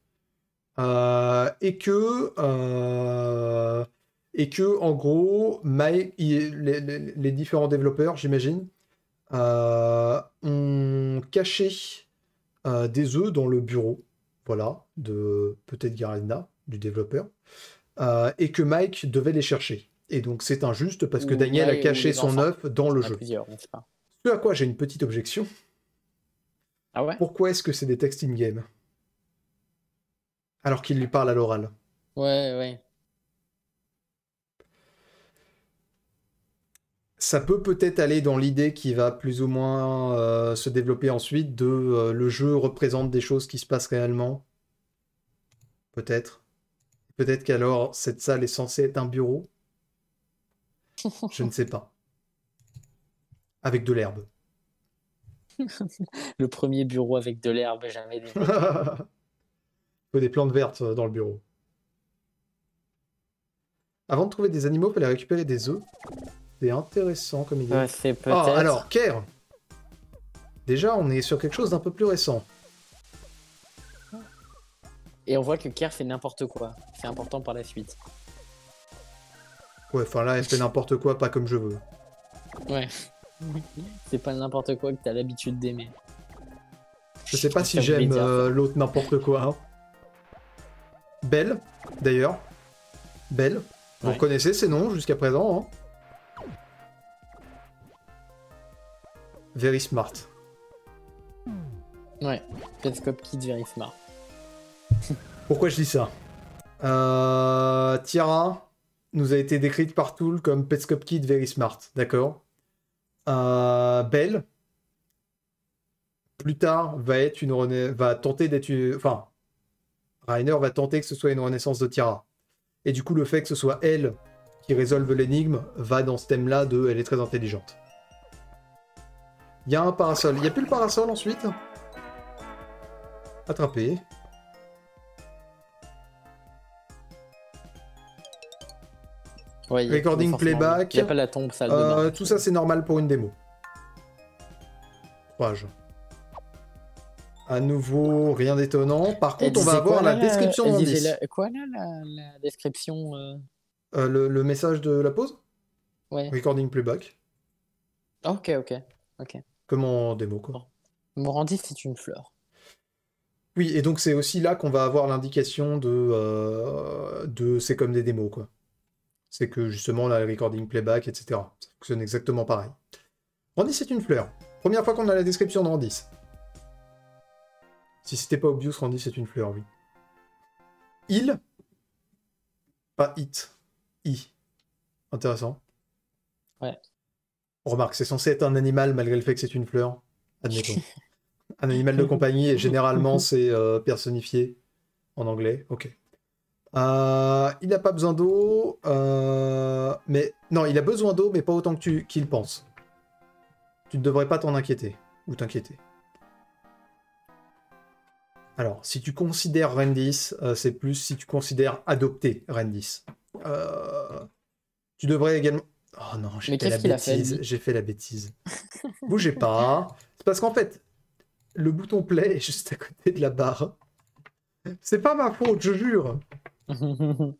et que et que en gros, Mike, les, différents développeurs, j'imagine, euh, ont caché euh, des œufs dans le bureau, voilà, de peut-être Garena, du développeur, euh, et que Mike devait les chercher. Et donc c'est injuste parce que Daniel a caché son œuf dans le jeu. Ce à quoi j'ai une petite objection. Ah ouais Pourquoi est-ce que c'est des textes in-game Alors qu'il lui parle à l'oral. Ouais, ouais. ça peut peut-être aller dans l'idée qui va plus ou moins euh, se développer ensuite de euh, le jeu représente des choses qui se passent réellement. Peut-être. Peut-être qu'alors cette salle est censée être un bureau. Je ne sais pas. Avec de l'herbe. le premier bureau avec de l'herbe jamais vu. Faut des plantes vertes euh, dans le bureau. Avant de trouver des animaux, il fallait récupérer des œufs. C'est intéressant comme idée. Ouais, ah, alors, Kerr Déjà, on est sur quelque chose d'un peu plus récent. Et on voit que Kerr fait n'importe quoi. C'est important par la suite. Ouais, enfin là, elle fait n'importe quoi, pas comme je veux. Ouais. c'est pas n'importe quoi que t'as l'habitude d'aimer. Je sais pas si j'aime euh, l'autre n'importe quoi. Hein. Belle, d'ailleurs. Belle. Vous connaissez ces noms jusqu'à présent. Hein. Very Smart. Ouais, Petscope Kid Very Smart. Pourquoi je dis ça euh, Tiara nous a été décrite par Tool comme Petscop Kid Very Smart, d'accord euh, Belle, plus tard, va, être une va tenter d'être une... Enfin, Rainer va tenter que ce soit une renaissance de Tiara. Et du coup, le fait que ce soit elle qui résolve l'énigme va dans ce thème-là de elle est très intelligente. Il y a un parasol. Il n'y a plus le parasol ensuite Attrapé. Recording playback. pas la tombe euh, Tout ça c'est normal pour une démo. Page. À nouveau, rien d'étonnant. Par contre, on va avoir la, description Quoi là, la, description euh? Euh, le, message de la pause Ouais. Recording playback. Ok, ok, ok. Comment démo quoi. Morandif c'est une fleur. Oui, et donc c'est aussi là qu'on va avoir l'indication de, euh, c'est comme des démos, quoi. C'est que justement, la recording playback, etc. Ça fonctionne exactement pareil. Randy c'est une fleur. Première fois qu'on a la description de Randis. Si c'était pas obvious, Randy c'est une fleur, oui. Il. Pas it. I. Intéressant. Ouais. Remarque, c'est censé être un animal malgré le fait que c'est une fleur. Admettons. un animal de compagnie, et généralement, c'est euh, personnifié en anglais. Ok. Euh, il n'a pas besoin d'eau, euh, mais non, il a besoin d'eau, mais pas autant que tu qu'il pense. Tu ne devrais pas t'en inquiéter ou t'inquiéter. Alors, si tu considères Rendis, c'est plus si tu considères adopter Rendis. tu devrais également. Oh non, j'ai fait la bêtise. J'ai fait la bêtise. Bougez pas. C'est parce qu'en fait, le bouton play est juste à côté de la barre. C'est pas ma faute, je jure.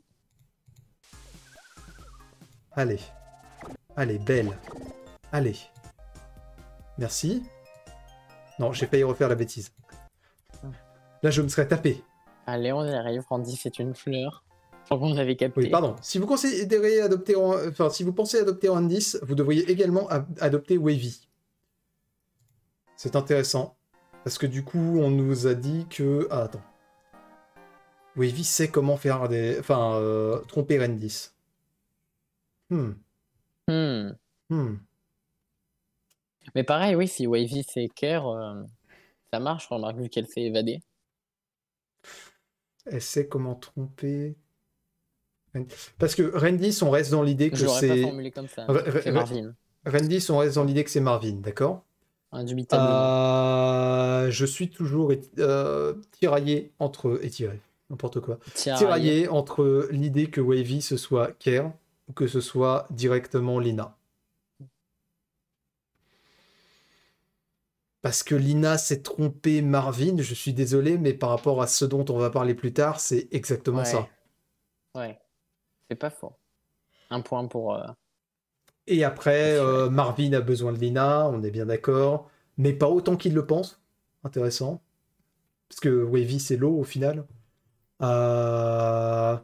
Allez. Allez, belle. Allez. Merci. Non, j'ai failli refaire la bêtise. Là, je me serais tapé. Allez, on y arrive. Randy, c'est une fleur. Oui, pardon. Si vous considérez adopter, enfin, si vous pensez adopter Randis, vous devriez également adopter Wavy. C'est intéressant. Parce que du coup, on nous a dit que. Ah, attends. Wavy sait comment faire des. Enfin, euh, tromper Randis. Hmm. Hmm. hmm. Mais pareil, oui, si Wavy sait Care, euh, ça marche, on remarque vu qu'elle s'est évadée. Elle sait comment tromper. Parce que Rendis, on reste dans l'idée que c'est. Marvin. Rendis, on reste dans l'idée que c'est Marvin, d'accord euh, je suis toujours euh, tiraillé entre. et tiré, n'importe quoi. Tiraillé. entre l'idée que Wavy ce soit Kerr ou que ce soit directement Lina. Parce que Lina s'est trompée Marvin, je suis désolé, mais par rapport à ce dont on va parler plus tard, c'est exactement ça. Ouais. C'est pas fort. Un point pour. Euh, Et après, euh, Marvin a besoin de Lina, on est bien d'accord, mais pas autant qu'il le pense. Intéressant. Parce que Wavy, c'est l'eau au final. Euh,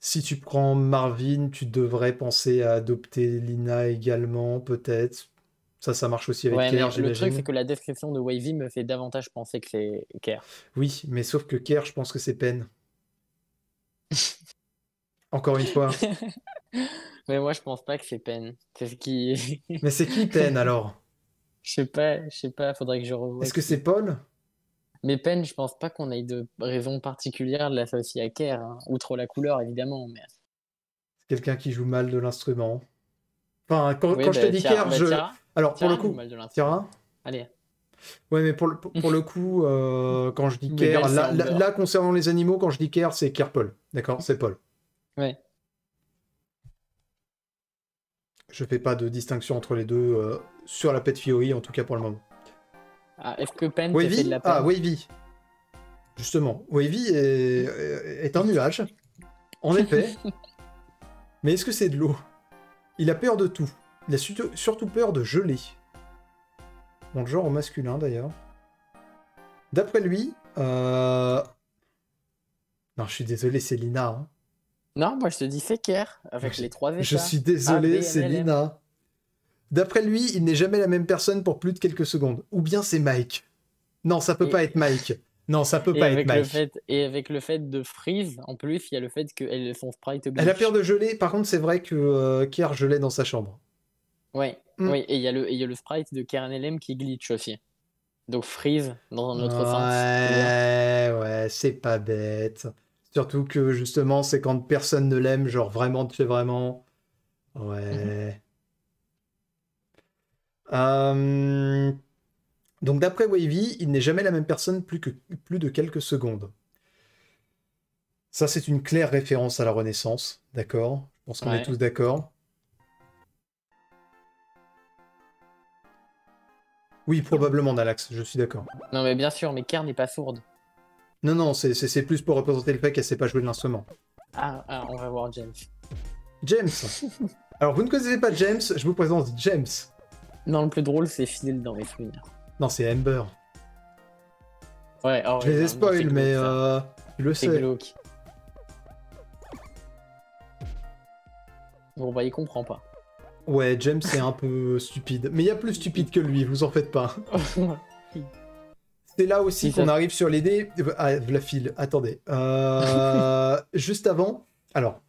si tu prends Marvin, tu devrais penser à adopter Lina également, peut-être. Ça, ça marche aussi avec ouais, Le truc, c'est que la description de Wavy me fait davantage penser que c'est Kerr. Oui, mais sauf que Kerr, je pense que c'est peine. Encore une fois. Mais moi, je pense pas que c'est Pen. qui. Mais c'est qui Pen alors Je sais pas, je sais pas. Faudrait que je revoie. Est-ce que c'est Paul Mais Pen, je pense pas qu'on ait de raison particulière de l'associer à Kerr, hein. outre la couleur évidemment. Mais... quelqu'un qui joue mal de l'instrument. Enfin, quand, je te bah, dis Kerr, bah, je. alors pour le coup, Tira. Allez. Ouais, mais pour le, pour le coup, euh, quand je dis Kerr, là, là, concernant les animaux, quand je dis Kerr, c'est Kerr Paul. D'accord, c'est Paul. Ouais. Je fais pas de distinction entre les deux euh, sur la pet fioi en tout cas pour le moment. Ah, est-ce que Pen fait de la Ah, Wavy. Justement, Wavy est, euh, est un nuage, en effet. Mais est-ce que c'est de l'eau Il a peur de tout. Il a surtout peur de geler. Dans le genre au masculin d'ailleurs. D'après lui, euh... non, je suis désolé, c'est Lina. Hein. Non, moi je te dis Fekir avec les trois états. Je suis désolé, c'est Lina. D'après lui, il n'est jamais la même personne pour plus de quelques secondes. Ou bien c'est Mike. Non, ça peut pas être Mike. Non, ça peut pas être Mike. et avec le fait de freeze, en plus, il y a le fait que elle, son sprite Elle a peur de geler. Par contre, c'est vrai que euh, Kier gelait dans sa chambre. Ouais, hmm. oui. Et il y, a le, y a le sprite de NLM qui glitch aussi. Donc freeze dans un autre sens. Ouais, ouais, c'est pas bête. Surtout que justement, c'est quand personne ne l'aime, genre vraiment tu es vraiment. Ouais. Euh, donc d'après Wavy, il n'est jamais la même personne plus, que, plus de quelques secondes. Ça, c'est une claire référence à la Renaissance, d'accord Je pense qu'on est tous d'accord. Oui, probablement, Dalax, je suis d'accord. Non, mais bien sûr, mais Kerr n'est pas sourde. Non, non, c'est plus pour représenter le fait qu'elle sait pas jouer de l'instrument. Ah, ah on va voir James. James Alors, vous ne connaissez pas James, je vous présente James. Non, le plus drôle, c'est Fidel dans les souvenirs. Non, c'est Amber. Ouais, alors... Oh, je les ai spoil, mais euh, le sais. Glauque. Bon, bah, il comprend pas. Ouais, James c'est un peu stupide. Mais il y a plus stupide que lui, vous en faites pas. C'est là aussi qu'on arrive sur les dés. Ah, la file, attendez. Euh, juste avant, alors,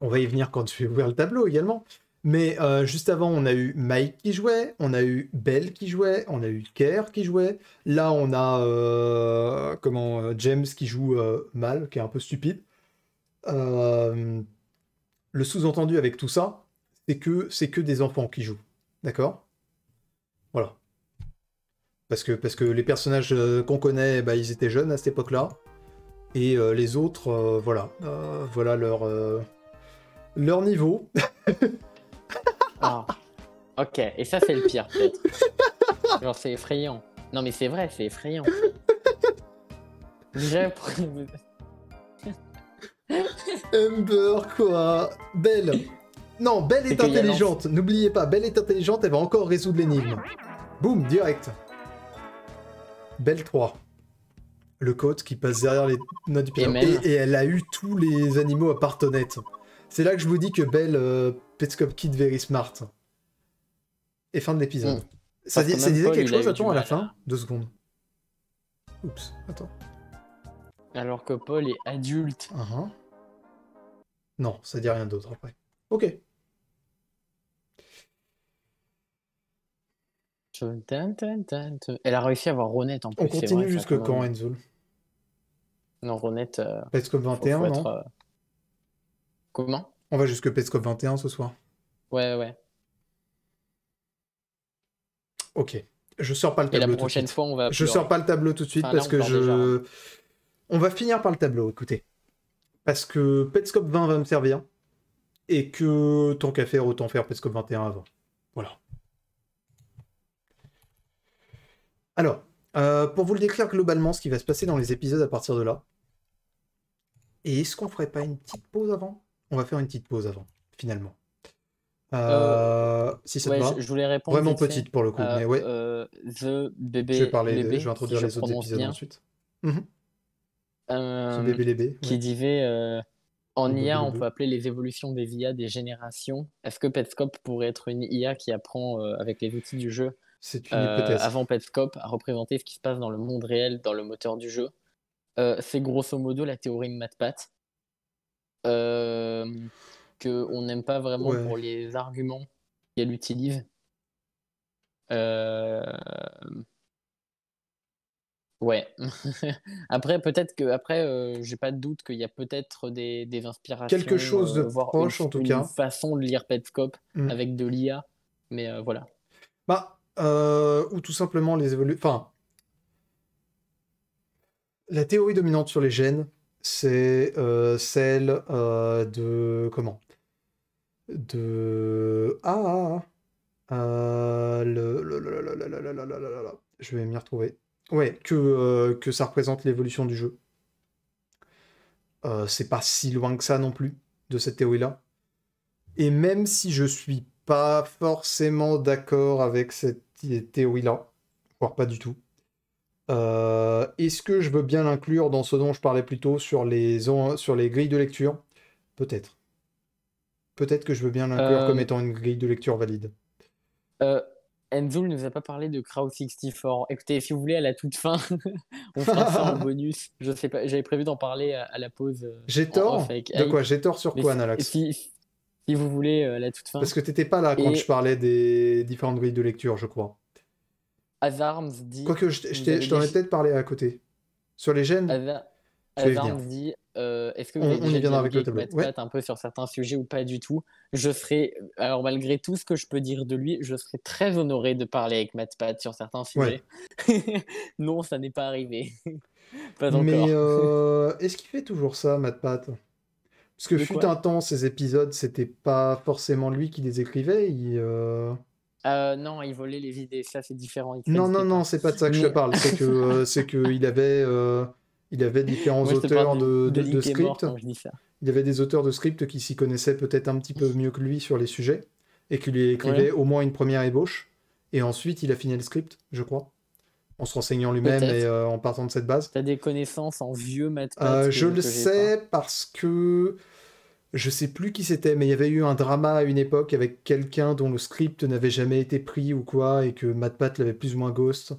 on va y venir quand tu ouvrir le tableau également. Mais euh, juste avant, on a eu Mike qui jouait, on a eu Belle qui jouait, on a eu Kerr qui jouait. Là, on a euh, comment James qui joue mal, qui est un peu stupide. le sous-entendu avec tout ça, c'est que c'est que des enfants qui jouent, d'accord Voilà. Parce que, parce que les personnages euh, qu'on connaît, bah, ils étaient jeunes à cette époque-là. Et euh, les autres, euh, voilà. voilà leur, leur niveau. Ah. Ok, et ça c'est le pire peut-être. Genre c'est effrayant. Non mais c'est vrai, c'est effrayant. J'ai appris. quoi Belle Non, Belle est, est intelligente, n'oubliez pas, Belle est intelligente, elle va encore résoudre l'énigme. Boum, direct Belle 3. Le code qui passe derrière les notes du piano. Et, elle a eu tous les animaux à part Tonette. C'est là que je vous dis que Belle Petscope euh, Petscop Kid Very Smart. Et fin de l'épisode. Hmm. Ça, disait quelque chose, à la fin hein. Deux secondes. Oups, attends. Alors que Paul est adulte. Uh-huh. Non, ça dit rien d'autre après. Ok. Elle a réussi à avoir Ronette en plus. On continue jusque quand, Enzoul Non, Ronette. Euh, Petscop 21, non euh, Comment On va jusque Petscope 21 ce soir. Ouais, ouais. Ok. Je sors pas le tableau. la prochaine fois, on va. Je sors pas le tableau tout de suite parce que je. Hein. On va finir par le tableau, écoutez. Parce que Petscope 20 va me servir. Et que tant qu'à faire, autant faire Petscop 21 avant. Alors, euh, pour vous le décrire globalement, ce qui va se passer dans les épisodes à partir de là. Et est-ce qu'on ferait pas une petite pause avant On va faire une petite pause avant, finalement. Euh, euh, si ça te va. Je, voulais Vraiment petite pour le coup, mais ouais. the bébé. Je vais je vais introduire les autres épisodes ensuite. The mhm. Euh, qui disait en IA, on peut appeler les évolutions des IA des générations. Est-ce que Petscop pourrait être une IA qui apprend avec les outils du jeu c'est une euh, avant Petscope, à représenter ce qui se passe dans le monde réel, dans le moteur du jeu. Euh, c'est grosso modo la théorie de MatPat. Euh, qu'on n'aime pas vraiment pour les arguments qu'elle utilise. Euh, ouais. après, peut-être que après, j'ai pas de doute qu'il y a peut-être des, des, inspirations. Quelque chose de proche, en tout cas. Une façon de lire Petscope mm. avec de l'IA, mais voilà. Bah, ou tout simplement les évoluer. Enfin, la théorie dominante sur les gènes, c'est celle de comment De ah le je vais m'y retrouver. Ouais, que que ça représente l'évolution du jeu. c'est pas si loin que ça non plus de cette théorie-là. Et même si je suis pas forcément d'accord avec cette théorie-là, voire pas du tout. Euh, est-ce que je veux bien l'inclure dans ce dont je parlais plus tôt sur les, sur les grilles de lecture Peut-être. Peut-être que je veux bien l'inclure comme euh, étant une grille de lecture valide. Euh, Enzo ne nous a pas parlé de Crowd64. Écoutez, si vous voulez, à la toute fin, on fera ça en bonus. Je sais pas, j'avais prévu d'en parler à, la pause. Euh, J'ai tort De quoi J'ai tort sur quoi, Nalax si vous voulez, euh, la toute fin. Parce que t'étais pas là quand je parlais des différentes grilles de lecture, je crois. Azarms dit. Quoique, je, je t'en ai, peut-être parlé à côté. Sur les gènes. As Azarms dit euh, est-ce que vous on, y viendra avec le tableau. un peu sur certains sujets ou pas du tout Je serai, alors malgré tout ce que je peux dire de lui, je serais très honoré de parler avec Matt MatPat sur certains sujets. non, ça n'est pas arrivé. pas encore. Mais euh, est-ce qu'il fait toujours ça, Matt MatPat parce que fut un temps, ces épisodes, c'était pas forcément lui qui les écrivait. Euh euh, non, il volait les idées, ça c'est différent. non, non, non, c'est pas de ça que je parle. C'est que euh, avait il avait différents auteurs de, scripts. Il avait des auteurs de scripts qui s'y connaissaient peut-être un petit peu mieux que lui sur les sujets et qui lui écrivaient au moins une première ébauche. Et ensuite, il a fini le script, je crois en se renseignant lui-même et euh, en partant de cette base. T'as des connaissances en vieux MatPat euh, Je le sais parce que je sais plus qui c'était, mais il y avait eu un drama à une époque avec quelqu'un dont le script n'avait jamais été pris ou quoi, et que MatPat l'avait plus ou moins ghost.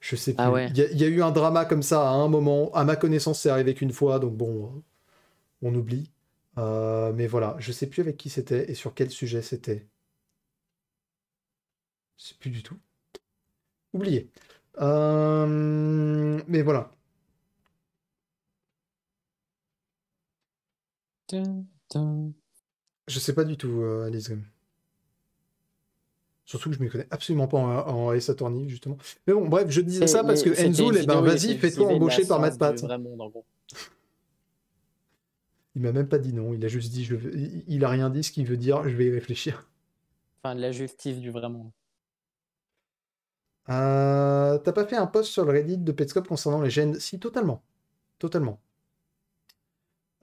Je sais ah plus. il y, a eu un drama comme ça à un moment. À ma connaissance, c'est arrivé qu'une fois, donc bon, euh, on oublie. mais voilà, je sais plus avec qui c'était et sur quel sujet c'était. Je sais plus du tout. Oublié. Euh, mais voilà. Je sais pas du tout, euh, Alice Surtout que je ne me connais absolument pas en, en justement. Mais bon, bref, je disais ça parce que Enzo, eh ben, vas-y, fais-toi embaucher par Matt hein, Il m'a même pas dit non, il a juste dit, je veux... il a rien dit, ce qui veut dire, je vais y réfléchir. Enfin, de la justice du vrai monde. Euh, t'as pas fait un post sur le Reddit de Petscop concernant les gènes Si, totalement. Totalement.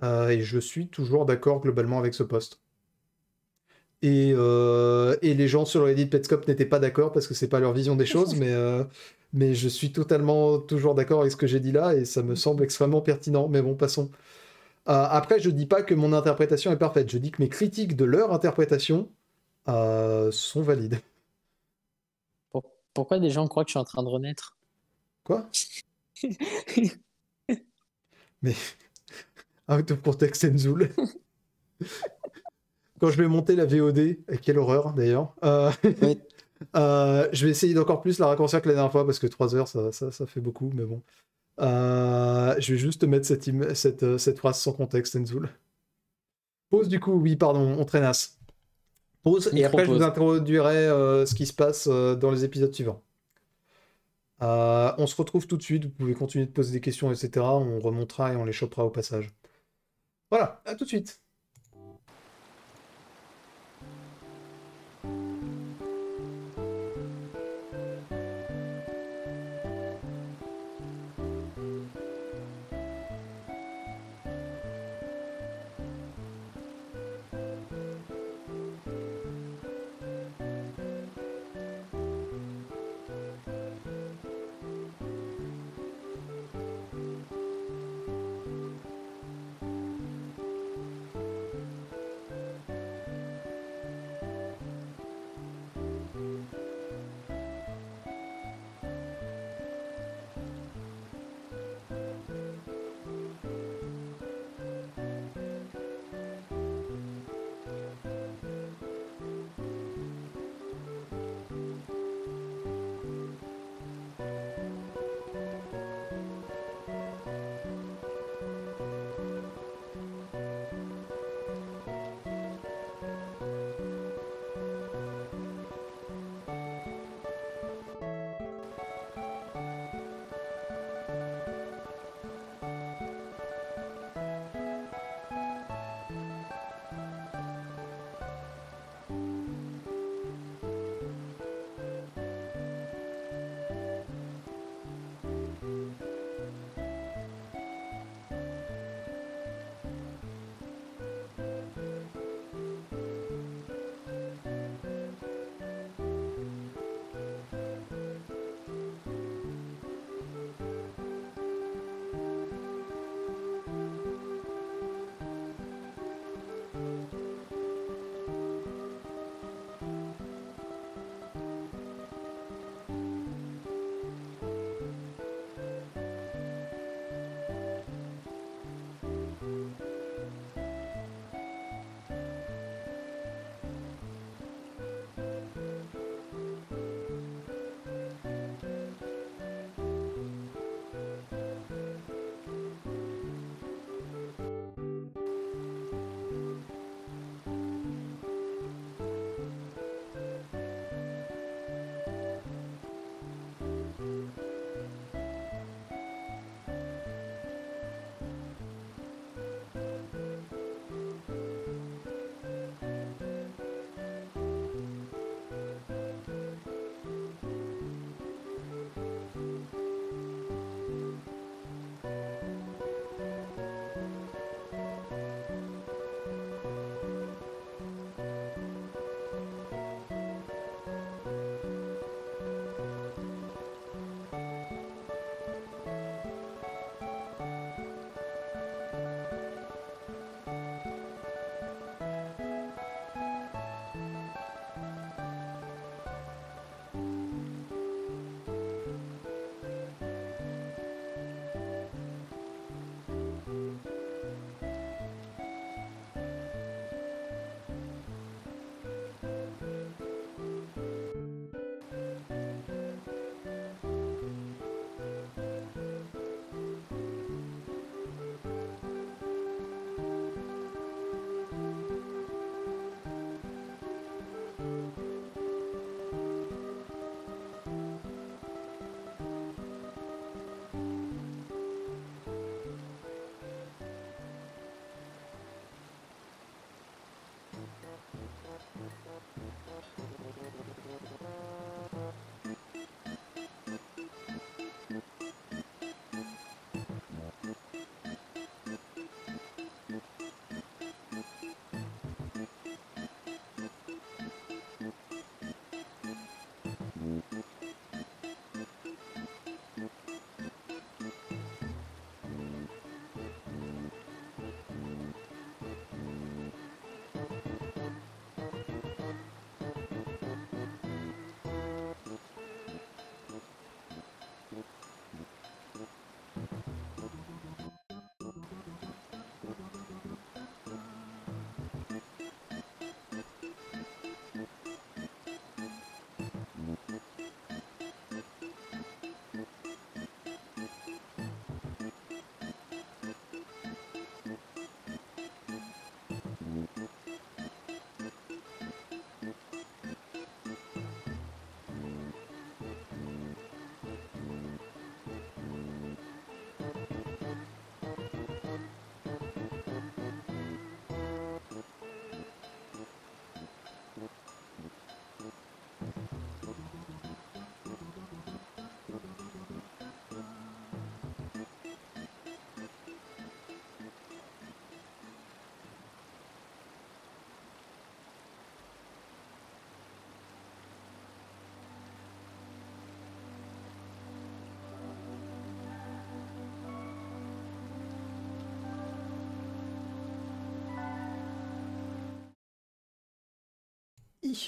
Euh, et je suis toujours d'accord globalement avec ce post. Et, euh, les gens sur le Reddit de Petscop n'étaient pas d'accord parce que c'est pas leur vision des choses, mais, mais je suis totalement toujours d'accord avec ce que j'ai dit là et ça me semble extrêmement pertinent. Mais bon, passons. après, je dis pas que mon interprétation est parfaite. Je dis que mes critiques de leur interprétation sont valides. Pourquoi des gens croient que je suis en train de renaître Quoi Mais tout of contexte Enzoul. Quand je vais monter la VOD, quelle horreur d'ailleurs. Euh, euh, je vais essayer d'encore plus la raccourcir que la dernière fois parce que trois heures ça, fait beaucoup, mais bon. Euh, je vais juste mettre cette, cette, cette phrase sans contexte, Enzoul. Pause du coup, oui, pardon, on traînasse et après je vous introduirai euh, ce qui se passe euh, dans les épisodes suivants. Euh, on se retrouve tout de suite, vous pouvez continuer de poser des questions, etc. On remontera et on les chopera au passage. Voilà, à tout de suite.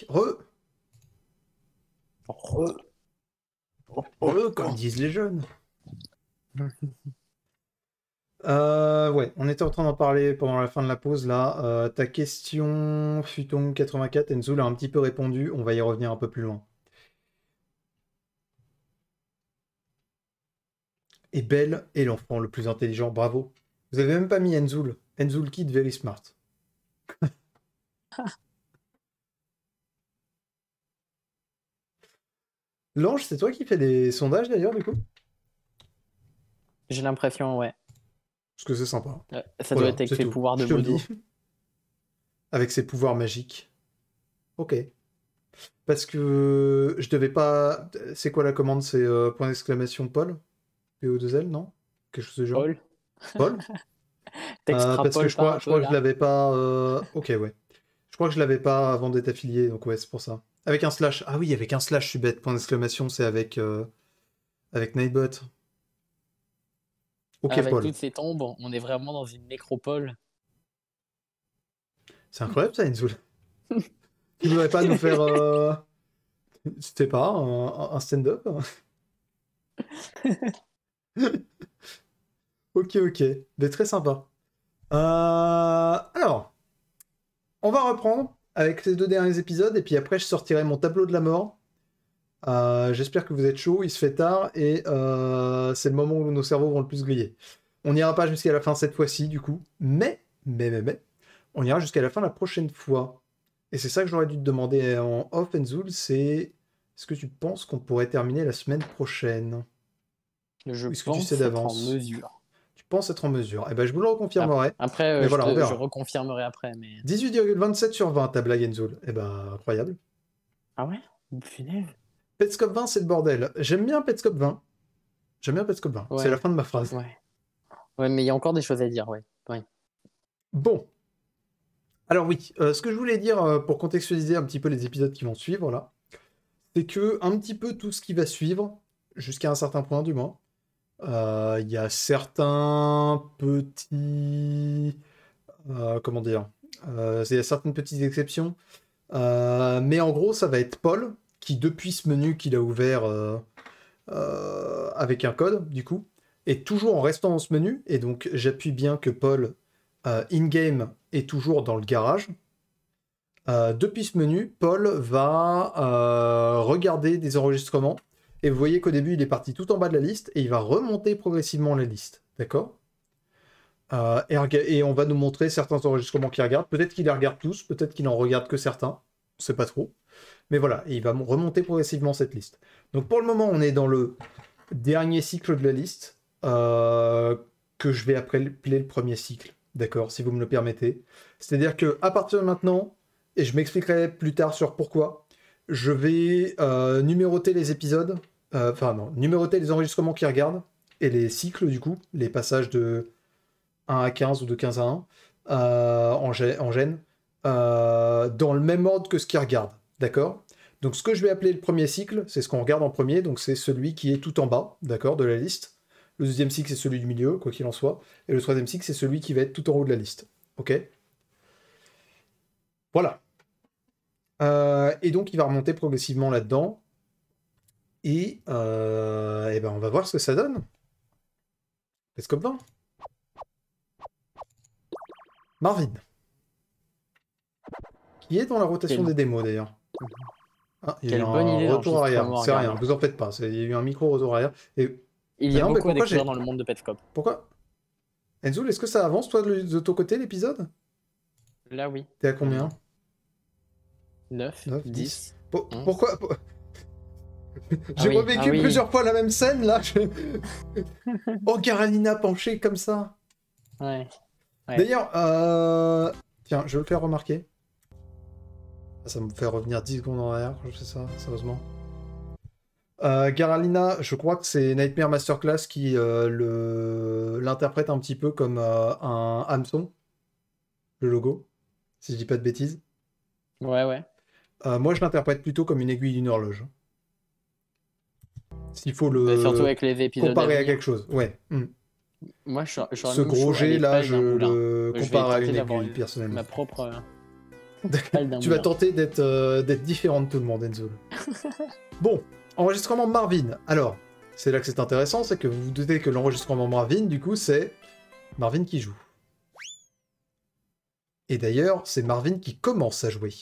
re. Re. Re, comme disent les jeunes. Euh, ouais, on était en train d'en parler pendant la fin de la pause là. Euh, ta question, Futon84, Enzoul a un petit peu répondu, on va y revenir un peu plus loin. Et Belle est l'enfant le plus intelligent, bravo. Vous avez même pas mis Enzoul. Enzoul Kid Very Smart. Lange, c'est toi qui fais des sondages d'ailleurs, du coup J'ai l'impression, ouais. Parce que c'est sympa. Euh, ça doit être avec ses pouvoirs de body. Avec ses pouvoirs magiques. Ok. Parce que je devais pas. C'est quoi la commande C'est euh, point d'exclamation Paul PO2L, non Quelque chose de genre Paul Paul euh, Parce que je crois, je crois que je l'avais pas. Ok, ouais. Je crois que je l'avais pas avant d'être affilié, donc ouais, c'est pour ça. Avec un slash. Ah oui, avec un slash, je suis bête. Point d'exclamation, c'est avec, euh, avec Nightbot. Ok, Avec toutes ces tombes, on est vraiment dans une nécropole. C'est incroyable ça, Il tu voudrais pas nous faire. Euh, c'était pas un, stand-up hein. Ok, ok. Mais très sympa. Euh, alors, on va reprendre avec ces deux derniers épisodes. Et puis après, je sortirai mon tableau de la mort. Euh, j'espère que vous êtes chaud. Il se fait tard et euh, c'est le moment où nos cerveaux vont le plus griller. On n'ira pas jusqu'à la fin cette fois-ci, du coup. Mais, mais, mais, mais, on ira jusqu'à la fin la prochaine fois. Et c'est ça que j'aurais dû te demander en off and c'est est-ce que tu penses qu'on pourrait terminer la semaine prochaine Le jeu. est tu sais d'avance pense être en mesure. Eh ben, je vous le reconfirmerai. Après, euh, je, voilà, je, reconfirmerai après. Mais... 18,27 euh. sur 20, ta blague Et Eh ben, incroyable. Ah ouais Petscop 20, c'est le bordel. J'aime bien Petscop 20. J'aime bien Petscop 20. C'est la fin de ma phrase. Ouais. ouais, mais il y a encore des choses à dire, ouais. Bon. Alors oui, euh, ce que je voulais dire pour contextualiser un petit peu les épisodes qui vont suivre, là, c'est que un petit peu tout ce qui va suivre, jusqu'à un certain point du moins, euh, il y a certains petits. Euh, comment dire euh, Il y a certaines petites exceptions. mais en gros, ça va être Paul qui, depuis ce menu qu'il a ouvert avec un code, du coup, est toujours en restant dans ce menu, et donc j'appuie bien que Paul in-game est toujours dans le garage. depuis ce menu, Paul va regarder des enregistrements et vous voyez qu'au début, il est parti tout en bas de la liste et il va remonter progressivement la liste. D'accord euh, et, on va nous montrer certains enregistrements qu'il regarde. Peut-être qu'il les regarde tous, peut-être qu'il n'en regarde que certains. c'est pas trop. Mais voilà, il va remonter progressivement cette liste. Donc pour le moment, on est dans le dernier cycle de la liste euh, que je vais appeler le premier cycle. D'accord, si vous me le permettez. C'est-à-dire que à partir de maintenant, et je m'expliquerai plus tard sur pourquoi, je vais euh, numéroter les épisodes euh, enfin non, numéroter les enregistrements qu'ils regardent et les cycles du coup, les passages de 1 à 15 ou de 15 à 1 euh, en, gêne, euh, dans le même ordre que ce qu'ils regarde. d'accord Donc ce que je vais appeler le premier cycle, c'est ce qu'on regarde en premier, donc c'est celui qui est tout en bas, d'accord, de la liste. Le deuxième cycle, c'est celui du milieu, quoi qu'il en soit. Et le troisième cycle, c'est celui qui va être tout en haut de la liste. OK Voilà. et donc, il va remonter progressivement là-dedans. Et, euh, eh ben on va voir ce que ça donne. Petscope 20. Marvin. Qui est dans la rotation des démos d'ailleurs. Ah, il y a un idée, hein, retour arrière. C'est rien, vous en faites pas. Il y a eu un micro retour arrière. Il y a beaucoup à dans le monde de Petscop. Pourquoi Enzoul, est-ce que ça avance toi de ton côté l'épisode Là oui. T'es à combien 9, 9, 10. pourquoi Ah J'ai revécu ah plusieurs fois la même scène là. oh Carolina penchée comme ça. D'ailleurs, euh... tiens, je vais le faire remarquer. Ah, ça me fait revenir 10 secondes en arrière, je sais ça, sérieusement. Euh, Garalina je crois que c'est Nightmare Masterclass qui euh, le... l'interprète un petit peu comme euh, un hameçon, le logo, si je dis pas de bêtises. Ouais, ouais. Euh, moi, je l'interprète plutôt comme une aiguille d'une horloge. S'il faut le. surtout avec les Comparer à quelque chose, ouais. Hmm. Moi, je, Ce gros jet là, je le compare à une personnellement. Ma propre. Euh, tu vas tenter d'être euh, différent de tout le monde, Enzo. bon, enregistrement Marvin. Alors, c'est là que c'est intéressant, c'est que vous vous doutez que l'enregistrement Marvin, du coup, c'est Marvin qui joue. Et d'ailleurs, c'est Marvin qui commence à jouer.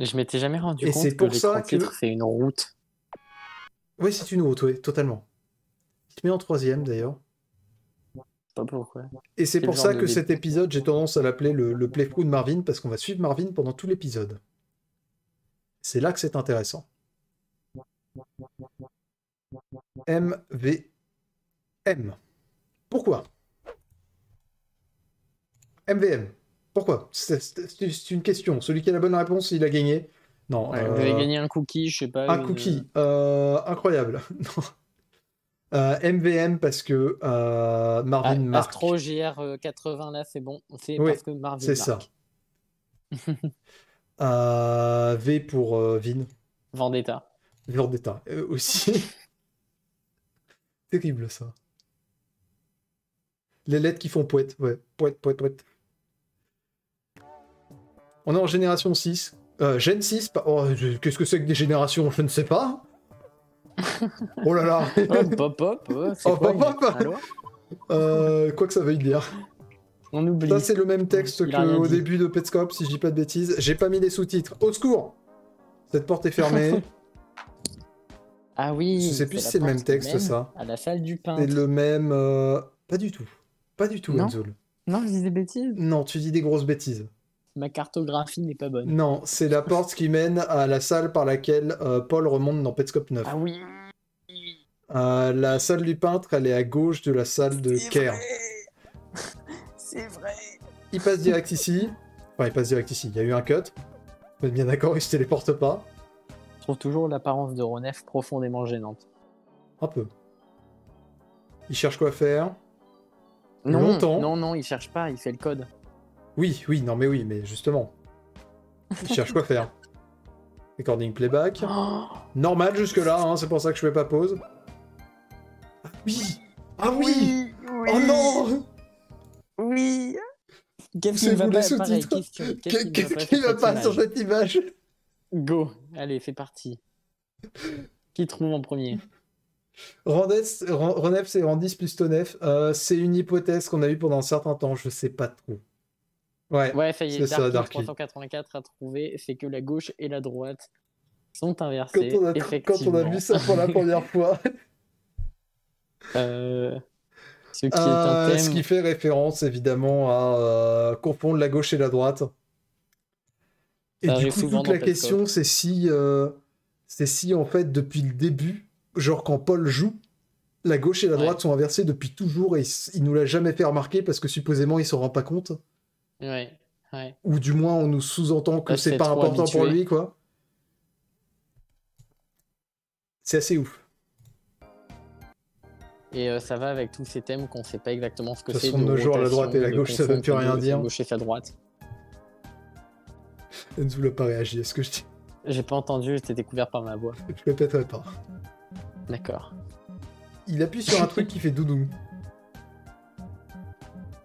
Je m'étais jamais rendu compte que ça titre, que... c'est une route. Oui, c'est une route, oui, totalement. Il te met en troisième d'ailleurs. Et c'est pour ça que cet épisode, j'ai tendance à l'appeler le, play playthrough de Marvin, parce qu'on va suivre Marvin pendant tout l'épisode. C'est là que c'est intéressant. MVM. Pourquoi MVM. Pourquoi C'est une question. Celui qui a la bonne réponse, il a gagné. Non. Vous avez euh, gagné un cookie, je sais pas. Un euh, cookie, euh, incroyable. MVM parce que Marvin ah, marque. Astro GR80 là, c'est bon. C'est parce que Marvin C'est ça. v pour Vin. Vendetta. Vendetta aussi. Terrible ça. Les lettres qui font poète, ouais. Poète, poète, poète. On est en génération 6, euh, Gen 6, qu'est-ce que c'est que des générations Je ne sais pas. oh là là oh, Pop pop oh, quoi, euh, Quoi que ça veuille dire. On oublie. Ça, c'est le même texte qu'au début de Petscop, si je dis pas de bêtises. J'ai pas mis les sous-titres. Au secours Cette porte est fermée. ah oui Je sais plus si c'est le même texte, ça. À la salle du pain. C'est le même. Euh, pas du tout. Pas du tout, non. Non, je dis des bêtises. Non, tu dis des grosses bêtises ma cartographie n'est pas bonne. Non, c'est la porte qui mène à la salle par laquelle euh, Paul remonte dans Petscope 9. Ah oui euh, La salle du peintre, elle est à gauche de la salle de Kerr. C'est vrai Il passe direct ici. Enfin, il passe direct ici. Il y a eu un cut. Vous bien d'accord, il se téléporte pas. Je trouve toujours l'apparence de Ronef profondément gênante. Un peu. Il cherche quoi faire. Non, longtemps. non, non, il cherche pas, il fait le code. Oui, oui, non mais oui, mais justement. Il cherche quoi faire. Recording playback. Oh. Normal jusque-là, hein, c'est pour ça que je fais pas pause. Ah oui Ah oui, oui Oh non Oui Qu'est-ce qui va pas qui va pas sur cette image Go Allez, c'est parti. qui trouve en premier Renef c'est Randis plus Tonef, euh, c'est une hypothèse qu'on a eue pendant un certain temps, je sais pas trop. Ouais, c'est ça y est, Darky, a trouvé, c'est que la gauche et la droite sont inversées. Quand on a, Quand on a vu ça pour la première fois. Euh, ce, euh, qui fait référence évidemment à euh, confondre la gauche et la droite. Et du coup, toute la question, c'est si, c'est si en fait, depuis le début, genre quand Paul joue, la gauche et la droite sont inversées depuis toujours et il nous l'a jamais fait remarquer parce que supposément il s'en rend pas compte. Ouais, Ou du moins, on nous sous-entend que c'est pas important pour lui, quoi. C'est assez ouf. Et euh, ça va avec tous ces thèmes qu'on sait pas exactement ce que c'est. De nos jours, la droite et la gauche, ça veut plus rien dire. Gauche et sa droite. ne voulait pas réagir à ce que je dis. J'ai pas entendu, j'étais découvert par ma voix. Je répéterai pas. D'accord. Il appuie sur un truc qui fait doudou.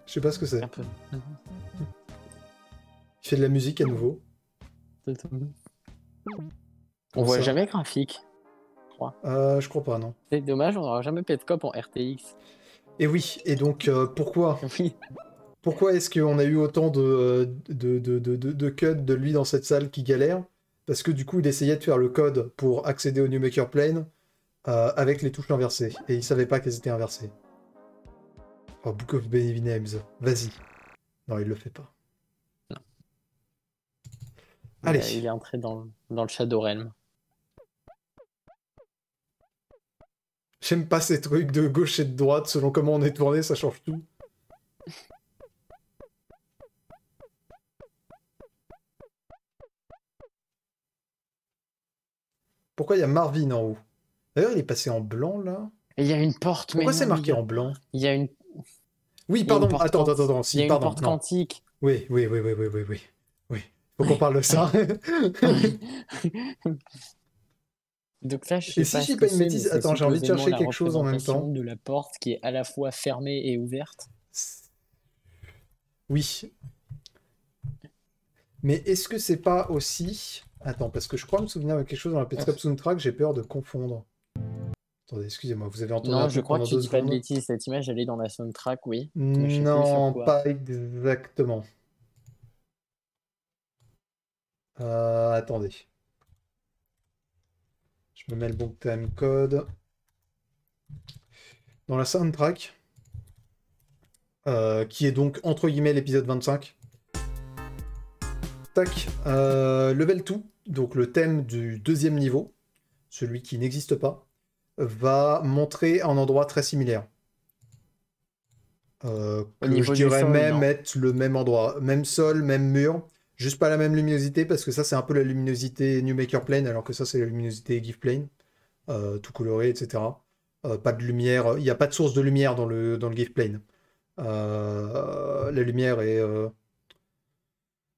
Je sais pas ce que c'est. Un peu. Il fait de la musique à nouveau. On voit jamais graphique. Je crois. Euh, je crois pas, non. C'est dommage, on n'aura jamais cop en RTX. Et oui, et donc euh, pourquoi Pourquoi est-ce qu'on a eu autant de, euh, de, de, de, de lui dans cette salle qui galère Parce que du coup, il essayait de faire le code pour accéder au New Maker Plane avec les touches inversées. Et il savait pas qu'elles étaient inversées. Oh, Book of Benny vas-y. Non, il le fait pas. Allez. il est entré dans, le Shadow Realm. J'aime pas ces trucs de gauche et de droite, selon comment on est tourné, ça change tout. Pourquoi il y a Marvin en haut D'ailleurs, il est passé en blanc là. Il y a une porte. Pourquoi c'est marqué en blanc Il y a une. Oui, pardon. Attends, attends, attends. quantique. Oui, oui, oui, oui, oui, oui, oui. Faut qu'on parle de ça. Donc là, je et si je pas une bêtise, attends, j'ai envie de chercher quelque chose en même temps. De la porte qui est à la fois fermée et ouverte. Oui. Mais est-ce que c'est pas aussi Attends, parce que je crois me souvenir de quelque chose dans la petite Soundtrack, j'ai peur de confondre. Attendez, excusez-moi, vous avez entendu Non, je crois que tu dis pas de bêtises, cette image elle est dans la soundtrack, oui. Non, pas exactement. Euh, attendez. Je me mets le bon thème code. Dans la soundtrack, euh, qui est donc entre guillemets l'épisode 25. Tac, euh, level 2, donc le thème du deuxième niveau, celui qui n'existe pas, va montrer un endroit très similaire. Euh, je dirais même être le même endroit. Même sol, même mur. Juste pas la même luminosité parce que ça c'est un peu la luminosité new maker Plane alors que ça c'est la luminosité Give Plane, euh, tout coloré, etc. Euh, pas de lumière, il n'y a pas de source de lumière dans le, dans le Give Plane. Euh, la lumière est...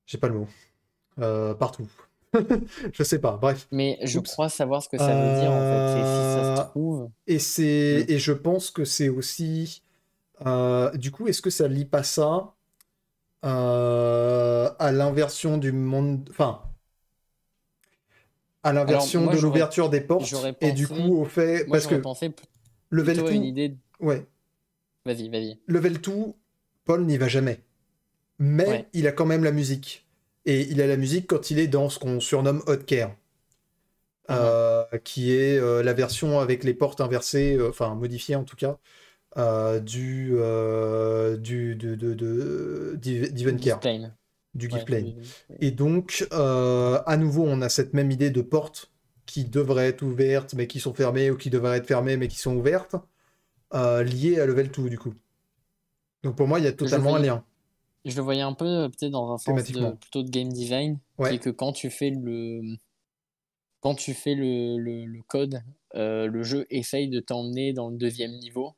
J'ai pas le mot. partout. je sais pas, bref. Mais je crois savoir ce que ça veut dire en fait, et si ça se trouve. Et, c'est... Mm. et je pense que c'est aussi. du coup, est-ce que ça lit pas ça euh, à l'inversion du monde. Enfin, à l'inversion de l'ouverture des portes. et du coup, au fait. parce que. Pensé level Une idée... Ouais. Vas-y, vas-y. Level 2, Paul n'y va jamais. Mais il a quand même la musique. Et il a la musique quand il est dans ce qu'on surnomme Hot Care. Ah. Euh, qui est euh, la version avec les portes inversées, enfin modifiées en tout cas, euh, du, euh, du de, de, de, du Et donc, euh, à nouveau, on a cette même idée de portes qui devraient être ouvertes, mais qui sont fermées, ou qui devraient être fermées, mais qui sont ouvertes, euh, liées à Level 2, du coup. Donc pour moi, il y a totalement un lien. Je le voyais un peu euh, peut-être dans un sens plutôt de game design, c'est que quand tu fais le, quand tu fais le, le code, le jeu essaye de t'emmener dans le deuxième niveau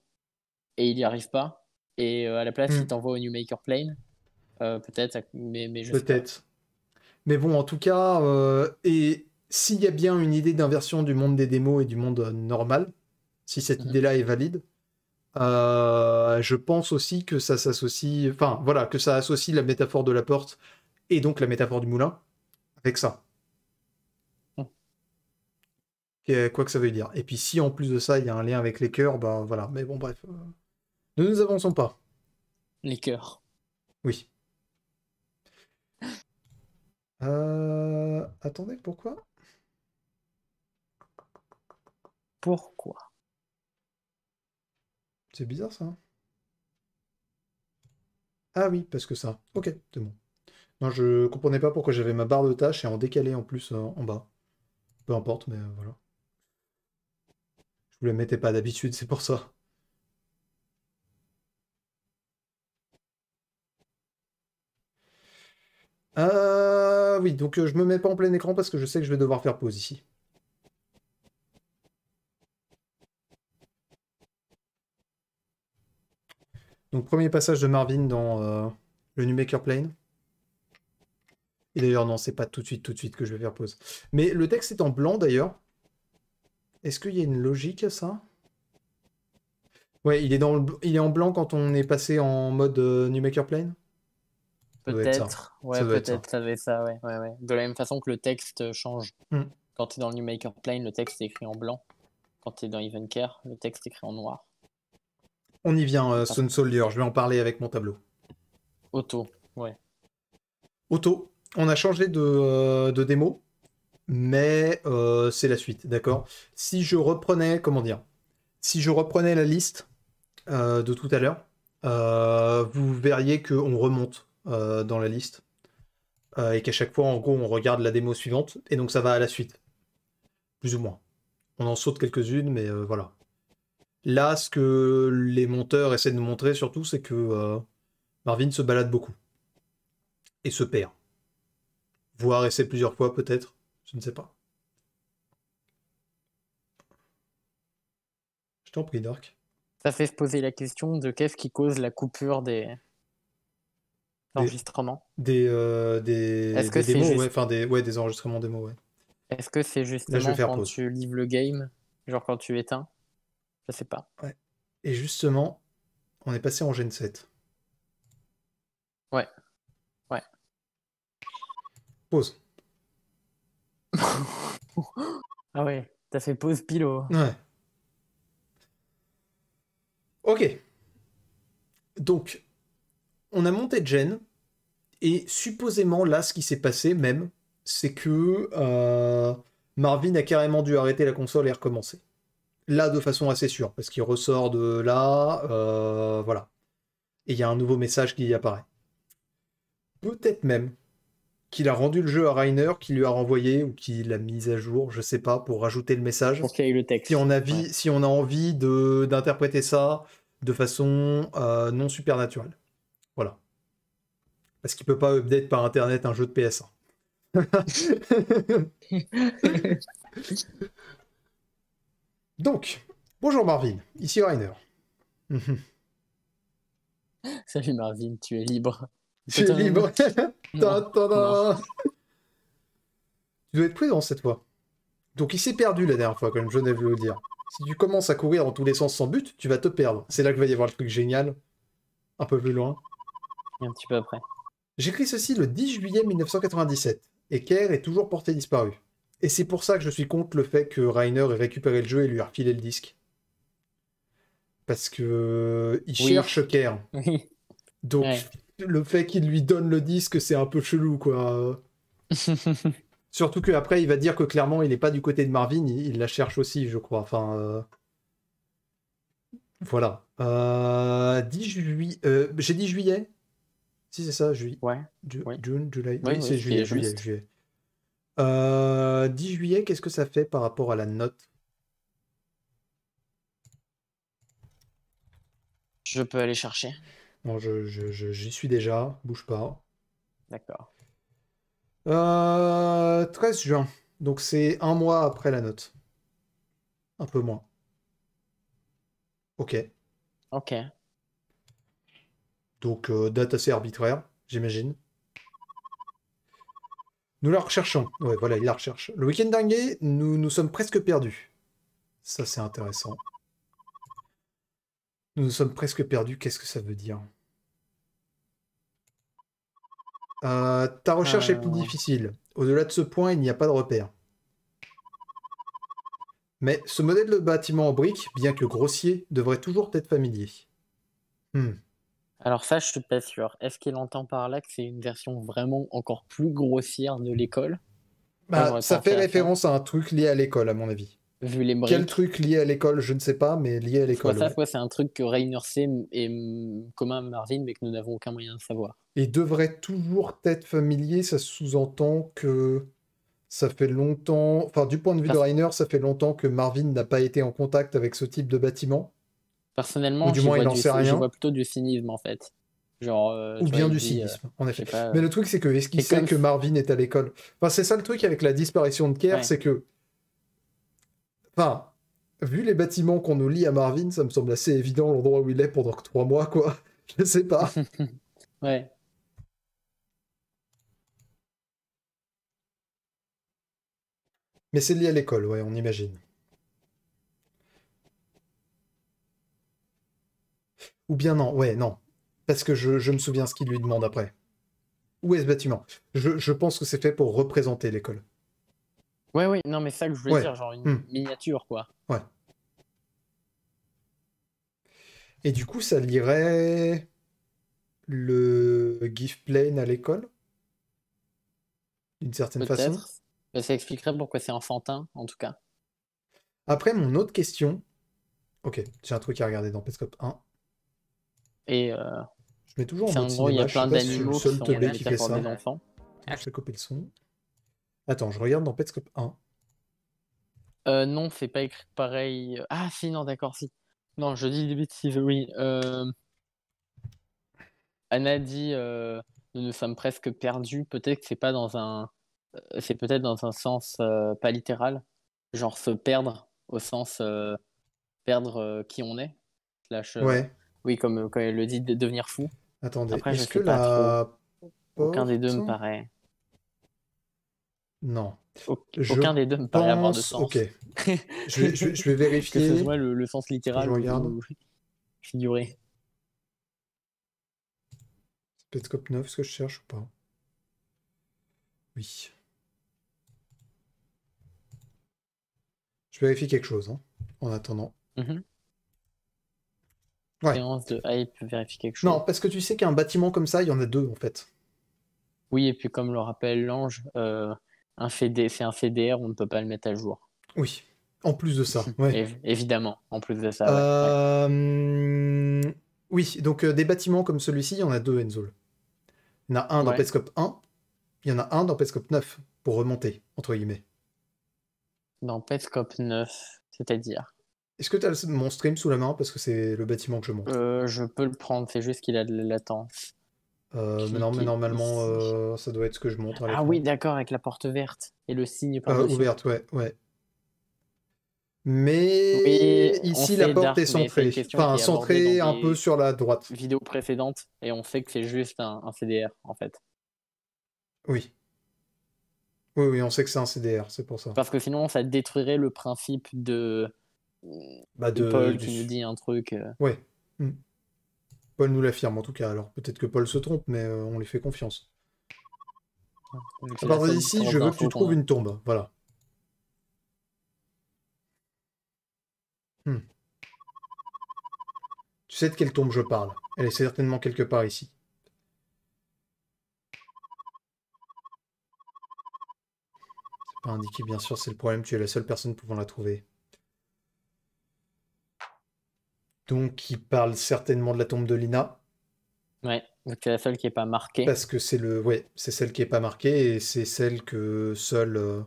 et il n'y arrive pas. Et euh, à la place, il hmm. t'envoie au New Maker Plane. Euh, peut-être, mais, mais Peut-être. Mais bon, en tout cas, euh, et s'il y a bien une idée d'inversion du monde des démos et du monde normal, si cette hmm. idée-là est valide, je pense aussi que ça s'associe, enfin voilà, que ça associe la métaphore de la porte et donc la métaphore du moulin avec ça. Hmm. quoi que ça veuille dire. Et puis si en plus de ça il y a un lien avec les cœurs, ben voilà. Mais bon bref, ne nous avançons pas. Les cœurs. Oui. Euh, attendez, pourquoi Pourquoi C'est bizarre ça. Hein. Ah oui, parce que ça. Ok, c'est bon. Non, je comprenais pas pourquoi j'avais ma barre de tâches et en décalé en plus euh, en bas. Peu importe, mais euh, voilà. Je vous la mettais pas d'habitude, c'est pour ça. Ah oui, donc euh, je me mets pas en plein écran parce que je sais que je vais devoir faire pause ici. Donc premier passage de Marvin dans euh, le le Maker Plane. Et d'ailleurs non, c'est pas tout de suite, tout de suite que je vais faire pause. Mais le texte est en blanc d'ailleurs. Est-ce qu'il y a une logique à ça Ouais, il est, dans il est en blanc quand on est passé en mode New Maker Plane Peut-être, ouais, peut-être, ça devait être ça, ouais, ouais, ouais, De la même façon que le texte change. Hmm. Quand tu es dans le New Maker Plane, le texte est écrit en blanc. Quand tu es dans Care, le texte est écrit en noir. On y vient, euh, Sun Soldier, je vais en parler avec mon tableau. Auto, ouais. Auto, on a changé de, euh, démo, mais euh, c'est la suite, d'accord Si je reprenais, comment dire Si je reprenais la liste de tout à l'heure, vous verriez qu'on remonte euh, dans la liste. Euh, et qu'à chaque fois, en gros, on regarde la démo suivante, et donc ça va à la suite. Plus ou moins. On en saute quelques-unes, mais euh, voilà. Là, ce que les monteurs essaient de montrer surtout, c'est que Marvin se balade beaucoup. Et se perd. Voire essaie plusieurs fois, peut-être. Je ne sais pas. Je t'en prie, Dark. Ça fait se poser la question de qu'est-ce qui cause la coupure des, Enregistrement. Des, des, euh, des, est démos, des, enregistrements démos, Est-ce que c'est justement quand tu livres le game, genre quand tu éteins Je sais pas. Ouais. Et justement, on est passé en Gen 7. Ouais. Ouais. Pause. ah ouais, t'as fait pause pilo. Ouais. Ok. Donc, on a monté Gen, et supposément, là, ce qui s'est passé même, c'est que euh, Marvin a carrément dû arrêter la console et recommencer. Là, de façon assez sûre, parce qu'il ressort de là, euh, voilà. Et il y a un nouveau message qui y apparaît. Peut-être même qu'il a rendu le jeu à Rainer, qui lui a renvoyé ou qui l'a mis à jour, je sais pas, pour rajouter le message. Pour qu'il le texte. Si on a, si on a envie d'interpréter ça de façon euh, non supernaturelle. Voilà. Parce qu'il peut pas update par internet un jeu de PS1. Donc, bonjour Marvin, ici Rainer. Salut Marvin, tu es libre. Tu es libre. Tu dois être prudent cette fois. Donc il s'est perdu la dernière fois, comme je n'ai voulu le dire. Si tu commences à courir dans tous les sens sans but, tu vas te perdre. C'est là que va y avoir le truc génial. Un peu plus loin. Un petit peu après. J'écris ceci le 10 juillet 1997, et Kerr est toujours porté disparu. Et c'est pour ça que je suis contre le fait que Rainer ait récupéré le jeu et lui a refilé le disque. Parce que euh, il cherche Kerr. Donc le fait qu'il lui donne le disque, c'est un peu chelou, quoi. Surtout qu'après, il va dire que clairement, il n'est pas du côté de Marvin, il, la cherche aussi, je crois. Enfin, euh, voilà. 10 euh, juillet. J'ai dit juillet si, c'est ça, juillet. Ouais. oui. June, Oui, c'est juillet, juillet, juillet. Euh, 10 juillet, qu'est-ce que ça fait par rapport à la note Je peux aller chercher. Bon, j'y suis déjà, bouge pas. D'accord. 13 euh, juin, donc c'est un mois après la note. Un peu moins. Ok. Ok. Donc, euh, date assez arbitraire, j'imagine. Nous la recherchons. Ouais, voilà, il la recherche. Le week-end dernier, nous nous sommes presque perdus. Ça, c'est intéressant. Nous nous sommes presque perdus. Qu'est-ce que ça veut dire euh, Ta recherche est plus euh. difficile. Au-delà de ce point, il n'y a pas de repère. Mais ce modèle de bâtiment en briques, bien que grossier, devrait toujours être familier. Hmm. Alors ça, je suis pas sûr. Est-ce qu'il entend par là que c'est une version vraiment encore plus grossière de l'école bah, Ça fait référence à, un truc lié à l'école, à mon avis. Quel truc lié à l'école, je ne sais pas, mais lié à l'école. Ça, c'est un truc que Rainer sait et commun Marvin, mais que nous n'avons aucun moyen de savoir. Et devrait toujours être familier, ça sous-entend que ça fait longtemps, enfin du point de vue de Rainer, ça fait longtemps que Marvin n'a pas été en contact avec ce type de bâtiment. Personnellement, je, moins, vois il plutôt du cynisme en fait. Euh, Ou bien du euh, cynisme, en effet. mais le truc, c'est que est-ce qu'il sait que Marvin est à l'école enfin, C'est ça le truc avec la disparition de Kerr, c'est que. Enfin, vu les bâtiments qu'on nous lie à Marvin, ça me semble assez évident l'endroit où il est pendant trois mois, quoi. Je sais pas. ouais. Mais c'est lié à l'école, ouais, on imagine. Ou bien non, ouais, non. Parce que je, me souviens ce qu'il lui demande après. Où est ce bâtiment je, pense que c'est fait pour représenter l'école. Ouais, oui, non, mais ça que je voulais dire, genre une hmm. miniature, quoi. Ouais. Et du coup, ça lirait le GIF Plane à l'école D'une certaine façon Ça expliquerait pourquoi c'est enfantin, en tout cas. Après, mon autre question. Ok, j'ai un truc à regarder dans Pescope 1. Et euh, je mets toujours en il y a plein d'animaux qui ça. enfants. Je vais copier le son. Attends, je regarde dans Petscope 1. Euh, non, c'est pas écrit pareil. Ah si, non, d'accord, si. Non, je dis des bêtises, oui. Euh... Anna dit euh, nous nous sommes presque perdus. Peut-être que c'est pas dans un, c'est peut-être dans un sens pas littéral, genre se perdre au sens perdre qui on est. ouais. Oui, comme, quand euh, elle le dit, de devenir fou. Attendez, est-ce que la Aucun des deux me paraît. Non. Aucun des deux me paraît avoir de sens. Ok. je, vais, vérifier. que ce soit le, sens littéral ou figuré. Petscope 9, ce que je cherche ou pas Oui. Je vérifie quelque chose hein, en attendant. Mhm de vérifier Non, parce que tu sais qu'un bâtiment comme ça, il y en a deux en fait. Oui, et puis comme le rappelle l'ange, euh, un c'est un CDR, on ne peut pas le mettre à jour. Oui, en plus de ça. évidemment, en plus de ça. Euh, oui, donc euh, des bâtiments comme celui-ci, il y en a deux, Enzo. Il y en a un dans Petscope 1, il y en a un dans Petscope 9, pour remonter, entre guillemets. Dans Petscope 9, c'est-à-dire est-ce que tu as mon stream sous la main parce que c'est le bâtiment que je monte euh, Je peux le prendre, c'est juste qu'il a de latence. Euh, mais non, mais normalement, euh, ça doit être ce que je montre. ah oui, d'accord, avec la porte verte et le signe par ouverte, ouais, Mais ici, la porte est centrée. enfin, centrée un peu sur la droite. Vidéo précédente, et on sait que c'est juste un, CDR, en fait. Oui. Oui, oui, on sait que c'est un CDR, c'est pour ça. Parce que sinon, ça détruirait le principe de bah de, Paul qui nous dit un truc. Euh. Ouais. Hmm. Paul nous l'affirme en tout cas. Alors peut-être que Paul se trompe, mais euh, on lui fait confiance. je veux que tu trouves une tombe. Voilà. Hmm. Tu sais de quelle tombe je parle. Elle est certainement quelque part ici. C'est pas indiqué, bien sûr, c'est le problème. Tu es la seule personne pouvant la trouver. Donc, il parle certainement de la tombe de Lina. Ouais, c'est la seule qui n'est pas marquée. Parce que c'est le, ouais, c'est celle qui n'est pas marquée et c'est celle que seul euh,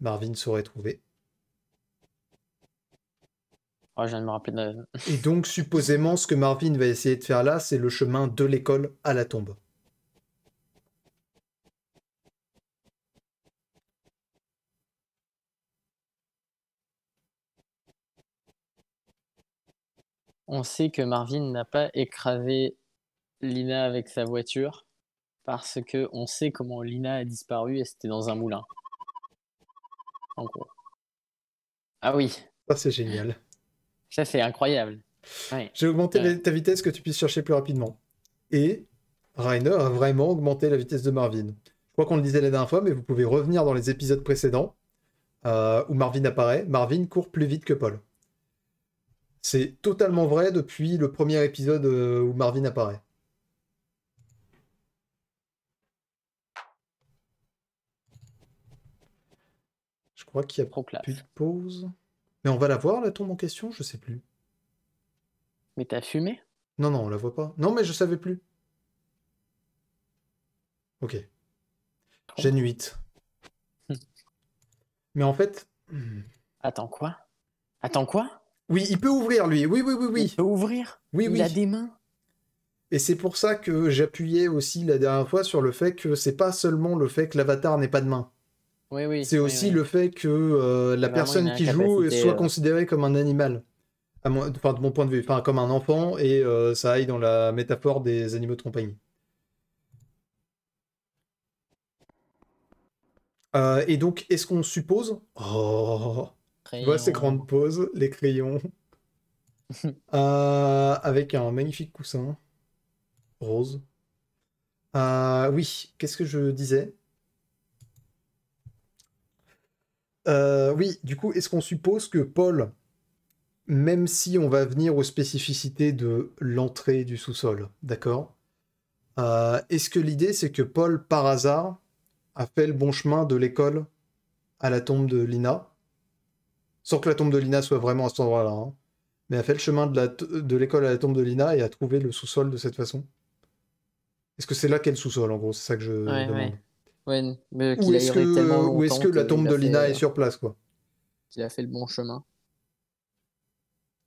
Marvin saurait trouver. Oh, je viens de me rappeler de... et donc, supposément, ce que Marvin va essayer de faire là, c'est le chemin de l'école à la tombe. On sait que Marvin n'a pas écrasé Lina avec sa voiture parce que on sait comment Lina a disparu et c'était dans un moulin. Ah oui. Ça c'est génial. Ça c'est incroyable. J'ai augmenté ta vitesse que tu puisses chercher plus rapidement. Et Rainer a vraiment augmenté la vitesse de Marvin. Je crois qu'on le disait la dernière fois, mais vous pouvez revenir dans les épisodes précédents euh, où Marvin apparaît. Marvin court plus vite que Paul. C'est totalement vrai depuis le premier épisode euh, où Marvin apparaît. Je crois qu'il n'y a plus de pause. Mais on va la voir, la tombe en question Je sais plus. Mais t'as fumé Non, non, on la voit pas. Non, mais je savais plus. Ok. J'ai 8. mais en fait. Hmm. Attends quoi Attends quoi oui, il peut ouvrir, lui. Oui, oui, oui, oui. Il peut ouvrir. Oui, il a des mains. Et c'est pour ça que j'appuyais aussi la dernière fois sur le fait que c'est pas seulement le fait que l'avatar n'ait pas de main. Oui, oui, c'est aussi le fait que euh, la personne qui joue soit euh. considérée comme un animal. Enfin, de mon point de vue, enfin, comme un enfant, et euh, ça aille dans la métaphore des animaux de compagnie. et donc, est-ce qu'on suppose oh, oh, oh, oh. Tu vois ces grandes pauses, les crayons. Euh, avec un magnifique coussin rose. Euh, oui, qu'est-ce que je disais euh, Oui, du coup, est-ce qu'on suppose que Paul, même si on va venir aux spécificités de l'entrée du sous-sol, d'accord Est-ce que l'idée c'est que Paul, par hasard, a fait le bon chemin de l'école à la tombe de Lina sans que la tombe de Lina soit vraiment à cet endroit-là. Hein. Mais a fait le chemin de l'école à la tombe de Lina et a trouvé le sous-sol de cette façon. Est-ce que c'est là qu'est le sous-sol, en gros C'est ça que je ouais, demande. Ouais. mais ou est-ce que, la tombe de Lina est euh, sur place, quoi Qu'il a fait le bon chemin.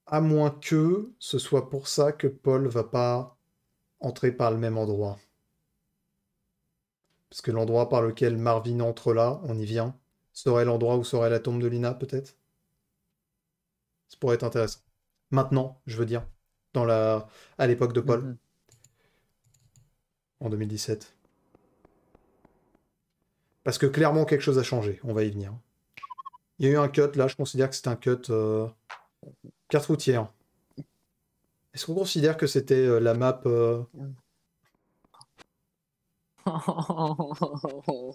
À moins que ce soit pour ça que Paul va pas entrer par le même endroit. Parce que l'endroit par lequel Marvin entre là, on y vient, serait l'endroit où serait la tombe de Lina, peut-être ça pourrait être intéressant. Maintenant, je veux dire, à l'époque de Paul, mhm. en 2017. Parce que clairement, quelque chose a changé. On va y venir. Il y a eu un cut, là, je considère que c'est un cut euh... carte routière. Est-ce qu'on considère que c'était euh, la map... Euh,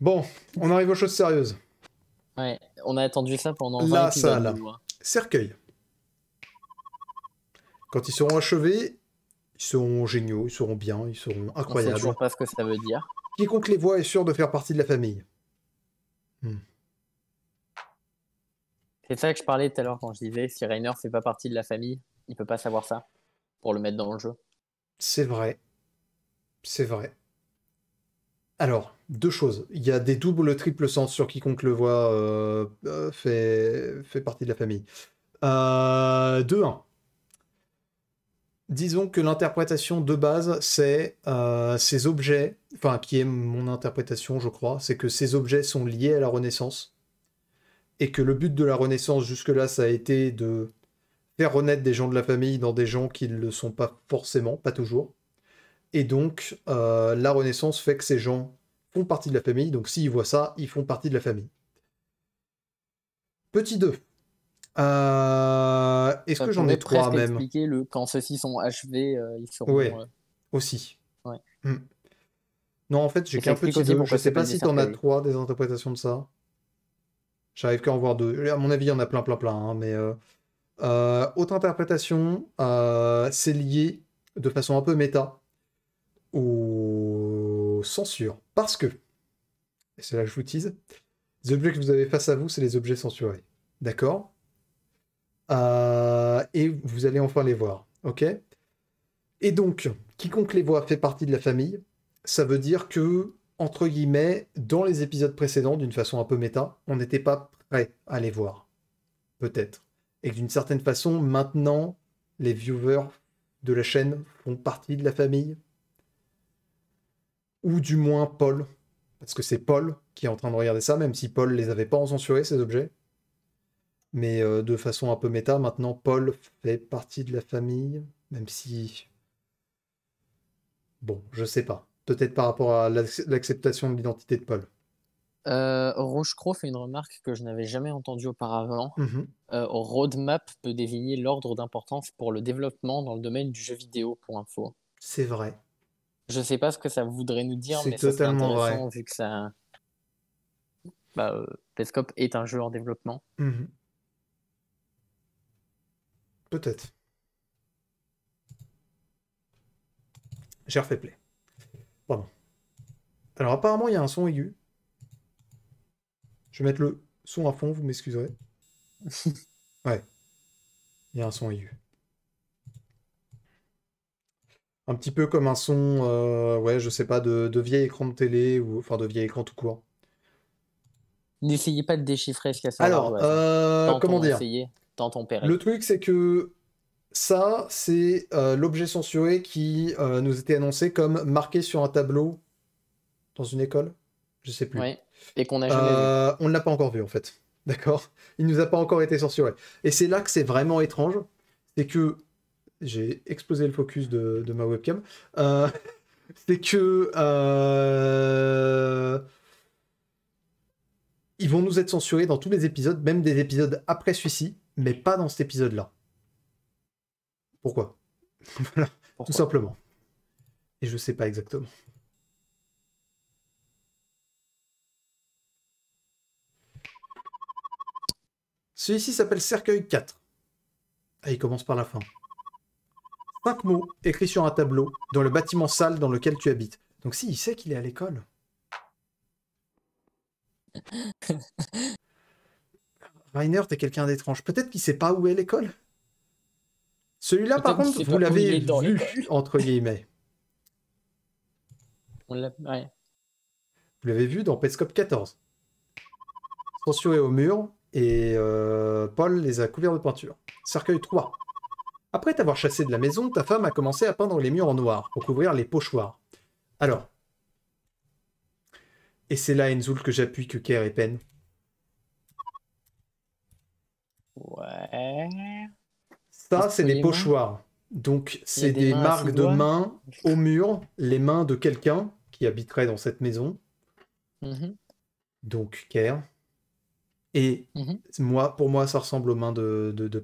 bon, on arrive aux choses sérieuses on a attendu ça pendant 20 là, ça, Cercueil. Quand ils seront achevés, ils seront géniaux, ils seront bien, ils seront incroyables. On sait toujours pas ce que ça veut dire. Quiconque les voit est sûr de faire partie de la famille. Hmm. C'est ça que je parlais tout à l'heure quand je disais si Rainer fait pas partie de la famille, il peut pas savoir ça pour le mettre dans le jeu. C'est vrai. C'est vrai. Alors, deux choses. Il y a des doubles, triples sens sur quiconque le voit euh, euh, fait, fait, partie de la famille. Euh, deux, un. Disons que l'interprétation de base, c'est ces objets, enfin qui est mon interprétation je crois, c'est que ces objets sont liés à la Renaissance, et que le but de la Renaissance jusque-là, ça a été de faire renaître des gens de la famille dans des gens qui ne le sont pas forcément, pas toujours. Et donc, la Renaissance fait que ces gens partie de la famille, donc s'ils voient ça, ils font partie de la famille. Petit 2. Euh, est-ce que j'en ai trois même expliquer le quand ceux-ci sont achevés, euh, ils seront. Euh, aussi. Hmm. Non, en fait, j'ai qu'un petit 2. Je sais pas si tu en as trois des interprétations de ça. J'arrive qu'à en voir deux. À mon avis, il y en a plein, plein, plein. Hein, mais autre interprétation, c'est lié de façon un peu méta ou censure. Parce que, et c'est là que je vous tease, les objets que vous avez face à vous, c'est les objets censurés. D'accord euh, Et vous allez enfin les voir. OK Et donc, quiconque les voit fait partie de la famille. Ça veut dire que, entre guillemets, dans les épisodes précédents, d'une façon un peu méta, on n'était pas prêt à les voir. Peut-être. Et d'une certaine façon, maintenant, les viewers de la chaîne font partie de la famille ou du moins Paul, parce que c'est Paul qui est en train de regarder ça, même si Paul les avait pas censurés, ces objets. Mais euh, de façon un peu méta, maintenant, Paul fait partie de la famille, même si... Bon, je sais pas. Peut-être par rapport à l'acceptation de l'identité de Paul. Euh, Rochecro fait une remarque que je n'avais jamais entendue auparavant. Mm-hmm. Euh, roadmap peut désigner l'ordre d'importance pour le développement dans le domaine du jeu vidéo, pour info. C'est vrai. Je sais pas ce que ça voudrait nous dire, mais c'est totalement vrai. vu que ça. Bah, euh, est un jeu en développement. Mhm. Peut-être. J'ai refait play. Pardon. Alors apparemment, il y a un son aigu. Je vais mettre le son à fond, vous m'excuserez. ouais. Il y a un son aigu. Un petit peu comme un son, euh, ouais, je sais pas, de, vieil écran de télé, ou enfin de vieil écran tout court. N'essayez pas de déchiffrer ce qu'il y a Alors, euh, comment dire Le truc, c'est que ça, c'est euh, l'objet censuré qui nous était annoncé comme marqué sur un tableau dans une école, je sais plus. Et qu'on a On ne l'a pas encore vu, en fait. D'accord Il nous a pas encore été censuré. Et c'est là que c'est vraiment étrange. C'est que j'ai explosé le focus de, ma webcam. Euh, c'est que euh, ils vont nous être censurés dans tous les épisodes, même des épisodes après celui-ci, mais pas dans cet épisode-là. Pourquoi tout simplement. Et je sais pas exactement. Celui-ci s'appelle Cercueil 4. Ah, il commence par la fin. Cinq mots écrits sur un tableau dans le bâtiment sale dans lequel tu habites. Donc si, il sait qu'il est à l'école. Rainer, t'es quelqu'un d'étrange. Peut-être qu'il sait pas où est l'école. Celui-là, par contre, vous l'avez vu, entre guillemets. Vous l'avez vu dans Petscop 14. Censuré au mur et euh, Paul les a couverts de peinture. Cercueil 3. Après t'avoir chassé de la maison, ta femme a commencé à peindre les murs en noir pour couvrir les pochoirs. Alors. Et c'est là, Enzoul, que j'appuie que Kerr et peine. Ouais. Ça, c'est des pochoirs. Donc, c'est des, marques de mains au mur, les mains de quelqu'un qui habiterait dans cette maison. Mm-hmm. Donc, Kerr. Et mm-hmm. moi, pour moi, ça ressemble aux mains de, de, de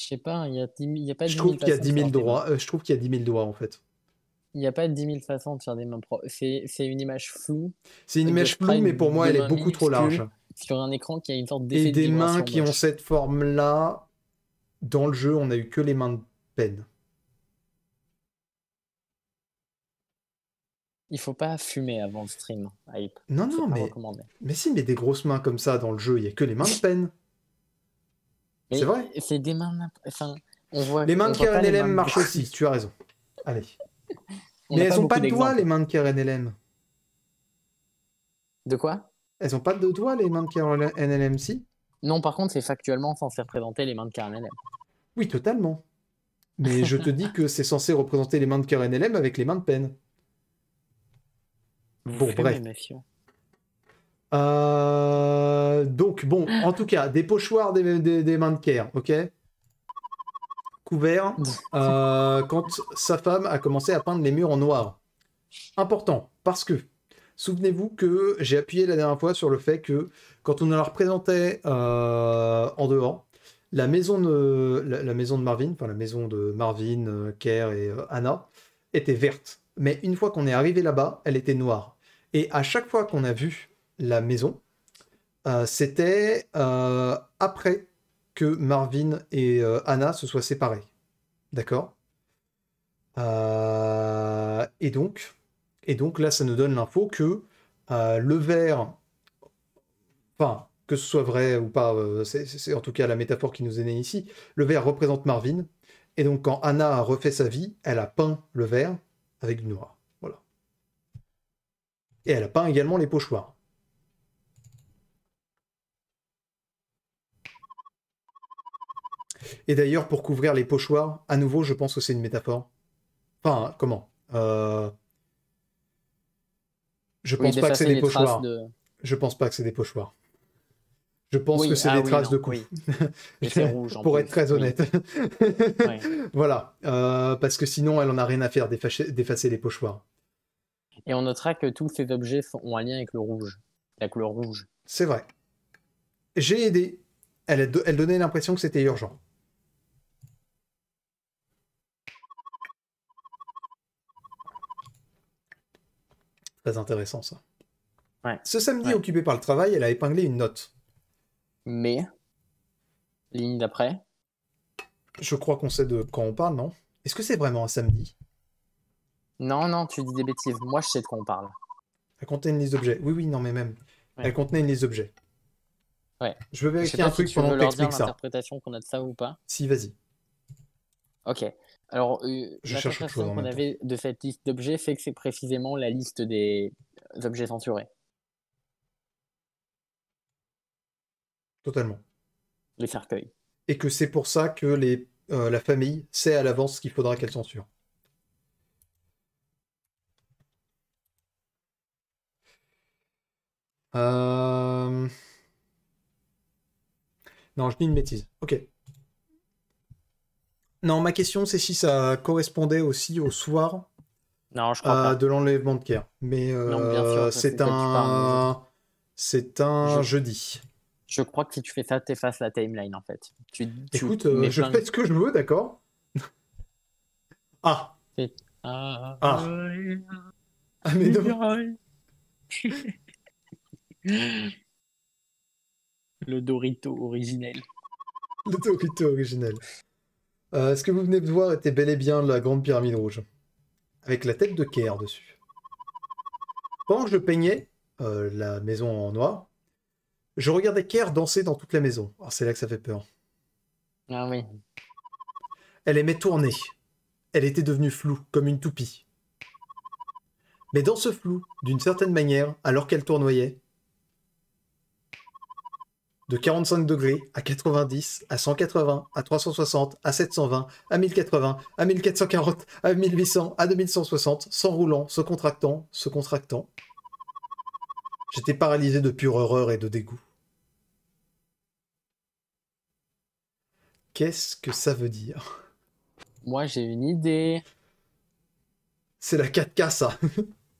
je sais pas, hein, il y a, pas de euh, je trouve qu'il y a 10 000 doigts en fait. Il n'y a pas 10 000 façons de faire des mains pro. C'est une image floue. C'est une image floue, mais pour moi, elle est beaucoup trop large. Sur un écran qui a une sorte d'effet Et des mains qui ont cette forme-là, dans le jeu, on a eu que les mains de peine. Il faut pas fumer avant le stream, Non, non, mais... mais si, mais des grosses mains comme ça dans le jeu, il n'y a que les mains de peine. C'est vrai. les mains de Karen LM marchent aussi, tu as raison. Allez. mais elles n'ont pas de doigts, les mains de Karen LM. De quoi Elles n'ont pas de doigts, les mains de Karen LM, si Non, par contre, c'est factuellement censé représenter les mains de Karen LM. Oui, totalement. Mais je te dis que c'est censé représenter les mains de Karen LM avec les mains de peine. Bon, bref. Euh, donc, bon, en tout cas, des pochoirs, des, mains de care, ok Couvert euh, quand sa femme a commencé à peindre les murs en noir. Important, parce que, souvenez-vous que j'ai appuyé la dernière fois sur le fait que quand on leur présentait euh, en dehors, la maison de, la, maison de Marvin, enfin la maison de Marvin, Kerr et Anna, était verte. Mais une fois qu'on est arrivé là-bas, elle était noire. Et à chaque fois qu'on a vu la maison, euh, c'était euh, après que Marvin et euh, Anna se soient séparés. D'accord Et donc, et donc là, ça nous donne l'info que le verre, enfin, que ce soit vrai ou pas, c'est en tout cas la métaphore qui nous est née ici, le verre représente Marvin. Et donc quand Anna a refait sa vie, elle a peint le verre avec du noir. Voilà. Et elle a peint également les pochoirs. Et d'ailleurs, pour couvrir les pochoirs, à nouveau, je pense que c'est une métaphore. Enfin, comment Je Je pense pas que c'est des pochoirs. Je pense pas que c'est ah des pochoirs. Je pense que c'est des traces de coups. Pour être très honnête. voilà. Euh, parce que sinon, elle en a rien à faire d'effacer les pochoirs. Et on notera que tous ces objets ont un lien avec le rouge, la couleur rouge. C'est vrai. J'ai aidé. elle donnait l'impression que c'était urgent. Très intéressant ça. Ouais. Ce samedi, occupé par le travail, elle a épinglé une note. Mais. Ligne d'après. Je crois qu'on sait de quand on parle, non Est-ce que c'est vraiment un samedi Non, non, tu dis des bêtises. Moi, je sais de quoi on parle. Elle contenait une liste d'objets. Oui, oui, non, mais même. Elle contenait une liste d'objets. Ouais. Je veux vérifier un truc pendant que t'expliques ça. qu'on a de ça ou pas. Si, vas-y. Ok. Alors, euh, la cherche qu'on avait de cette liste d'objets c'est que c'est précisément la liste des objets censurés. Totalement. Les cercueils. Et que c'est pour ça que les, euh, la famille sait à l'avance ce qu'il faudra qu'elle censure. Euh... Non, je dis une bêtise. Ok. Non, ma question, c'est si ça correspondait aussi au soir euh, de l'enlèvement de Kerr. Mais euh, c'est un... C'est un jeudi. Je crois que si tu fais ça, tu effaces la timeline, en fait. Tu, Écoute, euh, je fais ce que je veux, d'accord Ah Ah, ah. ah mais non. Le Dorito originel. Le Dorito originel. Euh, ce que vous venez de voir était bel et bien la grande pyramide rouge, avec la tête de Kerr dessus. Pendant que je peignais euh, la maison en noir, je regardais Kerr danser dans toute la maison. Ah, c'est là que ça fait peur. Ah oui. Elle aimait tourner. Elle était devenue floue, comme une toupie. Mais dans ce flou, d'une certaine manière, alors qu'elle tournoyait, de 45 degrés à 90, à 180, à 360, à 720, à 1080, à 1440, à 1800, à 2160, s'enroulant, se contractant, se contractant. J'étais paralysé de pure horreur et de dégoût. Qu'est-ce que ça veut dire Moi, j'ai une idée. C'est la 4K, ça.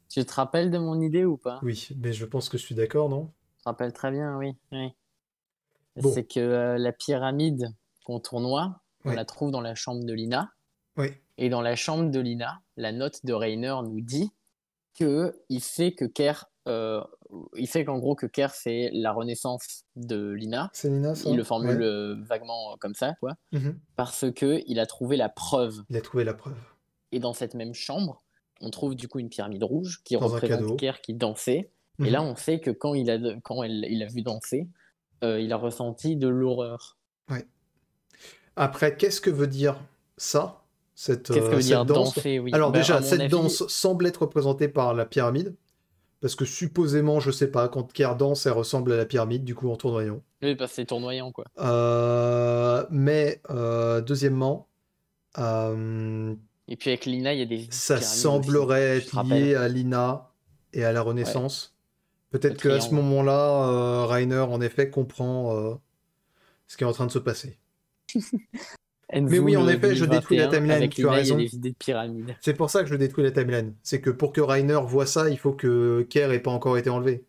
tu te rappelles de mon idée ou pas Oui, mais je pense que je suis d'accord, non Je te rappelle très bien, oui. oui. C'est que euh, la pyramide qu'on tournoie, on la trouve dans la chambre de Lina. Et dans la chambre de Lina, la note de Rainer nous dit que il fait que Ker euh, il fait qu'en gros que Kerr fait la renaissance de Lina. C'est Lina, ça. Il le formule euh, vaguement comme ça, mhm. Parce que il a trouvé la preuve. Il a trouvé la preuve. Et dans cette même chambre, on trouve du coup une pyramide rouge qui représente Kerr qui dansait. Et mhm. là, on sait que quand quand il a vu danser, euh, il a ressenti de l'horreur. Ouais. Après, qu'est-ce que veut dire ça cette, ce que euh, veut dire danse Alors ben, déjà, cette danse semble être représentée par la pyramide, parce que supposément, je sais pas, quand Kerr danse, elle ressemble à la pyramide, du coup en tournoyant. Oui, parce que c'est tournoyant, quoi. Euh, mais deuxièmement, et puis avec Lina, il y a des. Ça semblerait être lié à Lina et à la Renaissance. Peut-être qu'à ce moment-là, euh, Rainer, en effet, comprend euh, ce qui est en train de se passer. Mais oui, en effet, je détruis la timeline, tu as raison. C'est pour ça que je détruis la timeline. C'est que pour que Rainer voit ça, il faut que Kerr ait pas encore été enlevé.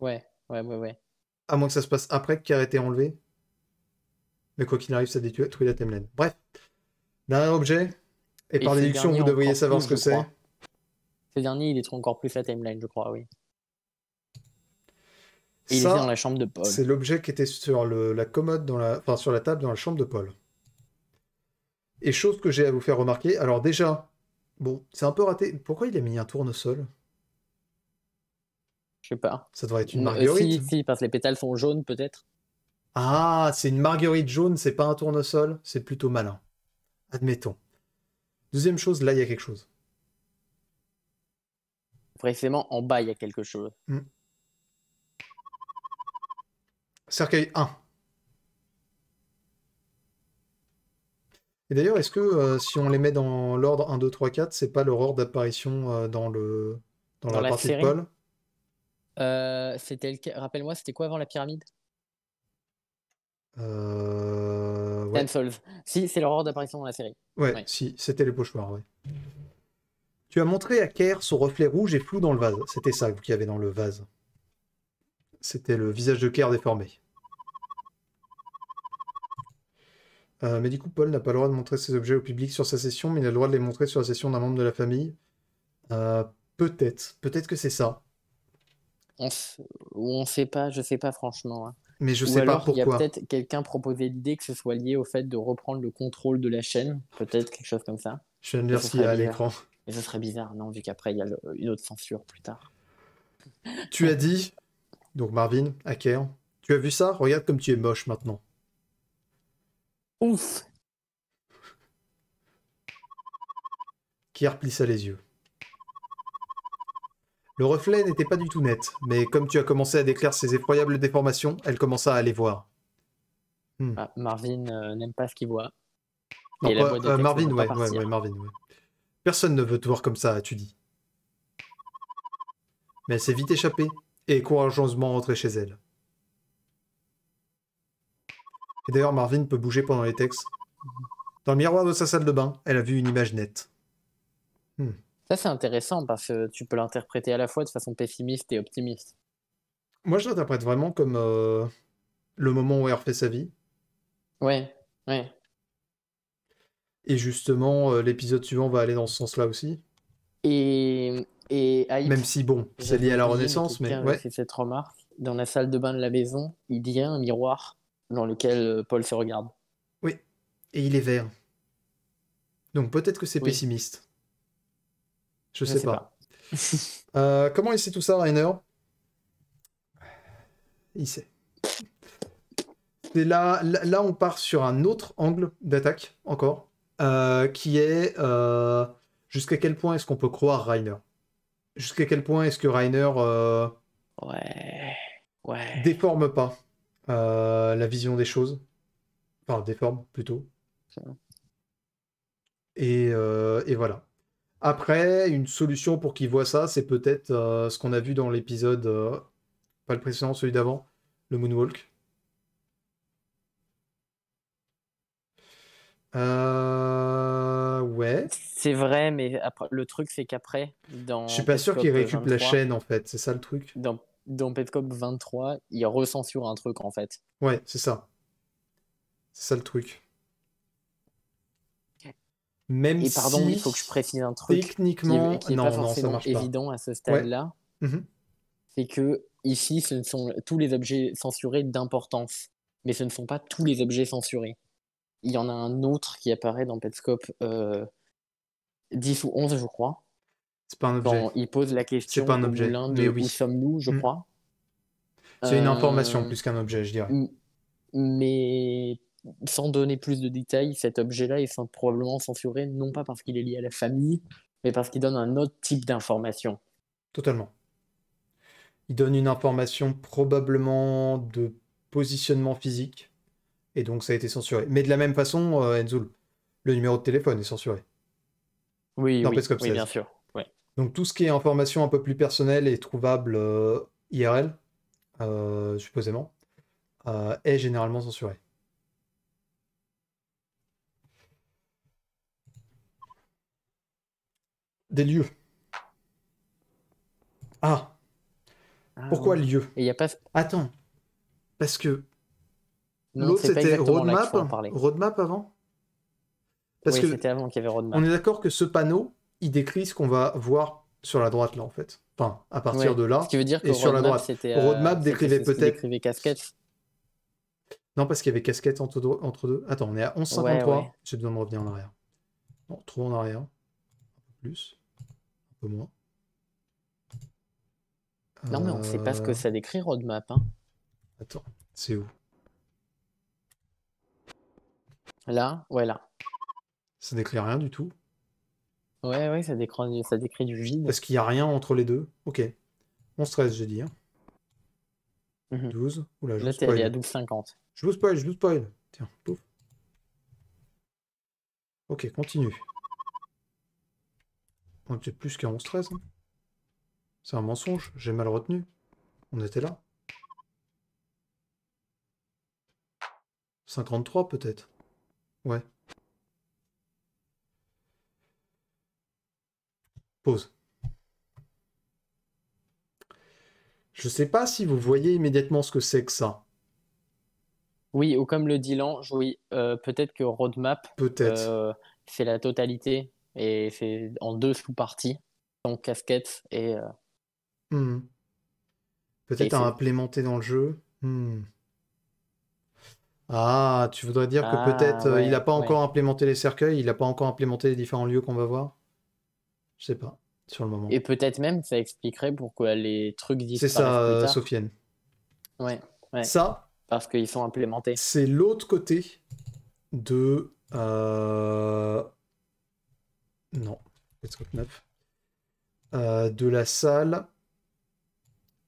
Ouais, ouais, ouais, ouais. À moins que ça se passe après que Kerr ait été enlevé. Mais quoi qu'il arrive, ça détruit la timeline. Bref. Dernier objet. Et, par déduction, vous devriez savoir ce que c'est. Ce dernier, il détruit encore plus la timeline, je crois, oui dans la chambre de C'est l'objet qui était sur la commode, dans la, sur la table dans la chambre de Paul. Et chose que j'ai à vous faire remarquer, alors déjà, bon, c'est un peu raté. Pourquoi il a mis un tournesol Je sais pas. Ça devrait être une euh, marguerite. si, parce que les pétales sont jaunes peut-être. Ah, c'est une marguerite jaune, c'est pas un tournesol, c'est plutôt malin. Admettons. Deuxième chose, là il y a quelque chose. Précisément, en bas il y a quelque chose. Hmm. Cercueil 1. Et d'ailleurs, est-ce que euh, si on les met dans l'ordre 1, 2, 3, 4, c'est pas l'horreur d'apparition euh, dans, le... dans, la, partie de Paul euh, c'était Rappelle-moi, c'était quoi avant la pyramide euh... Si, c'est l'horreur d'apparition dans la série. Ouais, si, c'était les pochoirs, ouais. Tu as montré à Kerr son reflet rouge et flou dans le vase. C'était ça que vous y avait dans le vase. C'était le visage de Claire déformé. Euh, mais du coup, Paul n'a pas le droit de montrer ses objets au public sur sa session, mais il a le droit de les montrer sur la session d'un membre de la famille. Euh, peut-être, peut-être que c'est ça. On ne sait pas, je sais pas franchement. Hein. Mais je sais pas pourquoi. Il y a peut-être quelqu'un proposé l'idée que ce soit lié au fait de reprendre le contrôle de la chaîne, peut-être quelque chose comme ça. Je viens de à l'écran. Mais ce serait bizarre, non, vu qu'après il y a une autre censure plus tard. Tu as dit donc Marvin, hacker, tu as vu ça Regarde comme tu es moche maintenant. Ouf Kier plissa les yeux. Le reflet n'était pas du tout net, mais comme tu as commencé à déclarer ces effroyables déformations, elle commença à aller voir. Hmm. Ah, Marvin euh, n'aime pas ce qu'il voit. Euh, Marvin, ouais, ouais, ouais, Marvin, ouais. Personne ne veut te voir comme ça, tu dis. Mais elle s'est vite échappée, et courageusement rentrer chez elle. Et d'ailleurs, Marvin peut bouger pendant les textes. Dans le miroir de sa salle de bain, elle a vu une image nette. Hmm. Ça, c'est intéressant parce que tu peux l'interpréter à la fois de façon pessimiste et optimiste. Moi, je l'interprète vraiment comme euh, le moment où elle refait sa vie. Ouais, ouais. Et justement, euh, l'épisode suivant va aller dans ce sens-là aussi. Et, et Même si, bon, c'est lié à la Renaissance, mais. Ouais. cette remarque. Dans la salle de bain de la maison, il y a un miroir dans lequel euh, Paul se regarde. Oui, et il est vert. Donc peut-être que c'est pessimiste. Je, sais, pas. Euh, comment il sait tout ça, Rainer Il sait. Et là, là, on part sur un autre angle d'attaque, encore, euh, qui est jusqu'à quel point est-ce qu'on peut croire Reiner Jusqu'à quel point est-ce que Reiner euh, déforme pas euh, la vision des choses Enfin, déforme plutôt. Euh, et, voilà. Après, une solution pour qu'il voit ça, c'est peut-être ce qu'on a vu dans l'épisode, pas le précédent, celui d'avant, le Moonwalk. Euh... Ouais. C'est vrai, mais le truc, c'est qu'après, dans. Je suis pas sûr qu'il récupère la chaîne, en fait. C'est ça le truc. Dans, dans Petcop 23, il recensure un truc, en fait. Ouais, c'est ça. C'est ça le truc. Même Et pardon, il faut que je précise un truc. Techniquement, qui, qui est évident à ce stade-là. Mhm. C'est que ici, ce ne sont tous les objets censurés d'importance, mais ce ne sont pas tous les objets censurés il y en a un autre qui apparaît dans Petscope 10 euh, ou 11, je crois. C'est pas un objet. il pose la question pas un de, mais oui. où sommes-nous, je mm. crois. C'est une euh, information plus qu'un objet, je dirais. Mais sans donner plus de détails, cet objet-là est probablement censuré, non pas parce qu'il est lié à la famille, mais parce qu'il donne un autre type d'information. Totalement. Il donne une information probablement de positionnement physique, et donc ça a été censuré. Mais de la même façon, euh, Enzoul, le numéro de téléphone est censuré. Oui, bien sûr. Donc tout ce qui est information un peu plus personnelle et trouvable euh, IRL, euh, supposément, est généralement censuré. Des lieux. Ah, ah. Pourquoi lieux Il a pas. Attends, parce que L'autre, c'était roadmap, roadmap avant Parce que c'était avant qu'il y avait roadmap. On est d'accord que ce panneau, il décrit ce qu'on va voir sur la droite, là, en fait. Enfin, à partir de là. Ce qui veut dire que et sur la droite. Euh, roadmap décrivait peut-être. Non, parce qu'il y avait casquette entre deux. Attends, on est à 11,53. J'ai besoin de revenir en arrière. Bon, trop en arrière. Un peu plus. Un peu moins. Non, mais on ne sait pas ce que euh. ça décrit, roadmap. Hein. Attends, c'est où Là, ouais, là. Ça n'écrit rien du tout. Ouais, ouais, ça décrit, ça décrit du vide. Est-ce qu'il n'y a rien entre les deux Ok. 11, 13, j'ai dit. Hein. 12. Mhm. Oula, je là, t'es à 12, 50. Je vous spoil, je vous spoil. Tiens, pouf. Ok, continue. On était plus qu'à 11, 13. Hein. C'est un mensonge, j'ai mal retenu. On était là. 53 peut-être. Ouais. Pause. Je sais pas si vous voyez immédiatement ce que c'est que ça. Oui, ou comme le dit Lange, oui, euh, peut-être que Roadmap peut euh, fait la totalité et c'est en deux sous-parties, donc casquette et. Euh, hmm. Peut-être à implémenter dans le jeu. Hmm. Ah, tu voudrais dire que ah, peut-être euh, il n'a pas encore implémenté les cercueils, il n'a pas encore implémenté les différents lieux qu'on va voir Je sais pas, sur le moment. Et peut-être même ça expliquerait pourquoi les trucs disparaissent. C'est ça, plus Sofiane. Ouais, Ça. Parce qu'ils sont implémentés. C'est l'autre côté de. Euh, non, euh, de la salle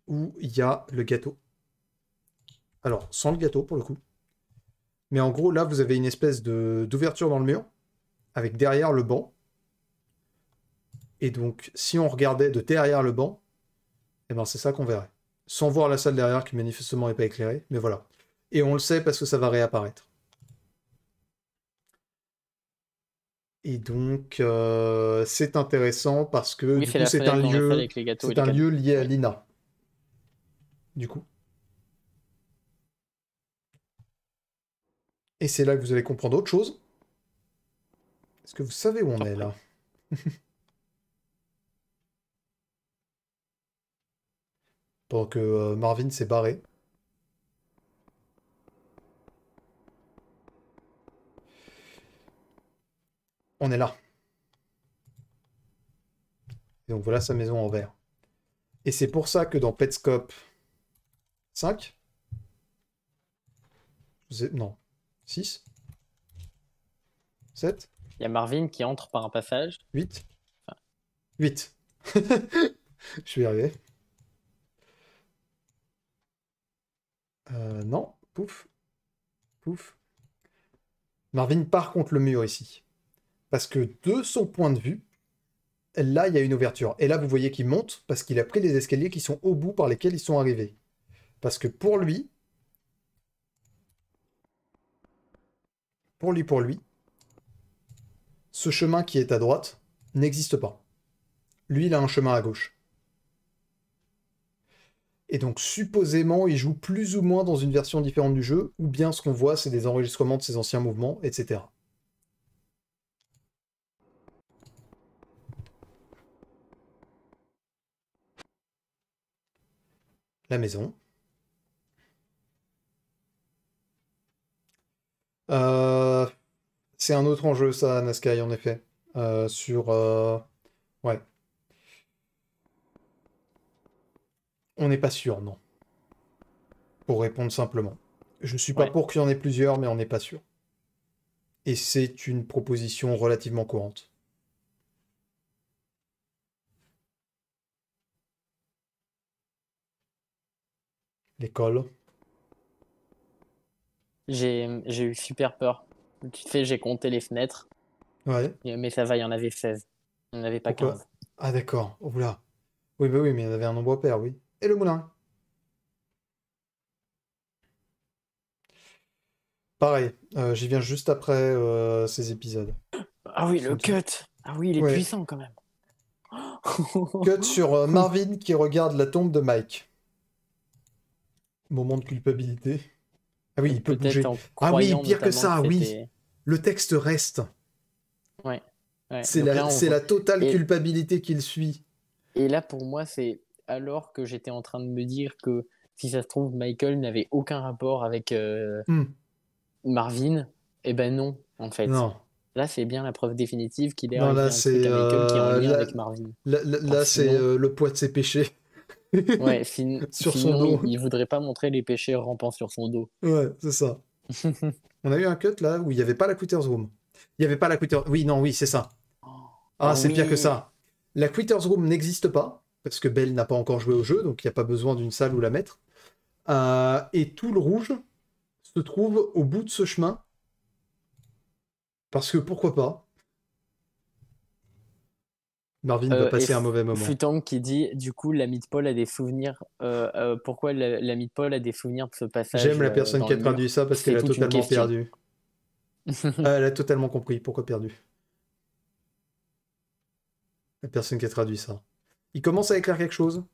où il y a le gâteau. Alors, sans le gâteau pour le coup. Mais en gros, là, vous avez une espèce d'ouverture dans le mur, avec derrière le banc. Et donc, si on regardait de derrière le banc, eh ben, c'est ça qu'on verrait. Sans voir la salle derrière qui manifestement n'est pas éclairée, mais voilà. Et on le sait parce que ça va réapparaître. Et donc, euh, c'est intéressant parce que coup, c'est un, lieu, un lieu lié à l'INA. Du coup. Et c'est là que vous allez comprendre autre chose. Est-ce que vous savez où on est là Pendant que euh, Marvin s'est barré. On est là. Et donc voilà sa maison en vert. Et c'est pour ça que dans Petscope 5, non, 6 7 Il y a Marvin qui entre par un passage. 8 8 Je suis arrivé. Euh, non, pouf. Pouf. Marvin part contre le mur ici. Parce que de son point de vue, là, il y a une ouverture. Et là, vous voyez qu'il monte parce qu'il a pris les escaliers qui sont au bout par lesquels ils sont arrivés. Parce que pour lui, pour lui, pour lui, ce chemin qui est à droite n'existe pas. Lui, il a un chemin à gauche. Et donc, supposément, il joue plus ou moins dans une version différente du jeu, ou bien ce qu'on voit, c'est des enregistrements de ses anciens mouvements, etc. La maison. Euh, c'est un autre enjeu, ça, Naskai, en effet. Euh, sur. Euh, ouais. On n'est pas sûr, non. Pour répondre simplement. Je ne suis pas pour qu'il y en ait plusieurs, mais on n'est pas sûr. Et c'est une proposition relativement courante. L'école. J'ai eu super peur. Tu sais, j'ai compté les fenêtres. Ouais. Mais ça va, il y en avait 16. Il n'y en avait pas 15. Ah d'accord, oula. Oui, mais bah oui, mais il y en avait un nombre pair, oui. Et le moulin Pareil, euh, j'y viens juste après euh, ces épisodes. Ah oui, le cut Ah oui, il est puissant quand même. cut sur euh, Marvin qui regarde la tombe de Mike. Moment de culpabilité. Ah oui, peut, ah oui, pire que ça, oui. Le texte reste. Ouais. C'est la, totale culpabilité qu'il suit. Et là, pour moi, c'est alors que j'étais en train de me dire que si ça se trouve, Michael n'avait aucun rapport avec euh, hmm. Marvin. Eh ben non, en fait. Non. Là, c'est bien la preuve définitive qu'il est, en euh, lien avec Marvin. Là, c'est euh, le poids de ses péchés. Ouais, sur son dos. Il voudrait pas montrer les péchés rampants sur son dos. Ouais, c'est ça. On a eu un cut là où il n'y avait pas la Quitter's Room. Il n'y avait pas la Quitter's Oui, non, oui, c'est ça. Ah, oh, c'est pire que ça. La Quitter's Room n'existe pas, parce que Belle n'a pas encore joué au jeu, donc il n'y a pas besoin d'une salle où la mettre. Euh, et tout le rouge se trouve au bout de ce chemin. Parce que pourquoi pas Marvin va euh, passer un mauvais moment. Futang qui dit du coup l'ami de Paul a des souvenirs. Euh, euh, pourquoi l'ami de Paul a des souvenirs de ce passage J'aime la personne qui a traduit ça parce qu'elle a totalement perdu. Ah, elle a totalement compris pourquoi perdu. La personne qui a traduit ça. Il commence à écrire quelque chose.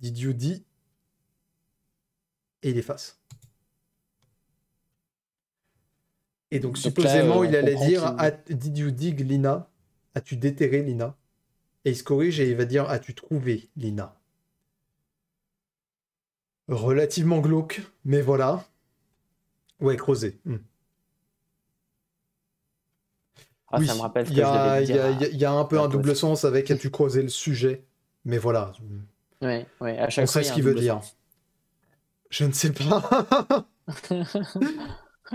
Did you dit et il efface. Et donc, supposément, il allait dire Did you dig Lina As-tu déterré Lina Et il se corrige et il va dire As-tu trouvé Lina Relativement glauque, mais voilà. Ouais, creusé. Hmm. Ah, ça me rappelle Il y, a un peu un double sens avec As-tu creusé le sujet Mais voilà. Ouais, ouais, à chaque On sait ce qu'il veut dire. Je ne sais pas.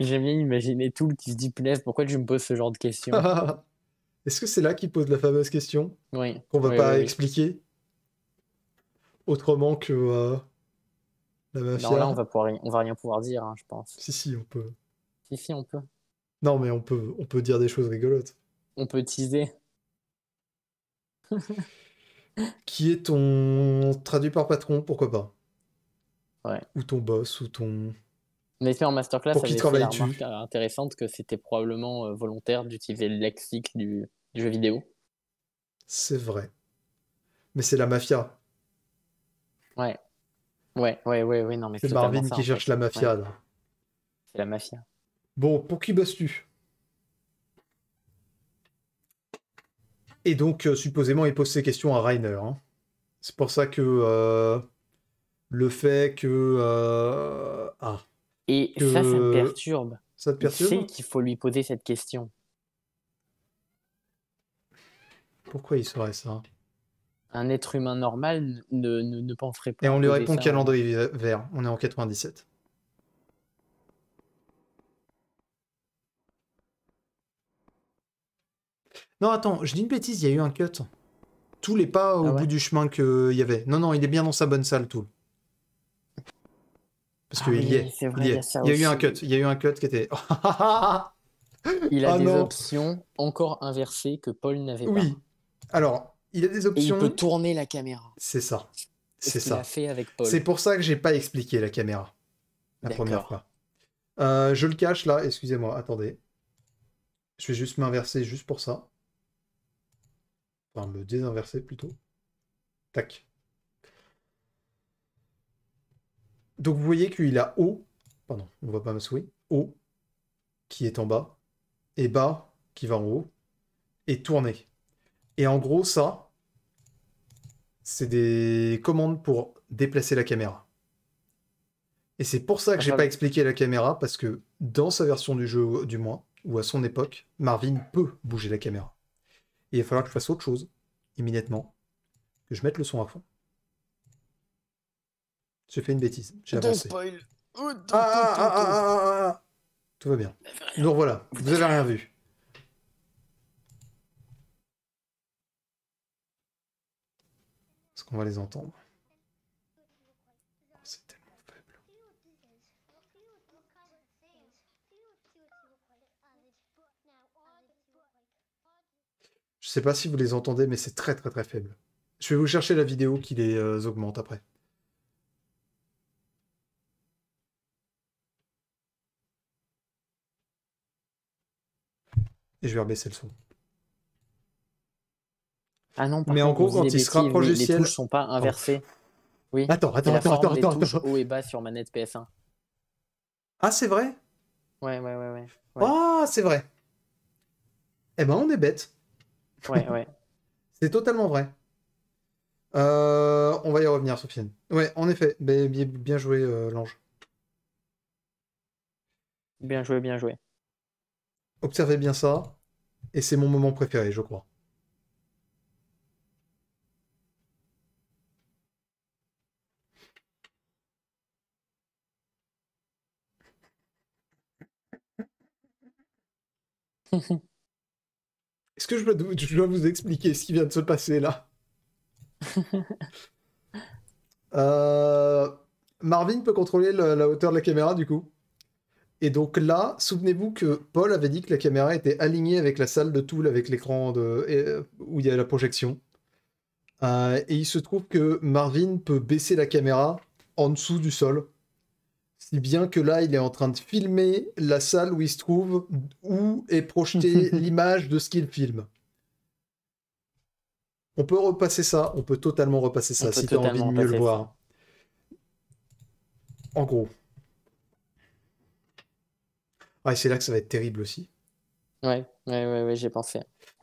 J'aime bien imaginer tout le qui se dit punaise, pourquoi tu me poses ce genre de questions Est-ce que c'est là qu'il pose la fameuse question Oui. Qu'on va pas expliquer autrement que euh, la Non, là, on va, on va rien pouvoir dire, hein, je pense. Si, si, on peut. Si, si, on peut. Non, mais on peut, on peut dire des choses rigolotes. On peut teaser. qui est ton traduit par patron, pourquoi pas Ouais. Ou ton boss, ou ton mais c'est en masterclass, Pour qui avait remarque euh, intéressante que c'était probablement euh, volontaire d'utiliser le lexique du, jeu vidéo. C'est vrai. Mais c'est la mafia. Ouais. Ouais, ouais, ouais, ouais, non, mais c'est Marvin qui cherche la mafia, C'est la mafia. Bon, pour qui bosses-tu Et donc, euh, supposément, il pose ses questions à Reiner. Hein. C'est pour ça que le fait que. Ah. Et ça, ça perturbe. Ça te perturbe Je sais qu'il faut lui poser cette question. Pourquoi il saurait ça Un être humain normal ne, ne, ne penserait pas. Et on lui répond ça. calendrier vert. On est en 97. Non, attends, je dis une bêtise, il y a eu un cut. Tout n'est pas au ah bout du chemin qu'il euh, y avait. Non, non, il est bien dans sa bonne salle, tout. Parce ah qu'il y, est. il, y, a eu un cut. Il y a eu un cut qui était. il a ah des options encore inversées que Paul n'avait pas. Oui. Alors, il a des options. Et il peut tourner la caméra. C'est ça. C'est ça. C'est pour ça que j'ai pas expliqué la caméra la première fois. Euh, je le cache là. Excusez-moi. Attendez. Je vais juste m'inverser juste pour ça. Enfin, me désinverser plutôt. Tac. Donc vous voyez qu'il a haut, pardon, on va pas me souris, haut qui est en bas, et bas qui va en haut, et tourner. Et en gros, ça, c'est des commandes pour déplacer la caméra. Et c'est pour ça que j'ai ah, pas expliqué la caméra, parce que dans sa version du jeu, du moins, ou à son époque, Marvin peut bouger la caméra. il va falloir que je fasse autre chose, immédiatement, que je mette le son à fond. J'ai fait une bêtise. J'ai avancé. Tout va bien. Nous voilà. Vous avez rien vu. Est-ce qu'on va les entendre oh, C'est tellement faible. Je sais pas si vous les entendez, mais c'est très très très faible. Je vais vous chercher la vidéo qui les euh, augmente après. Et je vais rebaisser le son. Ah non, par Mais en gros, quand il se rapproche du les ciel. Les touches sont pas inversées. Oui. Attends, attends, attends, attends, attends, attends. haut et bas sur manette PS1. Ah, c'est vrai Ouais, ouais, ouais, ouais. Ah, c'est vrai. Eh ben, on est bêtes. Ouais, ouais. c'est totalement vrai. Euh, on va y revenir, Sofiane. Ouais, en effet. Ben, bien, joué, euh, l'ange. Bien joué, bien joué. Observez bien ça. Et c'est mon moment préféré, je crois. Est-ce que je dois, vous expliquer ce qui vient de se passer là euh, Marvin peut contrôler la hauteur de la caméra du coup et donc là, souvenez-vous que Paul avait dit que la caméra était alignée avec la salle de Toul, avec l'écran de... Euh, où il y a la projection. Euh, et il se trouve que Marvin peut baisser la caméra en dessous du sol. Si bien que là, il est en train de filmer la salle où il se trouve, où est projetée l'image de ce qu'il filme. On peut repasser ça, on peut totalement repasser ça si tu as envie de mieux le voir. En gros. Ah, c'est là que ça va être terrible aussi. Ouais, ouais, ouais, j'ai pensé.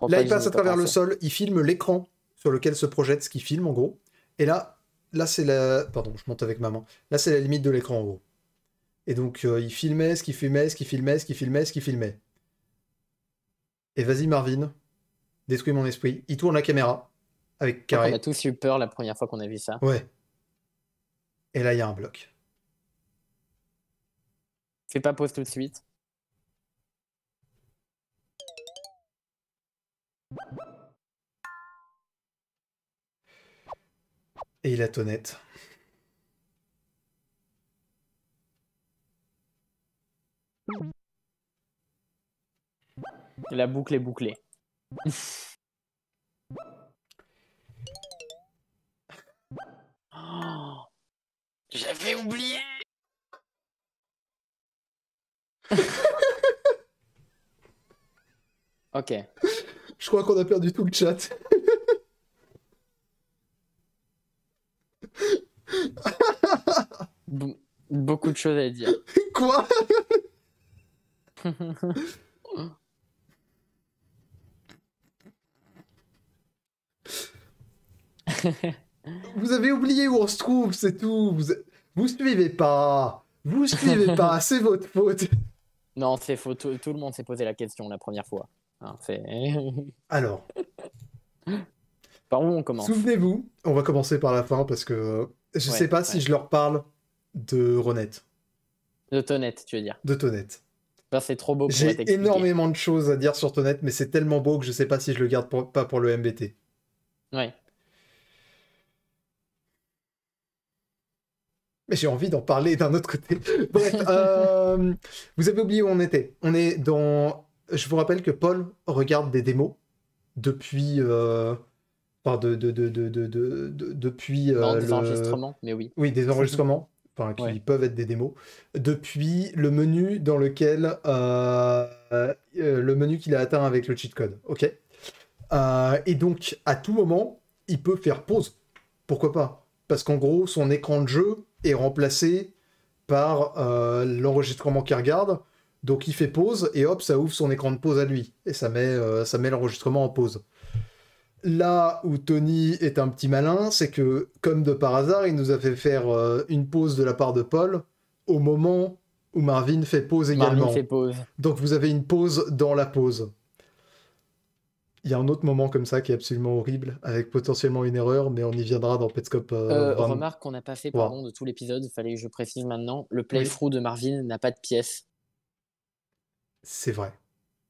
Là, il passe à travers le sol, il filme l'écran sur lequel se projette ce qu'il filme, en gros. Et là, là c'est la... Pardon, je monte avec maman, Là, c'est la limite de l'écran, en gros. Et donc, euh, il filmait ce qu'il filmait, ce qu'il filmait, ce qu'il filmait, ce qu'il filmait. Et vas-y, Marvin, détruis mon esprit. Il tourne la caméra avec On a tous eu peur la première fois qu'on a vu ça. Ouais. Et là, il y a un bloc. Fais pas pause tout de suite. Et il a tonnette. La boucle est bouclée. J'avais oublié Ok. Je crois qu'on a perdu tout le chat. beaucoup de choses à dire. Quoi Vous avez oublié où on se trouve, c'est tout. Vous, suivez pas. Vous suivez pas, c'est votre faute. Non, c'est faux. tout le monde s'est posé la question la première fois. Alors. par où on commence Souvenez-vous, on va commencer par la fin parce que je ne sais pas si je leur parle de Ronette. De Tonette, tu veux dire De Tonette. Ben, c'est trop beau. J'ai énormément de choses à dire sur Tonette, mais c'est tellement beau que je ne sais pas si je le garde pas pour le MBT. Oui. Mais j'ai envie d'en parler d'un autre côté. Bref, euh, vous avez oublié où on était. On est dans je vous rappelle que Paul regarde des démos depuis. depuis. des enregistrements, mais oui. Oui, des enregistrements, qui peuvent être des démos. Depuis le menu dans lequel. Euh, euh, le menu qu'il a atteint avec le cheat code. Ok. Euh, et donc, à tout moment, il peut faire pause. Pourquoi pas Parce qu'en gros, son écran de jeu est remplacé par l'enregistrement qu'il regarde donc il fait pause et hop, ça ouvre son écran de pause à lui. Et ça met, euh, met l'enregistrement en pause. Là où Tony est un petit malin, c'est que, comme de par hasard, il nous a fait faire euh, une pause de la part de Paul au moment où Marvin fait pause également. Marvin fait pause. Donc vous avez une pause dans la pause. Il y a un autre moment comme ça qui est absolument horrible, avec potentiellement une erreur, mais on y viendra dans Petscope. Euh, remarque qu'on n'a pas fait, pardon, de tout l'épisode, il fallait que je précise maintenant, le playthrough de Marvin n'a pas de pièce c'est vrai.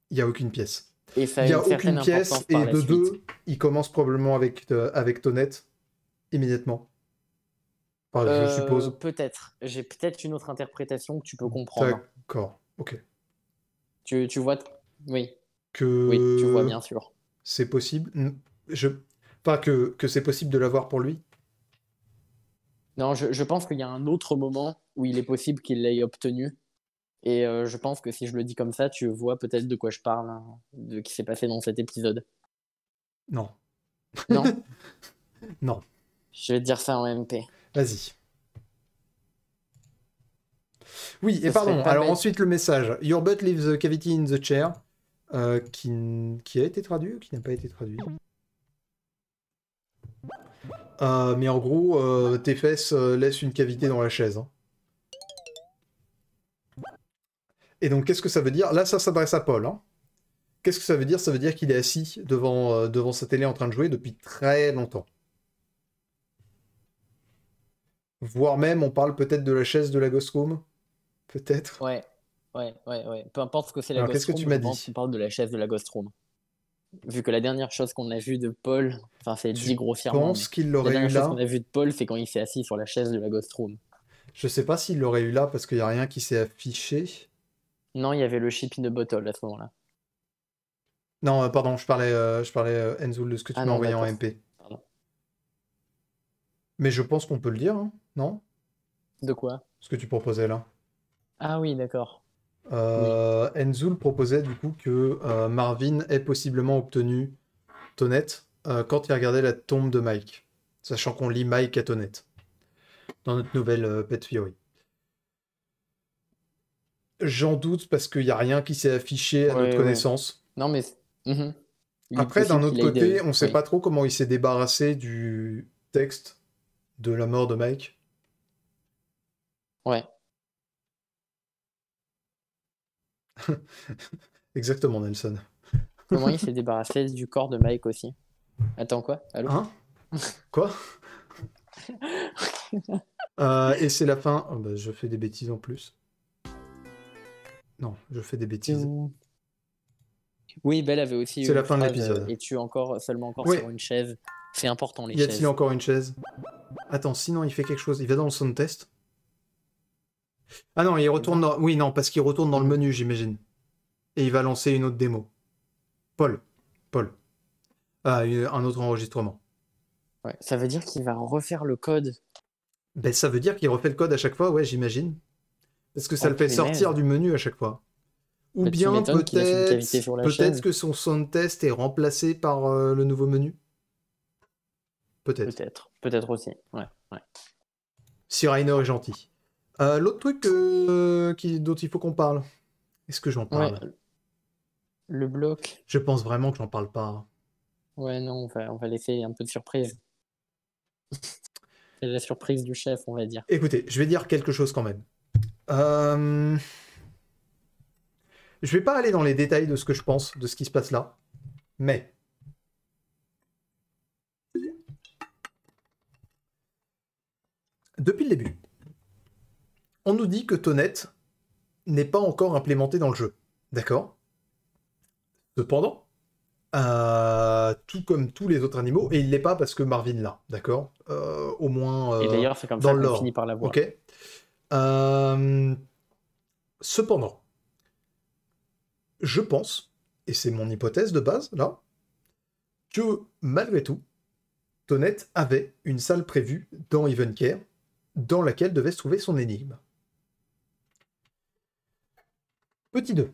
Il n'y a aucune pièce. Il n'y a aucune pièce, et de deux, il commence probablement avec, euh, avec Tonette, immédiatement. je euh, suppose. Peut-être. J'ai peut-être une autre interprétation que tu peux comprendre. D'accord, ok. Tu, vois. Oui. Que... Oui, tu vois, bien sûr. C'est possible. Je... Pas que, que c'est possible de l'avoir pour lui. Non, je, je pense qu'il y a un autre moment où il est possible qu'il l'ait obtenu et euh, je pense que si je le dis comme ça, tu vois peut-être de quoi je parle, hein, de ce qui s'est passé dans cet épisode. Non. Non Non. Je vais te dire ça en MP. Vas-y. Oui, et pardon, alors ensuite le message. Your butt leaves the cavity in the chair, euh, qui, a été traduit ou qui n'a pas été traduit euh, Mais en gros, tes fesses laissent une cavité dans la chaise. Hein. Et donc, qu'est-ce que ça veut dire Là, ça s'adresse à Paul. Hein. Qu'est-ce que ça veut dire Ça veut dire qu'il est assis devant, euh, devant sa télé en train de jouer depuis très longtemps. Voire même, on parle peut-être de la chaise de la Ghost Room. Peut-être. Ouais, ouais, ouais, ouais. Peu importe ce que c'est la Ghost Room. Qu'est-ce que tu m'as dit On parle de la chaise de la Ghost Room. Vu que la dernière chose qu'on a vue de Paul, enfin, c'est dit grossièrement. Je pense qu'il l'aurait eu là. La dernière chose qu'on a vue de Paul, c'est quand il s'est assis sur la chaise de la Ghost Room. Je sais pas s'il l'aurait eu là parce qu'il n'y a rien qui s'est affiché. Non, il y avait le shipping de bottle à ce moment-là. Non, euh, pardon, je parlais, euh, je parlais euh, Enzoul de ce que tu ah m'as envoyé en MP. Mais je pense qu'on peut le dire, hein, non De quoi Ce que tu proposais là. Ah oui, d'accord. Euh, Enzoul proposait du coup que Marvin ait possiblement obtenu Tonette quand il regardait la tombe de Mike, sachant qu'on lit Mike à tonnette dans notre nouvelle Pet J'en doute parce qu'il n'y a rien qui s'est affiché à notre connaissance. Non, mais. Mhm. Après, d'un autre côté, on ne sait pas trop comment il s'est débarrassé du texte de la mort de Mike. Ouais. Exactement, Nelson. Comment il s'est débarrassé du corps de Mike aussi Attends, quoi Allô hein? Quoi euh, Et c'est la fin. Oh, bah, je fais des bêtises en plus. Non, je fais des bêtises. Oui, Belle avait aussi. C'est la fin de l'épisode. Et euh, tu encore seulement encore sur une chaise. C'est important les chaises. Y a-t-il encore une chaise Attends, sinon il fait quelque chose. Il va dans le sound test. Ah non, il retourne dans. Oui, non, parce qu'il retourne dans le menu, j'imagine. Et il va lancer une autre démo. Paul. Paul. Ah, un autre enregistrement. Ouais, ça veut dire qu'il va refaire le code. Ben, ça veut dire qu'il refait le code à chaque fois, ouais, j'imagine. Est-ce que ça le fait sortir du menu à chaque fois. Ou bien peut-être peut que son sound test est remplacé par euh, le nouveau menu. Peut-être. Peut-être. Peut-être aussi. Ouais. Si Reiner est gentil. Euh, l'autre truc euh, qui, dont il faut qu'on parle. Est-ce que j'en parle Le bloc. Je pense vraiment que j'en parle pas. Ouais, non, on va, on va laisser un peu de surprise. C'est la surprise du chef, on va dire. Écoutez, je vais dire quelque chose quand même. Euh, je vais pas aller dans les détails de ce que je pense, de ce qui se passe là, mais depuis le début, on nous dit que Tonnet n'est pas encore implémenté dans le jeu, d'accord Cependant, euh, tout comme tous les autres animaux, et il l'est pas parce que Marvin l'a, d'accord euh, Au moins. et d'ailleurs, c'est comme dans ça qu'on finit par l'avoir. Ok. Euh, cependant, je pense, et c'est mon hypothèse de base là, que malgré tout, Tonette avait une salle prévue dans Evencare dans laquelle devait se trouver son énigme. Petit 2.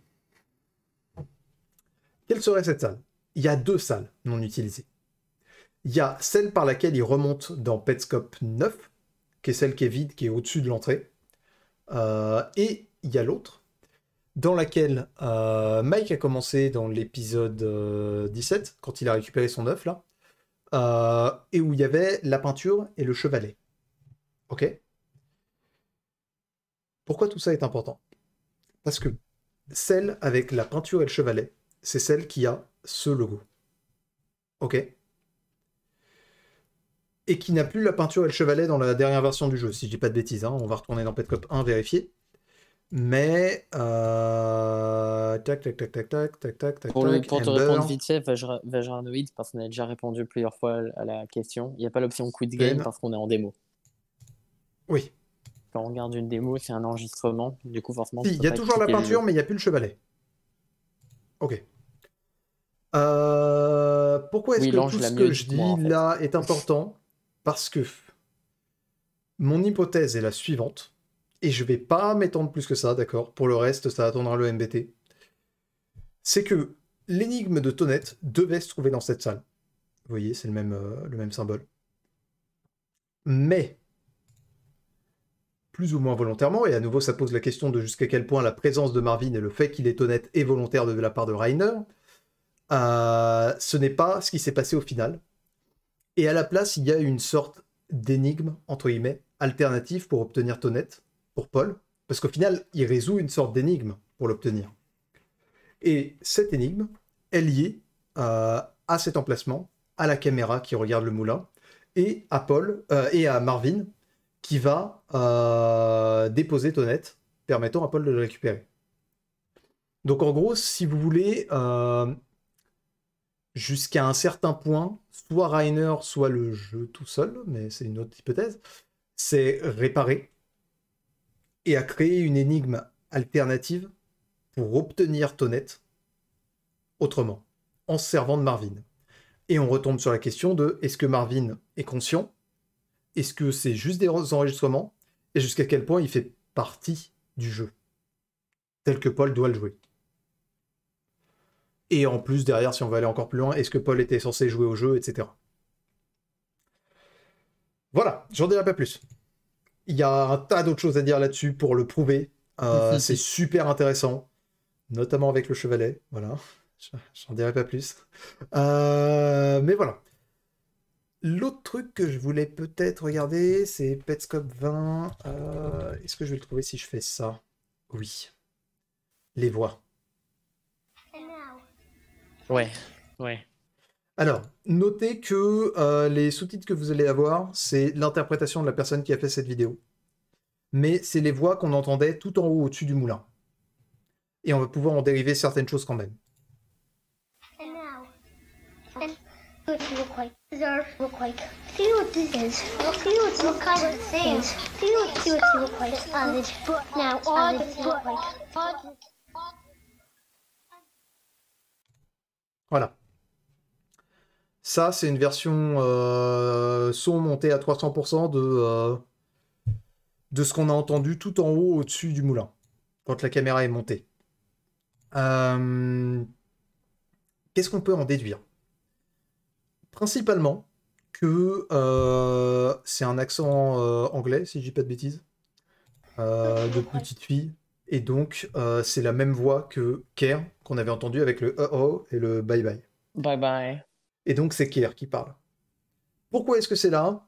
Quelle serait cette salle Il y a deux salles non utilisées. Il y a celle par laquelle il remonte dans Petscope 9, qui est celle qui est vide, qui est au-dessus de l'entrée, euh, et il y a l'autre, dans laquelle euh, Mike a commencé dans l'épisode 17, euh, quand il a récupéré son œuf, là, et où il y avait la peinture et le chevalet. Ok Pourquoi tout ça est important Parce que celle avec la peinture et le chevalet, c'est celle qui a ce logo. Ok et qui n'a plus la peinture et le chevalet dans la dernière version du jeu, si je dis pas de bêtises. Hein. On va retourner dans PetCop 1 vérifier. Mais euh, tac tac tac tac tac tac tac tac. Pour, te répondre vite fait, Vajranoid parce qu'on a déjà répondu plusieurs fois à la question, il n'y a pas l'option quit game parce qu'on est en démo. Oui. Quand on regarde une démo, c'est un enregistrement, du coup forcément. il y a toujours la peinture, mais il n'y a plus le chevalet. Ok. Euh, pourquoi est-ce que tout ce que je dis là est important parce que mon hypothèse est la suivante, et je ne vais pas m'étendre plus que ça, d'accord Pour le reste, ça attendra le MBT. C'est que l'énigme de tonnette devait se trouver dans cette salle. Vous voyez, c'est euh, le même, symbole. Mais, plus ou moins volontairement, et à nouveau ça pose la question de jusqu'à quel point la présence de Marvin et le fait qu'il est honnête et volontaire de la part de Reiner, euh, ce n'est pas ce qui s'est passé au final. Et à la place, il y a une sorte d'énigme, entre guillemets, alternative pour obtenir tonnette pour Paul, parce qu'au final, il résout une sorte d'énigme pour l'obtenir. Et cette énigme est liée euh, à cet emplacement, à la caméra qui regarde le moulin, et à Paul euh, et à Marvin qui va euh, déposer tonnette, permettant à Paul de le récupérer. Donc en gros, si vous voulez, jusqu'à un certain point, soit Rainer, soit le jeu tout seul, mais c'est une autre hypothèse, c'est réparer et à créer une énigme alternative pour obtenir Tonette autrement, en se servant de Marvin. Et on retombe sur la question de est-ce que Marvin est conscient Est-ce que c'est juste des enregistrements Et jusqu'à quel point il fait partie du jeu, tel que Paul doit le jouer. Et en plus, derrière, si on veut aller encore plus loin, est-ce que Paul était censé jouer au jeu, etc. Voilà, j'en dirai pas plus. Il y a un tas d'autres choses à dire là-dessus pour le prouver. Euh, c'est super intéressant, notamment avec le chevalet. Voilà, j'en dirai pas plus. Euh, mais voilà. L'autre truc que je voulais peut-être regarder, c'est Petscop 20. Euh, est-ce que je vais le trouver si je fais ça Oui. Les voix. Ouais, ouais. Alors, notez que euh, les sous-titres que vous allez avoir, c'est l'interprétation de la personne qui a fait cette vidéo. Mais c'est les voix qu'on entendait tout en haut au-dessus du moulin. Et on va pouvoir en dériver certaines choses quand même. Voilà. Ça, c'est une version euh, son montée à 300% de, euh, de ce qu'on a entendu tout en haut au-dessus du moulin, quand la caméra est montée. Euh, qu'est-ce qu'on peut en déduire Principalement que c'est un accent anglais, si je dis pas de bêtises, de petite fille. Et donc, euh, c'est la même voix que Kerr, qu'on avait entendu avec le oh, oh et le bye bye. Bye bye. Et donc, c'est Kerr qui parle. Pourquoi est-ce que c'est là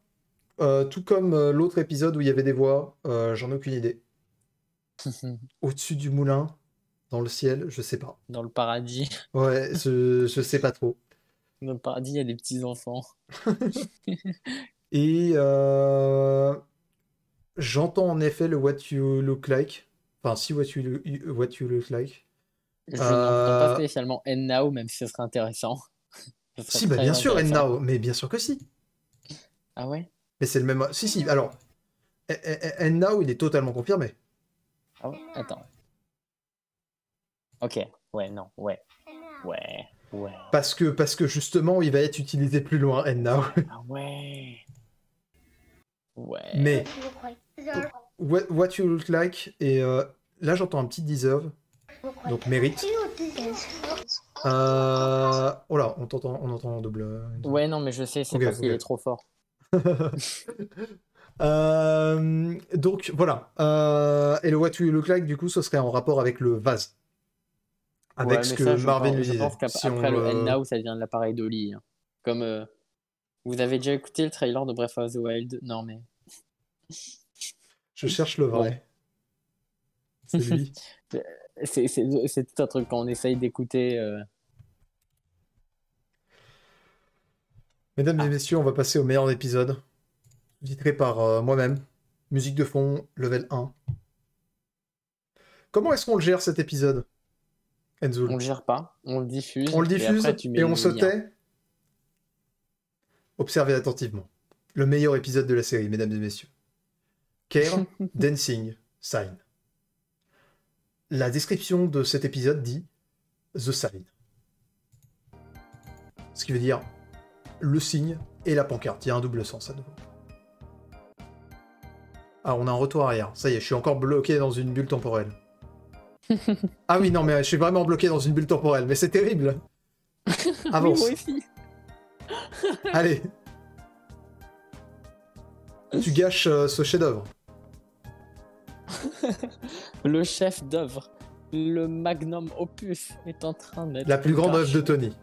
euh, Tout comme euh, l'autre épisode où il y avait des voix, j'en ai aucune idée. Au-dessus du moulin, dans le ciel, je sais pas. Dans le paradis. ouais, je, je sais pas trop. Dans le paradis, il y a des petits enfants. et j'entends en effet le What You Look Like Enfin, si what you, look, what you like. Je euh... pas spécialement End Now, même si ce serait intéressant. si, bah, bien sûr, End Now, mais bien sûr que si. Ah ouais Mais c'est le même. Si, si, alors. End Now, il est totalement confirmé. Ah ouais Attends. Ok, ouais, non, ouais. Ouais, ouais. Parce que, parce que justement, il va être utilisé plus loin, End Now. ah ouais. Ouais. Mais. What, You Look Like. Et euh, là, j'entends un petit deserve. Donc mérite. Euh... Oh on entend, on entend en double. Euh, ouais, non, mais je sais, c'est parce qu'il est trop fort. Euh, donc voilà. et le What You Look Like, du coup, ce serait en rapport avec le vase. Avec ce que Marvin lui Je pense si après le End Now, ça devient l'appareil d'Oli. Hein. Comme vous avez déjà écouté le trailer de Breath of the Wild. Non, mais. Je cherche le vrai. C'est C'est tout un truc quand on essaye d'écouter. Euh. Mesdames et ah. messieurs, on va passer au meilleur épisode. Vitré par euh, moi-même. Musique de fond, level 1. Comment est-ce qu'on le gère cet épisode On le gère pas, on le diffuse. On le diffuse et, et on se tait. Observez attentivement. Le meilleur épisode de la série, mesdames et messieurs. Care Dancing Sign. La description de cet épisode dit The Sign. Ce qui veut dire le signe et la pancarte. Il y a un double sens à nouveau. Ah, on a un retour arrière. Ça y est, je suis encore bloqué dans une bulle temporelle. ah oui, non, mais je suis vraiment bloqué dans une bulle temporelle, mais c'est terrible. Avance. Allez. Tu gâches euh, ce chef-d'œuvre. le chef d'œuvre, le magnum opus est en train d'être. La plus grande œuvre de Tony.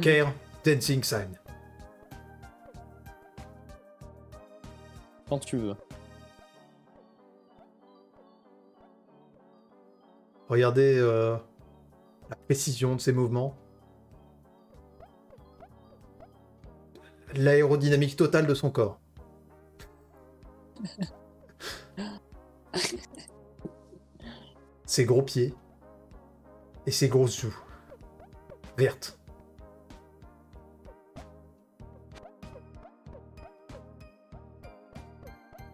Care Dancing Sign. Quand tu veux. Regardez euh, la précision de ses mouvements. L'aérodynamique totale de son corps. ses gros pieds et ses grosses joues vertes.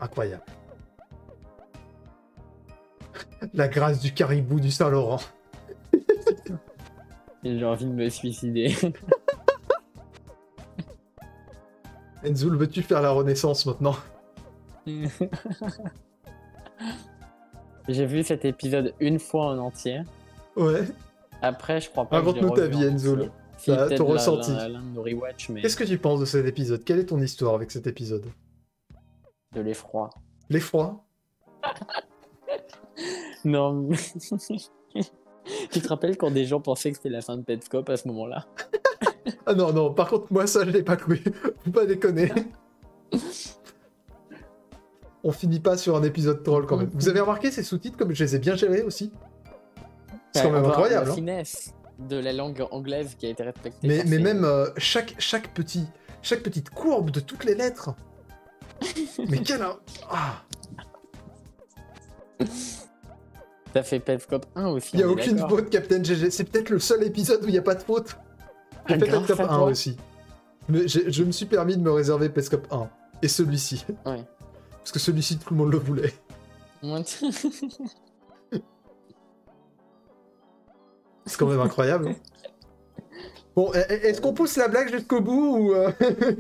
Incroyable. La grâce du caribou du Saint-Laurent. J'ai envie de me suicider. Enzoul, veux-tu faire la renaissance maintenant j'ai vu cet épisode une fois en entier. Ouais. Après, je crois pas. Avant nous ta vie, Enzo. ton ressenti. Mais... Qu'est-ce que tu penses de cet épisode Quelle est ton histoire avec cet épisode De l'effroi. L'effroi Non. tu te rappelles quand des gens pensaient que c'était la fin de petscope à ce moment-là Ah non, non, par contre, moi, ça, je l'ai pas cru. Faut pas déconner on finit pas sur un épisode troll quand même. Mm-hmm. Vous avez remarqué ces sous-titres comme je les ai bien gérés aussi C'est quand même incroyable. La hein. finesse de la langue anglaise qui a été respectée. Mais, même euh, chaque, chaque, petit, chaque petite courbe de toutes les lettres. mais quel ah. Ça fait Pevcop 1 aussi. Il n'y a aucune faute, Captain GG. C'est peut-être le seul épisode où il n'y a pas de faute. J'ai fait 1 aussi. Mais je me suis permis de me réserver Pescop 1. Et celui-ci. Ouais. Parce que celui-ci, tout le monde le voulait. C'est quand même incroyable. Hein. bon, e-, e-, est-ce qu'on pousse la blague jusqu'au bout ou euh?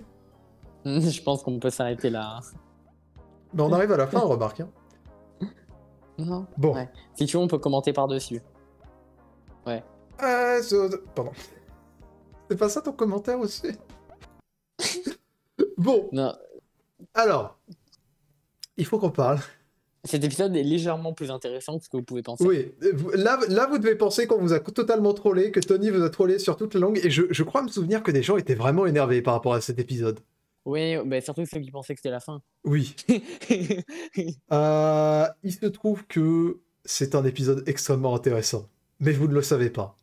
Je pense qu'on peut s'arrêter là. Mais bah, on arrive à la fin, on remarque. Hein. Non. Bon. Si tu veux, on peut commenter par-dessus. Ouais. Euh, pardon. C'est pas ça ton commentaire aussi Bon. Alors, il faut qu'on parle. Cet épisode est légèrement plus intéressant que ce que vous pouvez penser. Oui, là, vous devez penser qu'on vous a totalement trollé, que Tony vous a trollé sur toute la langue, et je, crois me souvenir que des gens étaient vraiment énervés par rapport à cet épisode. Oui, mais bah, surtout ceux qui pensaient que c'était la fin. Oui. Euh, il se trouve que c'est un épisode extrêmement intéressant, mais vous ne le savez pas.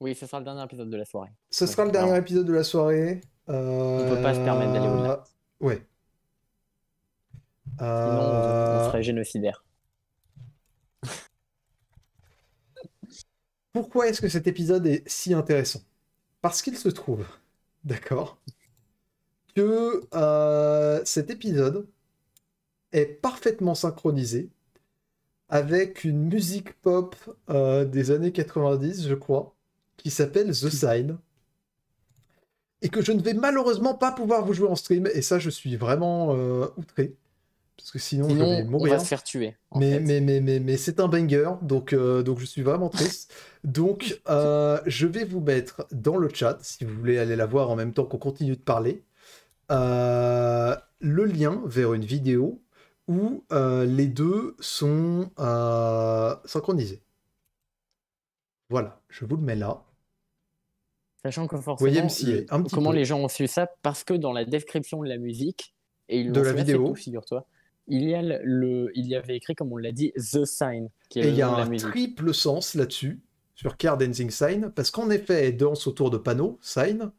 Oui, ce sera le dernier épisode de la soirée. Ce sera le dernier épisode de la soirée. On ne peut pas se permettre d'aller au-delà. Euh, ouais. Euh, Pourquoi est-ce que cet épisode est si intéressant Parce qu'il se trouve, d'accord, que euh, cet épisode est parfaitement synchronisé avec une musique pop euh, des années 90, je crois, qui s'appelle The Sign, et que je ne vais malheureusement pas pouvoir vous jouer en stream, et ça je suis vraiment outré parce que sinon, On va se faire tuer. Mais, mais, mais, mais, mais, c'est un banger, donc, euh, donc je suis vraiment triste. donc euh, je vais vous mettre dans le chat, si vous voulez aller la voir en même temps qu'on continue de parler, euh, le lien vers une vidéo où les deux sont synchronisés. Voilà, je vous le mets là. Sachant que forcément, comment les gens ont su ça Parce que dans la description de la musique, et ils de la vidéo, figure-toi il y, a le, il y avait écrit, comme on l'a dit, The Sign. et il y a un triple sens là-dessus, sur card Dancing Sign, parce qu'en effet, elle danse autour de panneaux, Sign.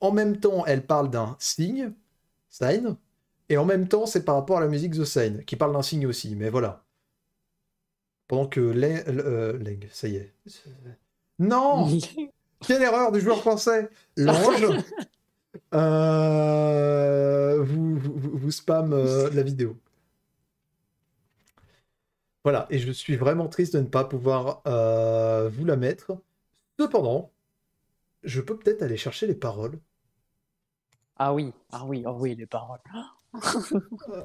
En même temps, elle parle d'un signe, Sign. Et en même temps, c'est par rapport à la musique The Sign, qui parle d'un signe aussi, mais voilà. Pendant que Leng, euh, ça y est. Non Quelle erreur du joueur français L'ange euh, vous, vous, spam euh, la vidéo. Voilà, et je suis vraiment triste de ne pas pouvoir euh, vous la mettre. Cependant, je peux peut-être aller chercher les paroles. Ah oui, ah oui, ah oui, les paroles.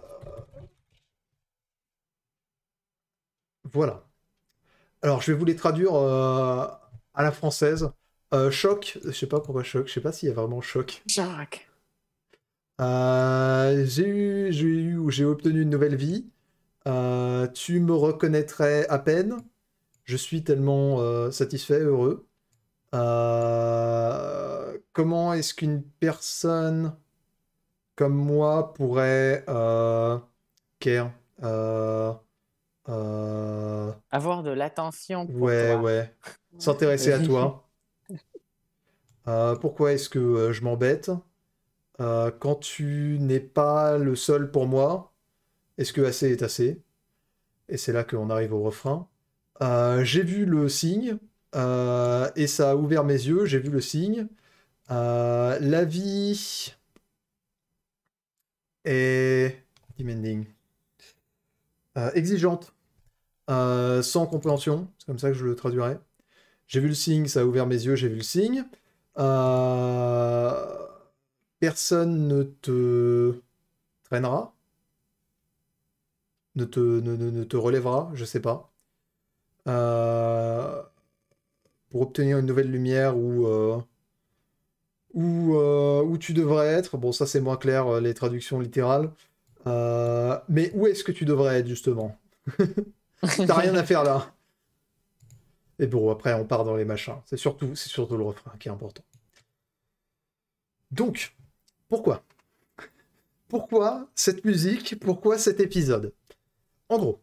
Voilà. Alors, je vais vous les traduire euh, à la française. Euh, choc, je sais pas pourquoi choc, je sais pas s'il y a vraiment choc. Jacques. j'ai eu, j'ai eu, j'ai obtenu une nouvelle vie. Euh, tu me reconnaîtrais à peine. Je suis tellement euh, satisfait, heureux. Euh, comment est-ce qu'une personne comme moi pourrait care, avoir de l'attention pour ouais, Ouais, S'intéresser à toi. pourquoi est-ce que je m'embête quand tu n'es pas le seul pour moi est-ce que assez est assez Et c'est là qu'on arrive au refrain. Euh, j'ai vu le signe, euh, et ça a ouvert mes yeux, j'ai vu le signe. Euh, la vie est demanding, exigeante, sans compréhension, c'est comme ça que je le traduirais. J'ai vu le signe, ça a ouvert mes yeux, j'ai vu le signe. personne ne te traînera, ne te, ne, ne, relèvera, je sais pas. Euh, pour obtenir une nouvelle lumière ou euh, euh, où, tu devrais être. Bon, ça c'est moins clair, les traductions littérales. mais où est-ce que tu devrais être justement T'as rien à faire là. Et bon, après on part dans les machins. C'est surtout, c'est surtout le refrain qui est important. Donc, pourquoi Pourquoi cette musique Pourquoi cet épisode en gros,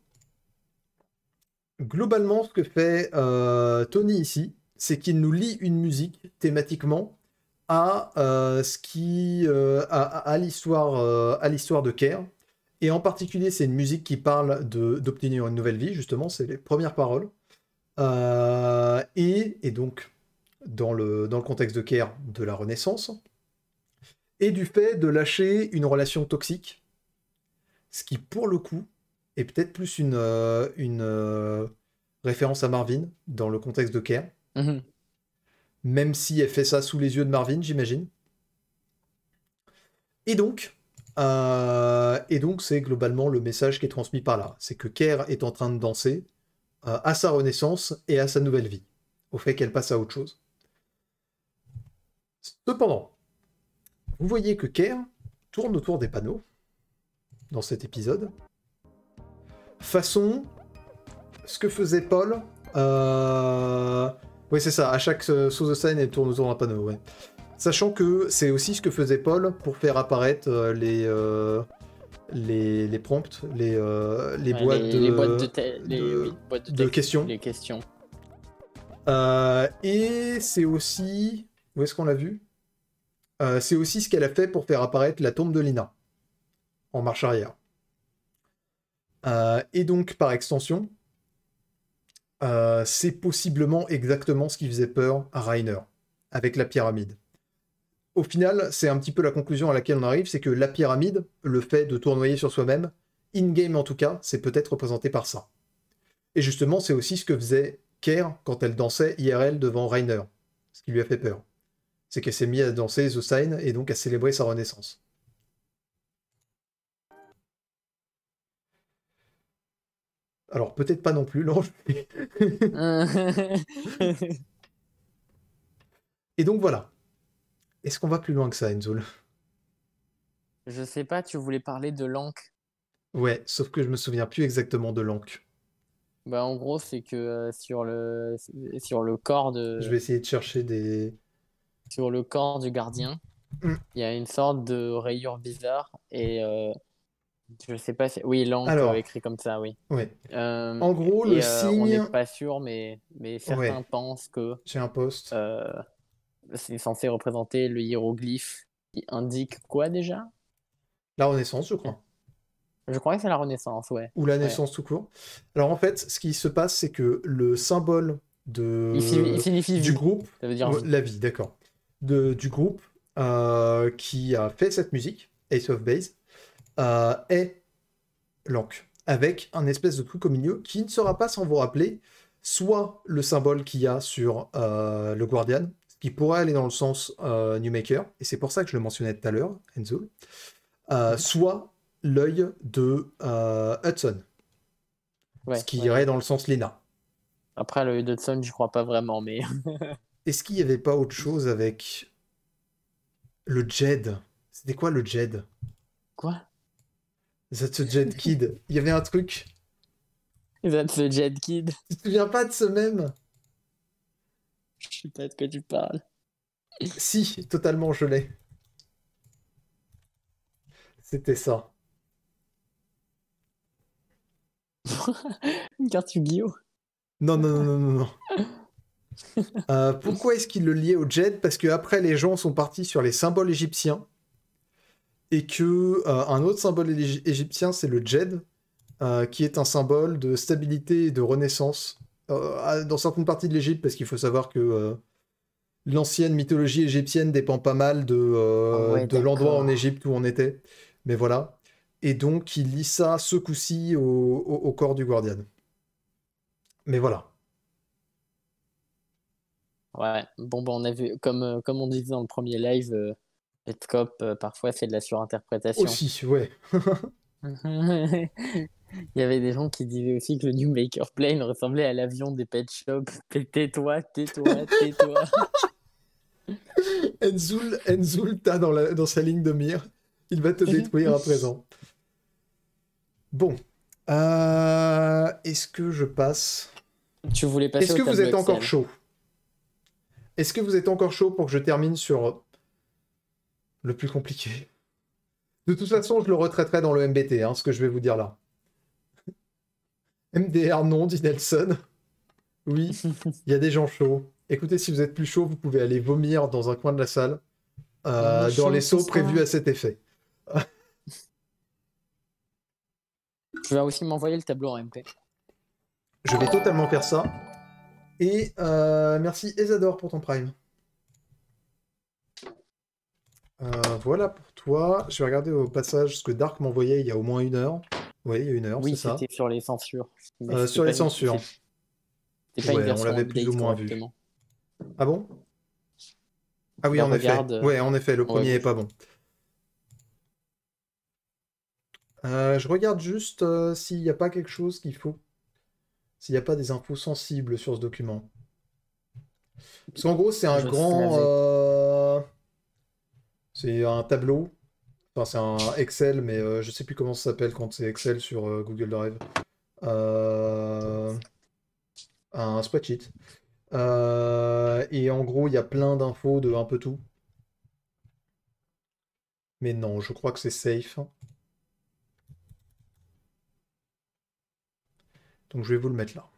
globalement, ce que fait euh, Tony ici, c'est qu'il nous lie une musique thématiquement à euh, ce qui euh, à, l'histoire à l'histoire de Care. Et en particulier, c'est une musique qui parle d'obtenir une nouvelle vie, justement, c'est les premières paroles. Et, donc, dans le, dans le contexte de Care de la Renaissance, et du fait de lâcher une relation toxique, ce qui, pour le coup, et peut-être plus une, euh, euh, référence à Marvin dans le contexte de Kerr. Mhm. Même si elle fait ça sous les yeux de Marvin, j'imagine. Et donc, euh, et donc c'est globalement le message qui est transmis par là. C'est que Kerr est en train de danser à sa renaissance et à sa nouvelle vie, au fait qu'elle passe à autre chose. Cependant, vous voyez que Kerr tourne autour des panneaux dans cet épisode façon ce que faisait Paul. Euh, oui, c'est ça. À chaque euh, sous de scène, elle tourne autour d'un panneau. Ouais. Sachant que c'est aussi ce que faisait Paul pour faire apparaître euh, les, les, les prompts, les, les, boîtes, de, questions. Les questions. et c'est aussi où est-ce qu'on l'a vu C'est aussi ce qu'elle a fait pour faire apparaître la tombe de Lina en marche arrière. Euh, et donc, par extension, euh, c'est possiblement exactement ce qui faisait peur à Rainer, avec la pyramide. Au final, c'est un petit peu la conclusion à laquelle on arrive, c'est que la pyramide, le fait de tournoyer sur soi-même, in-game en tout cas, c'est peut-être représenté par ça. Et justement, c'est aussi ce que faisait Kerr quand elle dansait IRL devant Rainer, ce qui lui a fait peur. C'est qu'elle s'est mise à danser The Sign et donc à célébrer sa renaissance. Alors peut-être pas non plus, l'ange. Et donc voilà. Est-ce qu'on va plus loin que ça, Enzoul Je sais pas, tu voulais parler de l'anque. Ouais, sauf que je me souviens plus exactement de l'anque. Bah en gros, c'est que euh, sur, le, sur le corps de... Je vais essayer de chercher des... Sur le corps du gardien, mm. il y a une sorte de rayure bizarre et... Euh, je sais pas si. Oui, l'angle Alors, écrit comme ça, oui. Euh, en gros, le euh, signe. On n'est pas sûr, mais, mais certains pensent que. J'ai un poste. Euh, c'est censé représenter le hiéroglyphe qui indique quoi déjà La Renaissance, je crois. Je crois que c'est la Renaissance, ouais. Ou la naissance tout court. Alors en fait, ce qui se passe, c'est que le symbole de signifie, du groupe, Ça veut dire la vie, d'accord, du groupe qui a fait cette musique, Ace of Base, euh, est l'encre, avec un espèce de truc au milieu qui ne sera pas, sans vous rappeler, soit le symbole qu'il y a sur euh, le Guardian, qui pourrait aller dans le sens euh, new Newmaker, et c'est pour ça que je le mentionnais tout à l'heure, Enzo, soit l'œil de Hudson, ce qui irait dans le sens Lena. Après, l'œil de je crois pas vraiment, mais. Est-ce qu'il n'y avait pas autre chose avec le Jed C'était quoi le Jed Quoi That's a Jet Kid. Il y avait un truc. That's a Jet Kid. Tu te souviens pas de ce même Je sais pas de quoi tu parles. Si, totalement, je l'ai. C'était ça. Une carte yu gi Non, non, non, non, non. Euh, pourquoi est-ce qu'il le liait au jet Parce que après, les gens sont partis sur les symboles égyptiens et que euh, un autre symbole égyptien, c'est le Jed, euh, qui est un symbole de stabilité et de renaissance euh, dans certaines parties de l'Égypte, parce qu'il faut savoir que l'ancienne mythologie égyptienne dépend pas mal de, ah l'endroit en Égypte où on était. Mais voilà. Et donc, il lit ça ce coup-ci au, corps du Guardian. Mais voilà. Ouais, bon, bah, on a vu, comme, comme on disait dans le premier live, Petcop, euh, parfois, c'est de la surinterprétation. Aussi, ouais. Il y avait des gens qui disaient aussi que le New Maker Plane ressemblait à l'avion des Pet Shop. Tais-toi, tais-toi, tais-toi. Enzoul, t'as dans, sa ligne de mire. Il va te détruire à présent. Bon. Euh, est-ce que je passe Tu voulais passer Est-ce que vous êtes encore chaud Est-ce que vous êtes encore chaud pour que je termine sur le plus compliqué. De toute façon, je le retraiterai dans le MBT, hein, ce que je vais vous dire là. MDR non, dit Nelson. Oui, il y a des gens chauds. Écoutez, si vous êtes plus chaud, vous pouvez aller vomir dans un coin de la salle, euh, ah, dans les sauts prévus à cet effet. tu vas aussi m'envoyer le tableau en MP. Je vais totalement faire ça. Et euh, merci Ezador pour ton prime. Euh, voilà pour toi. Je vais regarder au passage ce que Dark m'envoyait il y a au moins une heure. Oui, il y a une heure, c'est ça. c'était sur les censures. Euh, sur les censures. on l'avait plus ou moins vu. Ah bon Ah oui, en effet. Euh, ouais, en effet, le premier n'est pas bon. je regarde juste s'il n'y a pas quelque chose qu'il faut. S'il n'y a pas des infos sensibles sur ce document. Parce qu'en gros, c'est un grand c'est un tableau. Enfin, c'est un Excel, mais je euh, je sais plus comment ça s'appelle quand c'est Excel sur euh, Google Drive. Euh, un spreadsheet. Et en gros, il y a plein d'infos de un peu tout. Mais non, je crois que c'est safe. Donc je vais vous le mettre là.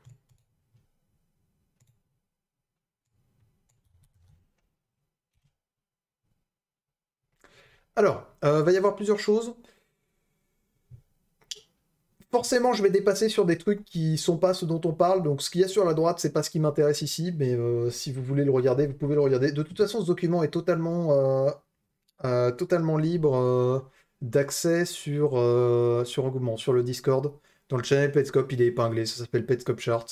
Alors, il euh, va y avoir plusieurs choses. Forcément, je vais dépasser sur des trucs qui sont pas ce dont on parle. Donc, ce qu'il y a sur la droite, c'est pas ce qui m'intéresse ici, mais euh, si vous voulez le regarder, vous pouvez le regarder. De toute façon, ce document est totalement, euh, libre d'accès sur sur sur le Discord. Dans le channel Petscope, il est épinglé. Ça s'appelle Petscope Chart.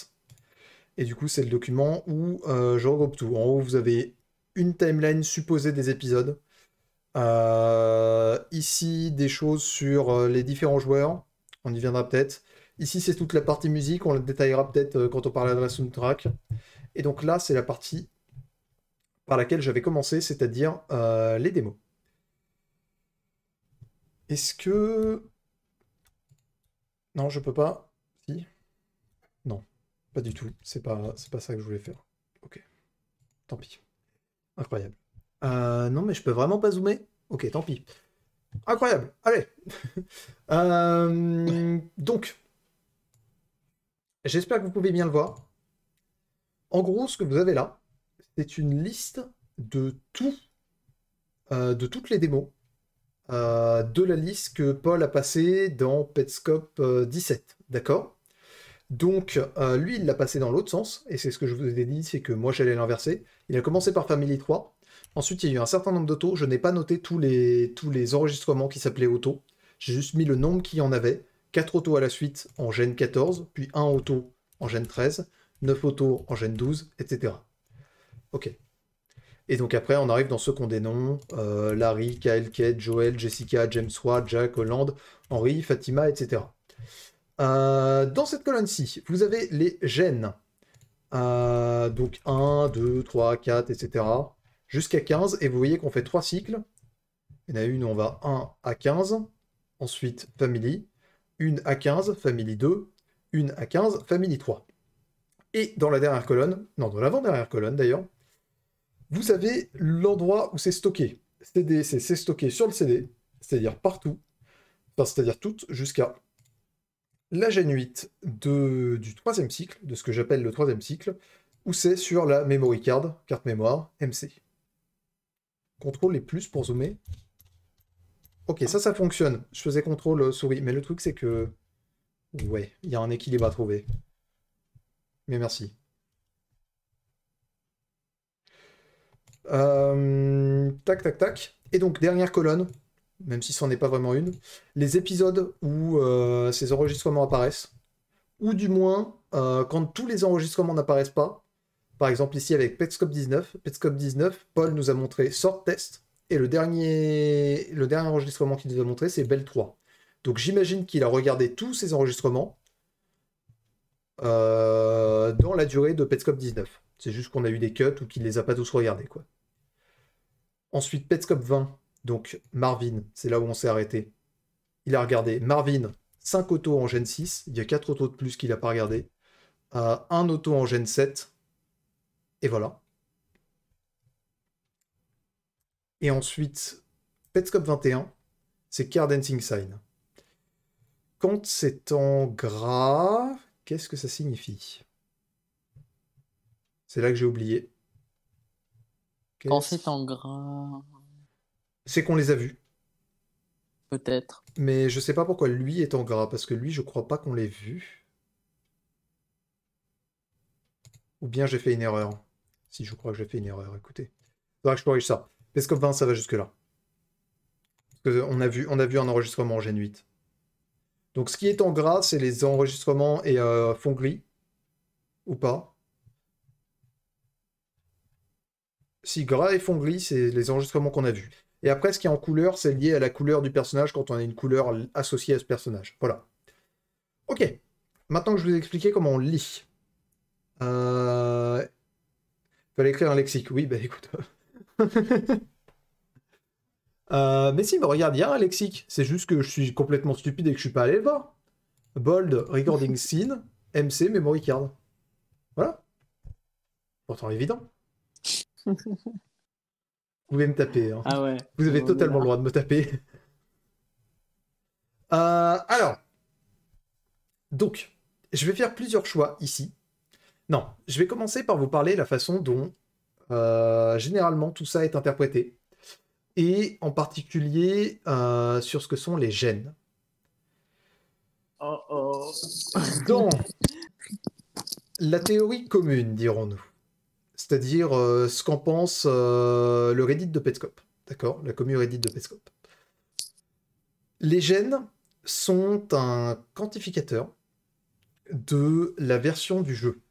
Et du coup, c'est le document où je regroupe tout. En haut, vous avez une timeline supposée des épisodes. Euh, ici, des choses sur euh, les différents joueurs. On y viendra peut-être. Ici, c'est toute la partie musique. On la détaillera peut-être euh, quand on parlera de la soundtrack. Et donc là, c'est la partie par laquelle j'avais commencé, c'est-à-dire les démos. Est-ce que... Non, je peux pas. Si. Non, pas du tout. C'est pas, c'est pas ça que je voulais faire. Ok. Tant pis. Incroyable. Euh, non, mais je peux vraiment pas zoomer. Ok, tant pis. Incroyable. Allez. Euh, donc, j'espère que vous pouvez bien le voir. En gros, ce que vous avez là, c'est une liste de tout, euh, de toutes les démos de la liste que Paul a passée dans Petscope 17. D'accord donc, lui, il l'a passé dans l'autre sens, et c'est ce que je vous ai dit, c'est que moi, j'allais l'inverser. Il a commencé par Family 3, Ensuite, il y a eu un certain nombre d'autos. Je n'ai pas noté tous les, tous les enregistrements qui s'appelaient auto. J'ai juste mis le nombre qu'il y en avait. 4 autos à la suite en gène 14, puis 1 auto en gène 13, 9 autos en gène 12, etc. Ok. Et donc après, on arrive dans ceux qu'on dénomme euh, Larry, Kyle, Kate, Joël, Jessica, James Watt, Jack, Hollande, Henri, Fatima, etc. Euh, dans cette colonne-ci, vous avez les gènes. Euh, donc 1, 2, 3, 4, etc jusqu'à 15, et vous voyez qu'on fait trois cycles. Il y en a une où on va 1 à 15, ensuite family, une à 15, family 2, une à 15, family 3. Et dans la dernière colonne, non, dans l'avant-dernière colonne d'ailleurs, vous avez l'endroit où c'est stocké. CD, c'est stocké sur le CD, c'est-à-dire partout, enfin, c'est-à-dire toutes, jusqu'à la gen 8 de, du troisième cycle, de ce que j'appelle le troisième cycle, où c'est sur la memory card, carte mémoire, MC. Contrôle et plus pour zoomer. Ok, ça, ça fonctionne. Je faisais contrôle euh, souris. Mais le truc, c'est que... Ouais, il y a un équilibre à trouver. Mais merci. Euh, tac, tac, tac. Et donc, dernière colonne, même si ce est pas vraiment une, les épisodes où euh, ces enregistrements apparaissent, ou du moins, quand tous les enregistrements n'apparaissent pas, par exemple, ici avec PetScope 19, PetScope 19, Paul nous a montré Sort Test, et le dernier, le dernier enregistrement qu'il nous a montré, c'est Bell 3. Donc j'imagine qu'il a regardé tous ces enregistrements euh, dans la durée de PetScope 19. C'est juste qu'on a eu des cuts ou qu'il ne les a pas tous regardés. Quoi. Ensuite, PetScope 20, donc Marvin, c'est là où on s'est arrêté. Il a regardé Marvin, 5 autos en Gen 6, il y a 4 autos de plus qu'il n'a pas regardé. Euh, un auto en Gen 7, et voilà. Et ensuite, Petscop 21, c'est Carden Sign. Quand c'est en gras, qu'est-ce que ça signifie C'est là que j'ai oublié. Quand c'est en gras. C'est qu'on les a vus. Peut-être. Mais je ne sais pas pourquoi lui est en gras, parce que lui, je crois pas qu'on l'ait vu. Ou bien j'ai fait une erreur. Si je crois que j'ai fait une erreur, écoutez. Il faudra que je corrige ça. Pescope 20, ça va jusque-là. On a, vu, on a vu un enregistrement en Gen 8. Donc ce qui est en gras, c'est les enregistrements et euh, fond gris. Ou pas. Si gras et fond gris, c'est les enregistrements qu'on a vus. Et après, ce qui est en couleur, c'est lié à la couleur du personnage quand on a une couleur associée à ce personnage. Voilà. Ok. Maintenant que je vous ai expliqué comment on lit. Euh, fallait écrire un lexique. Oui, bah écoute. Euh, mais si, regarde, il y a un lexique. C'est juste que je suis complètement stupide et que je suis pas allé le voir. Bold, recording scene, MC, memory card. Voilà. Pourtant évident. Vous pouvez me taper. Hein. Ah ouais. Vous avez oh, totalement le droit de me taper. Euh, alors. Donc, je vais faire plusieurs choix ici. Non, je vais commencer par vous parler de la façon dont euh, généralement tout ça est interprété, et en particulier euh, sur ce que sont les gènes. Dans la théorie commune, dirons-nous, c'est-à-dire euh, ce qu'en pense le Reddit de Petscop, d'accord La commune Reddit de Petscop. Les gènes sont un quantificateur de la version du jeu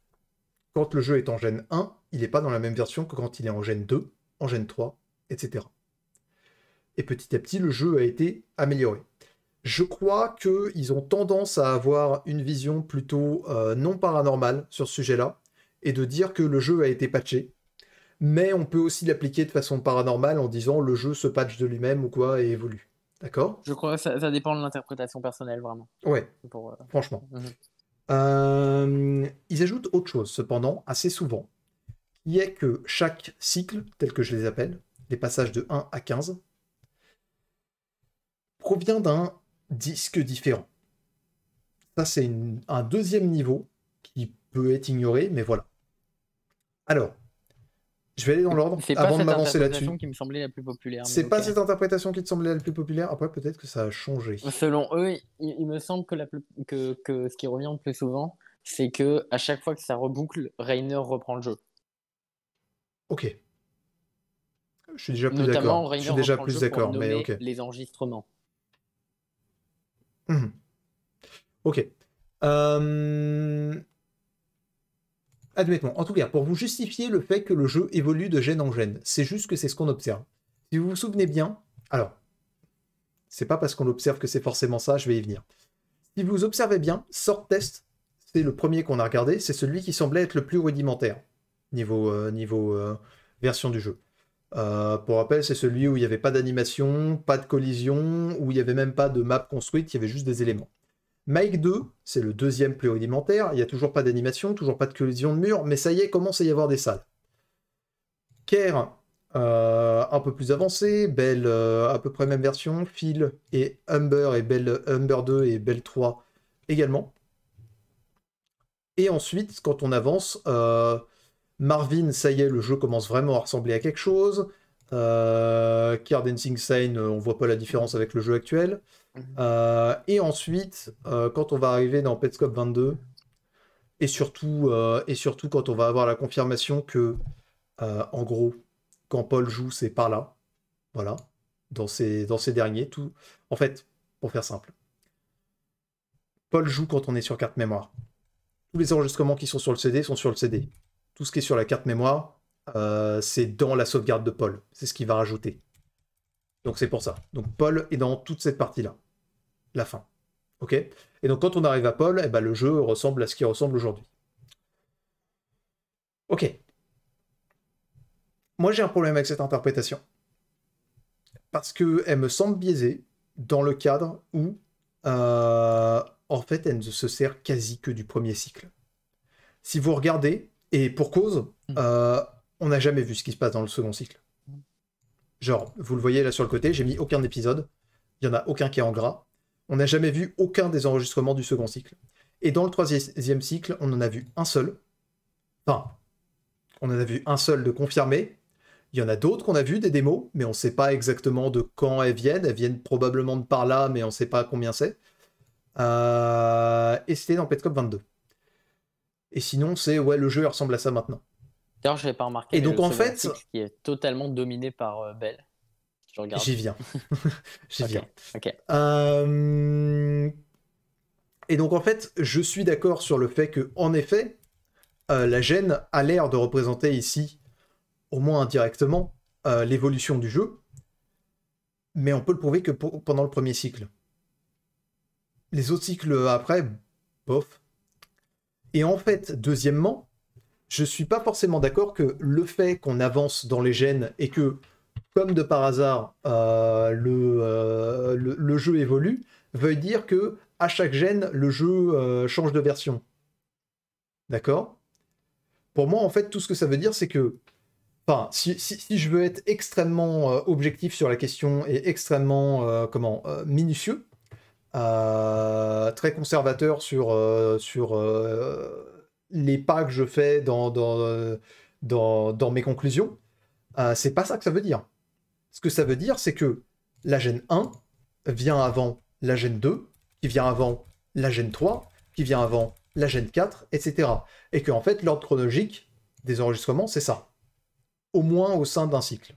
quand le jeu est en gène 1, il n'est pas dans la même version que quand il est en gène 2, en gène 3, etc. Et petit à petit, le jeu a été amélioré. Je crois qu'ils ont tendance à avoir une vision plutôt euh, non paranormale sur ce sujet-là, et de dire que le jeu a été patché. Mais on peut aussi l'appliquer de façon paranormale en disant le jeu se patche de lui-même ou quoi et évolue. D'accord Je crois que ça, dépend de l'interprétation personnelle, vraiment. Ouais. Euh, Franchement. Mhm. Euh, ils ajoutent autre chose, cependant, assez souvent, qui est que chaque cycle, tel que je les appelle, les passages de 1 à 15, provient d'un disque différent. Ça, c'est un deuxième niveau qui peut être ignoré, mais voilà. Alors, je vais aller dans l'ordre avant de m'avancer là-dessus. C'est pas cette interprétation qui me semblait la plus populaire. C'est pas cette interprétation qui te semblait la plus populaire. Après, peut-être que ça a changé. Selon eux, il, me semble que, ce qui revient le plus souvent, c'est que à chaque fois que ça reboucle, Rainer reprend le jeu. Ok. Je suis déjà plus d'accord. Je suis déjà plus d'accord, mais ok. Les enregistrements. Mhm. Ok. Euh... Admettons, en tout cas, pour vous justifier le fait que le jeu évolue de gène en gène, c'est juste que c'est ce qu'on observe. Si vous vous souvenez bien, alors, c'est pas parce qu'on observe que c'est forcément ça, je vais y venir. Si vous observez bien, sort test, c'est le premier qu'on a regardé, c'est celui qui semblait être le plus rudimentaire niveau, euh, niveau euh, version du jeu. Euh, pour rappel, c'est celui où il n'y avait pas d'animation, pas de collision, où il n'y avait même pas de map construite, il y avait juste des éléments. Mike 2, c'est le deuxième plus rudimentaire. Il n'y a toujours pas d'animation, toujours pas de collision de mur, mais ça y est, commence à y avoir des salles. Care, euh, un peu plus avancé. Belle, euh, à peu près même version. Phil et Humber, et Belle Humber 2 et Belle 3 également. Et ensuite, quand on avance, euh, Marvin, ça y est, le jeu commence vraiment à ressembler à quelque chose. Euh, Dancing Sign, on voit pas la différence avec le jeu actuel. Mhm. Euh, et ensuite, euh, quand on va arriver dans Petscop 22, et surtout, euh, et surtout quand on va avoir la confirmation que, en gros, quand Paul joue, c'est par là. Voilà. Dans ces, dans ces derniers. Tout... En fait, pour faire simple, Paul joue quand on est sur carte mémoire. Tous les enregistrements qui sont sur le CD sont sur le CD. Tout ce qui est sur la carte mémoire, c'est dans la sauvegarde de Paul. C'est ce qu'il va rajouter. Donc c'est pour ça. Donc Paul est dans toute cette partie-là. La fin. OK Et donc quand on arrive à Paul, eh ben, le jeu ressemble à ce qui ressemble aujourd'hui. OK. Moi j'ai un problème avec cette interprétation. Parce qu'elle me semble biaisée dans le cadre où, euh, en fait, elle ne se sert quasi que du premier cycle. Si vous regardez, et pour cause, mm. euh, on n'a jamais vu ce qui se passe dans le second cycle. Genre, vous le voyez là sur le côté, j'ai mis aucun épisode, il n'y en a aucun qui est en gras. On n'a jamais vu aucun des enregistrements du second cycle. Et dans le troisième cycle, on en a vu un seul. Enfin, on en a vu un seul de confirmé. Il y en a d'autres qu'on a vu, des démos, mais on ne sait pas exactement de quand elles viennent. Elles viennent probablement de par là, mais on ne sait pas combien c'est. Euh, et c'était dans Petcop 22. Et sinon, c'est ouais, le jeu ressemble à ça maintenant. D'ailleurs, je n'avais pas remarqué. Et donc, en fait. Qui est totalement dominé par euh, Belle. J'y viens. J'y viens. Ok. Euh, et donc, en fait, je suis d'accord sur le fait que, en effet, euh, la gêne a l'air de représenter ici, au moins indirectement, l'évolution du jeu. Mais on peut le prouver que pendant le premier cycle. Les autres cycles après, bof. Et en fait, deuxièmement, je suis pas forcément d'accord que le fait qu'on avance dans les gènes et que, comme de par hasard, euh, euh, le, le, jeu évolue, veuille dire que à chaque gène, le jeu euh, change de version. D'accord Pour moi, en fait, tout ce que ça veut dire, c'est que, enfin, si, si, je veux être extrêmement objectif sur la question et extrêmement, comment, minutieux, très conservateur sur, sur les pas que je fais dans, dans, dans, mes conclusions, euh, c'est pas ça que ça veut dire. Ce que ça veut dire, c'est que la gène 1 vient avant la gène 2, qui vient avant la gène 3, qui vient avant la gène 4, etc. Et que en fait, l'ordre chronologique des enregistrements, c'est ça. Au moins au sein d'un cycle.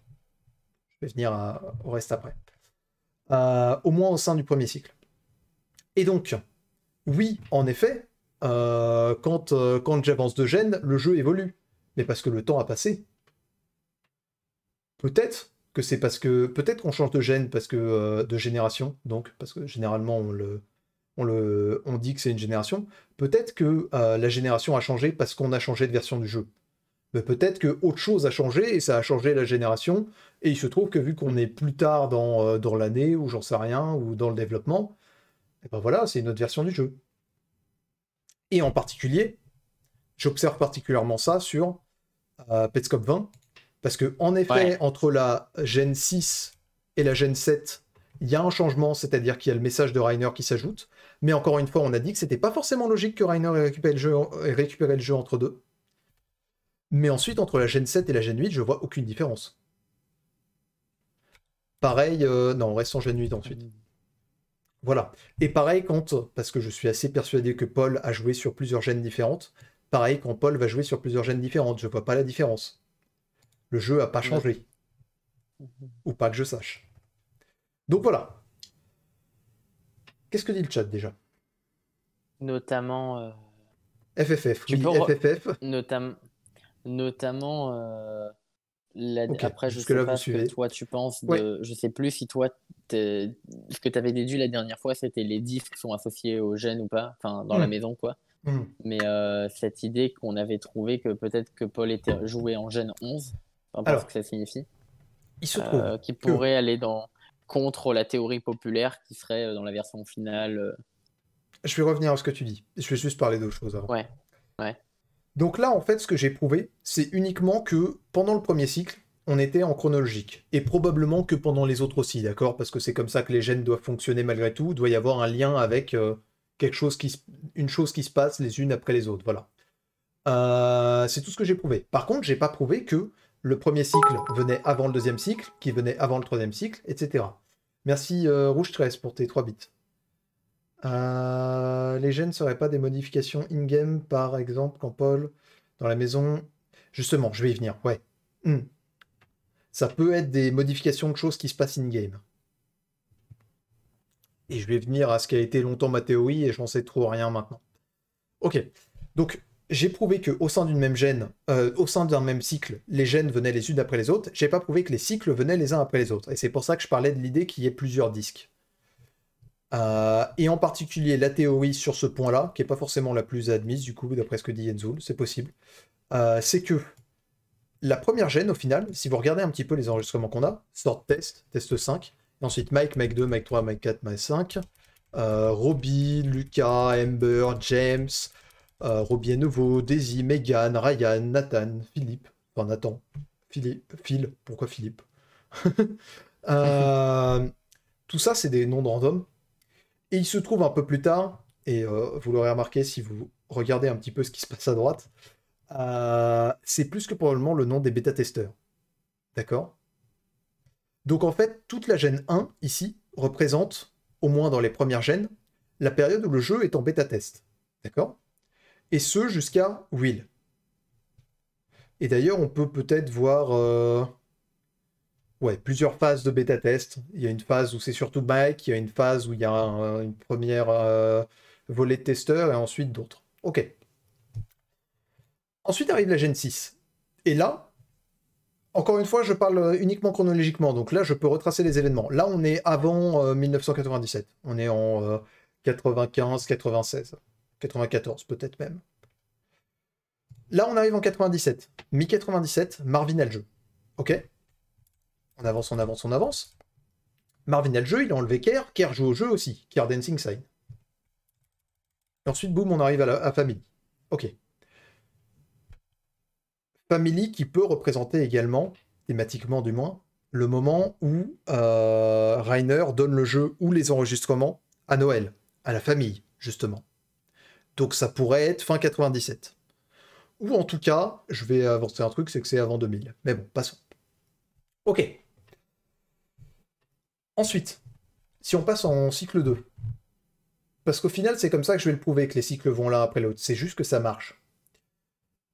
Je vais venir au reste après. Euh, au moins au sein du premier cycle. Et donc, oui, en effet, euh, quand, euh, quand j'avance de gène, le jeu évolue. Mais parce que le temps a passé. Peut-être que c'est parce que. Peut-être qu'on change de gène parce que. Euh, de génération, donc, parce que généralement on le. On, le, on dit que c'est une génération. Peut-être que la génération a changé parce qu'on a changé de version du jeu. Mais peut-être que autre chose a changé et ça a changé la génération. Et il se trouve que vu qu'on est plus tard dans, dans l'année ou j'en sais rien ou dans le développement, et eh ben voilà, c'est une autre version du jeu. Et en particulier, j'observe particulièrement ça sur euh, Petscop 20, parce que en effet, entre la Gen 6 et la Gen 7, il y a un changement, c'est-à-dire qu'il y a le message de Rainer qui s'ajoute, mais encore une fois, on a dit que c'était pas forcément logique que Rainer ait récupéré le jeu, entre deux. Mais ensuite, entre la Gen 7 et la Gen 8, je vois aucune différence. Pareil, euh, non, on reste en Gen 8 ensuite. Voilà. Et pareil quand, parce que je suis assez persuadé que Paul a joué sur plusieurs gènes différentes, pareil quand Paul va jouer sur plusieurs gènes différentes, je vois pas la différence. Le jeu a pas changé. Mhm. Ou pas que je sache. Donc voilà. Qu'est-ce que dit le chat déjà Notamment... FFF, euh, oui, FFF. Notamment... Euh, après, je sais pas que toi tu penses. De... Je sais plus si toi, ce que tu avais déduit la dernière fois, c'était les diffs qui sont associés aux gènes ou pas, enfin dans la hmm. maison quoi. Hmm. Mais euh, cette idée qu'on avait trouvé que peut-être que Paul était joué en gène 11, sais pas ce que ça signifie, il euh, qui pourrait aller dans contre la théorie populaire qui serait euh, dans la version finale. Je vais revenir à ce que tu dis. Je vais juste parler d'autres choses Ouais. ouais. Donc là, en fait, ce que j'ai prouvé, c'est uniquement que pendant le premier cycle, on était en chronologique. Et probablement que pendant les autres aussi, d'accord Parce que c'est comme ça que les gènes doivent fonctionner malgré tout. Il doit y avoir un lien avec euh, quelque chose qui une chose qui se passe les unes après les autres. Voilà. Euh, c'est tout ce que j'ai prouvé. Par contre, j'ai pas prouvé que le premier cycle venait avant le deuxième cycle, qui venait avant le troisième cycle, etc. Merci euh, Rouge 13 pour tes trois bits. Euh, les gènes ne seraient pas des modifications in-game, par exemple, quand Paul, dans la maison. Justement, je vais y venir, ouais. Hmm. Ça peut être des modifications de choses qui se passent in-game. Et je vais venir à ce qui a été longtemps ma théorie et je n'en sais trop rien maintenant. Ok. Donc, j'ai prouvé que au sein d'une même gène, euh, au sein d'un même cycle, les gènes venaient les unes après les autres. J'ai pas prouvé que les cycles venaient les uns après les autres. Et c'est pour ça que je parlais de l'idée qu'il y ait plusieurs disques. Euh, et en particulier la théorie sur ce point-là, qui n'est pas forcément la plus admise, du coup, d'après ce que dit Yenzul, c'est possible, euh, c'est que la première gêne, au final, si vous regardez un petit peu les enregistrements qu'on a, sort test, test 5, et ensuite Mike, Mike 2, Mike 3, Mike 4, Mike 5, euh, Robbie, Lucas, Amber, James, euh, Robbie à nouveau, Daisy, Megan, Ryan, Nathan, Philippe, enfin Nathan, Philippe, Phil, pourquoi Philippe Tout ça, c'est des noms de random et il se trouve un peu plus tard, et euh, vous l'aurez remarqué si vous regardez un petit peu ce qui se passe à droite, euh, c'est plus que probablement le nom des bêta-testeurs. D'accord Donc en fait, toute la gène 1, ici, représente, au moins dans les premières gènes, la période où le jeu est en bêta-test. D'accord Et ce jusqu'à Will. Et d'ailleurs, on peut peut-être voir... Euh, ouais, plusieurs phases de bêta test. Il y a une phase où c'est surtout Mike, il y a une phase où il y a une première euh, volée de testeurs et ensuite d'autres. Ok. Ensuite arrive la Gen 6. Et là, encore une fois, je parle euh, uniquement chronologiquement, donc là, je peux retracer les événements. Là, on est avant 1997. Euh, on est en 95, 96, 94 peut-être même. Là, on arrive en 97. Mi-97, Marvin a le jeu. Ok on avance, on avance, on avance. Marvin a le jeu, il a enlevé Kerr. Kerr joue au jeu aussi. Kerr Dancing Sign. Et ensuite, boum, on arrive à, la, famille. Family. Ok. Family qui peut représenter également, thématiquement du moins, le moment où euh, Rainer donne le jeu ou les enregistrements à Noël, à la famille, justement. Donc ça pourrait être fin 97. Ou en tout cas, je vais avancer un truc, c'est que c'est avant 2000. Mais bon, passons. Ok. Ensuite, si on passe en cycle 2, parce qu'au final, c'est comme ça que je vais le prouver que les cycles vont l'un après l'autre, c'est juste que ça marche.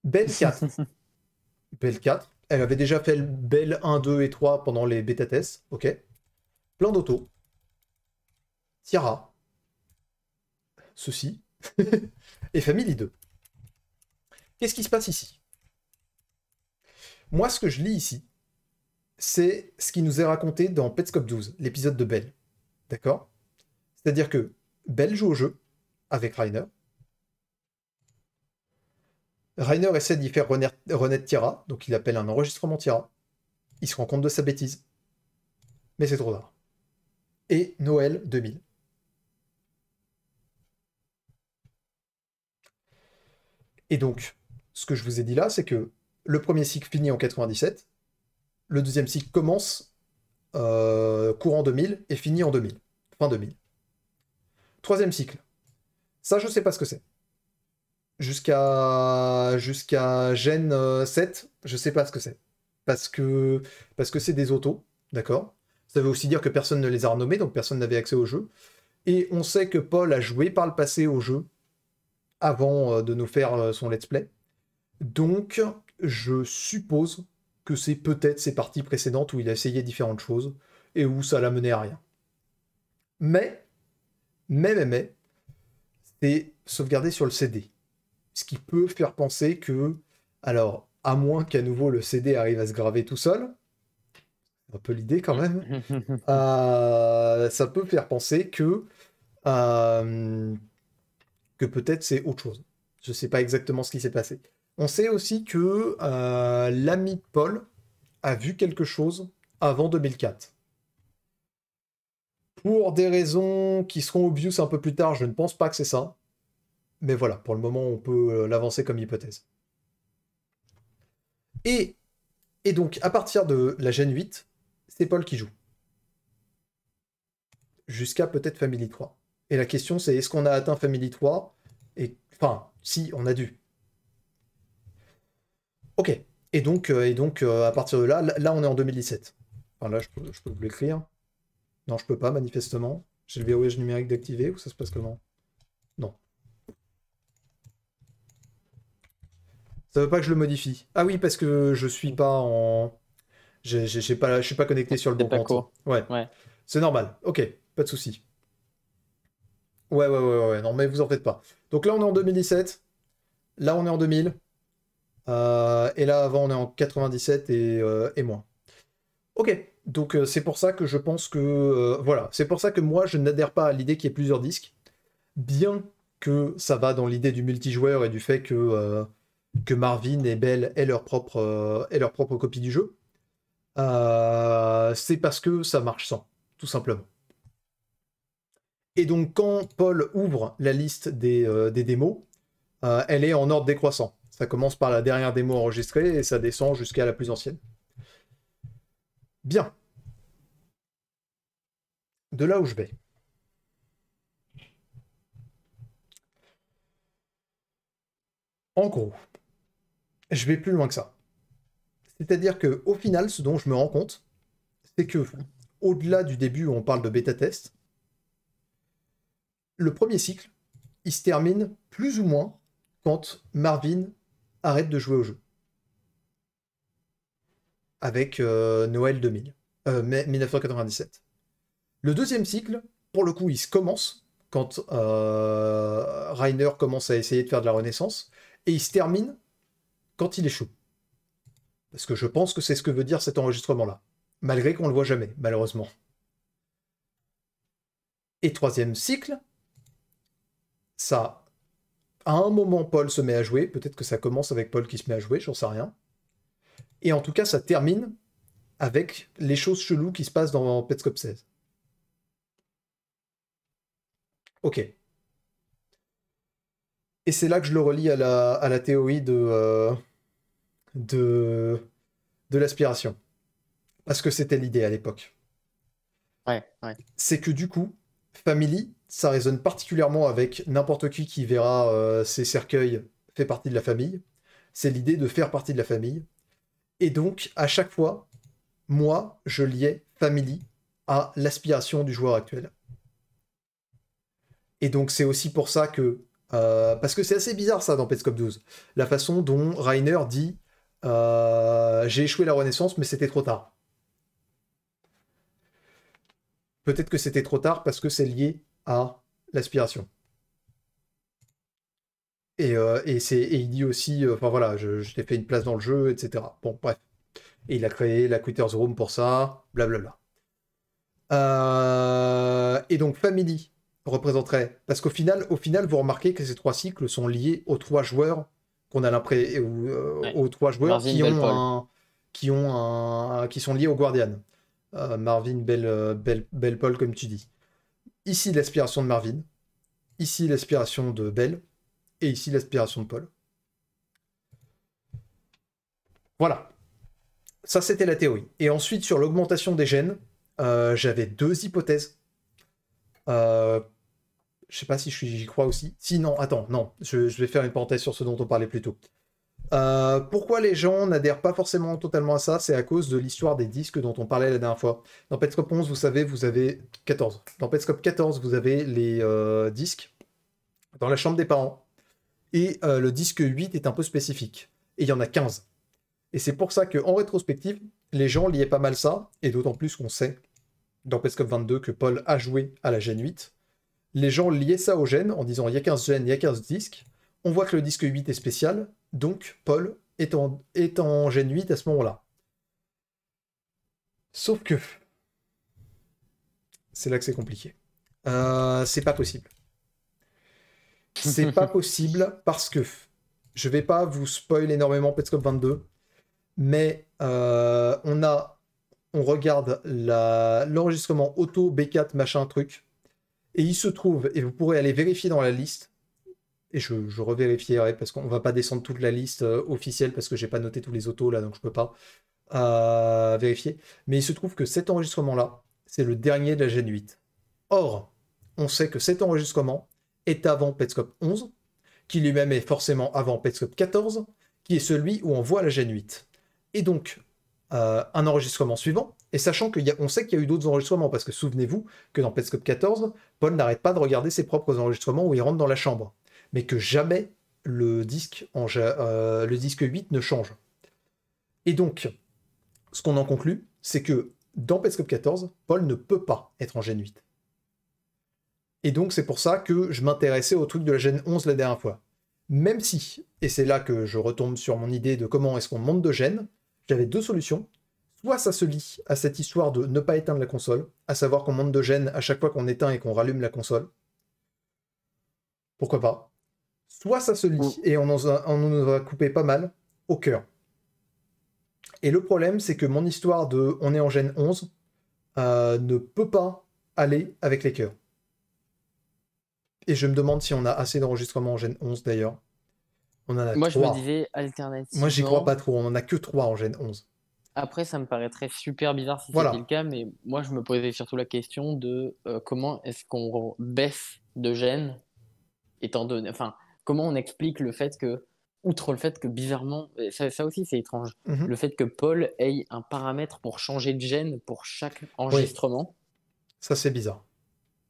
Belle 4. Belle 4. Elle avait déjà fait Belle 1, 2 et 3 pendant les bêta tests. Ok. Plan d'auto. Tiara. Ceci. et Family 2. Qu'est-ce qui se passe ici Moi, ce que je lis ici, c'est ce qui nous est raconté dans Petscop 12, l'épisode de Belle. D'accord C'est-à-dire que Belle joue au jeu avec Rainer. Rainer essaie d'y faire renaître Tira, donc il appelle un enregistrement Tira. Il se rend compte de sa bêtise. Mais c'est trop tard. Et Noël 2000. Et donc, ce que je vous ai dit là, c'est que le premier cycle finit en 97, le deuxième cycle commence euh, courant 2000 et finit en 2000, fin 2000. Troisième cycle. Ça, je ne sais pas ce que c'est. Jusqu'à jusqu'à Gen 7, euh, je sais pas ce que c'est. Parce que parce que c'est des autos, d'accord Ça veut aussi dire que personne ne les a renommés, donc personne n'avait accès au jeu. Et on sait que Paul a joué par le passé au jeu avant euh, de nous faire son let's play. Donc, je suppose que c'est peut-être ses parties précédentes où il a essayé différentes choses et où ça l'a mené à rien. Mais, mais, mais, mais, c'est sauvegardé sur le CD. Ce qui peut faire penser que, alors, à moins qu'à nouveau le CD arrive à se graver tout seul, un peu l'idée quand même, euh, ça peut faire penser que, euh, que peut-être c'est autre chose. Je ne sais pas exactement ce qui s'est passé. On sait aussi que euh, l'ami de Paul a vu quelque chose avant 2004. Pour des raisons qui seront obvious un peu plus tard, je ne pense pas que c'est ça. Mais voilà, pour le moment, on peut euh, l'avancer comme hypothèse. Et, donc, à partir de la Gen 8, c'est Paul qui joue. Jusqu'à peut-être Family 3. Et la question, c'est est-ce qu'on a atteint Family 3 enfin, si, on a dû. Ok. Et donc, euh, et donc euh, à partir de là, là, on est en 2017. Enfin, là, je peux, vous l'écrire. Non, je peux pas, manifestement. J'ai le verrouillage numérique d'activer ou ça se passe comment Non. Ça veut pas que je le modifie. Ah oui, parce que je suis pas en. Je pas, suis pas connecté sur le bon compte. C'est normal. Ok, pas de souci. Ouais, ouais, ouais, ouais. Non, mais vous en faites pas. Donc là, on est en 2017. Là, on est en 2000. Euh, et là, avant, on est en 97 euh, et, moins. Ok, donc euh, c'est pour ça que je pense que... voilà, c'est pour ça que moi, je n'adhère pas à l'idée qu'il y ait plusieurs disques. Bien que ça va dans l'idée du multijoueur et du fait que, que Marvin et Belle aient leur propre, leur propre copie du jeu, c'est parce que ça marche sans, tout simplement. Et donc quand Paul ouvre la liste des démos, elle est en ordre décroissant. Ça commence par la dernière démo enregistrée et ça descend jusqu'à la plus ancienne. Bien. De là où je vais. En gros, je vais plus loin que ça. C'est-à-dire que au final, ce dont je me rends compte, c'est que au-delà du début où on parle de bêta test, le premier cycle, il se termine plus ou moins quand Marvin arrête de jouer au jeu. Avec euh, Noël 2000, euh, 1997. Le deuxième cycle, pour le coup, il se commence quand euh, Rainer commence à essayer de faire de la renaissance, et il se termine quand il échoue. Parce que je pense que c'est ce que veut dire cet enregistrement-là, malgré qu'on ne le voit jamais, malheureusement. Et troisième cycle, ça à un moment, Paul se met à jouer. Peut-être que ça commence avec Paul qui se met à jouer, j'en sais rien. Et en tout cas, ça termine avec les choses cheloues qui se passent dans Petscop 16. Ok. Et c'est là que je le relie à la, théorie de, euh, de, de l'aspiration. Parce que c'était l'idée à l'époque. Ouais, ouais. C'est que du coup, Family, ça résonne particulièrement avec n'importe qui qui verra ses euh, ces cercueils fait partie de la famille. C'est l'idée de faire partie de la famille. Et donc, à chaque fois, moi, je liais family à l'aspiration du joueur actuel. Et donc, c'est aussi pour ça que. Euh, parce que c'est assez bizarre ça dans Petscop 12. La façon dont Rainer dit euh, J'ai échoué la Renaissance, mais c'était trop tard. Peut-être que c'était trop tard parce que c'est lié à l'aspiration. Et, euh, il dit aussi, euh, enfin voilà, je, t'ai fait une place dans le jeu, etc. Bon, bref. Et il a créé la Quitters Room pour ça, blablabla. Euh, et donc Family représenterait, parce qu'au final, au final, vous remarquez que ces trois cycles sont liés aux trois joueurs qu'on a l'impression, euh, aux trois joueurs qui ont, qui sont liés aux Guardian. Marvin Belle Bell, Paul, comme tu dis. Ici, l'aspiration de Marvin. Ici, l'aspiration de Belle. Et ici, l'aspiration de Paul. Voilà. Ça, c'était la théorie. Et ensuite, sur l'augmentation des gènes, euh, j'avais deux hypothèses. Je euh, je sais pas si j'y crois aussi. Si, non, attends, non. Je, je, vais faire une parenthèse sur ce dont on parlait plus tôt. Euh, pourquoi les gens n'adhèrent pas forcément totalement à ça C'est à cause de l'histoire des disques dont on parlait la dernière fois. Dans Petscop 11, vous savez, vous avez 14. Dans Petscop 14, vous avez les euh, disques dans la chambre des parents. Et euh, le disque 8 est un peu spécifique. Et il y en a 15. Et c'est pour ça qu'en rétrospective, les gens liaient pas mal ça. Et d'autant plus qu'on sait dans Petscop 22 que Paul a joué à la gène 8. Les gens liaient ça aux gène en disant il y a 15 gènes, il y a 15 disques. On voit que le disque 8 est spécial, donc, Paul est en, est en 8 à ce moment-là. Sauf que... C'est là que c'est compliqué. Euh, c'est pas possible. C'est pas possible parce que... Je vais pas vous spoil énormément Petscop 22, mais euh, on a... On regarde l'enregistrement auto B4 machin truc, et il se trouve, et vous pourrez aller vérifier dans la liste, et je, revérifierai parce qu'on va pas descendre toute la liste euh, officielle parce que j'ai pas noté tous les autos là, donc je peux pas euh, vérifier. Mais il se trouve que cet enregistrement-là, c'est le dernier de la Gen 8. Or, on sait que cet enregistrement est avant Petscope 11, qui lui-même est forcément avant Petscope 14, qui est celui où on voit la Gen 8. Et donc, euh, un enregistrement suivant, et sachant qu'on sait qu'il y a eu d'autres enregistrements, parce que souvenez-vous que dans Petscope 14, Paul n'arrête pas de regarder ses propres enregistrements où il rentre dans la chambre mais que jamais le disque, euh, le disque 8 ne change. Et donc, ce qu'on en conclut, c'est que dans Petscope 14, Paul ne peut pas être en gène 8. Et donc, c'est pour ça que je m'intéressais au truc de la gène 11 la dernière fois. Même si, et c'est là que je retombe sur mon idée de comment est-ce qu'on monte de gènes, j'avais deux solutions. Soit ça se lie à cette histoire de ne pas éteindre la console, à savoir qu'on monte de gènes à chaque fois qu'on éteint et qu'on rallume la console. Pourquoi pas soit ça se lit, mm. et on nous a, coupé pas mal, au cœur. Et le problème, c'est que mon histoire de On est en gène 11 euh, ne peut pas aller avec les cœurs. Et je me demande si on a assez d'enregistrements en gène 11 d'ailleurs. Moi, je me disais alternativement. Moi, j'y crois pas trop. On en a que 3 en gène 11. Après, ça me paraîtrait super bizarre si c'était le cas, mais moi, je me posais surtout la question de euh, comment est-ce qu'on baisse de gènes, étant donné. Enfin, comment on explique le fait que, outre le fait que bizarrement, ça, aussi c'est étrange, mhm. le fait que Paul ait un paramètre pour changer de gène pour chaque enregistrement. Ça c'est bizarre.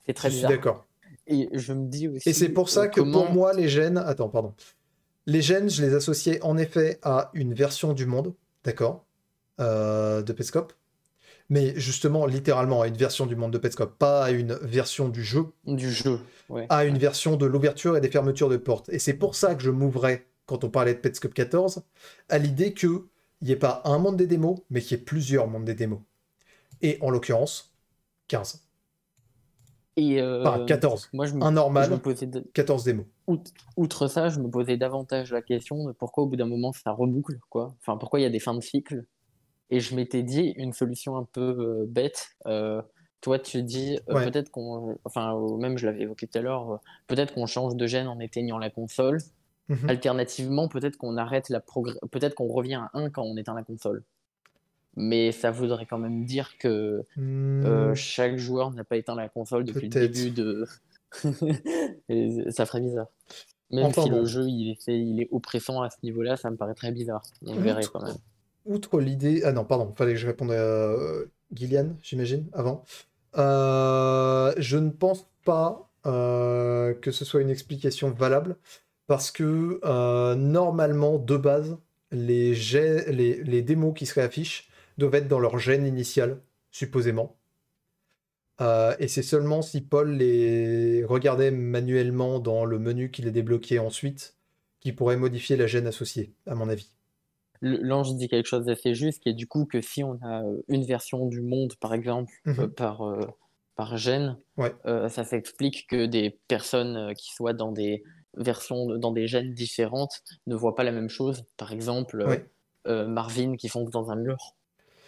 C'est très bizarre. d'accord. Et je me dis aussi. Et c'est pour ça euh, que pour moi les gènes, attends pardon, les gènes je les associais en effet à une version du monde, d'accord, euh, de Pescope mais justement littéralement à une version du monde de Petscop, pas à une version du jeu. Du jeu, À une version de l'ouverture et des fermetures de portes. Et c'est pour ça que je m'ouvrais, quand on parlait de Petscop 14, à l'idée qu'il n'y ait pas un monde des démos, mais qu'il y ait plusieurs mondes des démos. Et en l'occurrence, 15. Et euh, 14. Moi, un normal, 14 démos. outre, ça, je me posais davantage la question de pourquoi au bout d'un moment ça reboucle, quoi. Enfin, pourquoi il y a des fins de cycle et je m'étais dit une solution un peu euh, bête. Euh, toi, tu dis euh, peut-être qu'on, enfin, même je l'avais évoqué tout à l'heure, peut-être qu'on change de gène en éteignant la console. Mhm. Alternativement, peut-être qu'on arrête la progr... peut-être qu'on revient à 1 quand on éteint la console. Mais ça voudrait quand même dire que hmm. chaque joueur n'a pas éteint la console depuis le début de. ça ferait bizarre. Même si le jeu il est, il est oppressant à ce niveau-là, ça me paraît très bizarre. On mhm. verrait quand même outre l'idée. Ah non, pardon, fallait que je réponde à euh, Gillian, j'imagine, avant. Euh, je ne pense pas euh, que ce soit une explication valable parce que normalement, de base, les, les, démos qui se réaffichent doivent être dans leur gène initial, supposément. et c'est seulement si Paul les regardait manuellement dans le menu qu'il a débloqué ensuite qu'il pourrait modifier la gène associée, à mon avis l'ange dit quelque chose d'assez juste, qui est du coup que si on a euh, une version du monde, par exemple, mmh euh, euh, par, gène, ça s'explique que des personnes qui soient dans des versions, dans des gènes différentes, ne voient pas la même chose. Par exemple, Marvin qui fonce dans un mur.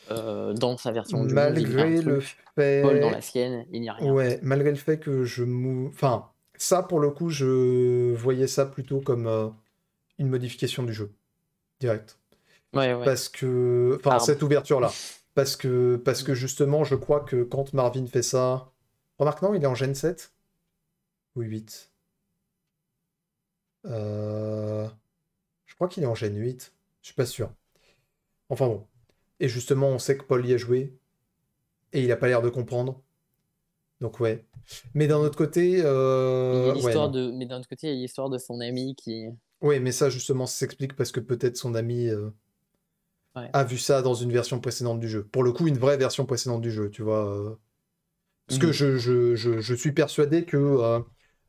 dans sa version du malgré le fait Paul dans la sienne il n'y a rien ouais malgré le fait que je mou... enfin ça pour le coup je voyais ça plutôt comme une modification du jeu direct parce que. Enfin, cette ouverture-là. Parce que, parce que justement, je crois que quand Marvin fait ça. Remarque, non, il est en Gen 7 Ou 8 euh, Je crois qu'il est en Gen 8. Je suis pas sûr. Enfin bon. Et justement, on sait que Paul y a joué. Et il a pas l'air de comprendre. Donc ouais. Mais d'un autre côté, euh... de... mais d'un autre côté, il y a l'histoire de son ami qui. Ouais, mais ça justement, ça s'explique parce que peut-être son ami euh, a vu ça dans une version précédente du jeu. Pour le coup, une vraie version précédente du jeu, tu vois. Euh. Parce que mhm. je, je, suis persuadé que euh,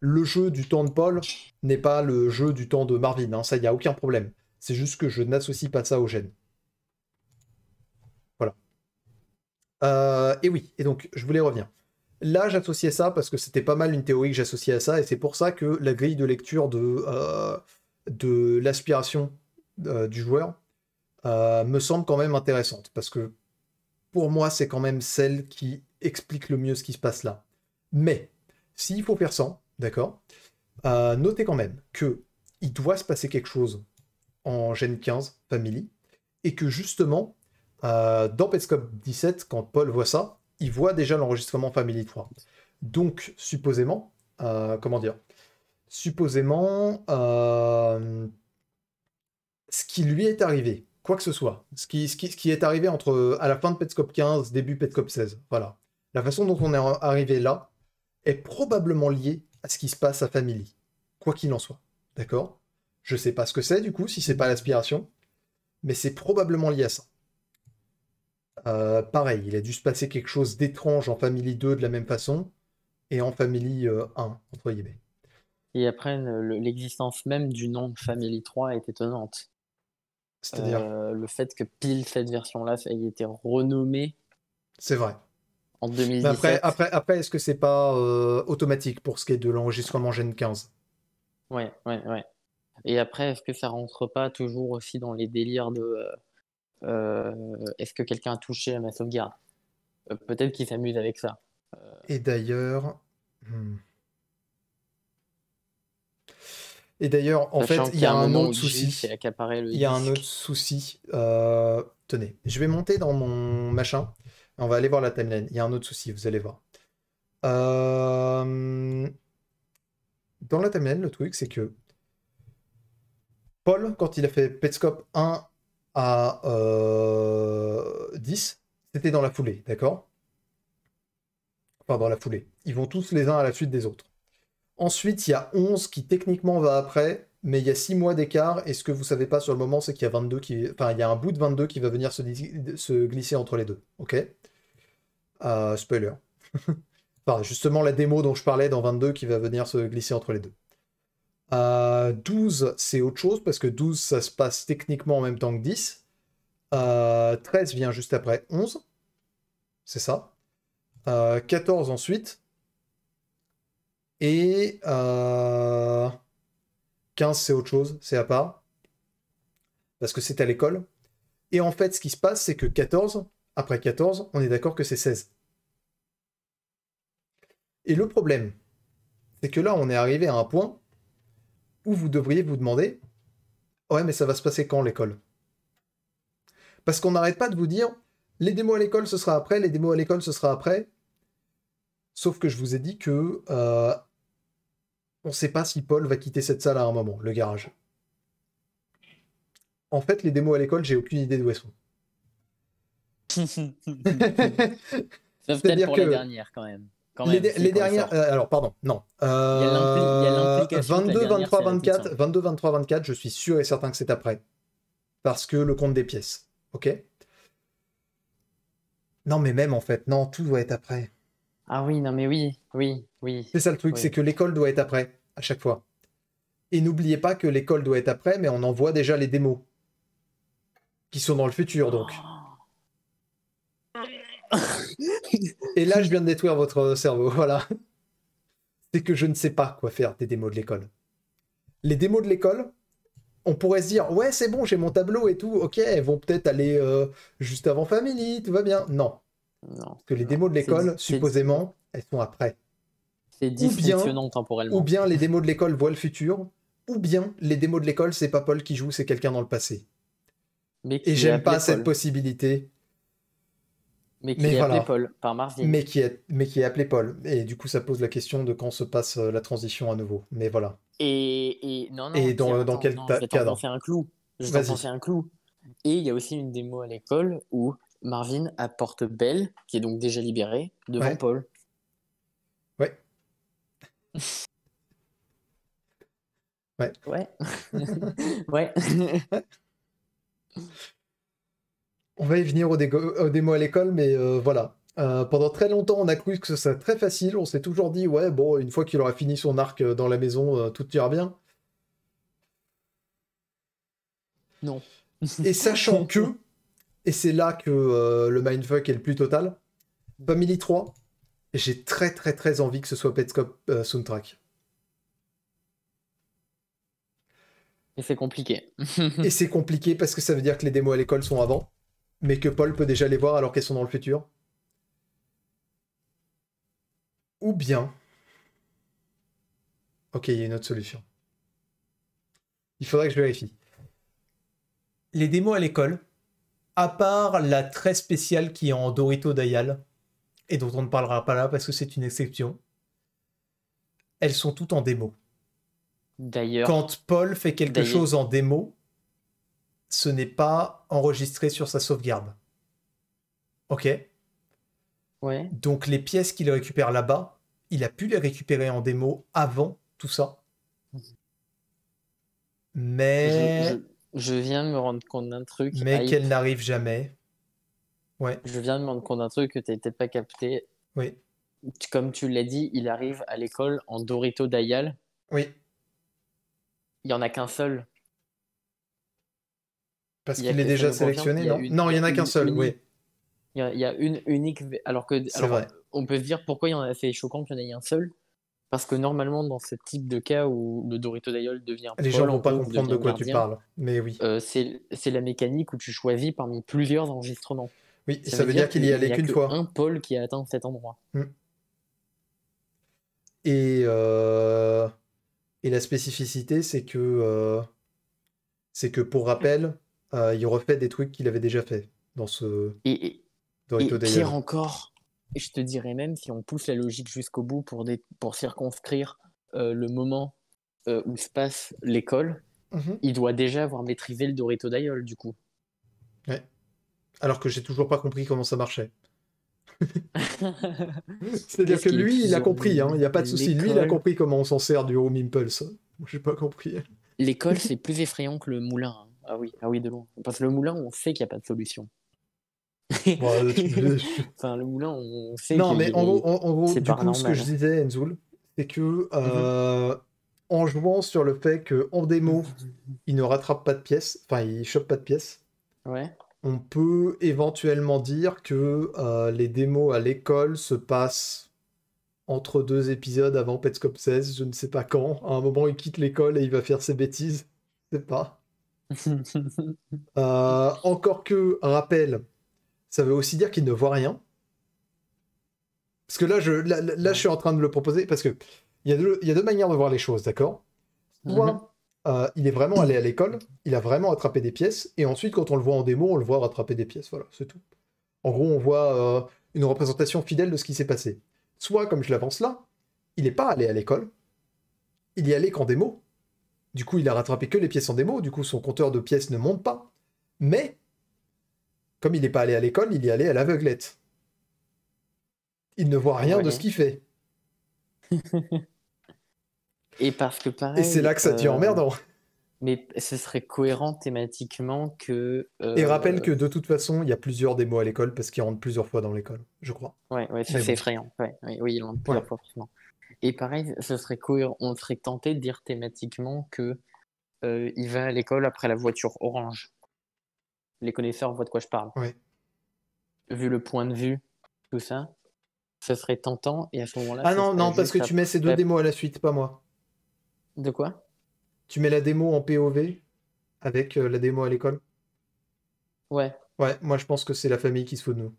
le jeu du temps de Paul n'est pas le jeu du temps de Marvin. Hein. ça, il n'y a aucun problème. C'est juste que je n'associe pas ça au gène. Voilà. Euh, et oui, et donc, je voulais revenir. Là, j'associais ça parce que c'était pas mal une théorie que j'associais à ça, et c'est pour ça que la grille de lecture de, de l'aspiration du joueur euh, me semble quand même intéressante, parce que pour moi, c'est quand même celle qui explique le mieux ce qui se passe là. Mais, s'il faut faire ça, d'accord, euh, notez quand même que il doit se passer quelque chose en Gen 15, Family, et que justement, euh, dans Petscop 17, quand Paul voit ça, il voit déjà l'enregistrement Family 3. Donc, supposément, comment dire Supposément, ce qui lui est arrivé quoi que ce soit. Ce qui, est arrivé entre, à la fin de Petscop 15, début Petscop 16. Voilà. La façon dont on est arrivé là est probablement liée à ce qui se passe à Family. Quoi qu'il en soit. D'accord Je sais pas ce que c'est du coup, si c'est pas l'aspiration, mais c'est probablement lié à ça. Euh, pareil, il a dû se passer quelque chose d'étrange en Family 2 de la même façon, et en Family 1, euh, entre guillemets. Et après, l'existence même du nom de Family 3 est étonnante. C'est-à-dire euh, le fait que pile cette version-là, ça ait été renommée. C'est vrai. En 2017. Après, après, est-ce que c'est pas euh, automatique pour ce qui est de l'enregistrement Gen 15 Ouais, ouais, ouais. Et après, est-ce que ça rentre pas toujours aussi dans les délires de euh, est-ce que quelqu'un a touché à ma sauvegarde Peut-être qu'il s'amuse avec ça. Et d'ailleurs, hmm. Et d'ailleurs, en fait, il y, a un, autre souci. Il y a un autre souci. Tenez, je vais monter dans mon machin. On va aller voir la timeline. Il y a un autre souci, vous allez voir. Euh, dans la timeline, le truc, c'est que Paul, quand il a fait Petscope 1 à 10, euh, c'était dans la foulée, d'accord Enfin, dans la foulée. Ils vont tous les uns à la suite des autres. Ensuite, il y a 11 qui techniquement va après, mais il y a 6 mois d'écart, et ce que vous savez pas sur le moment, c'est qu'il y a 22 qui... il y a un bout de 22 euh, qui va venir se, glisser entre les deux, ok Spoiler. enfin, justement, la démo dont je parlais dans 22 qui va venir se glisser entre les deux. 12, c'est autre chose, parce que 12, ça se passe techniquement en même temps que 10. 13 euh, vient juste après 11, c'est ça. 14 euh, ensuite, et 15, euh, c'est autre chose, c'est à part. Parce que c'est à l'école. Et en fait, ce qui se passe, c'est que 14, après 14, on est d'accord que c'est 16. Et le problème, c'est que là, on est arrivé à un point où vous devriez vous demander Ouais, mais ça va se passer quand l'école Parce qu'on n'arrête pas de vous dire Les démos à l'école, ce sera après, les démos à l'école, ce sera après. Sauf que je vous ai dit que euh, on ne sait pas si Paul va quitter cette salle à un moment, le garage. En fait, les démos à l'école, j'ai aucune idée d'où elles sont. Sauf peut-être pour que les dernières quand même. les, dernières, euh, alors pardon, non. Euh, il y a 22, 23, 24, 22, 23, 24, je suis sûr et certain que c'est après. Parce que le compte des pièces, ok Non mais même en fait, non, tout doit être après. Ah oui, non mais oui, oui, oui. C'est ça le truc, c'est que l'école doit être après, à chaque fois. Et n'oubliez pas que l'école doit être après, mais on envoie déjà les démos. Qui sont dans le futur, donc. Oh. Et là, je viens de détruire votre cerveau, voilà. C'est que je ne sais pas quoi faire des démos de l'école. Les démos de l'école, on pourrait se dire, ouais, c'est bon, j'ai mon tableau et tout, ok, elles vont peut-être aller euh, juste avant Family, tout va bien. Non, que les démos de l'école, supposément, elles sont après. C'est dysfonctionnant Ou bien les démos de l'école voient le futur, ou bien les démos de l'école, c'est pas Paul qui joue, c'est quelqu'un dans le passé. Et j'aime pas cette possibilité. Mais qui mais est appelé Paul par Marvin. Mais qui, est, mais qui appelé Paul. Et du coup, ça pose la question de quand se passe euh, la transition à nouveau. Mais voilà. Et, dans, quel cadre Je un clou. un clou. Et il y a aussi une démo à l'école où Marvin apporte Belle, qui est donc déjà libérée, devant Paul. Ouais. ouais. Ouais. ouais. on va y venir au, démo à l'école, mais euh, voilà. Euh, pendant très longtemps, on a cru que ce serait très facile. On s'est toujours dit, ouais, bon, une fois qu'il aura fini son arc euh, dans la maison, tout ira bien. Non. Et sachant que et c'est là que euh, le mindfuck est le plus total. Family 3, j'ai très très très envie que ce soit Petscop euh, Soundtrack. Et c'est compliqué. et c'est compliqué parce que ça veut dire que les démos à l'école sont avant, mais que Paul peut déjà les voir alors qu'elles sont dans le futur. Ou bien. Ok, il y a une autre solution. Il faudrait que je vérifie. Les démos à l'école, à part la très spéciale qui est en Dorito Dayal, et dont on ne parlera pas là parce que c'est une exception, elles sont toutes en démo. D'ailleurs. Quand Paul fait quelque chose en démo, ce n'est pas enregistré sur sa sauvegarde. Ok Ouais. Donc les pièces qu'il récupère là-bas, il a pu les récupérer en démo avant tout ça. Mmh. Mais. Je viens de me rendre compte d'un truc. Mais qu'elle n'arrive jamais. Ouais. Je viens de me rendre compte d'un truc que tu peut-être pas capté. Oui. Comme tu l'as dit, il arrive à l'école en Dorito Dayal. Oui. Il y en a qu'un seul. Parce qu'il est déjà sélectionné, non Non, il y en a qu'un seul, oui. Il y, a une unique. Alors que. On peut se dire pourquoi il y en a fait choquant qu'il y en ait un seul. Parce que normalement, dans ce type de cas où le Dorito d'Ayol devient. Les gens vont pas comprendre de quoi tu parles, mais oui. Euh, c'est la mécanique où tu choisis parmi plusieurs enregistrements. Oui, ça, veut, dire, qu'il y, a allait qu'une fois. Un pôle qui a atteint cet endroit. Mm. Et, euh, Et la spécificité, c'est que, euh, c'est que pour rappel, il refait des trucs qu'il avait déjà fait dans ce. Et, et, et pire encore, je te dirais même, si on pousse la logique jusqu'au bout pour, circonscrire euh, le moment euh, où se passe l'école, mhm. il doit déjà avoir maîtrisé le Dorito d'Aiol, du coup. Ouais. Alors que j'ai toujours pas compris comment ça marchait. C'est-à-dire que lui, il a compris, hein. il n'y a pas de souci. Lui, il a compris comment on s'en sert du Home Impulse. J'ai pas compris. L'école, c'est plus effrayant que le moulin. Hein. Ah oui, ah oui, de loin. Parce que le moulin, on sait qu'il n'y a pas de solution. Euh, enfin, le moulin, on sait. Non, mais en gros, en gros du coup, ce que je disais, Enzoul, c'est que mhm. euh, en jouant sur le fait qu'en démo, il ne rattrape pas de pièces, enfin, il chope pas de pièces. Ouais. On peut éventuellement dire que euh, les démos à l'école se passent entre deux épisodes avant Petscop 16, je ne sais pas quand. À un moment, il quitte l'école et il va faire ses bêtises. Je sais pas. encore que, rappel, ça veut aussi dire qu'il ne voit rien. Parce que là, je, là, suis en train de le proposer parce que il y, a deux, deux manières de voir les choses, d'accord Soit mhm. euh, il est vraiment allé à l'école, il a vraiment attrapé des pièces, et ensuite, quand on le voit en démo, on le voit rattraper des pièces, voilà, c'est tout. En gros, on voit euh, une représentation fidèle de ce qui s'est passé. Soit, comme je l'avance là, il n'est pas allé à l'école, il y est allé qu'en démo. Du coup, il a rattrapé que les pièces en démo, du coup, son compteur de pièces ne monte pas. Mais comme il n'est pas allé à l'école, il y allait à l'aveuglette. Il ne voit rien de ce qu'il fait. Et parce que pareil. Et c'est là que ça devient euh, emmerdant. Mais ce serait cohérent thématiquement que. Euh, Et rappelle que de toute façon, il y a plusieurs démos à l'école parce qu'il rentre plusieurs fois dans l'école, je crois. Ouais, ouais c'est effrayant. oui, oui, plusieurs fois. Et pareil, ce serait cohérent. On serait tenté de dire thématiquement que euh, il va à l'école après la voiture orange les connaisseurs voient de quoi je parle. Vu le point de vue, tout ça, ce serait tentant et à ce moment-là. Ah non, non, parce que tu mets ces deux démos à la suite, pas moi. De quoi Tu mets la démo en POV avec euh, la démo à l'école Ouais. Ouais, moi je pense que c'est la famille qui se fout de nous.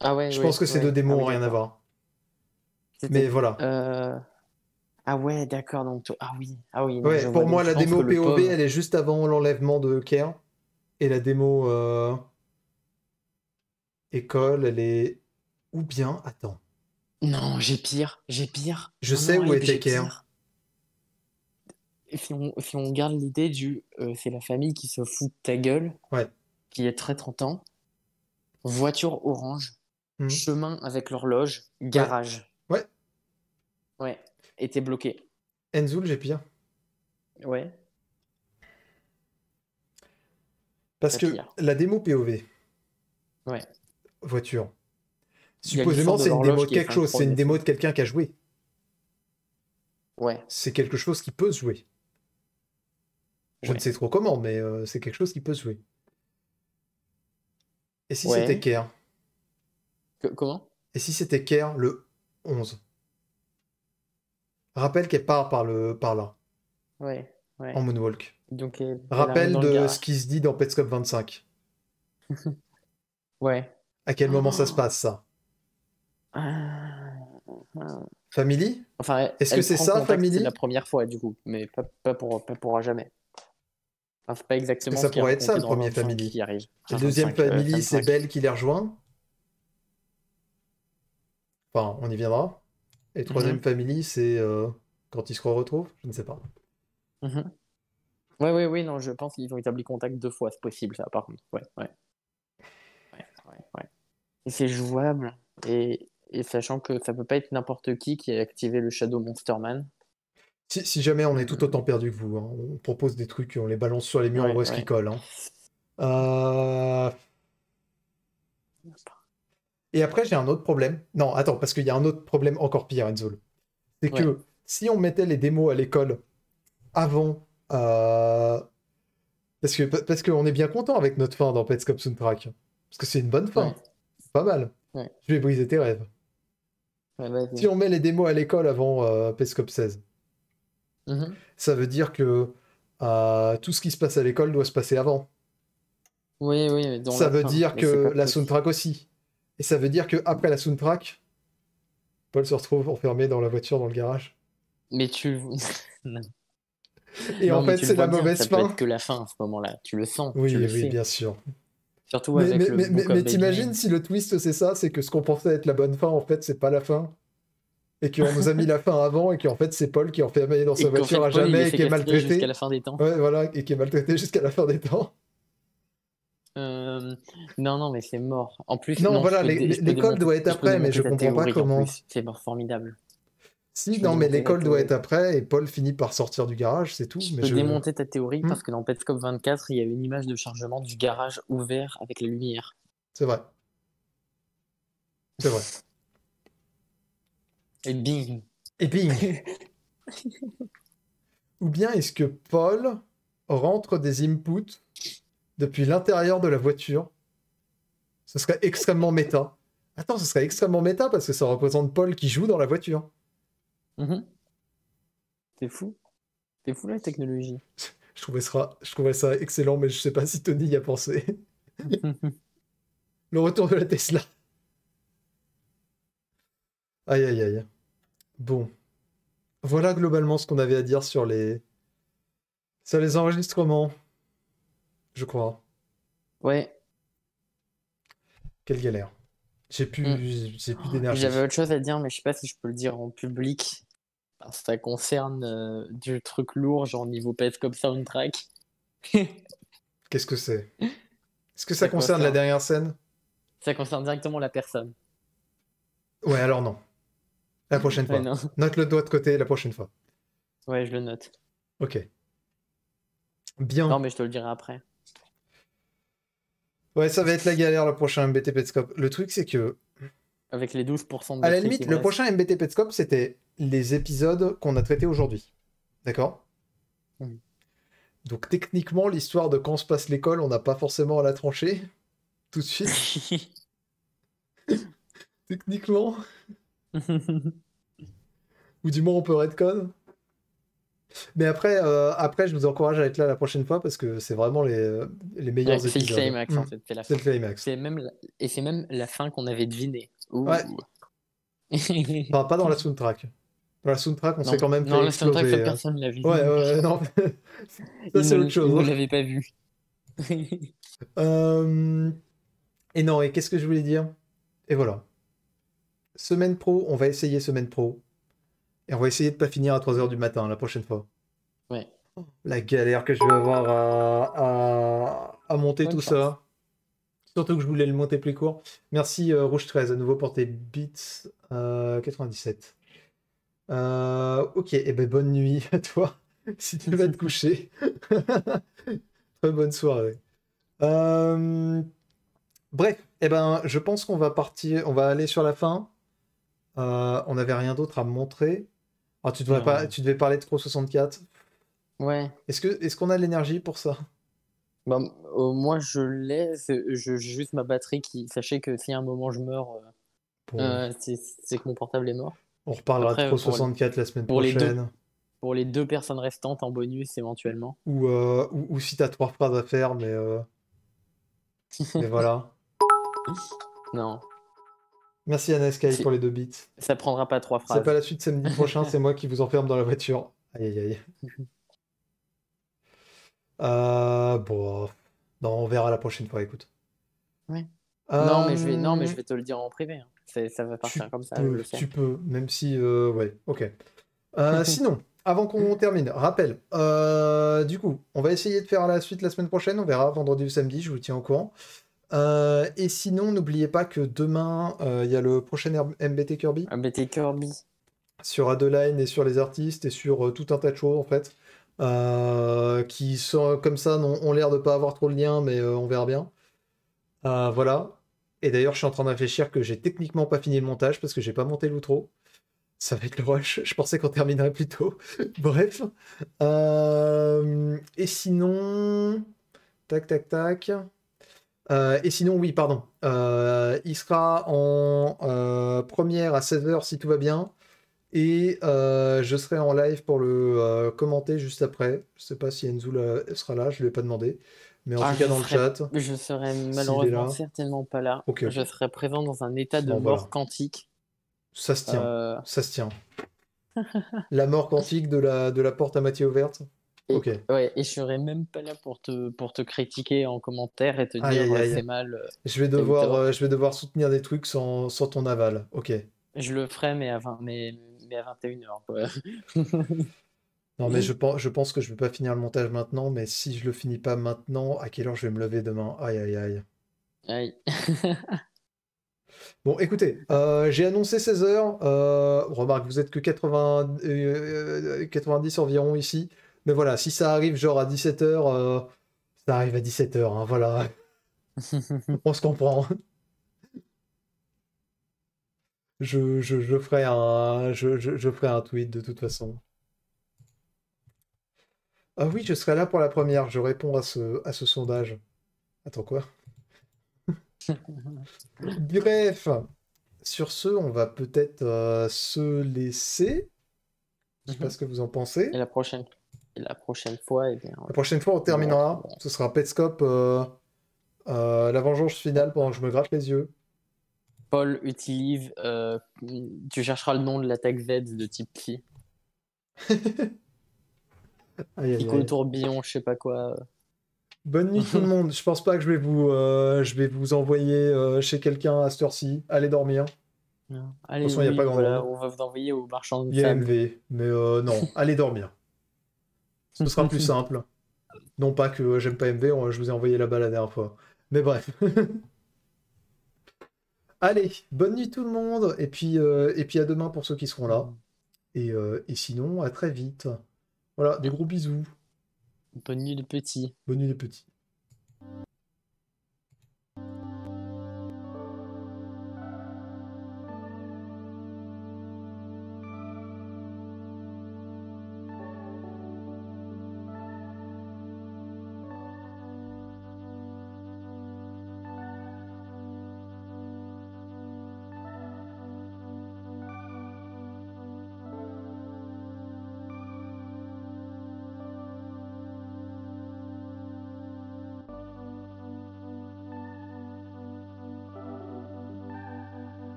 Ah ouais Je pense que ces deux ah démos ont rien à voir. Mais voilà. Euh, ah ouais, d'accord. Donc... Ah oui. Ah oui pour moi, la démo POV, elle est juste avant l'enlèvement de Kerr et la démo euh, école, elle est. Ou bien, attends. Non, j'ai pire, j'ai pire. Je sais où est Taker. Si on, si garde l'idée du euh, c'est la famille qui se fout de ta gueule, ouais. qui est très 30 ans, voiture orange, hmm. chemin avec l'horloge, garage. Ouais. Ouais. Était bloqué. Enzoul, j'ai pire. Ouais. Parce que la démo POV, ouais. voiture, supposément c'est une démo de quelque chose, c'est une démo de quelqu'un qui a joué. Ouais. C'est quelque chose qui peut se jouer. Je ne sais trop comment, mais euh, c'est quelque chose qui peut se jouer. Et si c'était Kerr Comment Et si c'était Kerr le 11 Rappelle qu'elle part par, le, par là. Ouais en moonwalk. Donc, euh, Rappel de ce qui se dit dans Petscop 25. ouais. À quel moment ça ah. se passe, ça ah. Family Enfin, Est-ce que c'est ça, Family la première fois, du coup, mais pas, pour, pas pour jamais. pas exactement. ça pourrait être ça, le premier Family. Qui arrive. Le deuxième euh, Family, c'est Belle qui les rejoint. Enfin, on y viendra. Et troisième mhm. Family, c'est euh, quand ils se retrouvent Je ne sais pas. Mhm. Ouais, Oui, oui, non, je pense qu'ils ont établir contact deux fois, c'est possible, ça, par contre. ouais. Et c'est jouable, et, sachant que ça peut pas être n'importe qui qui a activé le Shadow Monster Si, si jamais on est tout autant perdu que vous, hein, on propose des trucs, on les balance sur les murs, on voit ce qui colle. Hein. Euh, et après, j'ai un autre problème. Non, attends, parce qu'il y a un autre problème encore pire, Enzo. C'est que si on mettait les démos à l'école avant. Euh, parce que parce qu'on est bien content avec notre fin dans Petscop Soundtrack. Parce que c'est une bonne fin. pas mal. Je vais briser tes rêves. Bah, si on met les démos à l'école avant euh, Petscop 16, mm-hmm. ça veut dire que euh, tout ce qui se passe à l'école doit se passer avant. Oui, oui. Dans ça veut dire que la soundtrack aussi. Et ça veut dire que après la soundtrack, Paul se retrouve enfermé dans la voiture dans le garage. Mais tu. Et en fait, c'est la mauvaise fin fin. Peut être que la fin à ce moment-là. Tu le sens. Oui, tu le sais. bien sûr. Surtout mais, avec mais, t'imagines si le twist c'est ça, c'est que ce qu'on pensait être la bonne fin, en fait, c'est pas la fin. Et qu'on nous a mis la fin avant, et qu'en fait, c'est Paul qui en fait dans sa voiture à jamais, et qui est maltraité. Jusqu'à la fin des temps. Ouais, voilà, et qui est maltraité jusqu'à la fin des temps. Euh, non, non, mais c'est mort. En plus, non, voilà, l'école doit être après, mais je comprends pas comment. C'est mort formidable. Si, non, mais l'école doit être après et Paul finit par sortir du garage, c'est tout. Je mais peux démonter ta théorie hmm. parce que dans Petscop 24, il y a une image de chargement du garage ouvert avec la lumière. C'est vrai. C'est vrai. Et bing. Et bing. Ou bien est-ce que Paul rentre des inputs depuis l'intérieur de la voiture Ce serait extrêmement méta. Attends, ce serait extrêmement méta parce que ça représente Paul qui joue dans la voiture. Mhm. T'es C'est fou. C'est fou la technologie. je, trouvais ça, je trouvais ça excellent, mais je sais pas si Tony y a pensé. le retour de la Tesla. Aïe, aïe, aïe. Bon. Voilà globalement ce qu'on avait à dire sur les... sur les enregistrements, je crois. Ouais. Quelle galère. J'ai plus, mm. plus d'énergie. J'avais autre chose à dire, mais je sais pas si je peux le dire en public. ça concerne euh, du truc lourd, genre niveau pète comme soundtrack. Qu'est-ce que c'est Est-ce que ça, concerne, la dernière scène Ça concerne directement la personne. Ouais, alors non. La prochaine fois. Note le doigt de côté la prochaine fois. Ouais, je le note. Ok. Bien. Non, mais je te le dirai après. Ouais, ça va être la galère le prochain MBT Petscope. Le truc, c'est que. Avec les 12% de. À la limite, le prochain MBT Petscope, c'était les épisodes qu'on a traités aujourd'hui. D'accord Donc, techniquement, l'histoire de quand se passe l'école, on n'a pas forcément à la trancher. Tout de suite. techniquement. Ou du moins, on peut redcon. Mais après, euh, après, je vous encourage à être là la prochaine fois parce que c'est vraiment les, euh, les meilleurs épisodes. C'est le climax, en mm. fait. C'est Même Et c'est même la fin qu'on avait devinée. Ouais. pas dans la soundtrack. Dans la soundtrack, on sait quand même. Non, la soundtrack, euh. personne ne l'a vu. Ouais, ouais, non. c'est autre chose. Vous ne hein. l'avez pas vu. Et non, et qu'est-ce que je voulais dire Et voilà. Semaine pro, on va essayer semaine pro. Et on va essayer de pas finir à 3h du matin la prochaine fois. La galère que je vais avoir à, monter tout ça. Surtout que je voulais le monter plus court. Merci euh, Rouge 13 à nouveau pour tes bits 97. Euh, euh, ok, et eh ben bonne nuit à toi si tu vas te coucher. Très bonne soirée. Bref, et eh ben je pense qu'on va partir, on va aller sur la fin. on n'avait rien d'autre à montrer. Ah, tu, pas, tu devais parler de Pro 64. Ouais. Est-ce qu'on est qu'on a de l'énergie pour ça bah, moins, euh, Moi, je l'ai. J'ai juste ma batterie qui. Sachez que si à un moment je meurs, euh, euh, c'est que mon portable est mort. On reparlera de Pro 64 la semaine pour prochaine. Les Pour les deux personnes restantes en bonus, éventuellement. Ou, ou, ou, si t'as trois phrases à faire, mais. mais voilà. Non. Merci Anna Sky pour les deux bits. Ça prendra pas trois phrases. C'est pas la suite samedi prochain, c'est moi qui vous enferme dans la voiture. Aïe aïe aïe. Euh, bon, on verra la prochaine fois, écoute. Oui. Euh, non, mais je vais, non, mais je vais te le dire en privé. Hein. Ça va partir comme ça. tu peux, même si. Euh, oui, ok. sinon, avant qu'on mm. termine, rappel. du coup, on va essayer de faire la suite la semaine prochaine. On verra vendredi ou samedi, je vous tiens au courant. Euh, et sinon, n'oubliez pas que demain, euh, il y a le prochain MBT Kirby. MBT Kirby. Sur Adeline et sur les artistes et sur euh, tout un tas de choses en fait. qui sont comme ça, ont l'air de pas avoir trop le lien, mais on verra bien. voilà. Et d'ailleurs, je suis en train de réfléchir que j'ai techniquement pas fini le montage parce que j'ai pas monté l'outro. Ça va être le rush. Je pensais qu'on terminerait plus tôt. Bref. et sinon. Tac, tac, tac. Euh, et sinon, oui, pardon. Euh, il sera en euh, première à 16h si tout va bien. Et je serai en live pour le commenter juste après. Je sais pas si Enzo sera là, je lui ai pas demandé. Mais en ah, tout cas, dans le chat. Je serai malheureusement certainement pas là. Je serai présent dans un état de mort quantique. Ça se tient. Ça se tient. la mort quantique de la, de la porte à moitié ouverte. Et, ok. Ouais, et je serais même pas là pour te, pour te critiquer en commentaire et te dire euh, c'est mal. Euh, je vais, devoir, euh, je vais devoir soutenir des trucs sans, sans, ton aval. Ok. Je le ferai, mais à, mais, mais 21h. non, mais je pense, je pense que je vais pas finir le montage maintenant, mais si je le finis pas maintenant, à quelle heure je vais me lever demain Aïe, aïe, aïe. Aïe. Bon, écoutez, j'ai annoncé 16h. remarque, vous êtes que 80, 90 environ ici. Mais voilà, si ça arrive genre à 17h, euh, ça arrive à 17h, hein, voilà. On se comprend. Je, je, ferai un, je, je, ferai un tweet de toute façon. Ah oui, je serai là pour la première, je réponds à ce, à ce sondage. Attends quoi Bref, sur ce, on va peut-être euh, se laisser. Je sais pas mhm. ce que vous en pensez. Et la prochaine la prochaine fois, eh la prochaine fois, on terminera. Ce sera Petscope, euh, euh, la vengeance finale pendant que je me gratte les yeux. Paul utilise. Euh, tu chercheras le nom de l'attaque Z de type qui Pico tourbillon, je sais pas quoi. Bonne nuit tout le monde. Je pense pas que je vais vous, je vais vous envoyer chez quelqu'un à cette heure-ci. Allez dormir. Allez, a pas grand On va vous envoyer au marchand de MV. mais non, allez dormir. Ce sera plus simple. Non pas que euh, j'aime pas MV, je vous ai envoyé la balle la dernière fois. Mais bref. Allez, bonne nuit tout le monde, et puis, euh, et puis à demain pour ceux qui seront là. Et, euh, et, sinon, à très vite. Voilà, des gros bisous. Bonne nuit les petits. Bonne nuit les petits.